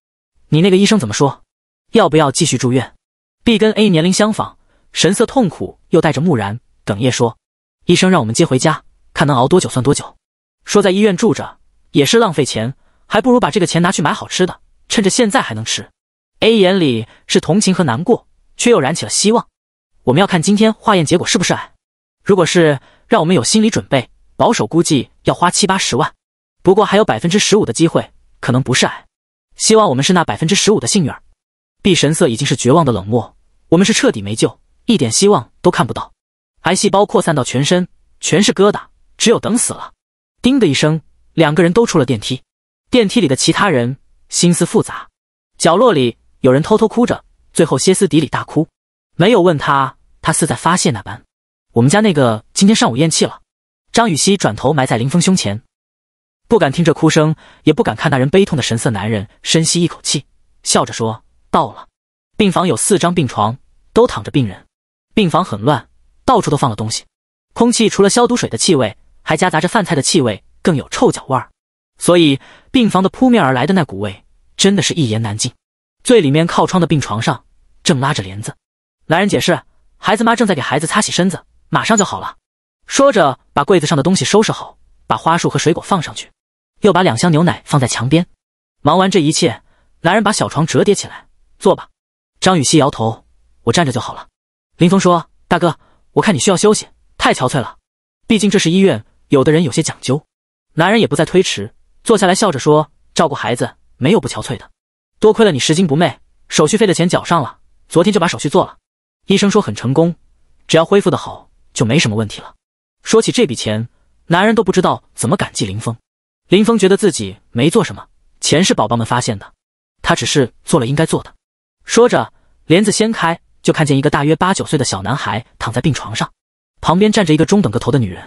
你那个医生怎么说？要不要继续住院？B 跟 A 年龄相仿，神色痛苦，又带着木然，哽咽说：“医生让我们接回家，看能熬多久算多久。说在医院住着也是浪费钱，还不如把这个钱拿去买好吃的，趁着现在还能吃。” A 眼里是同情和难过，却又燃起了希望。我们要看今天化验结果是不是癌。如果是，让我们有心理准备，保守估计要花七八十万。不过还有百分之十五的机会，可能不是癌。希望我们是那百分之十五的幸运儿。B 神色已经是绝望的冷漠，我们是彻底没救，一点希望都看不到。癌细胞扩散到全身，全是疙瘩，只有等死了。叮的一声，两个人都出了电梯。电梯里的其他人心思复杂，角落里。有人偷偷哭着，最后歇斯底里大哭。没有问他，他似在发泄那般。我们家那个今天上午咽气了。张雨熙转头埋在林峰胸前，不敢听这哭声，也不敢看那人悲痛的神色。男人深吸一口气，笑着说：“到了。”病房有四张病床，都躺着病人。病房很乱，到处都放了东西。空气除了消毒水的气味，还夹杂着饭菜的气味，更有臭脚味儿。所以病房的扑面而来的那股味，真的是一言难尽。最里面靠窗的病床上正拉着帘子，男人解释，孩子妈正在给孩子擦洗身子，马上就好了。说着把柜子上的东西收拾好，把花束和水果放上去，又把两箱牛奶放在墙边。忙完这一切，男人把小床折叠起来，坐吧。张雨熙摇头，我站着就好了。林峰说，大哥，我看你需要休息，太憔悴了。毕竟这是医院，有的人有些讲究。男人也不再推迟，坐下来笑着说，照顾孩子没有不憔悴的。多亏了你拾金不昧，手续费的钱缴上了，昨天就把手续做了。医生说很成功，只要恢复的好，就没什么问题了。说起这笔钱，男人都不知道怎么感激林峰。林峰觉得自己没做什么，钱是宝宝们发现的，他只是做了应该做的。说着，帘子掀开，就看见一个大约八九岁的小男孩躺在病床上，旁边站着一个中等个头的女人。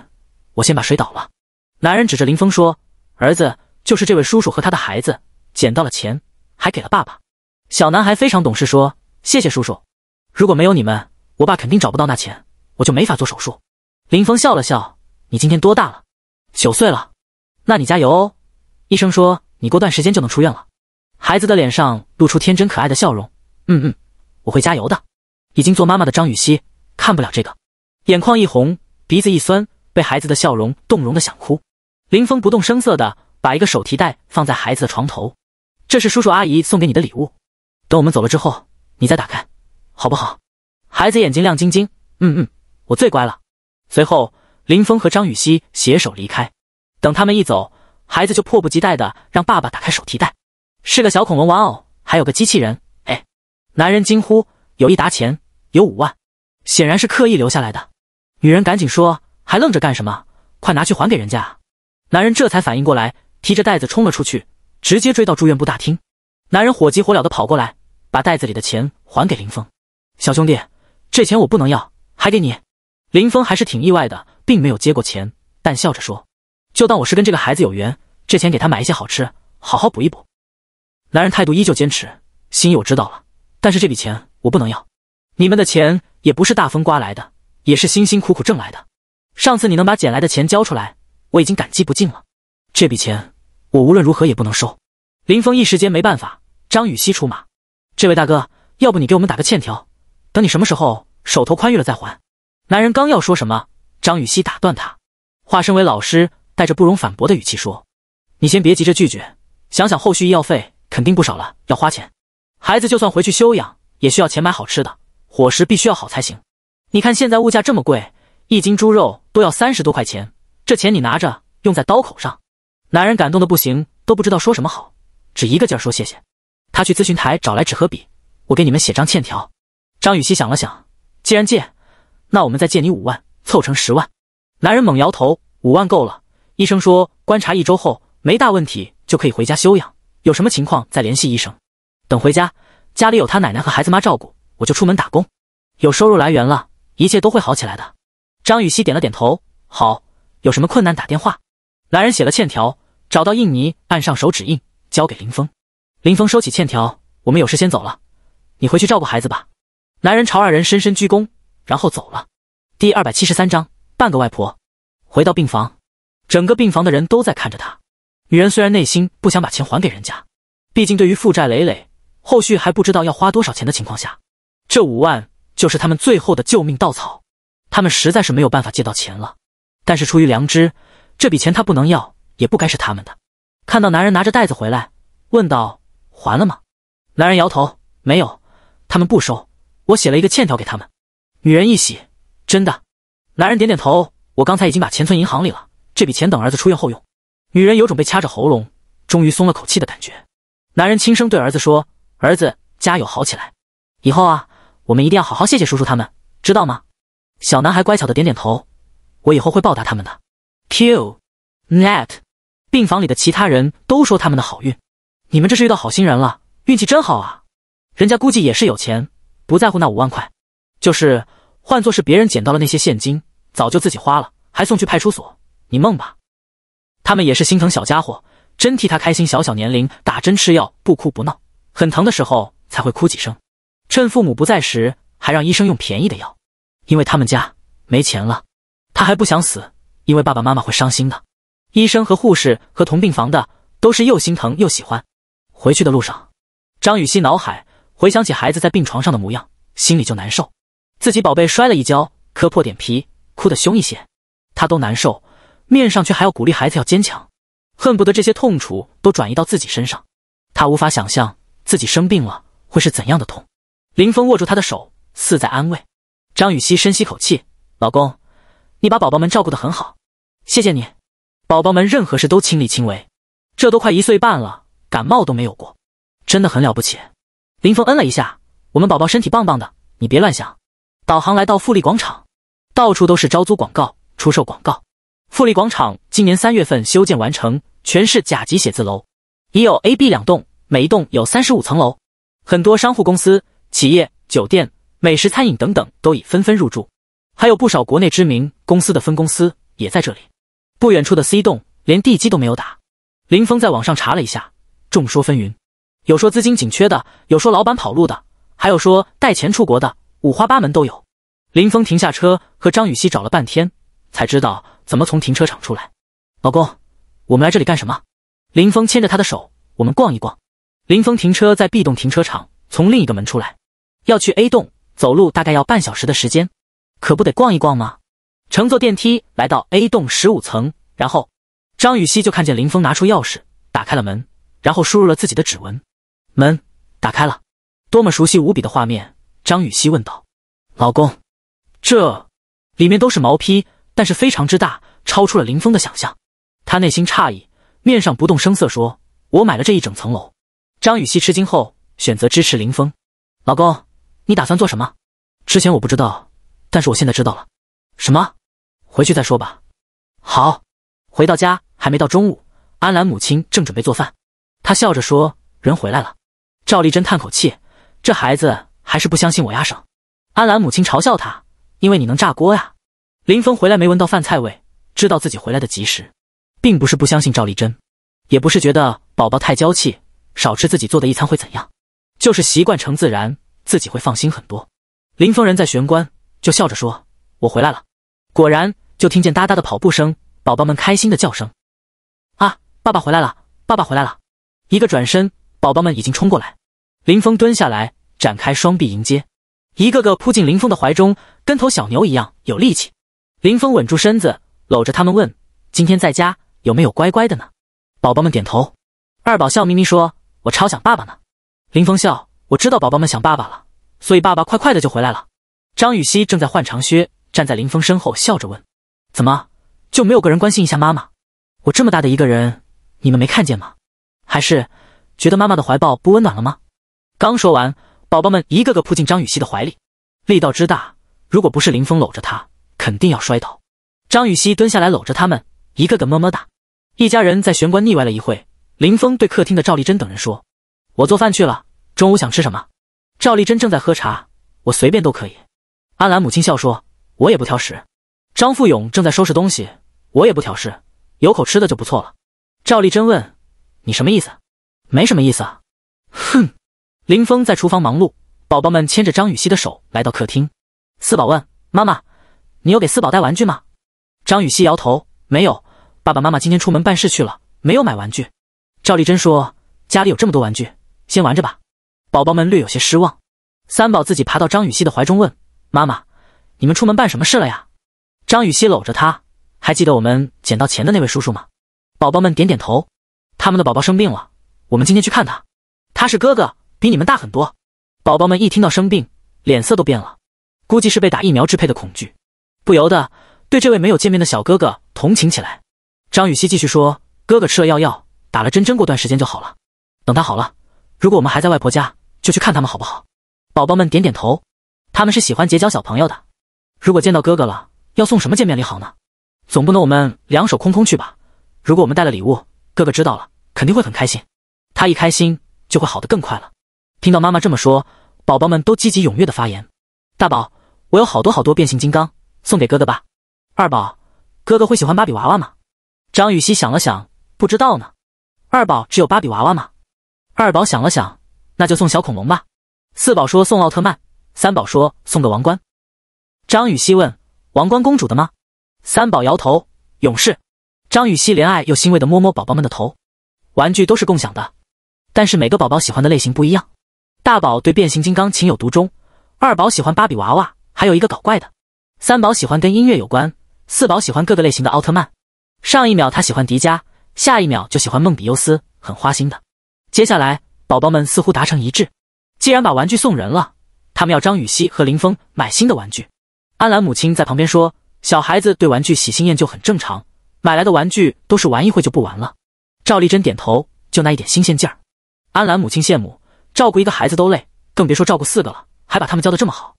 我先把水倒了。男人指着林峰说：“儿子，就是这位叔叔和他的孩子捡到了钱。”还给了爸爸。小男孩非常懂事，说：“谢谢叔叔，如果没有你们，我爸肯定找不到那钱，我就没法做手术。”林峰笑了笑：“你今天多大了？九岁了。那你加油哦。医生说你过段时间就能出院了。”孩子的脸上露出天真可爱的笑容：“嗯嗯，我会加油的。”已经做妈妈的张雨欣看不了这个，眼眶一红，鼻子一酸，被孩子的笑容动容的想哭。林峰不动声色的把一个手提袋放在孩子的床头。这是叔叔阿姨送给你的礼物，等我们走了之后，你再打开，好不好？孩子眼睛亮晶晶。嗯嗯，我最乖了。随后，林峰和张雨欣携手离开。等他们一走，孩子就迫不及待的让爸爸打开手提袋，是个小恐龙玩偶，还有个机器人。哎，男人惊呼，有一沓钱，有五万，显然是刻意留下来的。女人赶紧说，还愣着干什么？快拿去还给人家。男人这才反应过来，提着袋子冲了出去。直接追到住院部大厅，男人火急火燎的跑过来，把袋子里的钱还给林峰。小兄弟，这钱我不能要，还给你。林峰还是挺意外的，并没有接过钱，但笑着说：“就当我是跟这个孩子有缘，这钱给他买一些好吃，好好补一补。”男人态度依旧坚持，心意我知道了，但是这笔钱我不能要。你们的钱也不是大风刮来的，也是辛辛苦苦挣来的。上次你能把捡来的钱交出来，我已经感激不尽了。这笔钱。我无论如何也不能收。林峰一时间没办法，张雨熙出马。这位大哥，要不你给我们打个欠条，等你什么时候手头宽裕了再还。男人刚要说什么，张雨熙打断他，化身为老师，带着不容反驳的语气说：“你先别急着拒绝，想想后续医药费肯定不少了，要花钱。孩子就算回去休养，也需要钱买好吃的，伙食必须要好才行。你看现在物价这么贵，一斤猪肉都要三十多块钱，这钱你拿着，用在刀口上。”男人感动的不行，都不知道说什么好，只一个劲儿说谢谢。他去咨询台找来纸和笔，我给你们写张欠条。张雨熙想了想，既然借，那我们再借你五万，凑成十万。男人猛摇头，五万够了。医生说，观察一周后没大问题就可以回家休养，有什么情况再联系医生。等回家，家里有他奶奶和孩子妈照顾，我就出门打工，有收入来源了，一切都会好起来的。张雨熙点了点头，好，有什么困难打电话。男人写了欠条，找到印泥，按上手指印，交给林峰。林峰收起欠条，我们有事先走了，你回去照顾孩子吧。男人朝二人深深鞠躬，然后走了。第二百七十三章半个外婆。回到病房，整个病房的人都在看着他。女人虽然内心不想把钱还给人家，毕竟对于负债累累，后续还不知道要花多少钱的情况下，这五万就是他们最后的救命稻草。他们实在是没有办法借到钱了，但是出于良知。这笔钱他不能要，也不该是他们的。看到男人拿着袋子回来，问道：“还了吗？”男人摇头：“没有，他们不收。我写了一个欠条给他们。”女人一喜：“真的？”男人点点头：“我刚才已经把钱存银行里了。这笔钱等儿子出院后用。”女人有种被掐着喉咙，终于松了口气的感觉。男人轻声对儿子说：“儿子，加油，好起来。以后啊，我们一定要好好谢谢叔叔他们，知道吗？”小男孩乖巧的点点头：“我以后会报答他们的。” Qnet，病房里的其他人都说他们的好运，你们这是遇到好心人了，运气真好啊！人家估计也是有钱，不在乎那五万块，就是换作是别人捡到了那些现金，早就自己花了，还送去派出所，你梦吧！他们也是心疼小家伙，真替他开心，小小年龄打针吃药不哭不闹，很疼的时候才会哭几声，趁父母不在时还让医生用便宜的药，因为他们家没钱了，他还不想死。因为爸爸妈妈会伤心的，医生和护士和同病房的都是又心疼又喜欢。回去的路上，张雨欣脑海回想起孩子在病床上的模样，心里就难受。自己宝贝摔了一跤，磕破点皮，哭得凶一些，他都难受，面上却还要鼓励孩子要坚强，恨不得这些痛楚都转移到自己身上。他无法想象自己生病了会是怎样的痛。林峰握住他的手，似在安慰。张雨欣深吸口气：“老公，你把宝宝们照顾的很好。”谢谢你，宝宝们任何事都亲力亲为，这都快一岁半了，感冒都没有过，真的很了不起。林峰嗯了一下，我们宝宝身体棒棒的，你别乱想。导航来到富力广场，到处都是招租广告、出售广告。富力广场今年三月份修建完成，全是甲级写字楼，已有 A、B 两栋，每一栋有三十五层楼，很多商户、公司、企业、酒店、美食餐饮等等都已纷纷入驻，还有不少国内知名公司的分公司也在这里。不远处的 C 栋连地基都没有打，林峰在网上查了一下，众说纷纭，有说资金紧缺的，有说老板跑路的，还有说带钱出国的，五花八门都有。林峰停下车，和张雨熙找了半天，才知道怎么从停车场出来。老公，我们来这里干什么？林峰牵着她的手，我们逛一逛。林峰停车在 B 栋停车场，从另一个门出来，要去 A 栋，走路大概要半小时的时间，可不得逛一逛吗？乘坐电梯来到 A 栋十五层，然后张雨熙就看见林峰拿出钥匙打开了门，然后输入了自己的指纹，门打开了。多么熟悉无比的画面！张雨熙问道：“老公，这里面都是毛坯，但是非常之大，超出了林峰的想象。”他内心诧异，面上不动声色说：“我买了这一整层楼。”张雨熙吃惊后选择支持林峰：“老公，你打算做什么？之前我不知道，但是我现在知道了，什么？”回去再说吧。好，回到家还没到中午，安兰母亲正准备做饭，她笑着说：“人回来了。”赵丽珍叹口气：“这孩子还是不相信我呀。”省安兰母亲嘲笑她：“因为你能炸锅呀。”林峰回来没闻到饭菜味，知道自己回来的及时，并不是不相信赵丽珍，也不是觉得宝宝太娇气，少吃自己做的一餐会怎样，就是习惯成自然，自己会放心很多。林峰人在玄关，就笑着说：“我回来了。”果然。就听见哒哒的跑步声，宝宝们开心的叫声：“啊，爸爸回来了！爸爸回来了！”一个转身，宝宝们已经冲过来。林峰蹲下来，展开双臂迎接，一个个扑进林峰的怀中，跟头小牛一样有力气。林峰稳住身子，搂着他们问：“今天在家有没有乖乖的呢？”宝宝们点头。二宝笑眯眯说：“我超想爸爸呢。”林峰笑：“我知道宝宝们想爸爸了，所以爸爸快快的就回来了。”张雨欣正在换长靴，站在林峰身后笑着问。怎么就没有个人关心一下妈妈？我这么大的一个人，你们没看见吗？还是觉得妈妈的怀抱不温暖了吗？刚说完，宝宝们一个个扑进张雨欣的怀里，力道之大，如果不是林峰搂着他，肯定要摔倒。张雨欣蹲下来搂着他们，一个个么么哒。一家人在玄关腻歪了一会，林峰对客厅的赵丽珍等人说：“我做饭去了，中午想吃什么？”赵丽珍正在喝茶，我随便都可以。安澜母亲笑说：“我也不挑食。”张富勇正在收拾东西，我也不挑事，有口吃的就不错了。赵丽珍问：“你什么意思？”“没什么意思啊。”哼。林峰在厨房忙碌，宝宝们牵着张雨熙的手来到客厅。四宝问：“妈妈，你有给四宝带玩具吗？”张雨熙摇头：“没有，爸爸妈妈今天出门办事去了，没有买玩具。”赵丽珍说：“家里有这么多玩具，先玩着吧。”宝宝们略有些失望。三宝自己爬到张雨熙的怀中问：“妈妈，你们出门办什么事了呀？”张雨熙搂着他，还记得我们捡到钱的那位叔叔吗？宝宝们点点头。他们的宝宝生病了，我们今天去看他。他是哥哥，比你们大很多。宝宝们一听到生病，脸色都变了，估计是被打疫苗支配的恐惧，不由得对这位没有见面的小哥哥同情起来。张雨熙继续说：“哥哥吃了药药，打了针针，过段时间就好了。等他好了，如果我们还在外婆家，就去看他们好不好？”宝宝们点点头。他们是喜欢结交小朋友的，如果见到哥哥了。要送什么见面礼好呢？总不能我们两手空空去吧？如果我们带了礼物，哥哥知道了肯定会很开心，他一开心就会好得更快了。听到妈妈这么说，宝宝们都积极踊跃的发言。大宝，我有好多好多变形金刚，送给哥哥吧。二宝，哥哥会喜欢芭比娃娃吗？张雨欣想了想，不知道呢。二宝只有芭比娃娃吗？二宝想了想，那就送小恐龙吧。四宝说送奥特曼，三宝说送个王冠。张雨欣问。王冠公主的吗？三宝摇头。勇士张雨绮怜爱又欣慰地摸摸宝宝们的头。玩具都是共享的，但是每个宝宝喜欢的类型不一样。大宝对变形金刚情有独钟，二宝喜欢芭比娃娃，还有一个搞怪的。三宝喜欢跟音乐有关，四宝喜欢各个类型的奥特曼。上一秒他喜欢迪迦，下一秒就喜欢梦比优斯，很花心的。接下来，宝宝们似乎达成一致，既然把玩具送人了，他们要张雨绮和林峰买新的玩具。安兰母亲在旁边说：“小孩子对玩具喜新厌旧很正常，买来的玩具都是玩一会就不玩了。”赵丽珍点头，就那一点新鲜劲儿。安兰母亲羡慕，照顾一个孩子都累，更别说照顾四个了，还把他们教得这么好。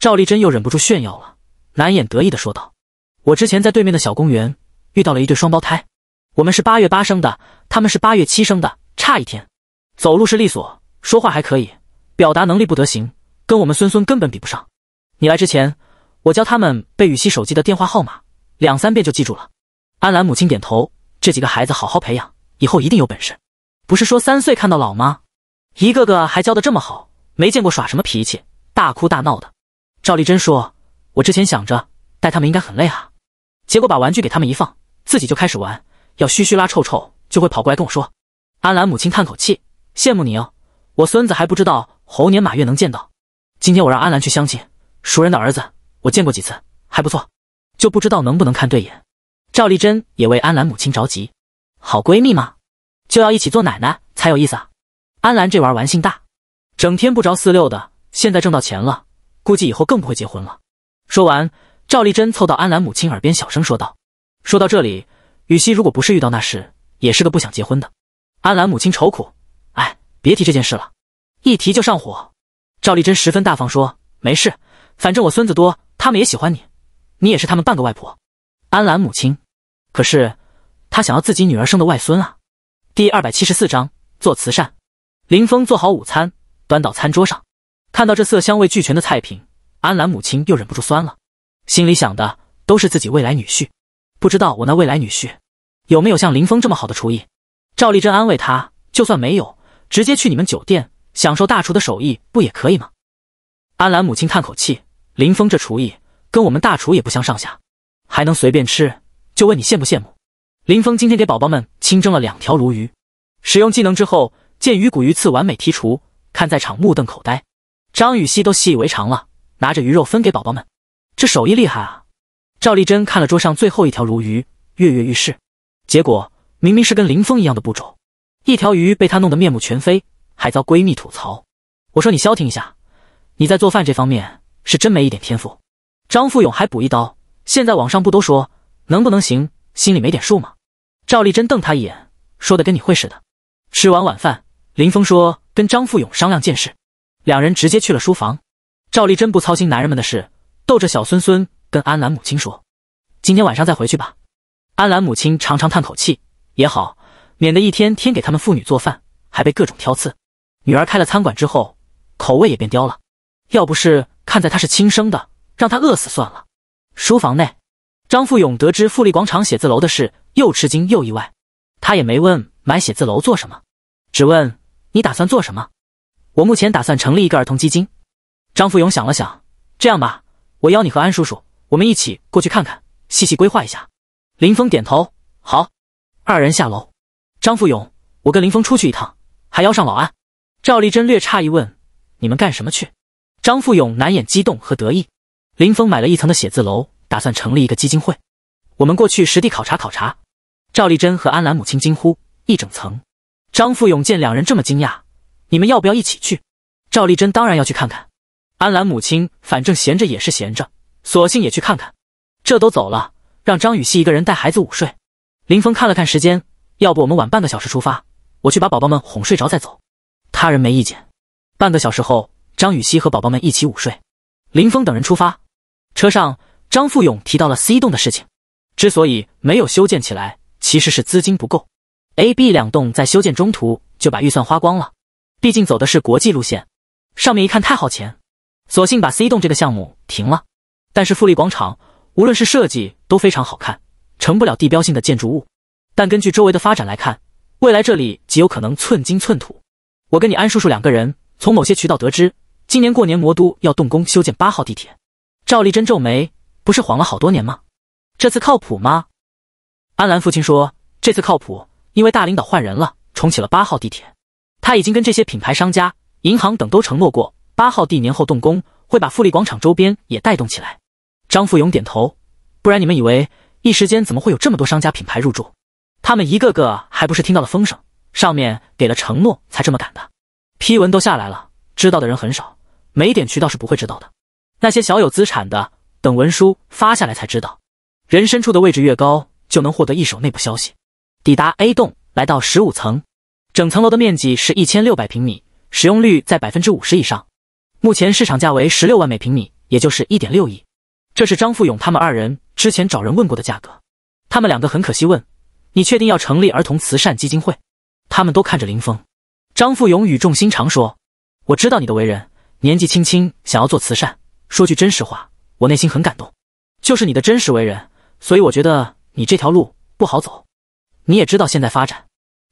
赵丽珍又忍不住炫耀了，难掩得意的说道：“我之前在对面的小公园遇到了一对双胞胎，我们是八月八生的，他们是八月七生的，差一天。走路是利索，说话还可以，表达能力不得行，跟我们孙孙根本比不上。你来之前。”我教他们背雨熙手机的电话号码，两三遍就记住了。安兰母亲点头，这几个孩子好好培养，以后一定有本事。不是说三岁看到老吗？一个个还教的这么好，没见过耍什么脾气，大哭大闹的。赵丽珍说：“我之前想着带他们应该很累哈，结果把玩具给他们一放，自己就开始玩，要嘘嘘拉臭臭就会跑过来跟我说。”安兰母亲叹口气，羡慕你哦，我孙子还不知道猴年马月能见到。今天我让安兰去相亲，熟人的儿子。我见过几次，还不错，就不知道能不能看对眼。赵丽珍也为安兰母亲着急，好闺蜜嘛，就要一起做奶奶才有意思啊。安兰这玩玩性大，整天不着四六的，现在挣到钱了，估计以后更不会结婚了。说完，赵丽珍凑到安兰母亲耳边小声说道。说到这里，雨熙如果不是遇到那事，也是个不想结婚的。安兰母亲愁苦，哎，别提这件事了，一提就上火。赵丽珍十分大方说：“没事，反正我孙子多。”他们也喜欢你，你也是他们半个外婆，安兰母亲。可是她想要自己女儿生的外孙啊。第二百七十四章做慈善。林峰做好午餐，端到餐桌上，看到这色香味俱全的菜品，安兰母亲又忍不住酸了，心里想的都是自己未来女婿。不知道我那未来女婿有没有像林峰这么好的厨艺。赵丽珍安慰他，就算没有，直接去你们酒店享受大厨的手艺不也可以吗？安兰母亲叹口气。林峰这厨艺跟我们大厨也不相上下，还能随便吃，就问你羡不羡慕？林峰今天给宝宝们清蒸了两条鲈鱼，使用技能之后，见鱼骨鱼刺完美剔除，看在场目瞪口呆。张雨熙都习以为常了，拿着鱼肉分给宝宝们，这手艺厉害啊！赵丽珍看了桌上最后一条鲈鱼，跃跃欲试，结果明明是跟林峰一样的步骤，一条鱼被他弄得面目全非，还遭闺蜜吐槽。我说你消停一下，你在做饭这方面。是真没一点天赋。张富勇还补一刀。现在网上不都说，能不能行，心里没点数吗？赵丽珍瞪他一眼，说的跟你会似的。吃完晚饭，林峰说跟张富勇商量件事，两人直接去了书房。赵丽珍不操心男人们的事，逗着小孙孙，跟安兰母亲说：“今天晚上再回去吧。”安兰母亲长长叹口气，也好，免得一天天给他们父女做饭，还被各种挑刺。女儿开了餐馆之后，口味也变刁了，要不是。看在他是亲生的，让他饿死算了。书房内，张富勇得知富力广场写字楼的事，又吃惊又意外。他也没问买写字楼做什么，只问你打算做什么。我目前打算成立一个儿童基金。张富勇想了想，这样吧，我邀你和安叔叔，我们一起过去看看，细细规划一下。林峰点头，好。二人下楼。张富勇，我跟林峰出去一趟，还邀上老安。赵丽珍略诧异问：你们干什么去？张富勇难掩激动和得意。林峰买了一层的写字楼，打算成立一个基金会。我们过去实地考察考察。赵丽珍和安澜母亲惊呼：“一整层！”张富勇见两人这么惊讶，你们要不要一起去？赵丽珍当然要去看看。安澜母亲反正闲着也是闲着，索性也去看看。这都走了，让张雨熙一个人带孩子午睡。林峰看了看时间，要不我们晚半个小时出发？我去把宝宝们哄睡着再走。他人没意见。半个小时后。张雨熙和宝宝们一起午睡，林峰等人出发。车上，张富勇提到了 C 栋的事情。之所以没有修建起来，其实是资金不够。A、B 两栋在修建中途就把预算花光了，毕竟走的是国际路线，上面一看太耗钱，索性把 C 栋这个项目停了。但是富力广场无论是设计都非常好看，成不了地标性的建筑物。但根据周围的发展来看，未来这里极有可能寸金寸土。我跟你安叔叔两个人从某些渠道得知。今年过年，魔都要动工修建八号地铁。赵丽珍皱眉：“不是晃了好多年吗？这次靠谱吗？”安澜父亲说：“这次靠谱，因为大领导换人了，重启了八号地铁。他已经跟这些品牌商家、银行等都承诺过，八号地年后动工，会把富力广场周边也带动起来。”张富勇点头：“不然你们以为一时间怎么会有这么多商家品牌入驻？他们一个个还不是听到了风声，上面给了承诺才这么赶的。批文都下来了。”知道的人很少，没点渠道是不会知道的。那些小有资产的，等文书发下来才知道。人身处的位置越高，就能获得一手内部消息。抵达 A 栋，来到十五层，整层楼的面积是一千六百平米，使用率在百分之五十以上，目前市场价为十六万每平米，也就是一点六亿。这是张富勇他们二人之前找人问过的价格。他们两个很可惜问：“你确定要成立儿童慈善基金会？”他们都看着林峰，张富勇语重心长说。我知道你的为人，年纪轻轻想要做慈善，说句真实话，我内心很感动，就是你的真实为人，所以我觉得你这条路不好走。你也知道现在发展，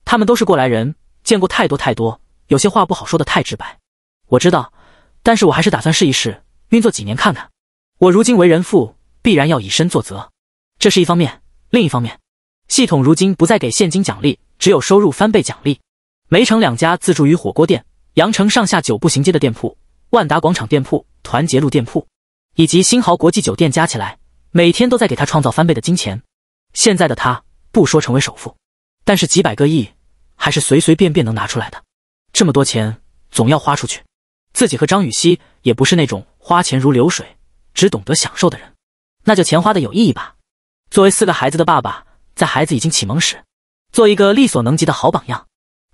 他们都是过来人，见过太多太多，有些话不好说的太直白。我知道，但是我还是打算试一试，运作几年看看。我如今为人父，必然要以身作则，这是一方面。另一方面，系统如今不再给现金奖励，只有收入翻倍奖励。梅城两家自助于火锅店。羊城上下九步行街的店铺、万达广场店铺、团结路店铺，以及新豪国际酒店加起来，每天都在给他创造翻倍的金钱。现在的他，不说成为首富，但是几百个亿还是随随便便能拿出来的。这么多钱总要花出去，自己和张雨熙也不是那种花钱如流水、只懂得享受的人，那就钱花的有意义吧。作为四个孩子的爸爸，在孩子已经启蒙时，做一个力所能及的好榜样。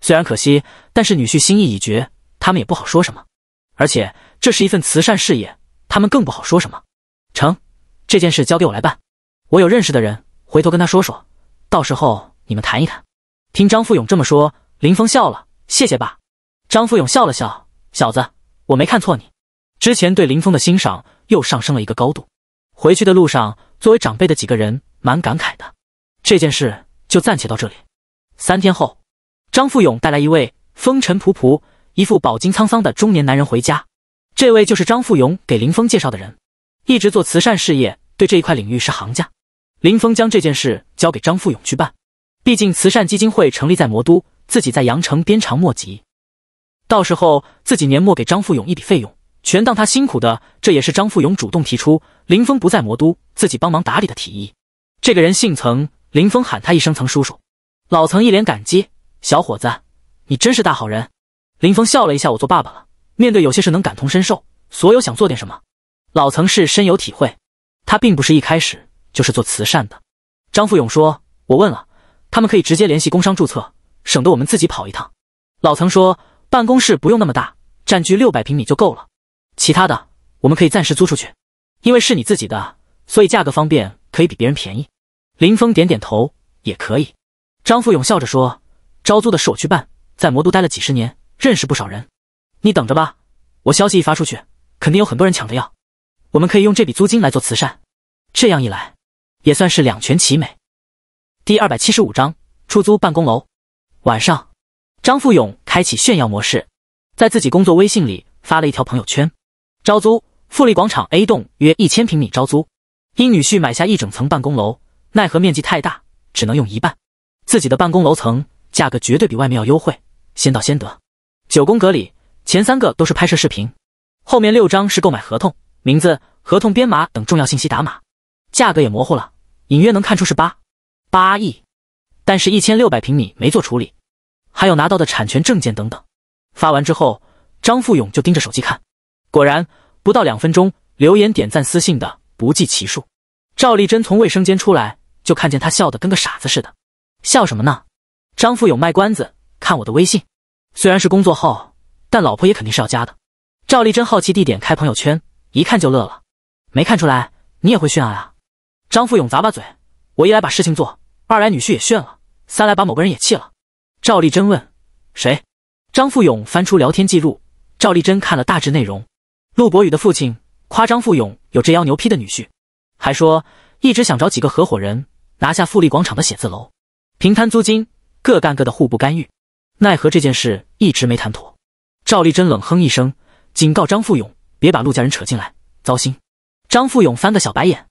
虽然可惜，但是女婿心意已决，他们也不好说什么。而且这是一份慈善事业，他们更不好说什么。成，这件事交给我来办，我有认识的人，回头跟他说说，到时候你们谈一谈。听张富勇这么说，林峰笑了，谢谢爸。张富勇笑了笑，小子，我没看错你，之前对林峰的欣赏又上升了一个高度。回去的路上，作为长辈的几个人蛮感慨的，这件事就暂且到这里。三天后。张富勇带来一位风尘仆仆、一副饱经沧桑的中年男人回家，这位就是张富勇给林峰介绍的人，一直做慈善事业，对这一块领域是行家。林峰将这件事交给张富勇去办，毕竟慈善基金会成立在魔都，自己在阳城鞭长莫及。到时候自己年末给张富勇一笔费用，全当他辛苦的。这也是张富勇主动提出，林峰不在魔都，自己帮忙打理的提议。这个人姓曾，林峰喊他一声曾叔叔，老曾一脸感激。小伙子，你真是大好人！林峰笑了一下，我做爸爸了，面对有些事能感同身受，所有想做点什么，老曾是深有体会。他并不是一开始就是做慈善的。张富勇说：“我问了，他们可以直接联系工商注册，省得我们自己跑一趟。”老曾说：“办公室不用那么大，占据六百平米就够了，其他的我们可以暂时租出去，因为是你自己的，所以价格方面可以比别人便宜。”林峰点点头，也可以。张富勇笑着说。招租的事我去办，在魔都待了几十年，认识不少人。你等着吧，我消息一发出去，肯定有很多人抢着要。我们可以用这笔租金来做慈善，这样一来，也算是两全其美。第二百七十五章出租办公楼。晚上，张富勇开启炫耀模式，在自己工作微信里发了一条朋友圈：“招租，富力广场 A 栋约一千平米招租。因女婿买下一整层办公楼，奈何面积太大，只能用一半。自己的办公楼层。”价格绝对比外面要优惠，先到先得。九宫格里前三个都是拍摄视频，后面六张是购买合同、名字、合同编码等重要信息打码，价格也模糊了，隐约能看出是八八亿，但是一千六百平米没做处理，还有拿到的产权证件等等。发完之后，张富勇就盯着手机看，果然不到两分钟，留言、点赞、私信的不计其数。赵丽珍从卫生间出来，就看见他笑得跟个傻子似的，笑什么呢？张富勇卖关子，看我的微信，虽然是工作号，但老婆也肯定是要加的。赵丽珍好奇地点开朋友圈，一看就乐了，没看出来你也会炫啊！张富勇砸吧嘴，我一来把事情做，二来女婿也炫了，三来把某个人也气了。赵丽珍问谁？张富勇翻出聊天记录，赵丽珍看了大致内容，陆博宇的父亲夸张富勇有这腰牛批的女婿，还说一直想找几个合伙人拿下富力广场的写字楼，平摊租金。各干各的，互不干预。奈何这件事一直没谈妥。赵丽珍冷哼一声，警告张富勇别把陆家人扯进来，糟心。张富勇翻个小白眼：“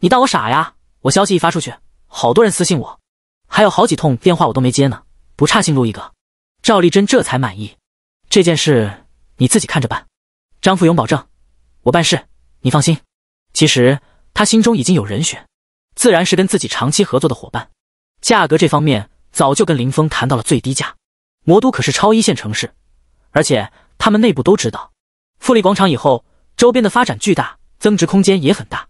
你当我傻呀？我消息一发出去，好多人私信我，还有好几通电话我都没接呢，不差信陆一个。”赵丽珍这才满意：“这件事你自己看着办。”张富勇保证：“我办事，你放心。”其实他心中已经有人选，自然是跟自己长期合作的伙伴。价格这方面。早就跟林峰谈到了最低价，魔都可是超一线城市，而且他们内部都知道，富力广场以后周边的发展巨大，增值空间也很大，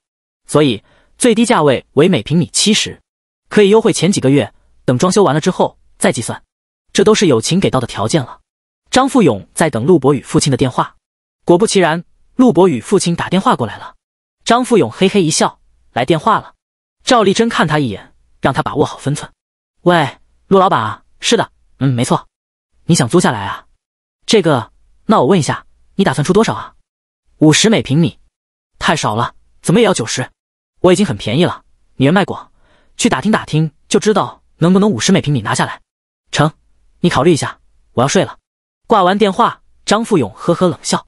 所以最低价位为每平米七十，可以优惠前几个月，等装修完了之后再计算。这都是友情给到的条件了。张富勇在等陆博宇父亲的电话，果不其然，陆博宇父亲打电话过来了。张富勇嘿嘿一笑，来电话了。赵丽珍看他一眼，让他把握好分寸。喂。陆老板啊，是的，嗯，没错，你想租下来啊？这个，那我问一下，你打算出多少啊？五十每平米，太少了，怎么也要九十。我已经很便宜了，你人脉广，去打听打听就知道能不能五十每平米拿下来。成，你考虑一下，我要睡了。挂完电话，张富勇呵呵冷笑，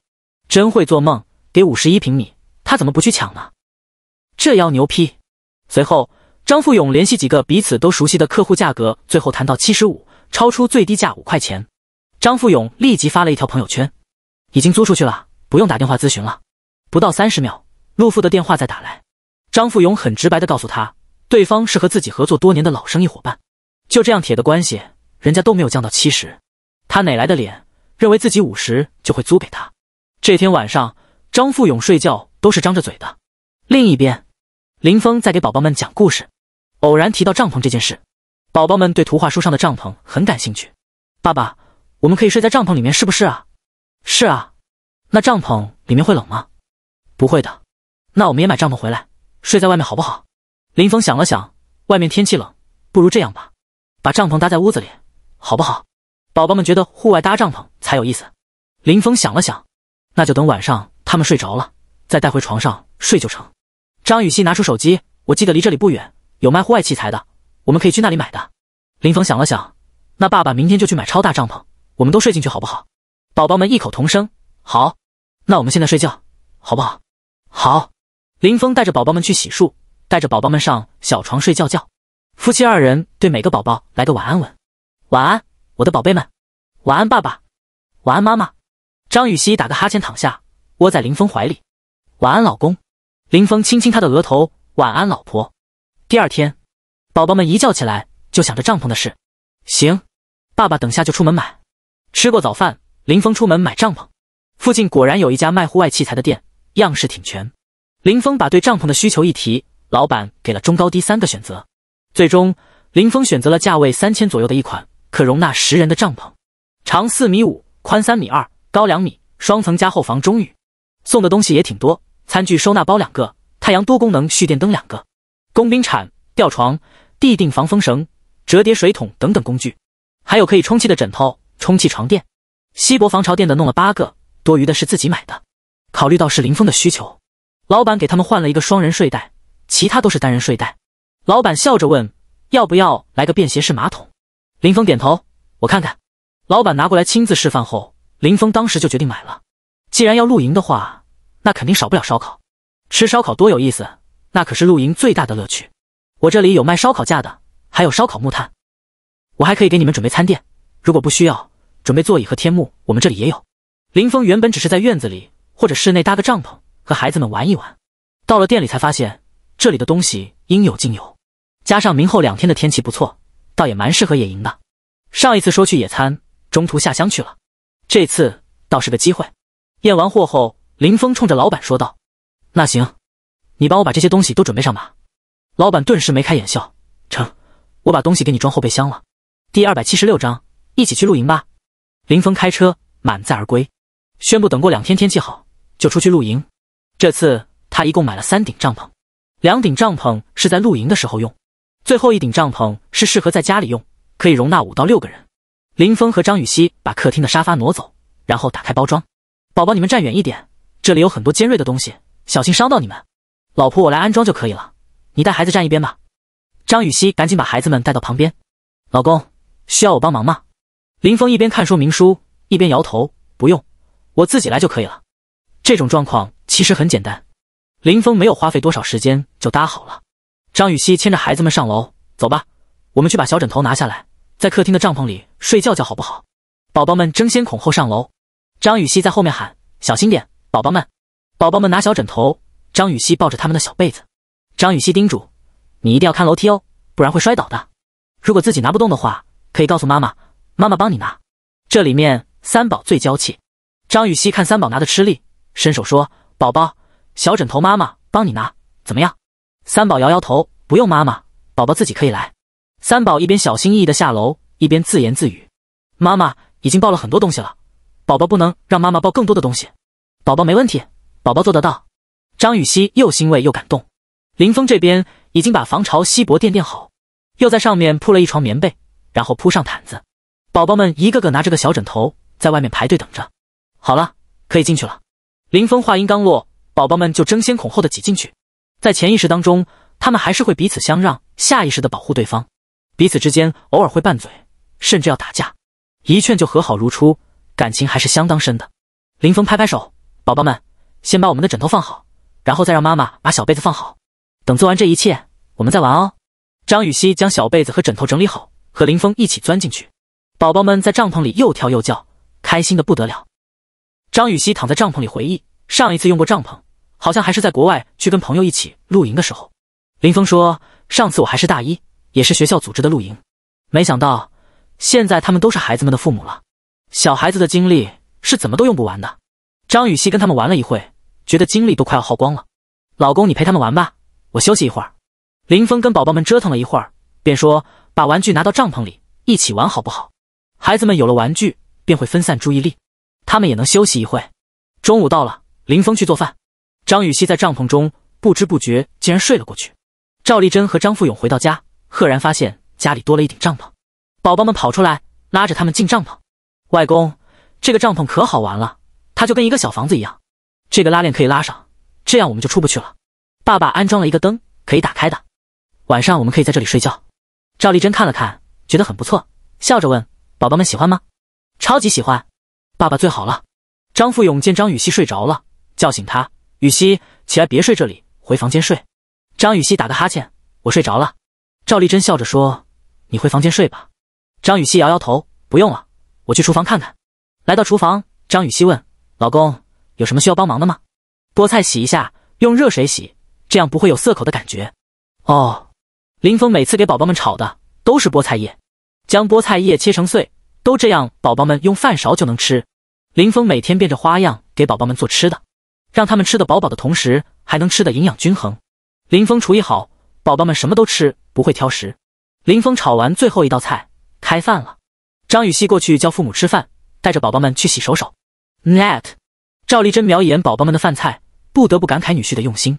真会做梦，给五十一平米，他怎么不去抢呢？这妖牛批。随后。张富勇联系几个彼此都熟悉的客户，价格最后谈到七十五，超出最低价五块钱。张富勇立即发了一条朋友圈：“已经租出去了，不用打电话咨询了。”不到三十秒，陆父的电话再打来，张富勇很直白的告诉他，对方是和自己合作多年的老生意伙伴，就这样铁的关系，人家都没有降到七十，他哪来的脸认为自己五十就会租给他？这天晚上，张富勇睡觉都是张着嘴的。另一边，林峰在给宝宝们讲故事。偶然提到帐篷这件事，宝宝们对图画书上的帐篷很感兴趣。爸爸，我们可以睡在帐篷里面，是不是啊？是啊，那帐篷里面会冷吗？不会的。那我们也买帐篷回来睡在外面好不好？林峰想了想，外面天气冷，不如这样吧，把帐篷搭在屋子里，好不好？宝宝们觉得户外搭帐篷才有意思。林峰想了想，那就等晚上他们睡着了再带回床上睡就成。张雨欣拿出手机，我记得离这里不远。有卖户外器材的，我们可以去那里买的。林峰想了想，那爸爸明天就去买超大帐篷，我们都睡进去好不好？宝宝们异口同声：好。那我们现在睡觉，好不好？好。林峰带着宝宝们去洗漱，带着宝宝们上小床睡觉觉。夫妻二人对每个宝宝来个晚安吻。晚安，我的宝贝们。晚安，爸爸。晚安，妈妈。张雨熙打个哈欠躺下，窝在林峰怀里。晚安，老公。林峰亲亲他的额头。晚安，老婆。第二天，宝宝们一觉起来就想着帐篷的事。行，爸爸等下就出门买。吃过早饭，林峰出门买帐篷。附近果然有一家卖户外器材的店，样式挺全。林峰把对帐篷的需求一提，老板给了中高低三个选择。最终，林峰选择了价位三千左右的一款可容纳十人的帐篷，长四米五，宽三米二，高两米，双层加厚房中雨，送的东西也挺多，餐具收纳包两个，太阳多功能蓄电灯两个。工兵铲、吊床、地钉、防风绳、折叠水桶等等工具，还有可以充气的枕头、充气床垫、锡箔防潮垫的，弄了八个，多余的是自己买的。考虑到是林峰的需求，老板给他们换了一个双人睡袋，其他都是单人睡袋。老板笑着问：“要不要来个便携式马桶？”林峰点头。我看看。老板拿过来亲自示范后，林峰当时就决定买了。既然要露营的话，那肯定少不了烧烤。吃烧烤多有意思。那可是露营最大的乐趣。我这里有卖烧烤架的，还有烧烤木炭。我还可以给你们准备餐垫，如果不需要，准备座椅和天幕，我们这里也有。林峰原本只是在院子里或者室内搭个帐篷和孩子们玩一玩，到了店里才发现这里的东西应有尽有。加上明后两天的天气不错，倒也蛮适合野营的。上一次说去野餐，中途下乡去了，这次倒是个机会。验完货后，林峰冲着老板说道：“那行。”你帮我把这些东西都准备上吧，老板顿时眉开眼笑。成，我把东西给你装后备箱了。第二百七十六章，一起去露营吧。林峰开车满载而归，宣布等过两天天气好就出去露营。这次他一共买了三顶帐篷，两顶帐篷是在露营的时候用，最后一顶帐篷是适合在家里用，可以容纳五到六个人。林峰和张雨欣把客厅的沙发挪走，然后打开包装。宝宝你们站远一点，这里有很多尖锐的东西，小心伤到你们。老婆，我来安装就可以了，你带孩子站一边吧。张雨熙赶紧把孩子们带到旁边。老公，需要我帮忙吗？林峰一边看说明书一边摇头，不用，我自己来就可以了。这种状况其实很简单，林峰没有花费多少时间就搭好了。张雨熙牵着孩子们上楼，走吧，我们去把小枕头拿下来，在客厅的帐篷里睡觉觉好不好？宝宝们争先恐后上楼，张雨熙在后面喊：小心点，宝宝们！宝宝们拿小枕头。张雨熙抱着他们的小被子，张雨熙叮嘱：“你一定要看楼梯哦，不然会摔倒的。如果自己拿不动的话，可以告诉妈妈，妈妈帮你拿。”这里面三宝最娇气，张雨熙看三宝拿的吃力，伸手说：“宝宝，小枕头妈妈帮你拿，怎么样？”三宝摇摇头：“不用妈妈，宝宝自己可以来。”三宝一边小心翼翼的下楼，一边自言自语：“妈妈已经抱了很多东西了，宝宝不能让妈妈抱更多的东西。宝宝没问题，宝宝做得到。”张雨欣又欣慰又感动。林峰这边已经把防潮锡箔垫垫好，又在上面铺了一床棉被，然后铺上毯子。宝宝们一个个拿着个小枕头，在外面排队等着。好了，可以进去了。林峰话音刚落，宝宝们就争先恐后的挤进去。在潜意识当中，他们还是会彼此相让，下意识的保护对方。彼此之间偶尔会拌嘴，甚至要打架，一劝就和好如初，感情还是相当深的。林峰拍拍手，宝宝们，先把我们的枕头放好。然后再让妈妈把小被子放好，等做完这一切，我们再玩哦。张雨熙将小被子和枕头整理好，和林峰一起钻进去。宝宝们在帐篷里又跳又叫，开心的不得了。张雨熙躺在帐篷里回忆，上一次用过帐篷，好像还是在国外去跟朋友一起露营的时候。林峰说：“上次我还是大一，也是学校组织的露营。没想到现在他们都是孩子们的父母了。小孩子的精力是怎么都用不完的。”张雨熙跟他们玩了一会。觉得精力都快要耗光了，老公，你陪他们玩吧，我休息一会儿。林峰跟宝宝们折腾了一会儿，便说：“把玩具拿到帐篷里一起玩，好不好？”孩子们有了玩具，便会分散注意力，他们也能休息一会中午到了，林峰去做饭。张雨熙在帐篷中不知不觉竟然睡了过去。赵丽珍和张富勇回到家，赫然发现家里多了一顶帐篷。宝宝们跑出来，拉着他们进帐篷。外公，这个帐篷可好玩了，它就跟一个小房子一样。这个拉链可以拉上，这样我们就出不去了。爸爸安装了一个灯，可以打开的，晚上我们可以在这里睡觉。赵丽珍看了看，觉得很不错，笑着问：“宝宝们喜欢吗？”“超级喜欢，爸爸最好了。”张富勇见张雨熙睡着了，叫醒他：“雨熙，起来，别睡这里，回房间睡。”张雨熙打个哈欠：“我睡着了。”赵丽珍笑着说：“你回房间睡吧。”张雨熙摇摇头：“不用了，我去厨房看看。”来到厨房，张雨熙问：“老公。”有什么需要帮忙的吗？菠菜洗一下，用热水洗，这样不会有涩口的感觉。哦，林峰每次给宝宝们炒的都是菠菜叶，将菠菜叶切成碎，都这样，宝宝们用饭勺就能吃。林峰每天变着花样给宝宝们做吃的，让他们吃的饱饱的同时，还能吃的营养均衡。林峰厨艺好，宝宝们什么都吃，不会挑食。林峰炒完最后一道菜，开饭了。张雨熙过去叫父母吃饭，带着宝宝们去洗手手。Net。赵丽珍瞄一眼宝宝们的饭菜，不得不感慨女婿的用心。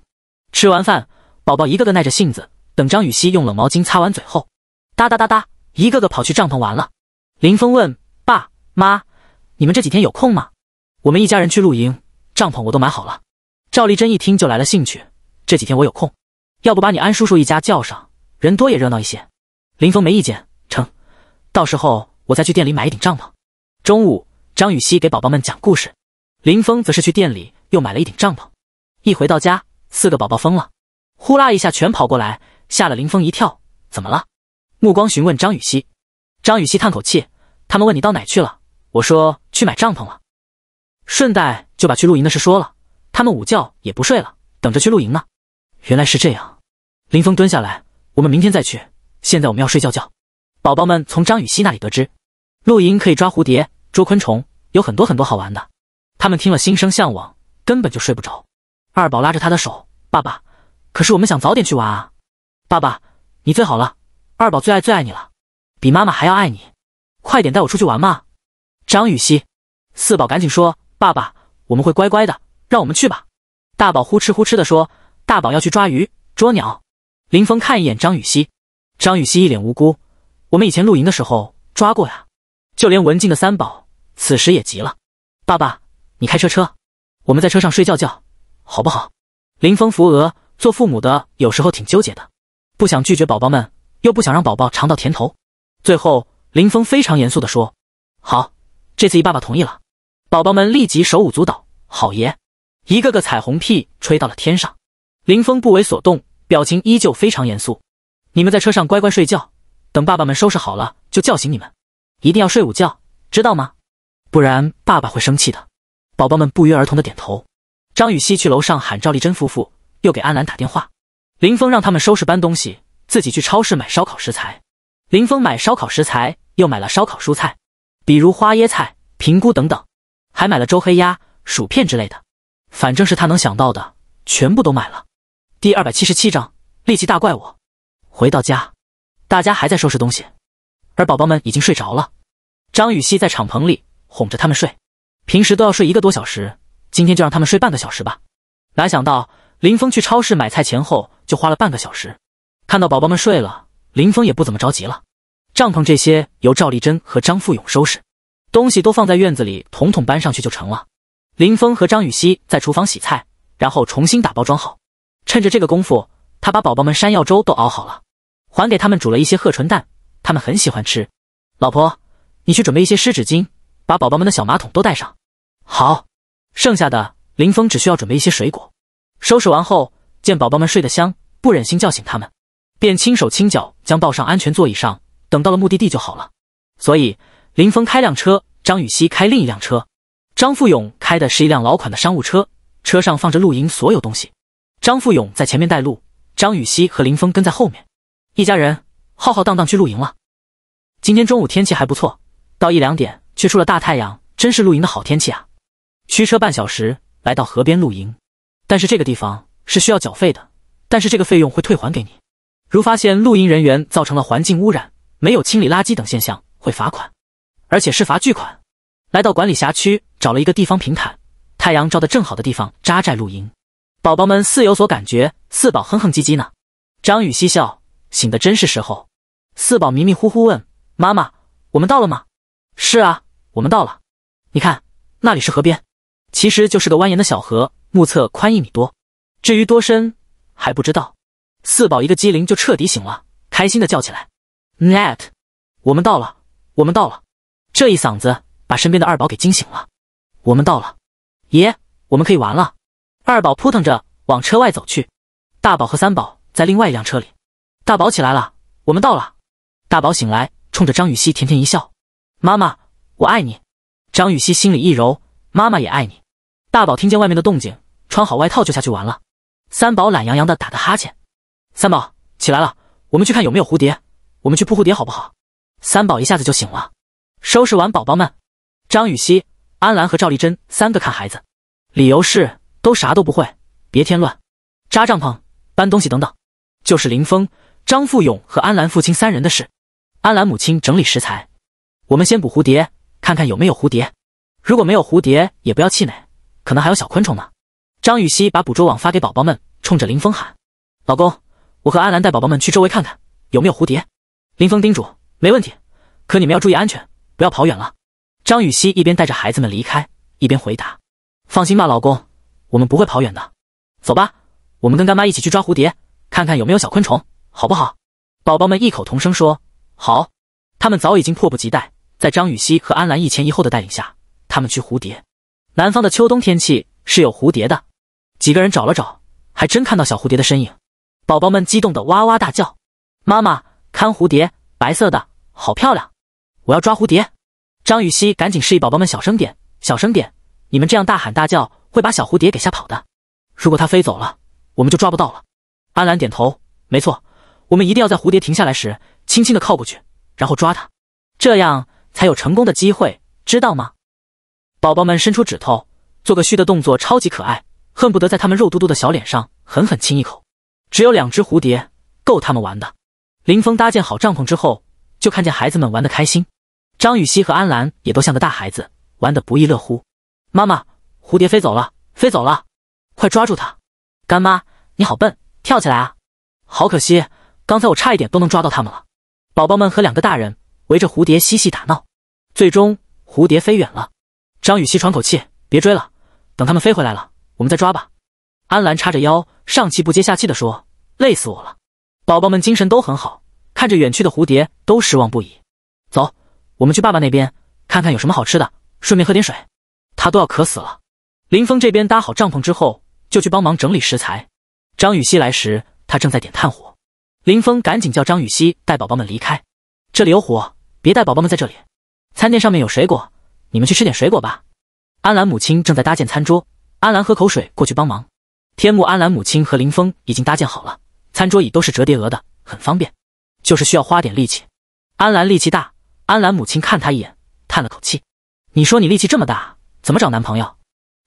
吃完饭，宝宝一个个耐着性子等张雨熙用冷毛巾擦完嘴后，哒哒哒哒，一个个跑去帐篷玩了。林峰问爸妈：“你们这几天有空吗？我们一家人去露营，帐篷我都买好了。”赵丽珍一听就来了兴趣：“这几天我有空，要不把你安叔叔一家叫上，人多也热闹一些。”林峰没意见，成。到时候我再去店里买一顶帐篷。中午，张雨熙给宝宝们讲故事。林峰则是去店里又买了一顶帐篷，一回到家，四个宝宝疯了，呼啦一下全跑过来，吓了林峰一跳。怎么了？目光询问张雨熙。张雨熙叹口气：“他们问你到哪去了，我说去买帐篷了，顺带就把去露营的事说了。他们午觉也不睡了，等着去露营呢。”原来是这样。林峰蹲下来：“我们明天再去，现在我们要睡觉觉。”宝宝们从张雨熙那里得知，露营可以抓蝴蝶、捉昆虫，有很多很多好玩的。他们听了，心生向往，根本就睡不着。二宝拉着他的手，爸爸，可是我们想早点去玩啊！爸爸，你最好了，二宝最爱最爱你了，比妈妈还要爱你，快点带我出去玩嘛！张雨熙，四宝赶紧说，爸爸，我们会乖乖的，让我们去吧！大宝呼哧呼哧的说，大宝要去抓鱼捉鸟。林峰看一眼张雨熙，张雨熙一脸无辜，我们以前露营的时候抓过呀。就连文静的三宝此时也急了，爸爸。你开车车，我们在车上睡觉觉，好不好？林峰扶额，做父母的有时候挺纠结的，不想拒绝宝宝们，又不想让宝宝尝到甜头。最后，林峰非常严肃的说：“好，这次一爸爸同意了。”宝宝们立即手舞足蹈，好爷，一个个彩虹屁吹到了天上。林峰不为所动，表情依旧非常严肃。你们在车上乖乖睡觉，等爸爸们收拾好了就叫醒你们，一定要睡午觉，知道吗？不然爸爸会生气的。宝宝们不约而同的点头。张雨熙去楼上喊赵丽珍夫妇，又给安澜打电话。林峰让他们收拾搬东西，自己去超市买烧烤食材。林峰买烧烤食材，又买了烧烤蔬菜，比如花椰菜、平菇等等，还买了周黑鸭、薯片之类的，反正是他能想到的，全部都买了。第二百七十七章力气大怪我。回到家，大家还在收拾东西，而宝宝们已经睡着了。张雨熙在敞篷里哄着他们睡。平时都要睡一个多小时，今天就让他们睡半个小时吧。哪想到林峰去超市买菜前后就花了半个小时。看到宝宝们睡了，林峰也不怎么着急了。帐篷这些由赵丽珍和张富勇收拾，东西都放在院子里，统统搬上去就成了。林峰和张雨熙在厨房洗菜，然后重新打包装好。趁着这个功夫，他把宝宝们山药粥都熬好了，还给他们煮了一些鹤纯蛋，他们很喜欢吃。老婆，你去准备一些湿纸巾。把宝宝们的小马桶都带上，好，剩下的林峰只需要准备一些水果。收拾完后，见宝宝们睡得香，不忍心叫醒他们，便轻手轻脚将抱上安全座椅上。等到了目的地就好了。所以林峰开辆车，张雨熙开另一辆车，张富勇开的是一辆老款的商务车，车上放着露营所有东西。张富勇在前面带路，张雨熙和林峰跟在后面，一家人浩浩荡荡去露营了。今天中午天气还不错，到一两点。却出了大太阳，真是露营的好天气啊！驱车半小时来到河边露营，但是这个地方是需要缴费的，但是这个费用会退还给你。如发现露营人员造成了环境污染，没有清理垃圾等现象，会罚款，而且是罚巨款。来到管理辖区，找了一个地方平坦、太阳照的正好的地方扎寨露营。宝宝们似有所感觉，四宝哼哼唧唧呢。张雨熙笑，醒的真是时候。四宝迷迷糊糊问：“妈妈，我们到了吗？”是啊，我们到了。你看，那里是河边，其实就是个蜿蜒的小河，目测宽一米多。至于多深还不知道。四宝一个机灵就彻底醒了，开心的叫起来 n e t 我们到了，我们到了！”这一嗓子把身边的二宝给惊醒了。我们到了，爷，我们可以玩了。二宝扑腾着往车外走去。大宝和三宝在另外一辆车里。大宝起来了，我们到了。大宝醒来，冲着张雨熙甜甜一笑。妈妈，我爱你。张雨欣心里一柔，妈妈也爱你。大宝听见外面的动静，穿好外套就下去玩了。三宝懒洋洋的打个哈欠。三宝起来了，我们去看有没有蝴蝶，我们去扑蝴蝶好不好？三宝一下子就醒了，收拾完宝宝们，张雨欣、安兰和赵丽珍三个看孩子，理由是都啥都不会，别添乱。扎帐篷、搬东西等等，就是林峰、张富勇和安兰父亲三人的事。安兰母亲整理食材。我们先捕蝴蝶，看看有没有蝴蝶。如果没有蝴蝶，也不要气馁，可能还有小昆虫呢。张雨熙把捕捉网发给宝宝们，冲着林峰喊：“老公，我和安澜带宝宝们去周围看看有没有蝴蝶。”林峰叮嘱：“没问题，可你们要注意安全，不要跑远了。”张雨熙一边带着孩子们离开，一边回答：“放心吧，老公，我们不会跑远的。走吧，我们跟干妈一起去抓蝴蝶，看看有没有小昆虫，好不好？”宝宝们异口同声说：“好。”他们早已经迫不及待。在张雨熙和安澜一前一后的带领下，他们去蝴蝶。南方的秋冬天气是有蝴蝶的。几个人找了找，还真看到小蝴蝶的身影。宝宝们激动的哇哇大叫：“妈妈，看蝴蝶，白色的，好漂亮！我要抓蝴蝶！”张雨熙赶紧示意宝宝们小声点，小声点，你们这样大喊大叫会把小蝴蝶给吓跑的。如果它飞走了，我们就抓不到了。安澜点头，没错，我们一定要在蝴蝶停下来时，轻轻的靠过去，然后抓它，这样。才有成功的机会，知道吗？宝宝们伸出指头，做个虚的动作，超级可爱，恨不得在他们肉嘟嘟的小脸上狠狠亲一口。只有两只蝴蝶够他们玩的。林峰搭建好帐篷之后，就看见孩子们玩得开心。张雨欣和安澜也都像个大孩子，玩得不亦乐乎。妈妈，蝴蝶飞走了，飞走了，快抓住它！干妈，你好笨，跳起来啊！好可惜，刚才我差一点都能抓到他们了。宝宝们和两个大人。围着蝴蝶嬉戏打闹，最终蝴蝶飞远了。张雨熙喘口气，别追了，等他们飞回来了，我们再抓吧。安澜叉着腰，上气不接下气地说：“累死我了！”宝宝们精神都很好，看着远去的蝴蝶都失望不已。走，我们去爸爸那边看看有什么好吃的，顺便喝点水，他都要渴死了。林峰这边搭好帐篷之后，就去帮忙整理食材。张雨熙来时，他正在点炭火。林峰赶紧叫张雨熙带宝宝们离开，这里有火。别带宝宝们在这里，餐垫上面有水果，你们去吃点水果吧。安兰母亲正在搭建餐桌，安兰喝口水过去帮忙。天幕，安兰母亲和林峰已经搭建好了餐桌，椅都是折叠额的，很方便，就是需要花点力气。安兰力气大，安兰母亲看他一眼，叹了口气：“你说你力气这么大，怎么找男朋友？”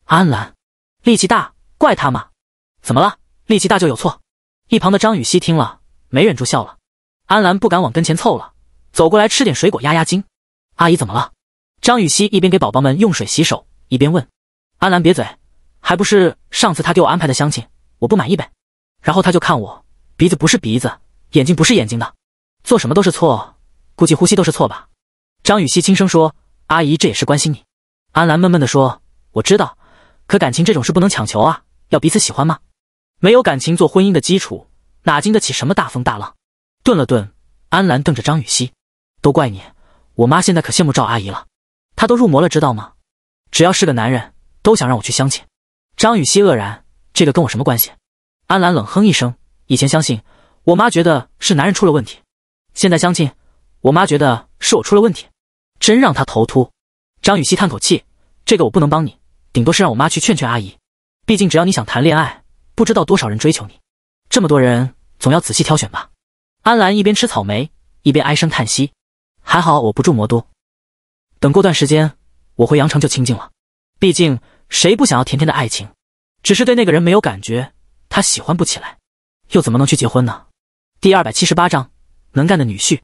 安兰力气大，怪他吗？怎么了？力气大就有错？一旁的张雨熙听了，没忍住笑了。安兰不敢往跟前凑了。走过来吃点水果压压惊，阿姨怎么了？张雨熙一边给宝宝们用水洗手，一边问：“安澜，别嘴，还不是上次他给我安排的相亲，我不满意呗？”然后他就看我，鼻子不是鼻子，眼睛不是眼睛的，做什么都是错，估计呼吸都是错吧？张雨熙轻声说：“阿姨，这也是关心你。”安澜闷闷的说：“我知道，可感情这种事不能强求啊，要彼此喜欢吗？没有感情做婚姻的基础，哪经得起什么大风大浪？”顿了顿，安澜瞪着张雨熙。都怪你，我妈现在可羡慕赵阿姨了，她都入魔了，知道吗？只要是个男人，都想让我去相亲。张雨熙愕然，这个跟我什么关系？安澜冷哼一声，以前相信，我妈觉得是男人出了问题；现在相亲，我妈觉得是我出了问题，真让她头秃。张雨熙叹口气，这个我不能帮你，顶多是让我妈去劝劝阿姨。毕竟只要你想谈恋爱，不知道多少人追求你，这么多人总要仔细挑选吧。安澜一边吃草莓，一边唉声叹息。还好我不住魔都，等过段时间我回阳城就清净了。毕竟谁不想要甜甜的爱情？只是对那个人没有感觉，他喜欢不起来，又怎么能去结婚呢？第二百七十八章能干的女婿。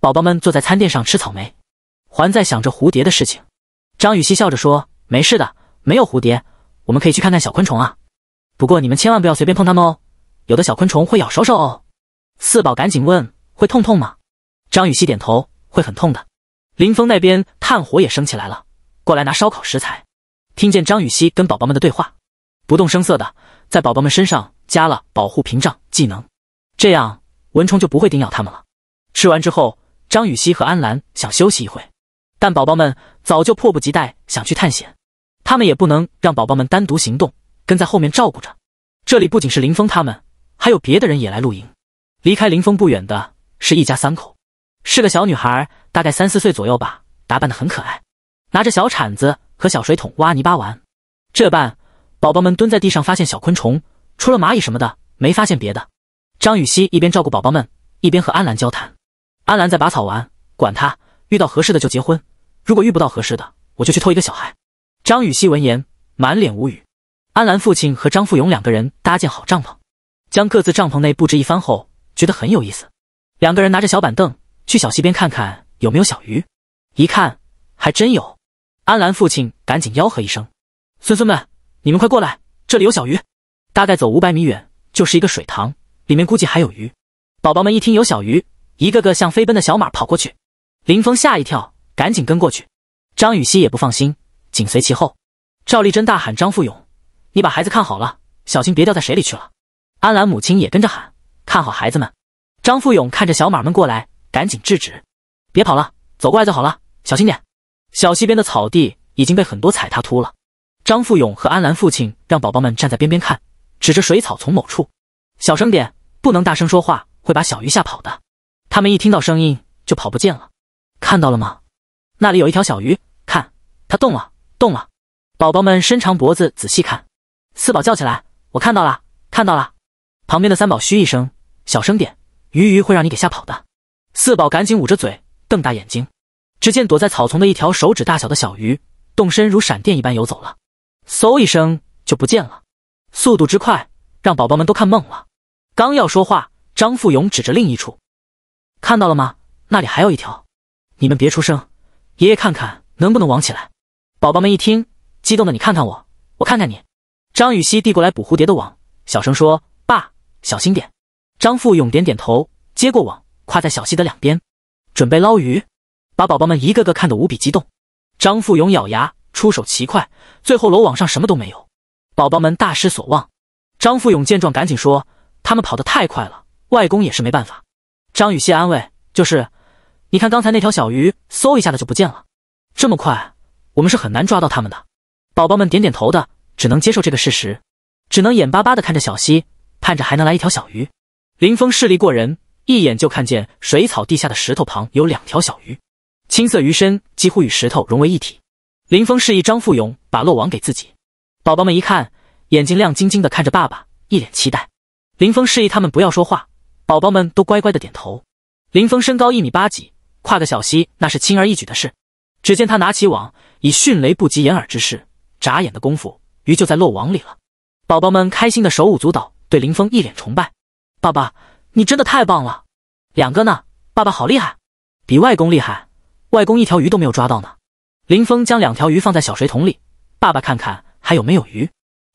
宝宝们坐在餐垫上吃草莓，还在想着蝴蝶的事情。张雨熙笑着说：“没事的，没有蝴蝶，我们可以去看看小昆虫啊。不过你们千万不要随便碰它们哦，有的小昆虫会咬手手哦。”四宝赶紧问：“会痛痛吗？”张雨熙点头。会很痛的。林峰那边炭火也升起来了，过来拿烧烤食材。听见张雨熙跟宝宝们的对话，不动声色的在宝宝们身上加了保护屏障技能，这样蚊虫就不会叮咬他们了。吃完之后，张雨熙和安澜想休息一会，但宝宝们早就迫不及待想去探险，他们也不能让宝宝们单独行动，跟在后面照顾着。这里不仅是林峰他们，还有别的人也来露营。离开林峰不远的是一家三口。是个小女孩，大概三四岁左右吧，打扮得很可爱，拿着小铲子和小水桶挖泥巴玩。这半宝宝们蹲在地上发现小昆虫，除了蚂蚁什么的没发现别的。张雨熙一边照顾宝宝们，一边和安兰交谈。安兰在拔草玩，管他遇到合适的就结婚，如果遇不到合适的，我就去偷一个小孩。张雨熙闻言满脸无语。安兰父亲和张富勇两个人搭建好帐篷，将各自帐篷内布置一番后，觉得很有意思。两个人拿着小板凳。去小溪边看看有没有小鱼，一看还真有。安澜父亲赶紧吆喝一声：“孙孙们，你们快过来，这里有小鱼。”大概走五百米远就是一个水塘，里面估计还有鱼。宝宝们一听有小鱼，一个个像飞奔的小马跑过去。林峰吓一跳，赶紧跟过去。张雨熙也不放心，紧随其后。赵丽珍大喊：“张富勇，你把孩子看好了，小心别掉在水里去了。”安澜母亲也跟着喊：“看好孩子们。”张富勇看着小马们过来。赶紧制止，别跑了，走过来就好了。小心点，小溪边的草地已经被很多踩踏秃了。张富勇和安兰父亲让宝宝们站在边边看，指着水草从某处。小声点，不能大声说话，会把小鱼吓跑的。他们一听到声音就跑不见了。看到了吗？那里有一条小鱼，看，它动了，动了。宝宝们伸长脖子仔细看。四宝叫起来：“我看到了，看到了。”旁边的三宝嘘一声：“小声点，鱼鱼会让你给吓跑的。”四宝赶紧捂着嘴，瞪大眼睛。只见躲在草丛的一条手指大小的小鱼，动身如闪电一般游走了，嗖一声就不见了，速度之快让宝宝们都看懵了。刚要说话，张富勇指着另一处，看到了吗？那里还有一条。你们别出声，爷爷看看能不能网起来。宝宝们一听，激动的你看看我，我看看你。张雨熙递过来捕蝴蝶的网，小声说：“爸，小心点。”张富勇点点头，接过网。跨在小溪的两边，准备捞鱼，把宝宝们一个个看得无比激动。张富勇咬牙出手奇快，最后楼网上什么都没有，宝宝们大失所望。张富勇见状赶紧说：“他们跑得太快了，外公也是没办法。”张雨欣安慰：“就是，你看刚才那条小鱼，嗖一下的就不见了，这么快，我们是很难抓到他们的。”宝宝们点点头的，只能接受这个事实，只能眼巴巴的看着小溪，盼着还能来一条小鱼。林峰视力过人。一眼就看见水草地下的石头旁有两条小鱼，青色鱼身几乎与石头融为一体。林峰示意张富勇把漏网给自己，宝宝们一看，眼睛亮晶晶的看着爸爸，一脸期待。林峰示意他们不要说话，宝宝们都乖乖的点头。林峰身高一米八几，跨个小溪那是轻而易举的事。只见他拿起网，以迅雷不及掩耳之势，眨眼的功夫，鱼就在漏网里了。宝宝们开心的手舞足蹈，对林峰一脸崇拜。爸爸。你真的太棒了，两个呢，爸爸好厉害，比外公厉害，外公一条鱼都没有抓到呢。林峰将两条鱼放在小水桶里，爸爸看看还有没有鱼，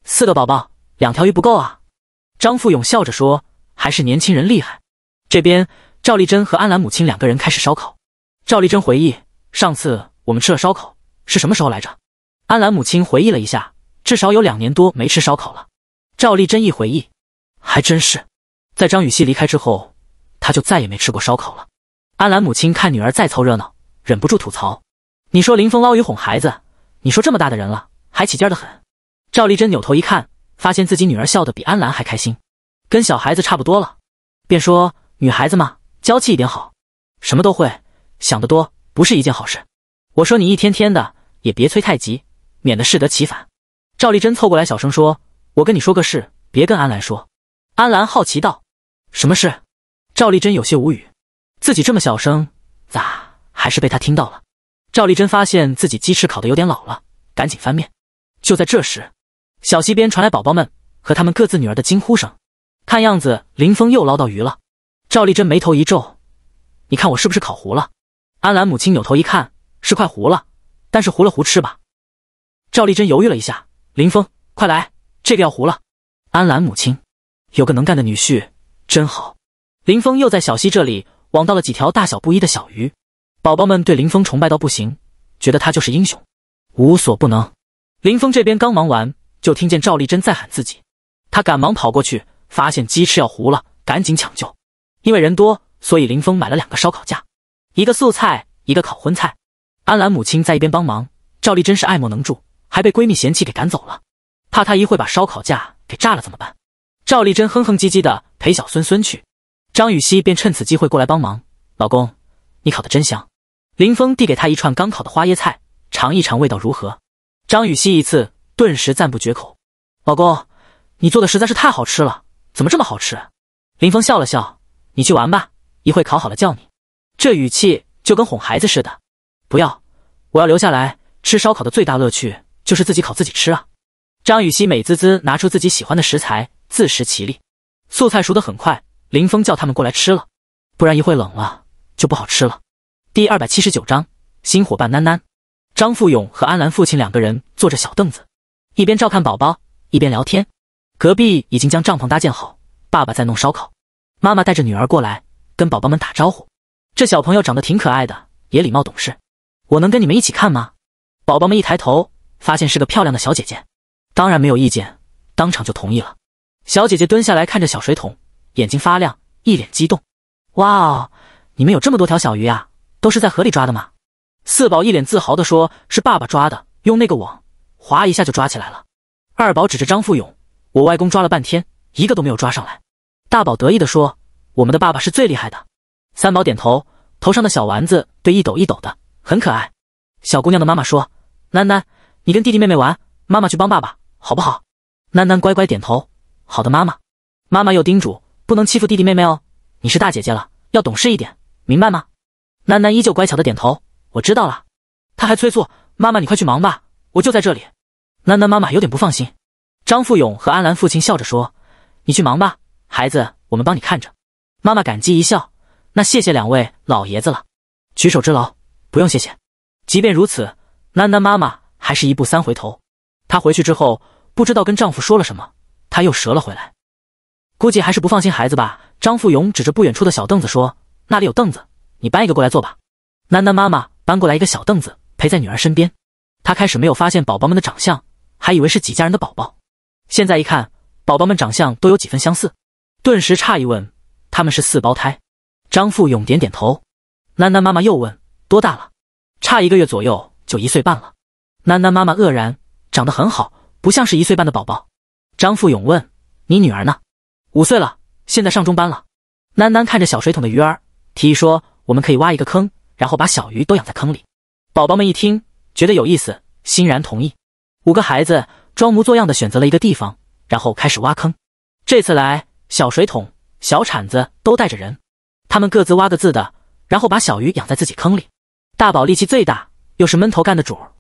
四个宝宝，两条鱼不够啊。张富勇笑着说，还是年轻人厉害。这边赵丽珍和安兰母亲两个人开始烧烤。赵丽珍回忆，上次我们吃了烧烤是什么时候来着？安兰母亲回忆了一下，至少有两年多没吃烧烤了。赵丽珍一回忆，还真是。在张雨熙离开之后，他就再也没吃过烧烤了。安兰母亲看女儿再凑热闹，忍不住吐槽：“你说林峰捞鱼哄孩子，你说这么大的人了，还起劲的很。”赵丽珍扭头一看，发现自己女儿笑得比安兰还开心，跟小孩子差不多了，便说：“女孩子嘛，娇气一点好，什么都会，想得多不是一件好事。我说你一天天的，也别催太急，免得适得其反。”赵丽珍凑过来小声说：“我跟你说个事，别跟安兰说。”安兰好奇道。什么事？赵丽珍有些无语，自己这么小声，咋还是被他听到了？赵丽珍发现自己鸡翅烤的有点老了，赶紧翻面。就在这时，小溪边传来宝宝们和他们各自女儿的惊呼声，看样子林峰又捞到鱼了。赵丽珍眉头一皱：“你看我是不是烤糊了？”安兰母亲扭头一看，是快糊了，但是糊了糊吃吧。赵丽珍犹豫了一下：“林峰，快来，这个要糊了。”安兰母亲有个能干的女婿。真好，林峰又在小溪这里网到了几条大小不一的小鱼，宝宝们对林峰崇拜到不行，觉得他就是英雄，无所不能。林峰这边刚忙完，就听见赵丽珍在喊自己，他赶忙跑过去，发现鸡翅要糊了，赶紧抢救。因为人多，所以林峰买了两个烧烤架，一个素菜，一个烤荤菜。安澜母亲在一边帮忙，赵丽珍是爱莫能助，还被闺蜜嫌弃给赶走了，怕她一会把烧烤架给炸了怎么办？赵丽珍哼哼唧唧的陪小孙孙去，张雨熙便趁此机会过来帮忙。老公，你烤的真香！林峰递给她一串刚烤的花椰菜，尝一尝味道如何？张雨熙一次顿时赞不绝口。老公，你做的实在是太好吃了，怎么这么好吃？林峰笑了笑，你去玩吧，一会烤好了叫你。这语气就跟哄孩子似的。不要，我要留下来。吃烧烤的最大乐趣就是自己烤自己吃啊！张雨熙美滋滋拿出自己喜欢的食材。自食其力，素菜熟得很快。林峰叫他们过来吃了，不然一会冷了就不好吃了。第二百七十九章新伙伴囡囡。张富勇和安兰父亲两个人坐着小凳子，一边照看宝宝，一边聊天。隔壁已经将帐篷搭建好，爸爸在弄烧烤，妈妈带着女儿过来跟宝宝们打招呼。这小朋友长得挺可爱的，也礼貌懂事。我能跟你们一起看吗？宝宝们一抬头，发现是个漂亮的小姐姐，当然没有意见，当场就同意了。小姐姐蹲下来看着小水桶，眼睛发亮，一脸激动。哇哦，你们有这么多条小鱼啊！都是在河里抓的吗？四宝一脸自豪地说：“是爸爸抓的，用那个网划一下就抓起来了。”二宝指着张富勇：“我外公抓了半天，一个都没有抓上来。”大宝得意地说：“我们的爸爸是最厉害的。”三宝点头，头上的小丸子对一抖一抖的，很可爱。小姑娘的妈妈说：“楠楠，你跟弟弟妹妹玩，妈妈去帮爸爸，好不好？”楠楠乖乖点头。好的，妈妈。妈妈又叮嘱：“不能欺负弟弟妹妹哦，你是大姐姐了，要懂事一点，明白吗？”楠楠依旧乖巧的点头：“我知道了。”她还催促：“妈妈，你快去忙吧，我就在这里。”楠楠妈妈有点不放心。张富勇和安兰父亲笑着说：“你去忙吧，孩子，我们帮你看着。”妈妈感激一笑：“那谢谢两位老爷子了，举手之劳，不用谢谢。”即便如此，楠楠妈妈还是一步三回头。她回去之后，不知道跟丈夫说了什么。他又折了回来，估计还是不放心孩子吧。张富勇指着不远处的小凳子说：“那里有凳子，你搬一个过来坐吧。”楠楠妈妈搬过来一个小凳子，陪在女儿身边。她开始没有发现宝宝们的长相，还以为是几家人的宝宝。现在一看，宝宝们长相都有几分相似，顿时诧异问：“他们是四胞胎？”张富勇点点头。楠楠妈妈又问：“多大了？”差一个月左右，就一岁半了。楠楠妈妈愕然：“长得很好，不像是一岁半的宝宝。”张富勇问：“你女儿呢？五岁了，现在上中班了。”囡囡看着小水桶的鱼儿，提议说：“我们可以挖一个坑，然后把小鱼都养在坑里。”宝宝们一听，觉得有意思，欣然同意。五个孩子装模作样的选择了一个地方，然后开始挖坑。这次来，小水桶、小铲子都带着人，他们各自挖各自的，然后把小鱼养在自己坑里。大宝力气最大，又是闷头干的主儿，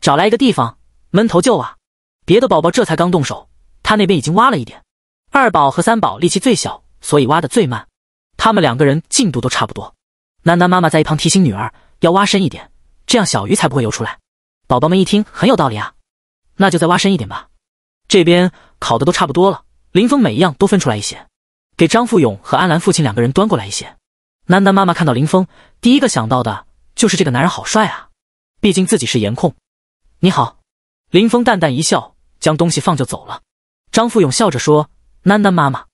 找来一个地方，闷头就挖。别的宝宝这才刚动手。他那边已经挖了一点，二宝和三宝力气最小，所以挖的最慢。他们两个人进度都差不多。楠楠妈妈在一旁提醒女儿要挖深一点，这样小鱼才不会游出来。宝宝们一听很有道理啊，那就再挖深一点吧。这边烤的都差不多了，林峰每一样都分出来一些，给张富勇和安兰父亲两个人端过来一些。楠楠妈妈看到林峰，第一个想到的就是这个男人好帅啊，毕竟自己是颜控。你好，林峰淡淡一笑，将东西放就走了。张富勇笑着说：“囡囡妈妈，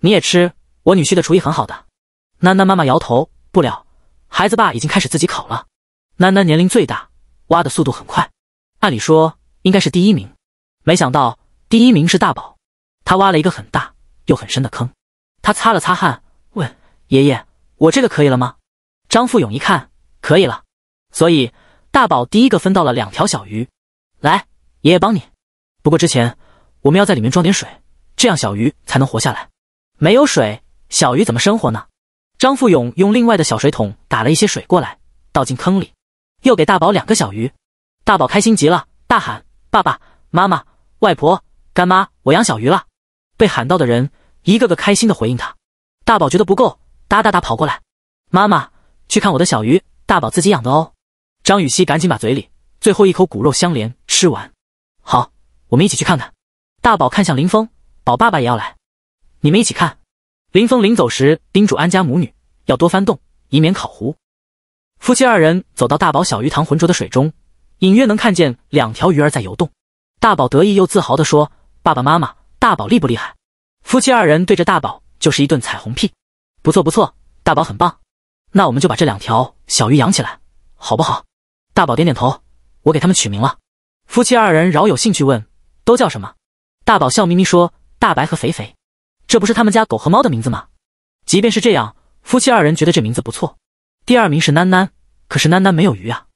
你也吃，我女婿的厨艺很好的。”囡囡妈妈摇头：“不了，孩子爸已经开始自己烤了。”囡囡年龄最大，挖的速度很快，按理说应该是第一名，没想到第一名是大宝，他挖了一个很大又很深的坑，他擦了擦汗，问爷爷：“我这个可以了吗？”张富勇一看，可以了，所以大宝第一个分到了两条小鱼。来，爷爷帮你。不过之前。我们要在里面装点水，这样小鱼才能活下来。没有水，小鱼怎么生活呢？张富勇用另外的小水桶打了一些水过来，倒进坑里，又给大宝两个小鱼。大宝开心极了，大喊：“爸爸妈妈、外婆、干妈，我养小鱼了！”被喊到的人一个个开心的回应他。大宝觉得不够，哒哒哒跑过来：“妈妈，去看我的小鱼，大宝自己养的哦。”张雨熙赶紧把嘴里最后一口骨肉相连吃完。好，我们一起去看看。大宝看向林峰，宝爸爸也要来，你们一起看。林峰临走时叮嘱安家母女要多翻动，以免烤糊。夫妻二人走到大宝小鱼塘浑浊的水中，隐约能看见两条鱼儿在游动。大宝得意又自豪地说：“爸爸妈妈，大宝厉不厉害？”夫妻二人对着大宝就是一顿彩虹屁：“不错不错，大宝很棒。那我们就把这两条小鱼养起来，好不好？”大宝点点头：“我给他们取名了。”夫妻二人饶有兴趣问：“都叫什么？”大宝笑眯眯说：“大白和肥肥，这不是他们家狗和猫的名字吗？”即便是这样，夫妻二人觉得这名字不错。第二名是囡囡，可是囡囡没有鱼啊。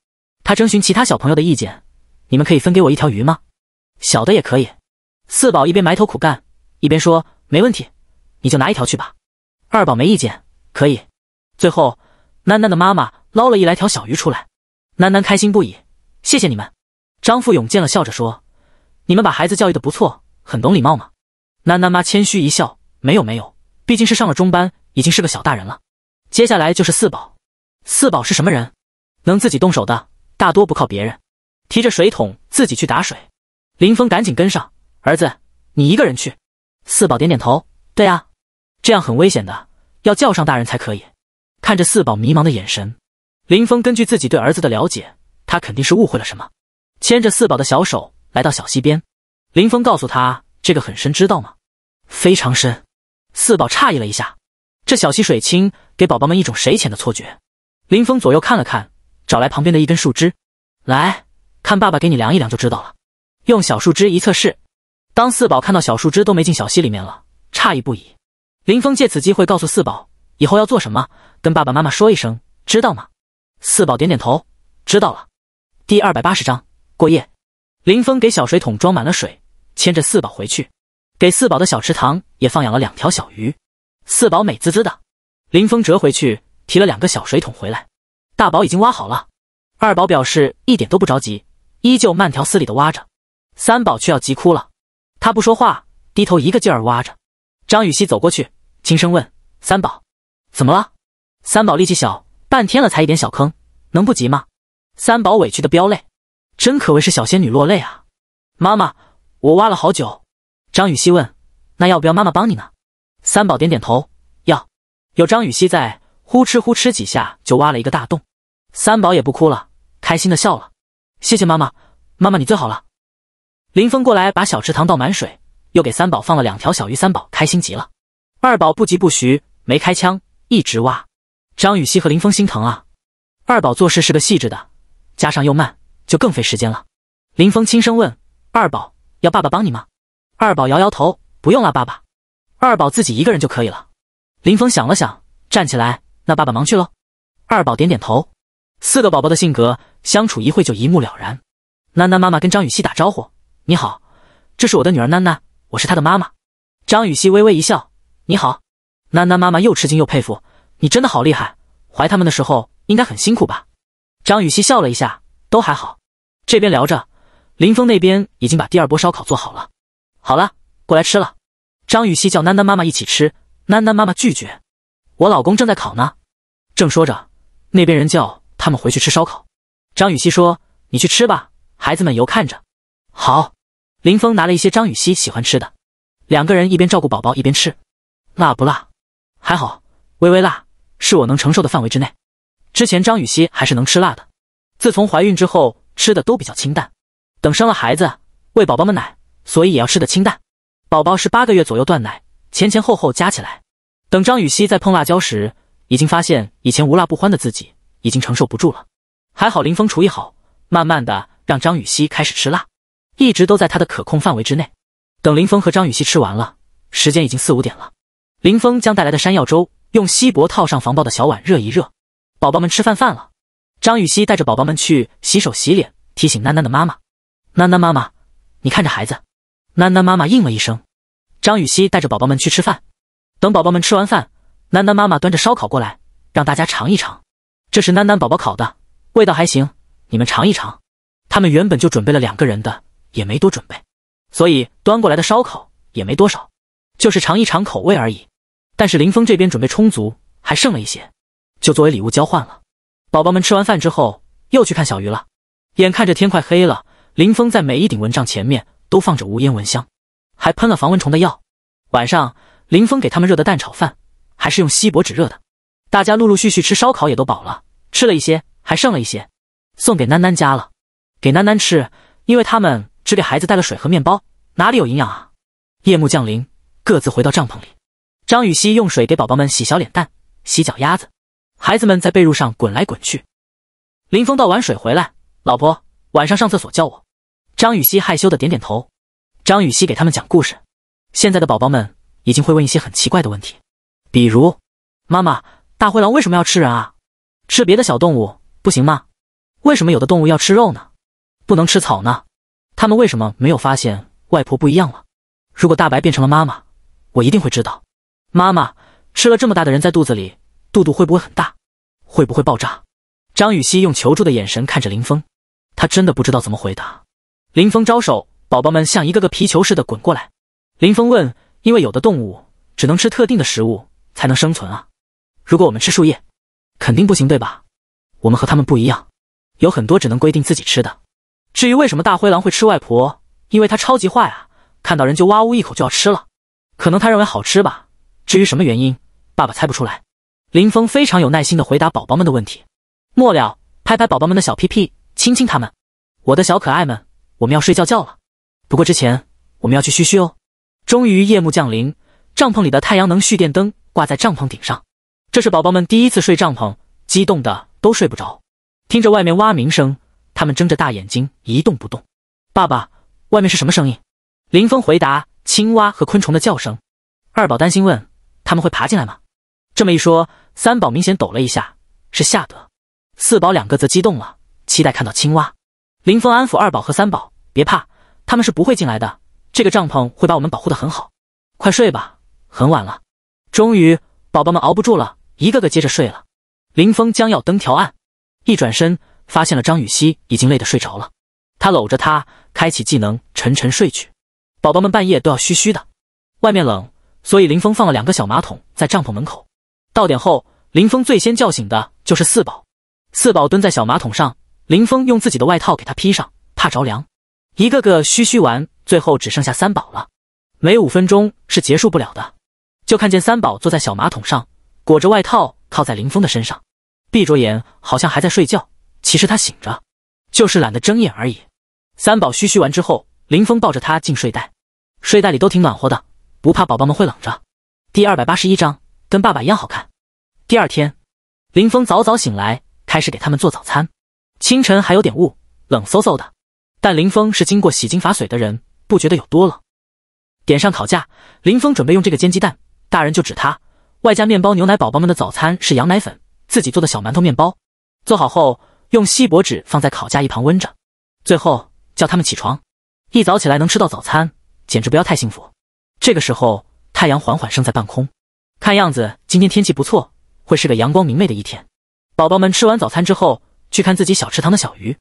他征询其他小朋友的意见：“你们可以分给我一条鱼吗？小的也可以。”四宝一边埋头苦干，一边说：“没问题，你就拿一条去吧。”二宝没意见，可以。最后，囡囡的妈妈捞了一来条小鱼出来，囡囡开心不已：“谢谢你们。”张富勇见了，笑着说：“你们把孩子教育的不错。”很懂礼貌吗？囡囡妈谦虚一笑，没有没有，毕竟是上了中班，已经是个小大人了。接下来就是四宝，四宝是什么人？能自己动手的，大多不靠别人，提着水桶自己去打水。林峰赶紧跟上，儿子，你一个人去。四宝点点头，对啊，这样很危险的，要叫上大人才可以。看着四宝迷茫的眼神，林峰根据自己对儿子的了解，他肯定是误会了什么。牵着四宝的小手，来到小溪边。林峰告诉他：“这个很深，知道吗？非常深。”四宝诧异了一下。这小溪水清，给宝宝们一种水浅的错觉。林峰左右看了看，找来旁边的一根树枝，来看爸爸给你量一量就知道了。用小树枝一测试，当四宝看到小树枝都没进小溪里面了，诧异不已。林峰借此机会告诉四宝，以后要做什么，跟爸爸妈妈说一声，知道吗？四宝点点头，知道了。第二百八十章过夜。林峰给小水桶装满了水。牵着四宝回去，给四宝的小池塘也放养了两条小鱼。四宝美滋滋的。林峰折回去，提了两个小水桶回来。大宝已经挖好了，二宝表示一点都不着急，依旧慢条斯理的挖着。三宝却要急哭了，他不说话，低头一个劲儿挖着。张雨熙走过去，轻声问：“三宝，怎么了？”三宝力气小，半天了才一点小坑，能不急吗？三宝委屈的飙泪，真可谓是小仙女落泪啊！妈妈。我挖了好久，张雨熙问：“那要不要妈妈帮你呢？”三宝点点头，要有张雨熙在，呼哧呼哧几下就挖了一个大洞。三宝也不哭了，开心的笑了，谢谢妈妈，妈妈你最好了。林峰过来把小池塘倒满水，又给三宝放了两条小鱼，三宝开心极了。二宝不急不徐，没开枪，一直挖。张雨熙和林峰心疼啊，二宝做事是个细致的，加上又慢，就更费时间了。林峰轻声问二宝。要爸爸帮你吗？二宝摇摇头，不用啦，爸爸，二宝自己一个人就可以了。林峰想了想，站起来，那爸爸忙去喽。二宝点点头。四个宝宝的性格相处一会就一目了然。囡囡妈妈跟张雨熙打招呼：“你好，这是我的女儿囡囡，我是她的妈妈。”张雨熙微微一笑：“你好。”囡囡妈妈又吃惊又佩服：“你真的好厉害，怀他们的时候应该很辛苦吧？”张雨熙笑了一下：“都还好。”这边聊着。林峰那边已经把第二波烧烤做好了，好了，过来吃了。张雨熙叫囡囡妈妈一起吃，囡囡妈妈拒绝。我老公正在烤呢。正说着，那边人叫他们回去吃烧烤。张雨熙说：“你去吃吧，孩子们由看着。”好。林峰拿了一些张雨熙喜欢吃的，两个人一边照顾宝宝一边吃。辣不辣？还好，微微辣，是我能承受的范围之内。之前张雨熙还是能吃辣的，自从怀孕之后，吃的都比较清淡。等生了孩子，喂宝宝们奶，所以也要吃的清淡。宝宝是八个月左右断奶，前前后后加起来。等张雨熙在碰辣椒时，已经发现以前无辣不欢的自己已经承受不住了。还好林峰厨艺好，慢慢的让张雨熙开始吃辣，一直都在他的可控范围之内。等林峰和张雨熙吃完了，时间已经四五点了。林峰将带来的山药粥用锡箔套上防爆的小碗热一热，宝宝们吃饭饭了。张雨熙带着宝宝们去洗手洗脸，提醒囡囡的妈妈。囡囡妈妈，你看着孩子。囡囡妈妈应了一声。张雨熙带着宝宝们去吃饭。等宝宝们吃完饭，囡囡妈妈端着烧烤过来，让大家尝一尝。这是囡囡宝宝烤的，味道还行，你们尝一尝。他们原本就准备了两个人的，也没多准备，所以端过来的烧烤也没多少，就是尝一尝口味而已。但是林峰这边准备充足，还剩了一些，就作为礼物交换了。宝宝们吃完饭之后，又去看小鱼了。眼看着天快黑了。林峰在每一顶蚊帐前面都放着无烟蚊香，还喷了防蚊虫的药。晚上，林峰给他们热的蛋炒饭，还是用锡箔纸热的。大家陆陆续续吃烧烤，也都饱了，吃了一些，还剩了一些，送给囡囡家了，给囡囡吃，因为他们只给孩子带了水和面包，哪里有营养啊？夜幕降临，各自回到帐篷里。张雨欣用水给宝宝们洗小脸蛋、洗脚丫子，孩子们在被褥上滚来滚去。林峰倒完水回来，老婆。晚上上厕所叫我。张雨熙害羞的点点头。张雨熙给他们讲故事。现在的宝宝们已经会问一些很奇怪的问题，比如：妈妈，大灰狼为什么要吃人啊？吃别的小动物不行吗？为什么有的动物要吃肉呢？不能吃草呢？他们为什么没有发现外婆不一样了？如果大白变成了妈妈，我一定会知道。妈妈吃了这么大的人在肚子里，肚肚会不会很大？会不会爆炸？张雨熙用求助的眼神看着林峰。他真的不知道怎么回答。林峰招手，宝宝们像一个个皮球似的滚过来。林峰问：“因为有的动物只能吃特定的食物才能生存啊，如果我们吃树叶，肯定不行，对吧？我们和他们不一样，有很多只能规定自己吃的。至于为什么大灰狼会吃外婆，因为它超级坏啊，看到人就哇呜一口就要吃了，可能他认为好吃吧。至于什么原因，爸爸猜不出来。”林峰非常有耐心地回答宝宝们的问题，末了拍拍宝宝们的小屁屁。亲亲他们，我的小可爱们，我们要睡觉觉了。不过之前我们要去嘘嘘哦。终于夜幕降临，帐篷里的太阳能蓄电灯挂在帐篷顶上。这是宝宝们第一次睡帐篷，激动的都睡不着。听着外面蛙鸣声，他们睁着大眼睛一动不动。爸爸，外面是什么声音？林峰回答：青蛙和昆虫的叫声。二宝担心问：他们会爬进来吗？这么一说，三宝明显抖了一下，是吓得。四宝两个则激动了。期待看到青蛙。林峰安抚二宝和三宝：“别怕，他们是不会进来的。这个帐篷会把我们保护的很好。快睡吧，很晚了。”终于，宝宝们熬不住了，一个个接着睡了。林峰将药灯调暗，一转身，发现了张雨熙已经累得睡着了。他搂着她，开启技能，沉沉睡去。宝宝们半夜都要嘘嘘的，外面冷，所以林峰放了两个小马桶在帐篷门口。到点后，林峰最先叫醒的就是四宝。四宝蹲在小马桶上。林峰用自己的外套给他披上，怕着凉。一个个嘘嘘完，最后只剩下三宝了。没五分钟是结束不了的。就看见三宝坐在小马桶上，裹着外套靠在林峰的身上，闭着眼，好像还在睡觉。其实他醒着，就是懒得睁眼而已。三宝嘘嘘完之后，林峰抱着他进睡袋，睡袋里都挺暖和的，不怕宝宝们会冷着。第二百八十一章，跟爸爸一样好看。第二天，林峰早早醒来，开始给他们做早餐。清晨还有点雾，冷飕飕的，但林峰是经过洗精伐髓的人，不觉得有多冷。点上烤架，林峰准备用这个煎鸡蛋。大人就指他，外加面包、牛奶。宝宝们的早餐是羊奶粉，自己做的小馒头、面包。做好后，用锡箔纸放在烤架一旁温着。最后叫他们起床，一早起来能吃到早餐，简直不要太幸福。这个时候，太阳缓缓升在半空，看样子今天天气不错，会是个阳光明媚的一天。宝宝们吃完早餐之后。去看自己小池塘的小鱼，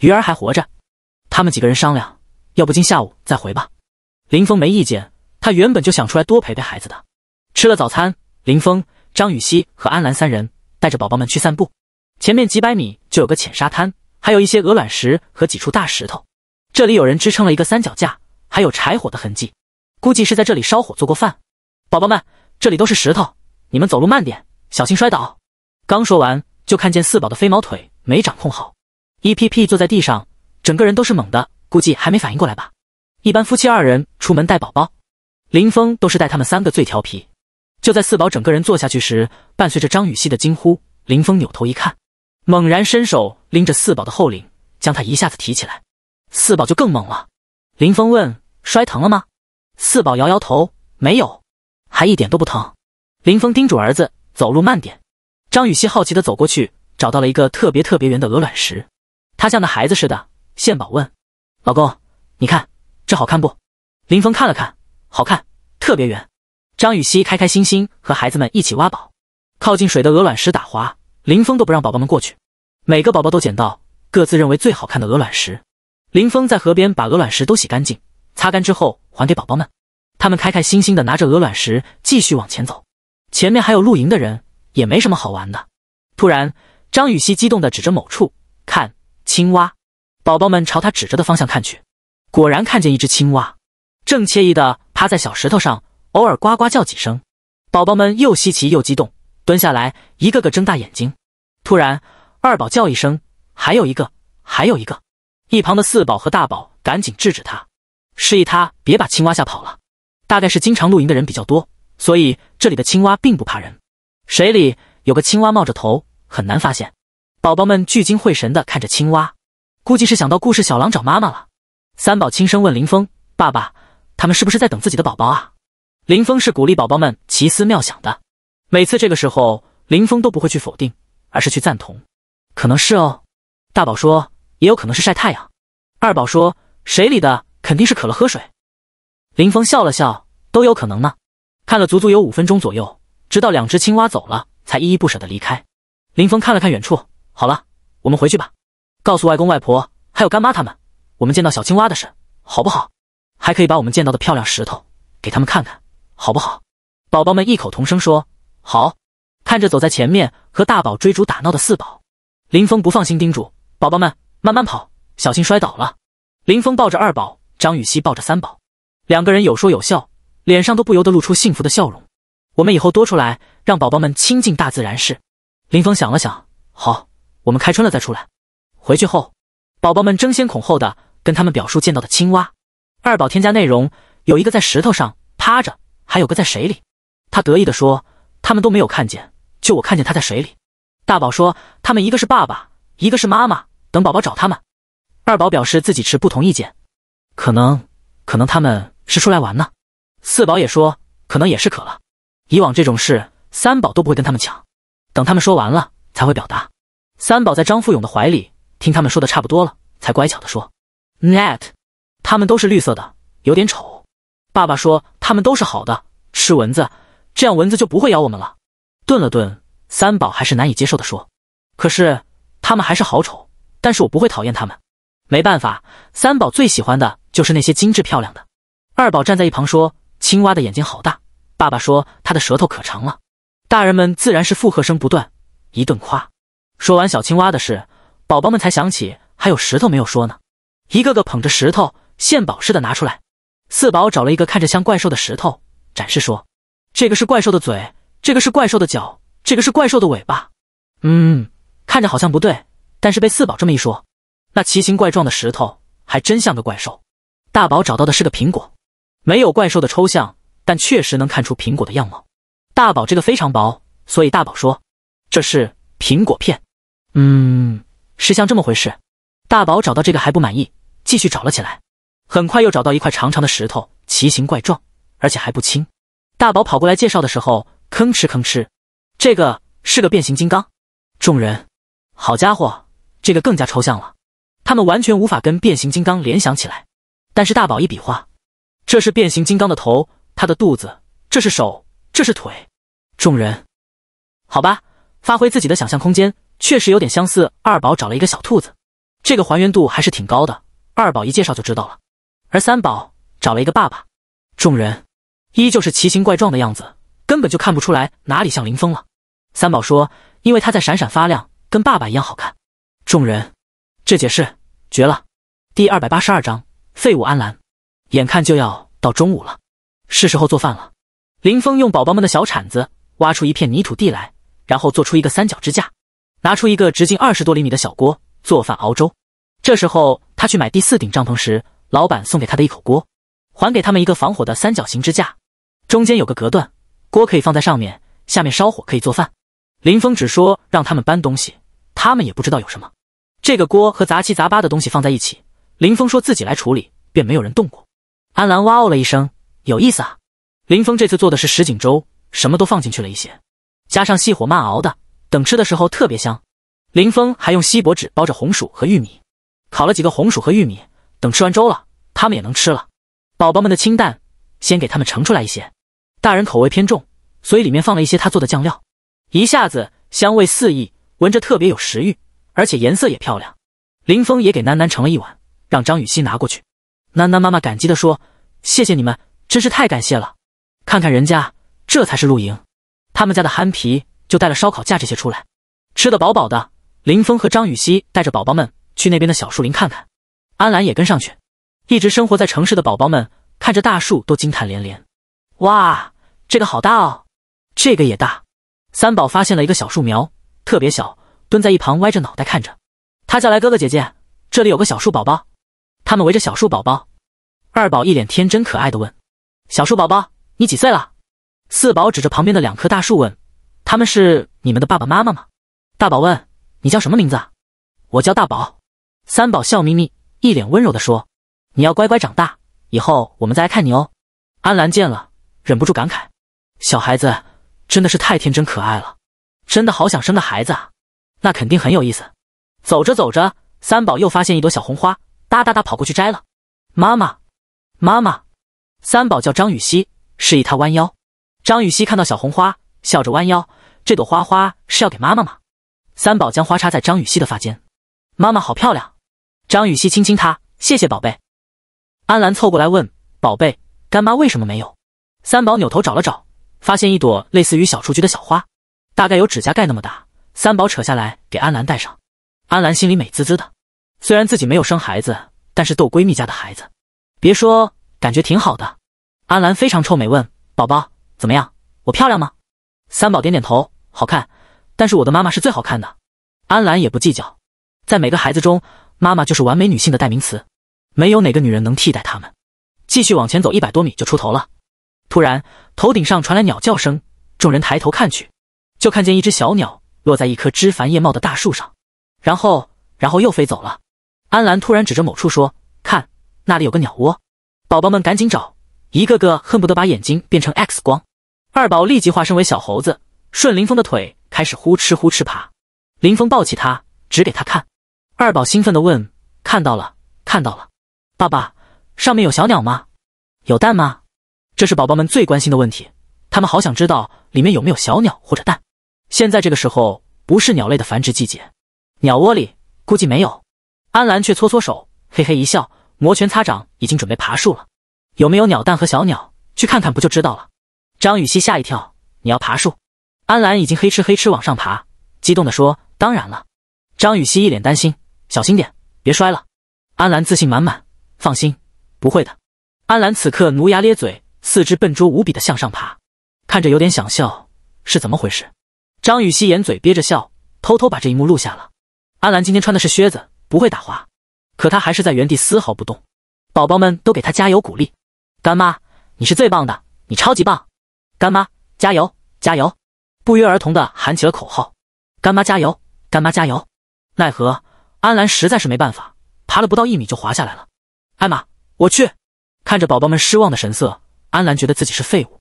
鱼儿还活着。他们几个人商量，要不今下午再回吧。林峰没意见，他原本就想出来多陪陪孩子的。吃了早餐，林峰、张雨熙和安兰三人带着宝宝们去散步。前面几百米就有个浅沙滩，还有一些鹅卵石和几处大石头。这里有人支撑了一个三脚架，还有柴火的痕迹，估计是在这里烧火做过饭。宝宝们，这里都是石头，你们走路慢点，小心摔倒。刚说完，就看见四宝的飞毛腿。没掌控好，EPP 坐在地上，整个人都是懵的，估计还没反应过来吧。一般夫妻二人出门带宝宝，林峰都是带他们三个最调皮。就在四宝整个人坐下去时，伴随着张雨曦的惊呼，林峰扭头一看，猛然伸手拎着四宝的后领，将他一下子提起来。四宝就更懵了。林峰问：“摔疼了吗？”四宝摇摇头，没有，还一点都不疼。林峰叮嘱儿子：“走路慢点。”张雨曦好奇地走过去。找到了一个特别特别圆的鹅卵石，他像那孩子似的献宝问：“老公，你看这好看不？”林峰看了看，好看，特别圆。张雨熙开开心心和孩子们一起挖宝，靠近水的鹅卵石打滑，林峰都不让宝宝们过去。每个宝宝都捡到各自认为最好看的鹅卵石，林峰在河边把鹅卵石都洗干净，擦干之后还给宝宝们。他们开开心心的拿着鹅卵石继续往前走，前面还有露营的人，也没什么好玩的。突然。张雨熙激动地指着某处，看青蛙，宝宝们朝他指着的方向看去，果然看见一只青蛙，正惬意地趴在小石头上，偶尔呱呱叫几声。宝宝们又稀奇又激动，蹲下来，一个个睁大眼睛。突然，二宝叫一声：“还有一个，还有一个！”一旁的四宝和大宝赶紧制止他，示意他别把青蛙吓跑了。大概是经常露营的人比较多，所以这里的青蛙并不怕人。水里有个青蛙冒着头。很难发现，宝宝们聚精会神地看着青蛙，估计是想到故事《小狼找妈妈》了。三宝轻声问林峰：“爸爸，他们是不是在等自己的宝宝啊？”林峰是鼓励宝宝们奇思妙想的，每次这个时候，林峰都不会去否定，而是去赞同。可能是哦，大宝说，也有可能是晒太阳。二宝说，水里的肯定是渴了喝水。林峰笑了笑，都有可能呢。看了足足有五分钟左右，直到两只青蛙走了，才依依不舍地离开。林峰看了看远处，好了，我们回去吧。告诉外公外婆还有干妈他们，我们见到小青蛙的事，好不好？还可以把我们见到的漂亮石头给他们看看，好不好？宝宝们异口同声说好。看着走在前面和大宝追逐打闹的四宝，林峰不放心，叮嘱宝宝们慢慢跑，小心摔倒了。林峰抱着二宝，张雨熙抱着三宝，两个人有说有笑，脸上都不由得露出幸福的笑容。我们以后多出来，让宝宝们亲近大自然是。林峰想了想，好，我们开春了再出来。回去后，宝宝们争先恐后的跟他们表叔见到的青蛙。二宝添加内容，有一个在石头上趴着，还有个在水里。他得意的说，他们都没有看见，就我看见他在水里。大宝说，他们一个是爸爸，一个是妈妈，等宝宝找他们。二宝表示自己持不同意见，可能，可能他们是出来玩呢。四宝也说，可能也是渴了。以往这种事，三宝都不会跟他们抢。等他们说完了，才会表达。三宝在张富勇的怀里，听他们说的差不多了，才乖巧的说：“net，他们都是绿色的，有点丑。”爸爸说：“他们都是好的，吃蚊子，这样蚊子就不会咬我们了。”顿了顿，三宝还是难以接受的说：“可是他们还是好丑，但是我不会讨厌他们。”没办法，三宝最喜欢的就是那些精致漂亮的。二宝站在一旁说：“青蛙的眼睛好大。”爸爸说：“它的舌头可长了。”大人们自然是附和声不断，一顿夸。说完小青蛙的事，宝宝们才想起还有石头没有说呢，一个个捧着石头，献宝似的拿出来。四宝找了一个看着像怪兽的石头，展示说：“这个是怪兽的嘴，这个是怪兽的脚，这个是怪兽的尾巴。”嗯，看着好像不对，但是被四宝这么一说，那奇形怪状的石头还真像个怪兽。大宝找到的是个苹果，没有怪兽的抽象，但确实能看出苹果的样貌。大宝这个非常薄，所以大宝说：“这是苹果片。”嗯，是像这么回事。大宝找到这个还不满意，继续找了起来。很快又找到一块长长的石头，奇形怪状，而且还不轻。大宝跑过来介绍的时候，吭哧吭哧：“这个是个变形金刚。”众人：“好家伙，这个更加抽象了，他们完全无法跟变形金刚联想起来。”但是大宝一比划：“这是变形金刚的头，他的肚子，这是手。”这是腿，众人，好吧，发挥自己的想象空间，确实有点相似。二宝找了一个小兔子，这个还原度还是挺高的。二宝一介绍就知道了。而三宝找了一个爸爸，众人依旧是奇形怪状的样子，根本就看不出来哪里像林峰了。三宝说，因为他在闪闪发亮，跟爸爸一样好看。众人，这解释绝了。第二百八十二章，废物安澜。眼看就要到中午了，是时候做饭了。林峰用宝宝们的小铲子挖出一片泥土地来，然后做出一个三角支架，拿出一个直径二十多厘米的小锅做饭熬粥。这时候他去买第四顶帐篷时，老板送给他的一口锅，还给他们一个防火的三角形支架，中间有个隔断，锅可以放在上面，下面烧火可以做饭。林峰只说让他们搬东西，他们也不知道有什么。这个锅和杂七杂八的东西放在一起，林峰说自己来处理，便没有人动过。安澜哇哦了一声，有意思啊。林峰这次做的是什锦粥，什么都放进去了一些，加上细火慢熬的，等吃的时候特别香。林峰还用锡箔纸包着红薯和玉米，烤了几个红薯和玉米，等吃完粥了，他们也能吃了。宝宝们的清淡，先给他们盛出来一些。大人口味偏重，所以里面放了一些他做的酱料，一下子香味四溢，闻着特别有食欲，而且颜色也漂亮。林峰也给楠楠盛了一碗，让张雨欣拿过去。楠楠妈妈感激地说：“谢谢你们，真是太感谢了。”看看人家，这才是露营。他们家的憨皮就带了烧烤架这些出来，吃的饱饱的。林峰和张雨熙带着宝宝们去那边的小树林看看，安兰也跟上去。一直生活在城市的宝宝们看着大树都惊叹连连：“哇，这个好大哦，这个也大。”三宝发现了一个小树苗，特别小，蹲在一旁歪着脑袋看着。他叫来哥哥姐姐：“这里有个小树宝宝。”他们围着小树宝宝，二宝一脸天真可爱的问：“小树宝宝？”你几岁了？四宝指着旁边的两棵大树问：“他们是你们的爸爸妈妈吗？”大宝问：“你叫什么名字？”我叫大宝。三宝笑眯眯，一脸温柔地说：“你要乖乖长大，以后我们再来看你哦。”安澜见了，忍不住感慨：“小孩子真的是太天真可爱了，真的好想生个孩子，啊！那肯定很有意思。”走着走着，三宝又发现一朵小红花，哒哒哒跑过去摘了。“妈妈，妈妈！”三宝叫张雨熙。示意他弯腰，张雨熙看到小红花，笑着弯腰。这朵花花是要给妈妈吗？三宝将花插在张雨熙的发间。妈妈好漂亮。张雨熙亲亲她，谢谢宝贝。安澜凑过来问：“宝贝，干妈为什么没有？”三宝扭头找了找，发现一朵类似于小雏菊的小花，大概有指甲盖那么大。三宝扯下来给安澜戴上。安澜心里美滋滋的，虽然自己没有生孩子，但是逗闺蜜家的孩子，别说，感觉挺好的。安兰非常臭美，问宝宝怎么样？我漂亮吗？三宝点点头，好看。但是我的妈妈是最好看的。安兰也不计较，在每个孩子中，妈妈就是完美女性的代名词，没有哪个女人能替代她们。继续往前走一百多米就出头了，突然头顶上传来鸟叫声，众人抬头看去，就看见一只小鸟落在一棵枝繁叶茂的大树上，然后，然后又飞走了。安兰突然指着某处说：“看，那里有个鸟窝，宝宝们赶紧找。”一个个恨不得把眼睛变成 X 光，二宝立即化身为小猴子，顺林峰的腿开始呼哧呼哧爬。林峰抱起他，指给他看。二宝兴奋地问：“看到了，看到了，爸爸，上面有小鸟吗？有蛋吗？”这是宝宝们最关心的问题，他们好想知道里面有没有小鸟或者蛋。现在这个时候不是鸟类的繁殖季节，鸟窝里估计没有。安澜却搓搓手，嘿嘿一笑，摩拳擦掌，已经准备爬树了。有没有鸟蛋和小鸟？去看看不就知道了。张雨熙吓一跳，你要爬树？安兰已经黑吃黑吃往上爬，激动地说：“当然了。”张雨熙一脸担心：“小心点，别摔了。”安兰自信满满：“放心，不会的。”安兰此刻奴牙咧嘴，四肢笨拙无比的向上爬，看着有点想笑，是怎么回事？张雨熙掩嘴憋着笑，偷偷把这一幕录下了。安兰今天穿的是靴子，不会打滑，可她还是在原地丝毫不动。宝宝们都给她加油鼓励。干妈，你是最棒的，你超级棒！干妈加油，加油！不约而同的喊起了口号，干妈加油，干妈加油！奈何安兰实在是没办法，爬了不到一米就滑下来了。艾玛，我去！看着宝宝们失望的神色，安兰觉得自己是废物，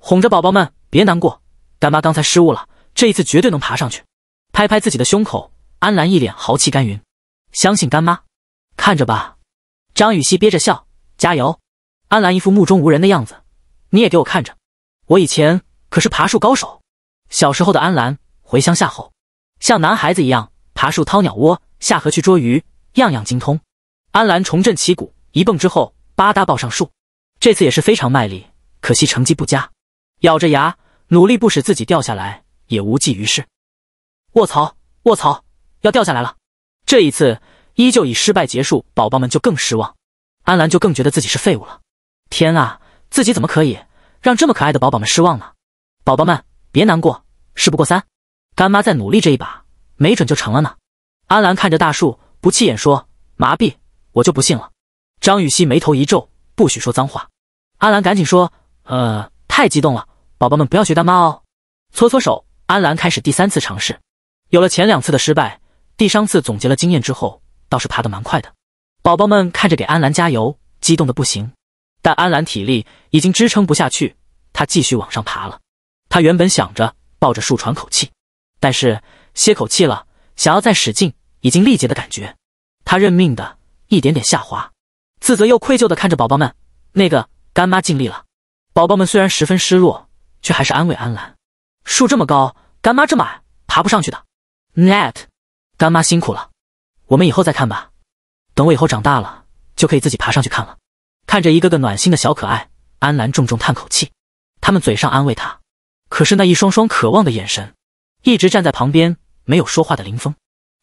哄着宝宝们别难过，干妈刚才失误了，这一次绝对能爬上去。拍拍自己的胸口，安兰一脸豪气干云，相信干妈，看着吧。张雨熙憋着笑，加油！安澜一副目中无人的样子，你也给我看着！我以前可是爬树高手。小时候的安澜回乡下后，像男孩子一样爬树掏鸟窝，下河去捉鱼，样样精通。安澜重振旗鼓，一蹦之后，吧嗒抱上树。这次也是非常卖力，可惜成绩不佳。咬着牙努力，不使自己掉下来也无济于事。卧槽！卧槽！要掉下来了！这一次依旧以失败结束，宝宝们就更失望，安澜就更觉得自己是废物了。天啊，自己怎么可以让这么可爱的宝宝们失望呢？宝宝们别难过，事不过三，干妈再努力这一把，没准就成了呢。安兰看着大树，不气眼说：“麻痹，我就不信了。”张雨熙眉头一皱：“不许说脏话。”安兰赶紧说：“呃，太激动了，宝宝们不要学干妈哦。”搓搓手，安兰开始第三次尝试。有了前两次的失败，第三次总结了经验之后，倒是爬得蛮快的。宝宝们看着给安兰加油，激动的不行。但安澜体力已经支撑不下去，他继续往上爬了。他原本想着抱着树喘口气，但是歇口气了，想要再使劲，已经力竭的感觉。他认命的一点点下滑，自责又愧疚的看着宝宝们。那个干妈尽力了。宝宝们虽然十分失落，却还是安慰安澜：“树这么高，干妈这么矮，爬不上去的。Net，干妈辛苦了。我们以后再看吧。等我以后长大了，就可以自己爬上去看了。看着一个个暖心的小可爱，安澜重重叹口气。他们嘴上安慰他，可是那一双双渴望的眼神，一直站在旁边没有说话的林峰，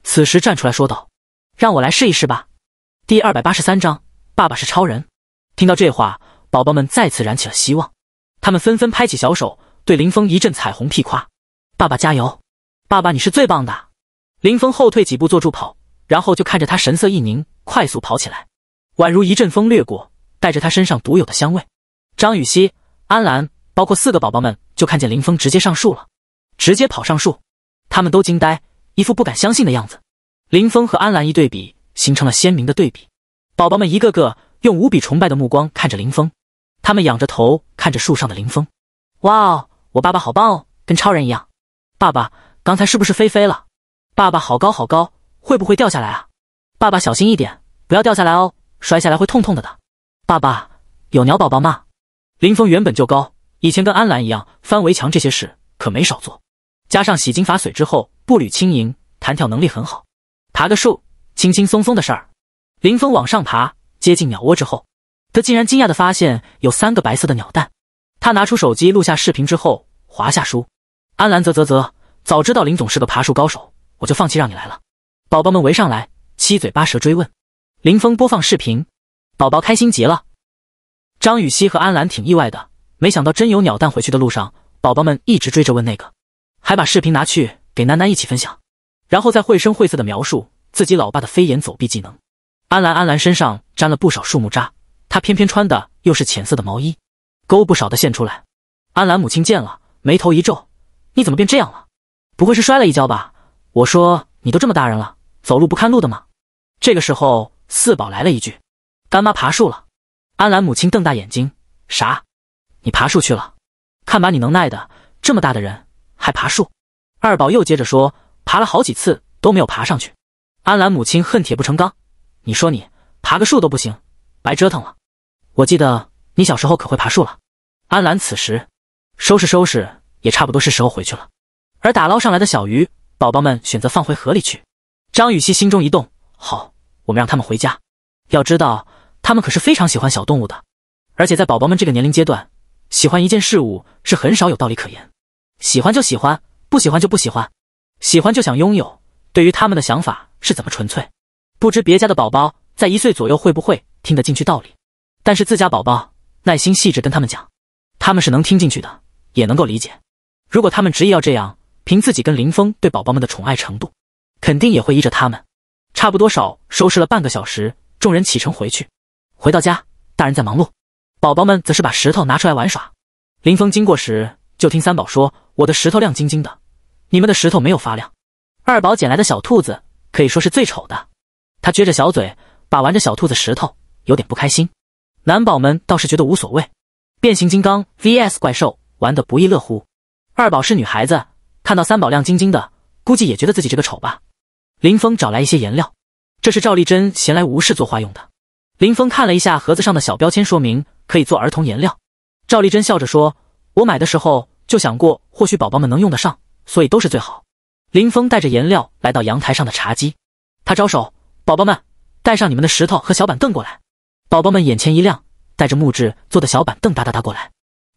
此时站出来说道：“让我来试一试吧。”第二百八十三章，爸爸是超人。听到这话，宝宝们再次燃起了希望，他们纷纷拍起小手，对林峰一阵彩虹屁夸：“爸爸加油，爸爸你是最棒的！”林峰后退几步做助跑，然后就看着他神色一凝，快速跑起来，宛如一阵风掠过。带着他身上独有的香味，张雨欣、安澜，包括四个宝宝们，就看见林峰直接上树了，直接跑上树，他们都惊呆，一副不敢相信的样子。林峰和安澜一对比，形成了鲜明的对比。宝宝们一个个用无比崇拜的目光看着林峰，他们仰着头看着树上的林峰，哇哦，我爸爸好棒哦，跟超人一样。爸爸刚才是不是飞飞了？爸爸好高好高，会不会掉下来啊？爸爸小心一点，不要掉下来哦，摔下来会痛痛的的。爸爸有鸟宝宝吗？林峰原本就高，以前跟安澜一样翻围墙这些事可没少做，加上洗筋伐髓之后步履轻盈，弹跳能力很好，爬个树轻轻松松的事儿。林峰往上爬，接近鸟窝之后，他竟然惊讶的发现有三个白色的鸟蛋。他拿出手机录下视频之后，滑下书。安澜啧啧啧，早知道林总是个爬树高手，我就放弃让你来了。宝宝们围上来，七嘴八舌追问。林峰播放视频。宝宝开心极了，张雨熙和安兰挺意外的，没想到真有鸟蛋。回去的路上，宝宝们一直追着问那个，还把视频拿去给楠楠一起分享，然后再绘声绘色的描述自己老爸的飞檐走壁技能。安澜安澜身上沾了不少树木渣，她偏偏穿的又是浅色的毛衣，勾不少的线出来。安澜母亲见了，眉头一皱：“你怎么变这样了？不会是摔了一跤吧？”我说：“你都这么大人了，走路不看路的吗？”这个时候，四宝来了一句。干妈爬树了，安兰母亲瞪大眼睛：“啥？你爬树去了？看把你能耐的，这么大的人还爬树！”二宝又接着说：“爬了好几次都没有爬上去。”安兰母亲恨铁不成钢：“你说你爬个树都不行，白折腾了。我记得你小时候可会爬树了。”安兰此时收拾收拾也差不多是时候回去了，而打捞上来的小鱼宝宝们选择放回河里去。张雨熙心中一动：“好，我们让他们回家。要知道。”他们可是非常喜欢小动物的，而且在宝宝们这个年龄阶段，喜欢一件事物是很少有道理可言，喜欢就喜欢，不喜欢就不喜欢，喜欢就想拥有。对于他们的想法是怎么纯粹，不知别家的宝宝在一岁左右会不会听得进去道理，但是自家宝宝耐心细致跟他们讲，他们是能听进去的，也能够理解。如果他们执意要这样，凭自己跟林峰对宝宝们的宠爱程度，肯定也会依着他们。差不多少收拾了半个小时，众人启程回去。回到家，大人在忙碌，宝宝们则是把石头拿出来玩耍。林峰经过时，就听三宝说：“我的石头亮晶晶的，你们的石头没有发亮。”二宝捡来的小兔子可以说是最丑的，他撅着小嘴，把玩着小兔子石头，有点不开心。男宝们倒是觉得无所谓，变形金刚 vs 怪兽玩得不亦乐乎。二宝是女孩子，看到三宝亮晶晶的，估计也觉得自己这个丑吧。林峰找来一些颜料，这是赵丽珍闲来无事作画用的。林峰看了一下盒子上的小标签，说明可以做儿童颜料。赵丽珍笑着说：“我买的时候就想过，或许宝宝们能用得上，所以都是最好。”林峰带着颜料来到阳台上的茶几，他招手：“宝宝们，带上你们的石头和小板凳过来。”宝宝们眼前一亮，带着木质做的小板凳哒哒哒过来，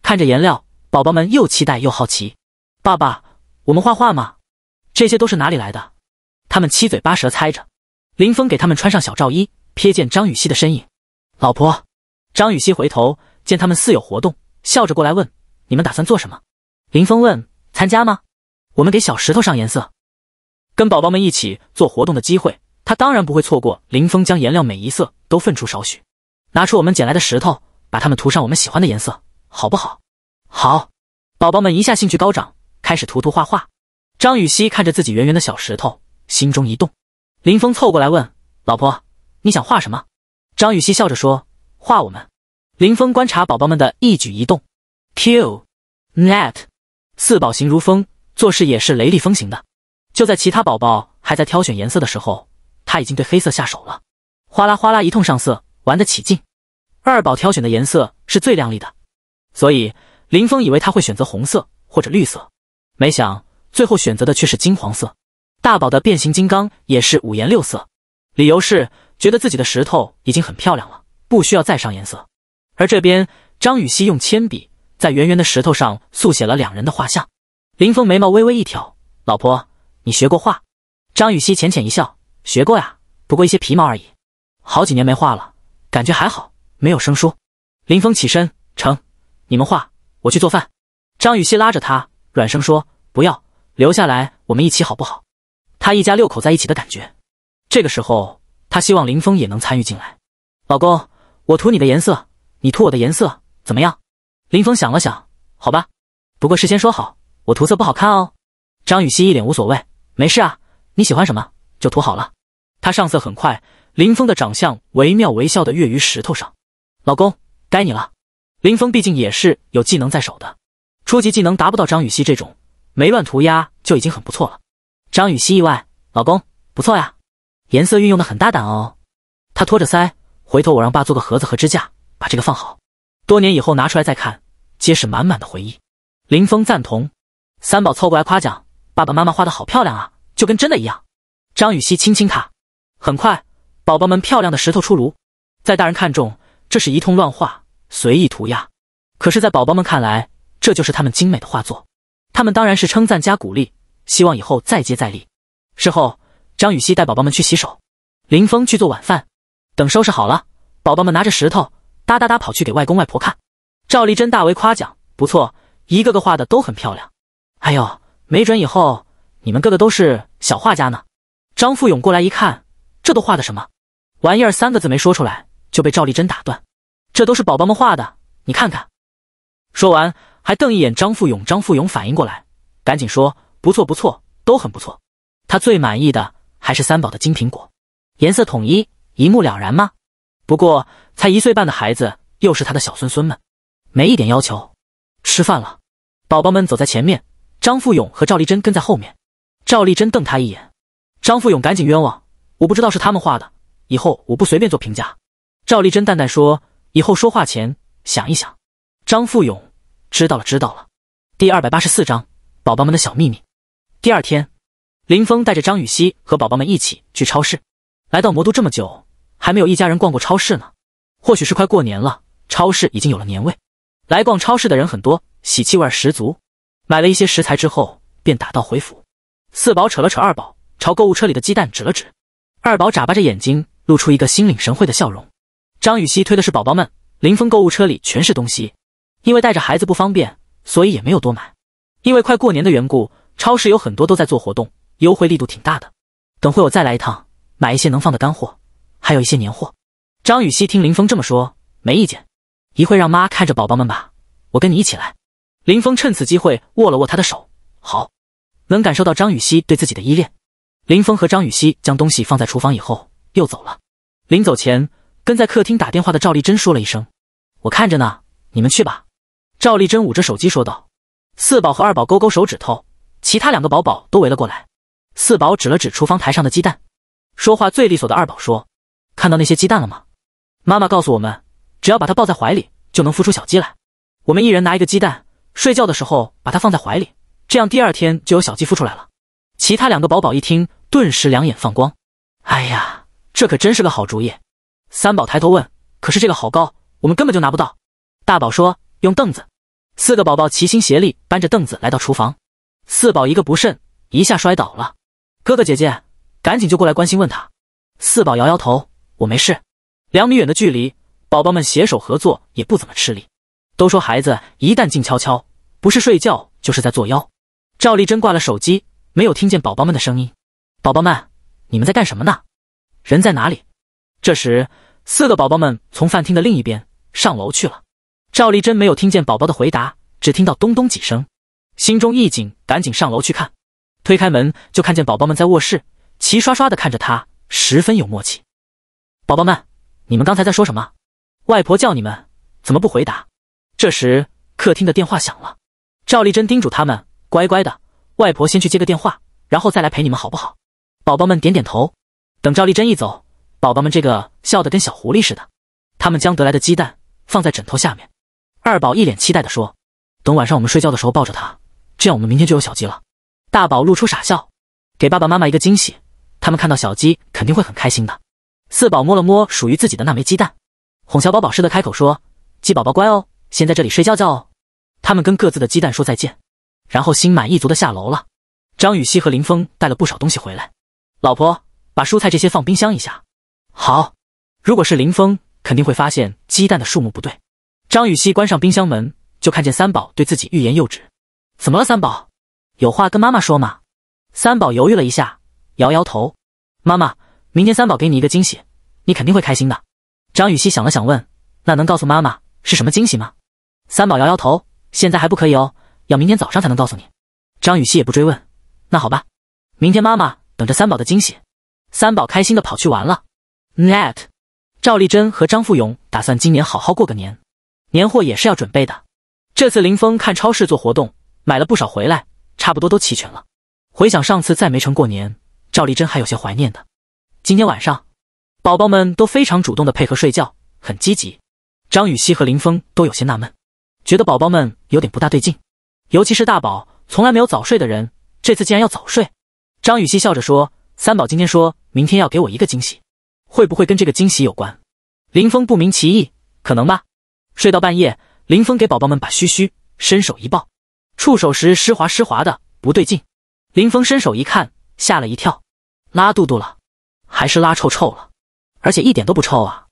看着颜料，宝宝们又期待又好奇：“爸爸，我们画画吗？这些都是哪里来的？”他们七嘴八舌猜着。林峰给他们穿上小罩衣。瞥见张雨熙的身影，老婆。张雨熙回头见他们似有活动，笑着过来问：“你们打算做什么？”林峰问：“参加吗？”“我们给小石头上颜色，跟宝宝们一起做活动的机会，他当然不会错过。”林峰将颜料每一色都分出少许，拿出我们捡来的石头，把它们涂上我们喜欢的颜色，好不好？好，宝宝们一下兴趣高涨，开始涂涂画画。张雨熙看着自己圆圆的小石头，心中一动。林峰凑过来问：“老婆。”你想画什么？张雨欣笑着说：“画我们。”林峰观察宝宝们的一举一动。Q，Net 四宝形如风，做事也是雷厉风行的。就在其他宝宝还在挑选颜色的时候，他已经对黑色下手了，哗啦哗啦一通上色，玩得起劲。二宝挑选的颜色是最亮丽的，所以林峰以为他会选择红色或者绿色，没想最后选择的却是金黄色。大宝的变形金刚也是五颜六色，理由是。觉得自己的石头已经很漂亮了，不需要再上颜色。而这边，张雨熙用铅笔在圆圆的石头上速写了两人的画像。林峰眉毛微微一挑：“老婆，你学过画？”张雨熙浅浅一笑：“学过呀，不过一些皮毛而已。好几年没画了，感觉还好，没有生疏。”林峰起身：“成，你们画，我去做饭。”张雨熙拉着他，软声说：“不要，留下来，我们一起好不好？他一家六口在一起的感觉。”这个时候。他希望林峰也能参与进来。老公，我涂你的颜色，你涂我的颜色，怎么样？林峰想了想，好吧，不过事先说好，我涂色不好看哦。张雨欣一脸无所谓，没事啊，你喜欢什么就涂好了。他上色很快，林峰的长相惟妙惟肖的跃于石头上。老公，该你了。林峰毕竟也是有技能在手的，初级技能达不到张雨欣这种，没乱涂鸦就已经很不错了。张雨欣意外，老公不错呀。颜色运用的很大胆哦，他托着腮，回头我让爸做个盒子和支架，把这个放好，多年以后拿出来再看，皆是满满的回忆。林峰赞同，三宝凑过来夸奖爸爸妈妈画的好漂亮啊，就跟真的一样。张雨熙亲亲他，很快，宝宝们漂亮的石头出炉，在大人看中，这是一通乱画，随意涂鸦；可是，在宝宝们看来，这就是他们精美的画作，他们当然是称赞加鼓励，希望以后再接再厉。事后。张雨熙带宝宝们去洗手，林峰去做晚饭。等收拾好了，宝宝们拿着石头哒哒哒跑去给外公外婆看。赵丽珍大为夸奖：“不错，一个个画的都很漂亮。”“哎呦，没准以后你们个个都是小画家呢。”张富勇过来一看，这都画的什么玩意儿？三个字没说出来就被赵丽珍打断：“这都是宝宝们画的，你看看。”说完还瞪一眼张富勇。张富勇反应过来，赶紧说：“不错，不错，都很不错。”他最满意的。还是三宝的金苹果，颜色统一，一目了然吗？不过才一岁半的孩子，又是他的小孙孙们，没一点要求。吃饭了，宝宝们走在前面，张富勇和赵丽珍跟在后面。赵丽珍瞪他一眼，张富勇赶紧冤枉，我不知道是他们画的，以后我不随便做评价。赵丽珍淡淡说，以后说话前想一想。张富勇知道了，知道了。第二百八十四章宝宝们的小秘密。第二天。林峰带着张雨熙和宝宝们一起去超市。来到魔都这么久，还没有一家人逛过超市呢。或许是快过年了，超市已经有了年味，来逛超市的人很多，喜气味儿十足。买了一些食材之后，便打道回府。四宝扯了扯二宝，朝购物车里的鸡蛋指了指。二宝眨巴着眼睛，露出一个心领神会的笑容。张雨熙推的是宝宝们，林峰购物车里全是东西，因为带着孩子不方便，所以也没有多买。因为快过年的缘故，超市有很多都在做活动。优惠力度挺大的，等会我再来一趟，买一些能放的干货，还有一些年货。张雨熙听林峰这么说，没意见。一会让妈看着宝宝们吧，我跟你一起来。林峰趁此机会握了握她的手。好，能感受到张雨熙对自己的依恋。林峰和张雨熙将东西放在厨房以后，又走了。临走前，跟在客厅打电话的赵丽珍说了一声：“我看着呢，你们去吧。”赵丽珍捂着手机说道。四宝和二宝勾勾手指头，其他两个宝宝都围了过来。四宝指了指厨房台上的鸡蛋，说话最利索的二宝说：“看到那些鸡蛋了吗？妈妈告诉我们，只要把它抱在怀里，就能孵出小鸡来。我们一人拿一个鸡蛋，睡觉的时候把它放在怀里，这样第二天就有小鸡孵出来了。”其他两个宝宝一听，顿时两眼放光：“哎呀，这可真是个好主意！”三宝抬头问：“可是这个好高，我们根本就拿不到。”大宝说：“用凳子。”四个宝宝齐心协力搬着凳子来到厨房，四宝一个不慎，一下摔倒了。哥哥姐姐，赶紧就过来关心问他。四宝摇摇头，我没事。两米远的距离，宝宝们携手合作也不怎么吃力。都说孩子一旦静悄悄，不是睡觉就是在作妖。赵丽珍挂了手机，没有听见宝宝们的声音。宝宝们，你们在干什么呢？人在哪里？这时，四个宝宝们从饭厅的另一边上楼去了。赵丽珍没有听见宝宝的回答，只听到咚咚几声，心中一紧，赶紧上楼去看。推开门，就看见宝宝们在卧室，齐刷刷的看着他，十分有默契。宝宝们，你们刚才在说什么？外婆叫你们，怎么不回答？这时，客厅的电话响了。赵丽珍叮嘱他们：“乖乖的，外婆先去接个电话，然后再来陪你们，好不好？”宝宝们点点头。等赵丽珍一走，宝宝们这个笑得跟小狐狸似的。他们将得来的鸡蛋放在枕头下面。二宝一脸期待地说：“等晚上我们睡觉的时候抱着它，这样我们明天就有小鸡了。”大宝露出傻笑，给爸爸妈妈一个惊喜，他们看到小鸡肯定会很开心的。四宝摸了摸属于自己的那枚鸡蛋，哄小宝宝似的开口说：“鸡宝宝乖哦，先在这里睡觉觉哦。”他们跟各自的鸡蛋说再见，然后心满意足的下楼了。张雨熙和林峰带了不少东西回来，老婆把蔬菜这些放冰箱一下。好，如果是林峰，肯定会发现鸡蛋的数目不对。张雨熙关上冰箱门，就看见三宝对自己欲言又止，怎么了，三宝？有话跟妈妈说吗？三宝犹豫了一下，摇摇头。妈妈，明天三宝给你一个惊喜，你肯定会开心的。张雨熙想了想，问：“那能告诉妈妈是什么惊喜吗？”三宝摇摇头：“现在还不可以哦，要明天早上才能告诉你。”张雨熙也不追问：“那好吧，明天妈妈等着三宝的惊喜。”三宝开心的跑去玩了。Net，赵丽珍和张富勇打算今年好好过个年，年货也是要准备的。这次林峰看超市做活动，买了不少回来。差不多都齐全了。回想上次在梅城过年，赵丽珍还有些怀念的。今天晚上，宝宝们都非常主动的配合睡觉，很积极。张雨熙和林峰都有些纳闷，觉得宝宝们有点不大对劲，尤其是大宝，从来没有早睡的人，这次竟然要早睡。张雨熙笑着说：“三宝今天说明天要给我一个惊喜，会不会跟这个惊喜有关？”林峰不明其意，可能吧。睡到半夜，林峰给宝宝们把嘘嘘，伸手一抱。触手时湿滑湿滑的，不对劲。林峰伸手一看，吓了一跳，拉肚肚了，还是拉臭臭了，而且一点都不臭啊！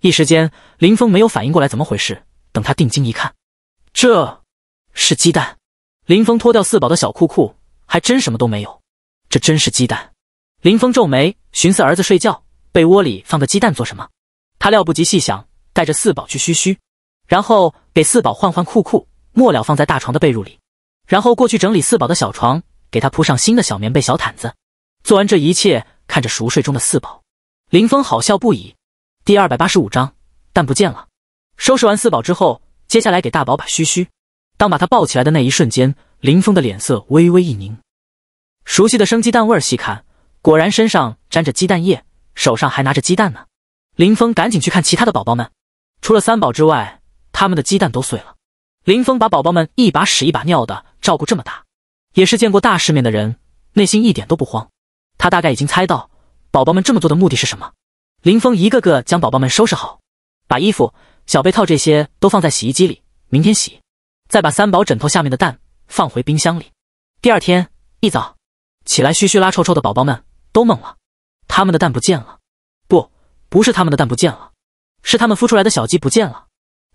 一时间，林峰没有反应过来怎么回事。等他定睛一看，这是鸡蛋。林峰脱掉四宝的小裤裤，还真什么都没有，这真是鸡蛋。林峰皱眉，寻思儿子睡觉被窝里放个鸡蛋做什么？他料不及细想，带着四宝去嘘嘘，然后给四宝换换裤裤，末了放在大床的被褥里。然后过去整理四宝的小床，给他铺上新的小棉被、小毯子。做完这一切，看着熟睡中的四宝，林峰好笑不已。第二百八十五章，蛋不见了。收拾完四宝之后，接下来给大宝把嘘嘘。当把他抱起来的那一瞬间，林峰的脸色微微一凝，熟悉的生鸡蛋味儿，细看果然身上沾着鸡蛋液，手上还拿着鸡蛋呢。林峰赶紧去看其他的宝宝们，除了三宝之外，他们的鸡蛋都碎了。林峰把宝宝们一把屎一把尿的。照顾这么大，也是见过大世面的人，内心一点都不慌。他大概已经猜到宝宝们这么做的目的是什么。林峰一个个将宝宝们收拾好，把衣服、小被套这些都放在洗衣机里，明天洗。再把三宝枕头下面的蛋放回冰箱里。第二天一早起来，嘘嘘拉臭臭的宝宝们都懵了，他们的蛋不见了。不，不是他们的蛋不见了，是他们孵出来的小鸡不见了。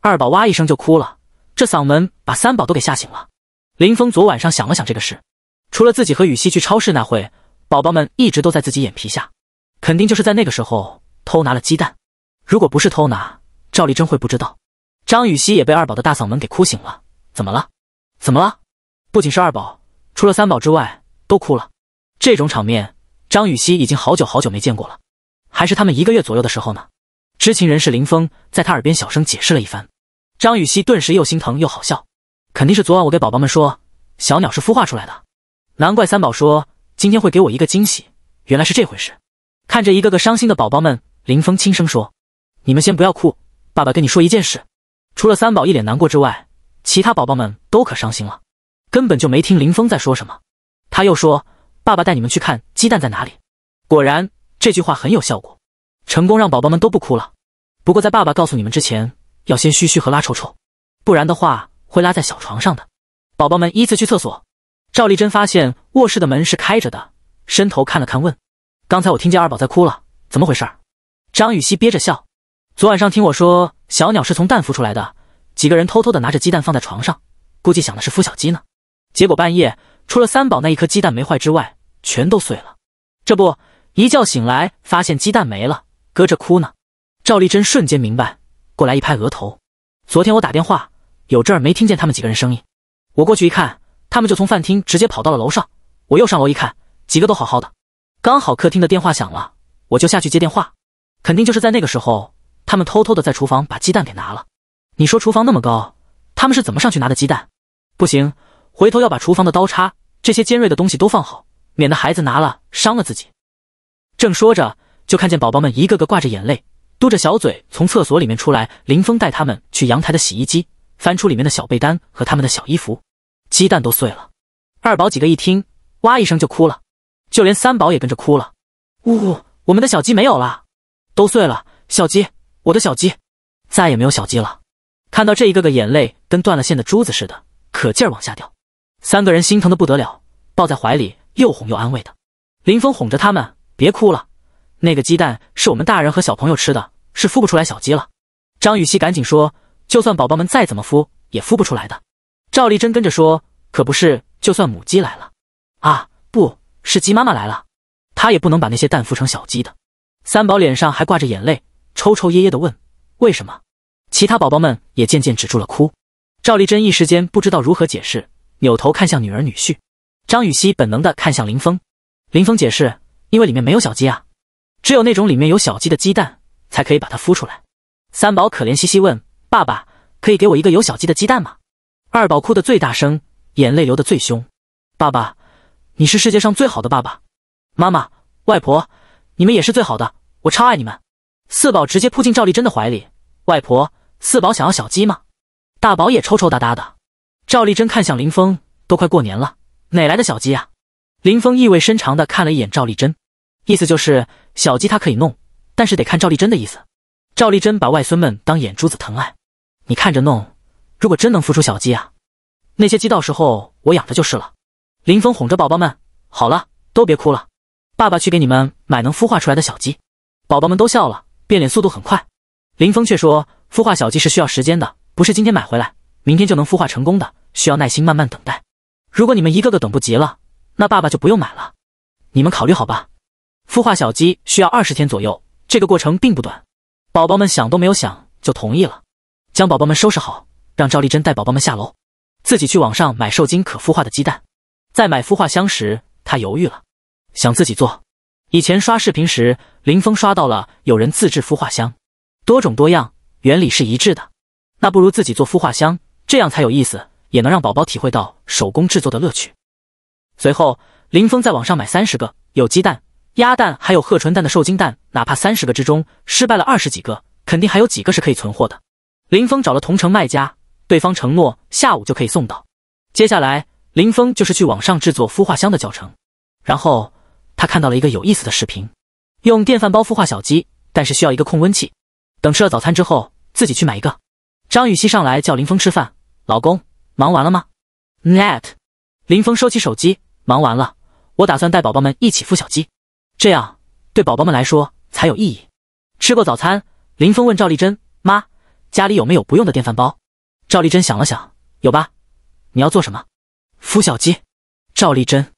二宝哇一声就哭了，这嗓门把三宝都给吓醒了。林峰昨晚上想了想这个事，除了自己和羽西去超市那会，宝宝们一直都在自己眼皮下，肯定就是在那个时候偷拿了鸡蛋。如果不是偷拿，赵丽珍会不知道。张雨熙也被二宝的大嗓门给哭醒了。怎么了？怎么了？不仅是二宝，除了三宝之外都哭了。这种场面，张雨熙已经好久好久没见过了，还是他们一个月左右的时候呢。知情人士林峰，在他耳边小声解释了一番，张雨熙顿时又心疼又好笑。肯定是昨晚我给宝宝们说小鸟是孵化出来的，难怪三宝说今天会给我一个惊喜，原来是这回事。看着一个个伤心的宝宝们，林峰轻声说：“你们先不要哭，爸爸跟你说一件事。”除了三宝一脸难过之外，其他宝宝们都可伤心了，根本就没听林峰在说什么。他又说：“爸爸带你们去看鸡蛋在哪里。”果然这句话很有效果，成功让宝宝们都不哭了。不过在爸爸告诉你们之前，要先嘘嘘和拉臭臭，不然的话。会拉在小床上的，宝宝们依次去厕所。赵丽珍发现卧室的门是开着的，伸头看了看，问：“刚才我听见二宝在哭了，怎么回事？”张雨欣憋着笑：“昨晚上听我说，小鸟是从蛋孵出来的，几个人偷偷的拿着鸡蛋放在床上，估计想的是孵小鸡呢。结果半夜除了三宝那一颗鸡蛋没坏之外，全都碎了。这不，一觉醒来发现鸡蛋没了，搁着哭呢。”赵丽珍瞬间明白，过来一拍额头：“昨天我打电话。”有这儿没听见他们几个人声音，我过去一看，他们就从饭厅直接跑到了楼上。我又上楼一看，几个都好好的。刚好客厅的电话响了，我就下去接电话。肯定就是在那个时候，他们偷偷的在厨房把鸡蛋给拿了。你说厨房那么高，他们是怎么上去拿的鸡蛋？不行，回头要把厨房的刀叉这些尖锐的东西都放好，免得孩子拿了伤了自己。正说着，就看见宝宝们一个个挂着眼泪，嘟着小嘴从厕所里面出来。林峰带他们去阳台的洗衣机。翻出里面的小被单和他们的小衣服，鸡蛋都碎了。二宝几个一听，哇一声就哭了，就连三宝也跟着哭了。呜，我们的小鸡没有了，都碎了。小鸡，我的小鸡，再也没有小鸡了。看到这一个个眼泪跟断了线的珠子似的，可劲儿往下掉。三个人心疼的不得了，抱在怀里又哄又安慰的。林峰哄着他们别哭了，那个鸡蛋是我们大人和小朋友吃的，是孵不出来小鸡了。张雨熙赶紧说。就算宝宝们再怎么孵，也孵不出来的。赵丽珍跟着说：“可不是，就算母鸡来了，啊，不是鸡妈妈来了，它也不能把那些蛋孵成小鸡的。”三宝脸上还挂着眼泪，抽抽噎噎的问：“为什么？”其他宝宝们也渐渐止住了哭。赵丽珍一时间不知道如何解释，扭头看向女儿女婿。张雨欣本能的看向林峰，林峰解释：“因为里面没有小鸡啊，只有那种里面有小鸡的鸡蛋，才可以把它孵出来。”三宝可怜兮兮问。爸爸，可以给我一个有小鸡的鸡蛋吗？二宝哭得最大声，眼泪流得最凶。爸爸，你是世界上最好的爸爸。妈妈、外婆，你们也是最好的，我超爱你们。四宝直接扑进赵丽珍的怀里。外婆，四宝想要小鸡吗？大宝也抽抽搭搭的。赵丽珍看向林峰，都快过年了，哪来的小鸡呀？林峰意味深长的看了一眼赵丽珍，意思就是小鸡他可以弄，但是得看赵丽珍的意思。赵丽珍把外孙们当眼珠子疼爱。你看着弄，如果真能孵出小鸡啊，那些鸡到时候我养着就是了。林峰哄着宝宝们，好了，都别哭了，爸爸去给你们买能孵化出来的小鸡。宝宝们都笑了，变脸速度很快。林峰却说，孵化小鸡是需要时间的，不是今天买回来，明天就能孵化成功的，需要耐心慢慢等待。如果你们一个个等不及了，那爸爸就不用买了。你们考虑好吧，孵化小鸡需要二十天左右，这个过程并不短。宝宝们想都没有想就同意了。将宝宝们收拾好，让赵丽珍带宝宝们下楼，自己去网上买受精可孵化的鸡蛋。在买孵化箱时，她犹豫了，想自己做。以前刷视频时，林峰刷到了有人自制孵化箱，多种多样，原理是一致的。那不如自己做孵化箱，这样才有意思，也能让宝宝体会到手工制作的乐趣。随后，林峰在网上买三十个有鸡蛋、鸭蛋还有褐唇蛋的受精蛋，哪怕三十个之中失败了二十几个，肯定还有几个是可以存货的。林峰找了同城卖家，对方承诺下午就可以送到。接下来，林峰就是去网上制作孵化箱的教程。然后他看到了一个有意思的视频，用电饭煲孵化小鸡，但是需要一个控温器。等吃了早餐之后，自己去买一个。张雨欣上来叫林峰吃饭，老公忙完了吗？Net，林峰收起手机，忙完了。我打算带宝宝们一起孵小鸡，这样对宝宝们来说才有意义。吃过早餐，林峰问赵丽珍妈。家里有没有不用的电饭煲？赵丽珍想了想，有吧？你要做什么？孵小鸡。赵丽珍。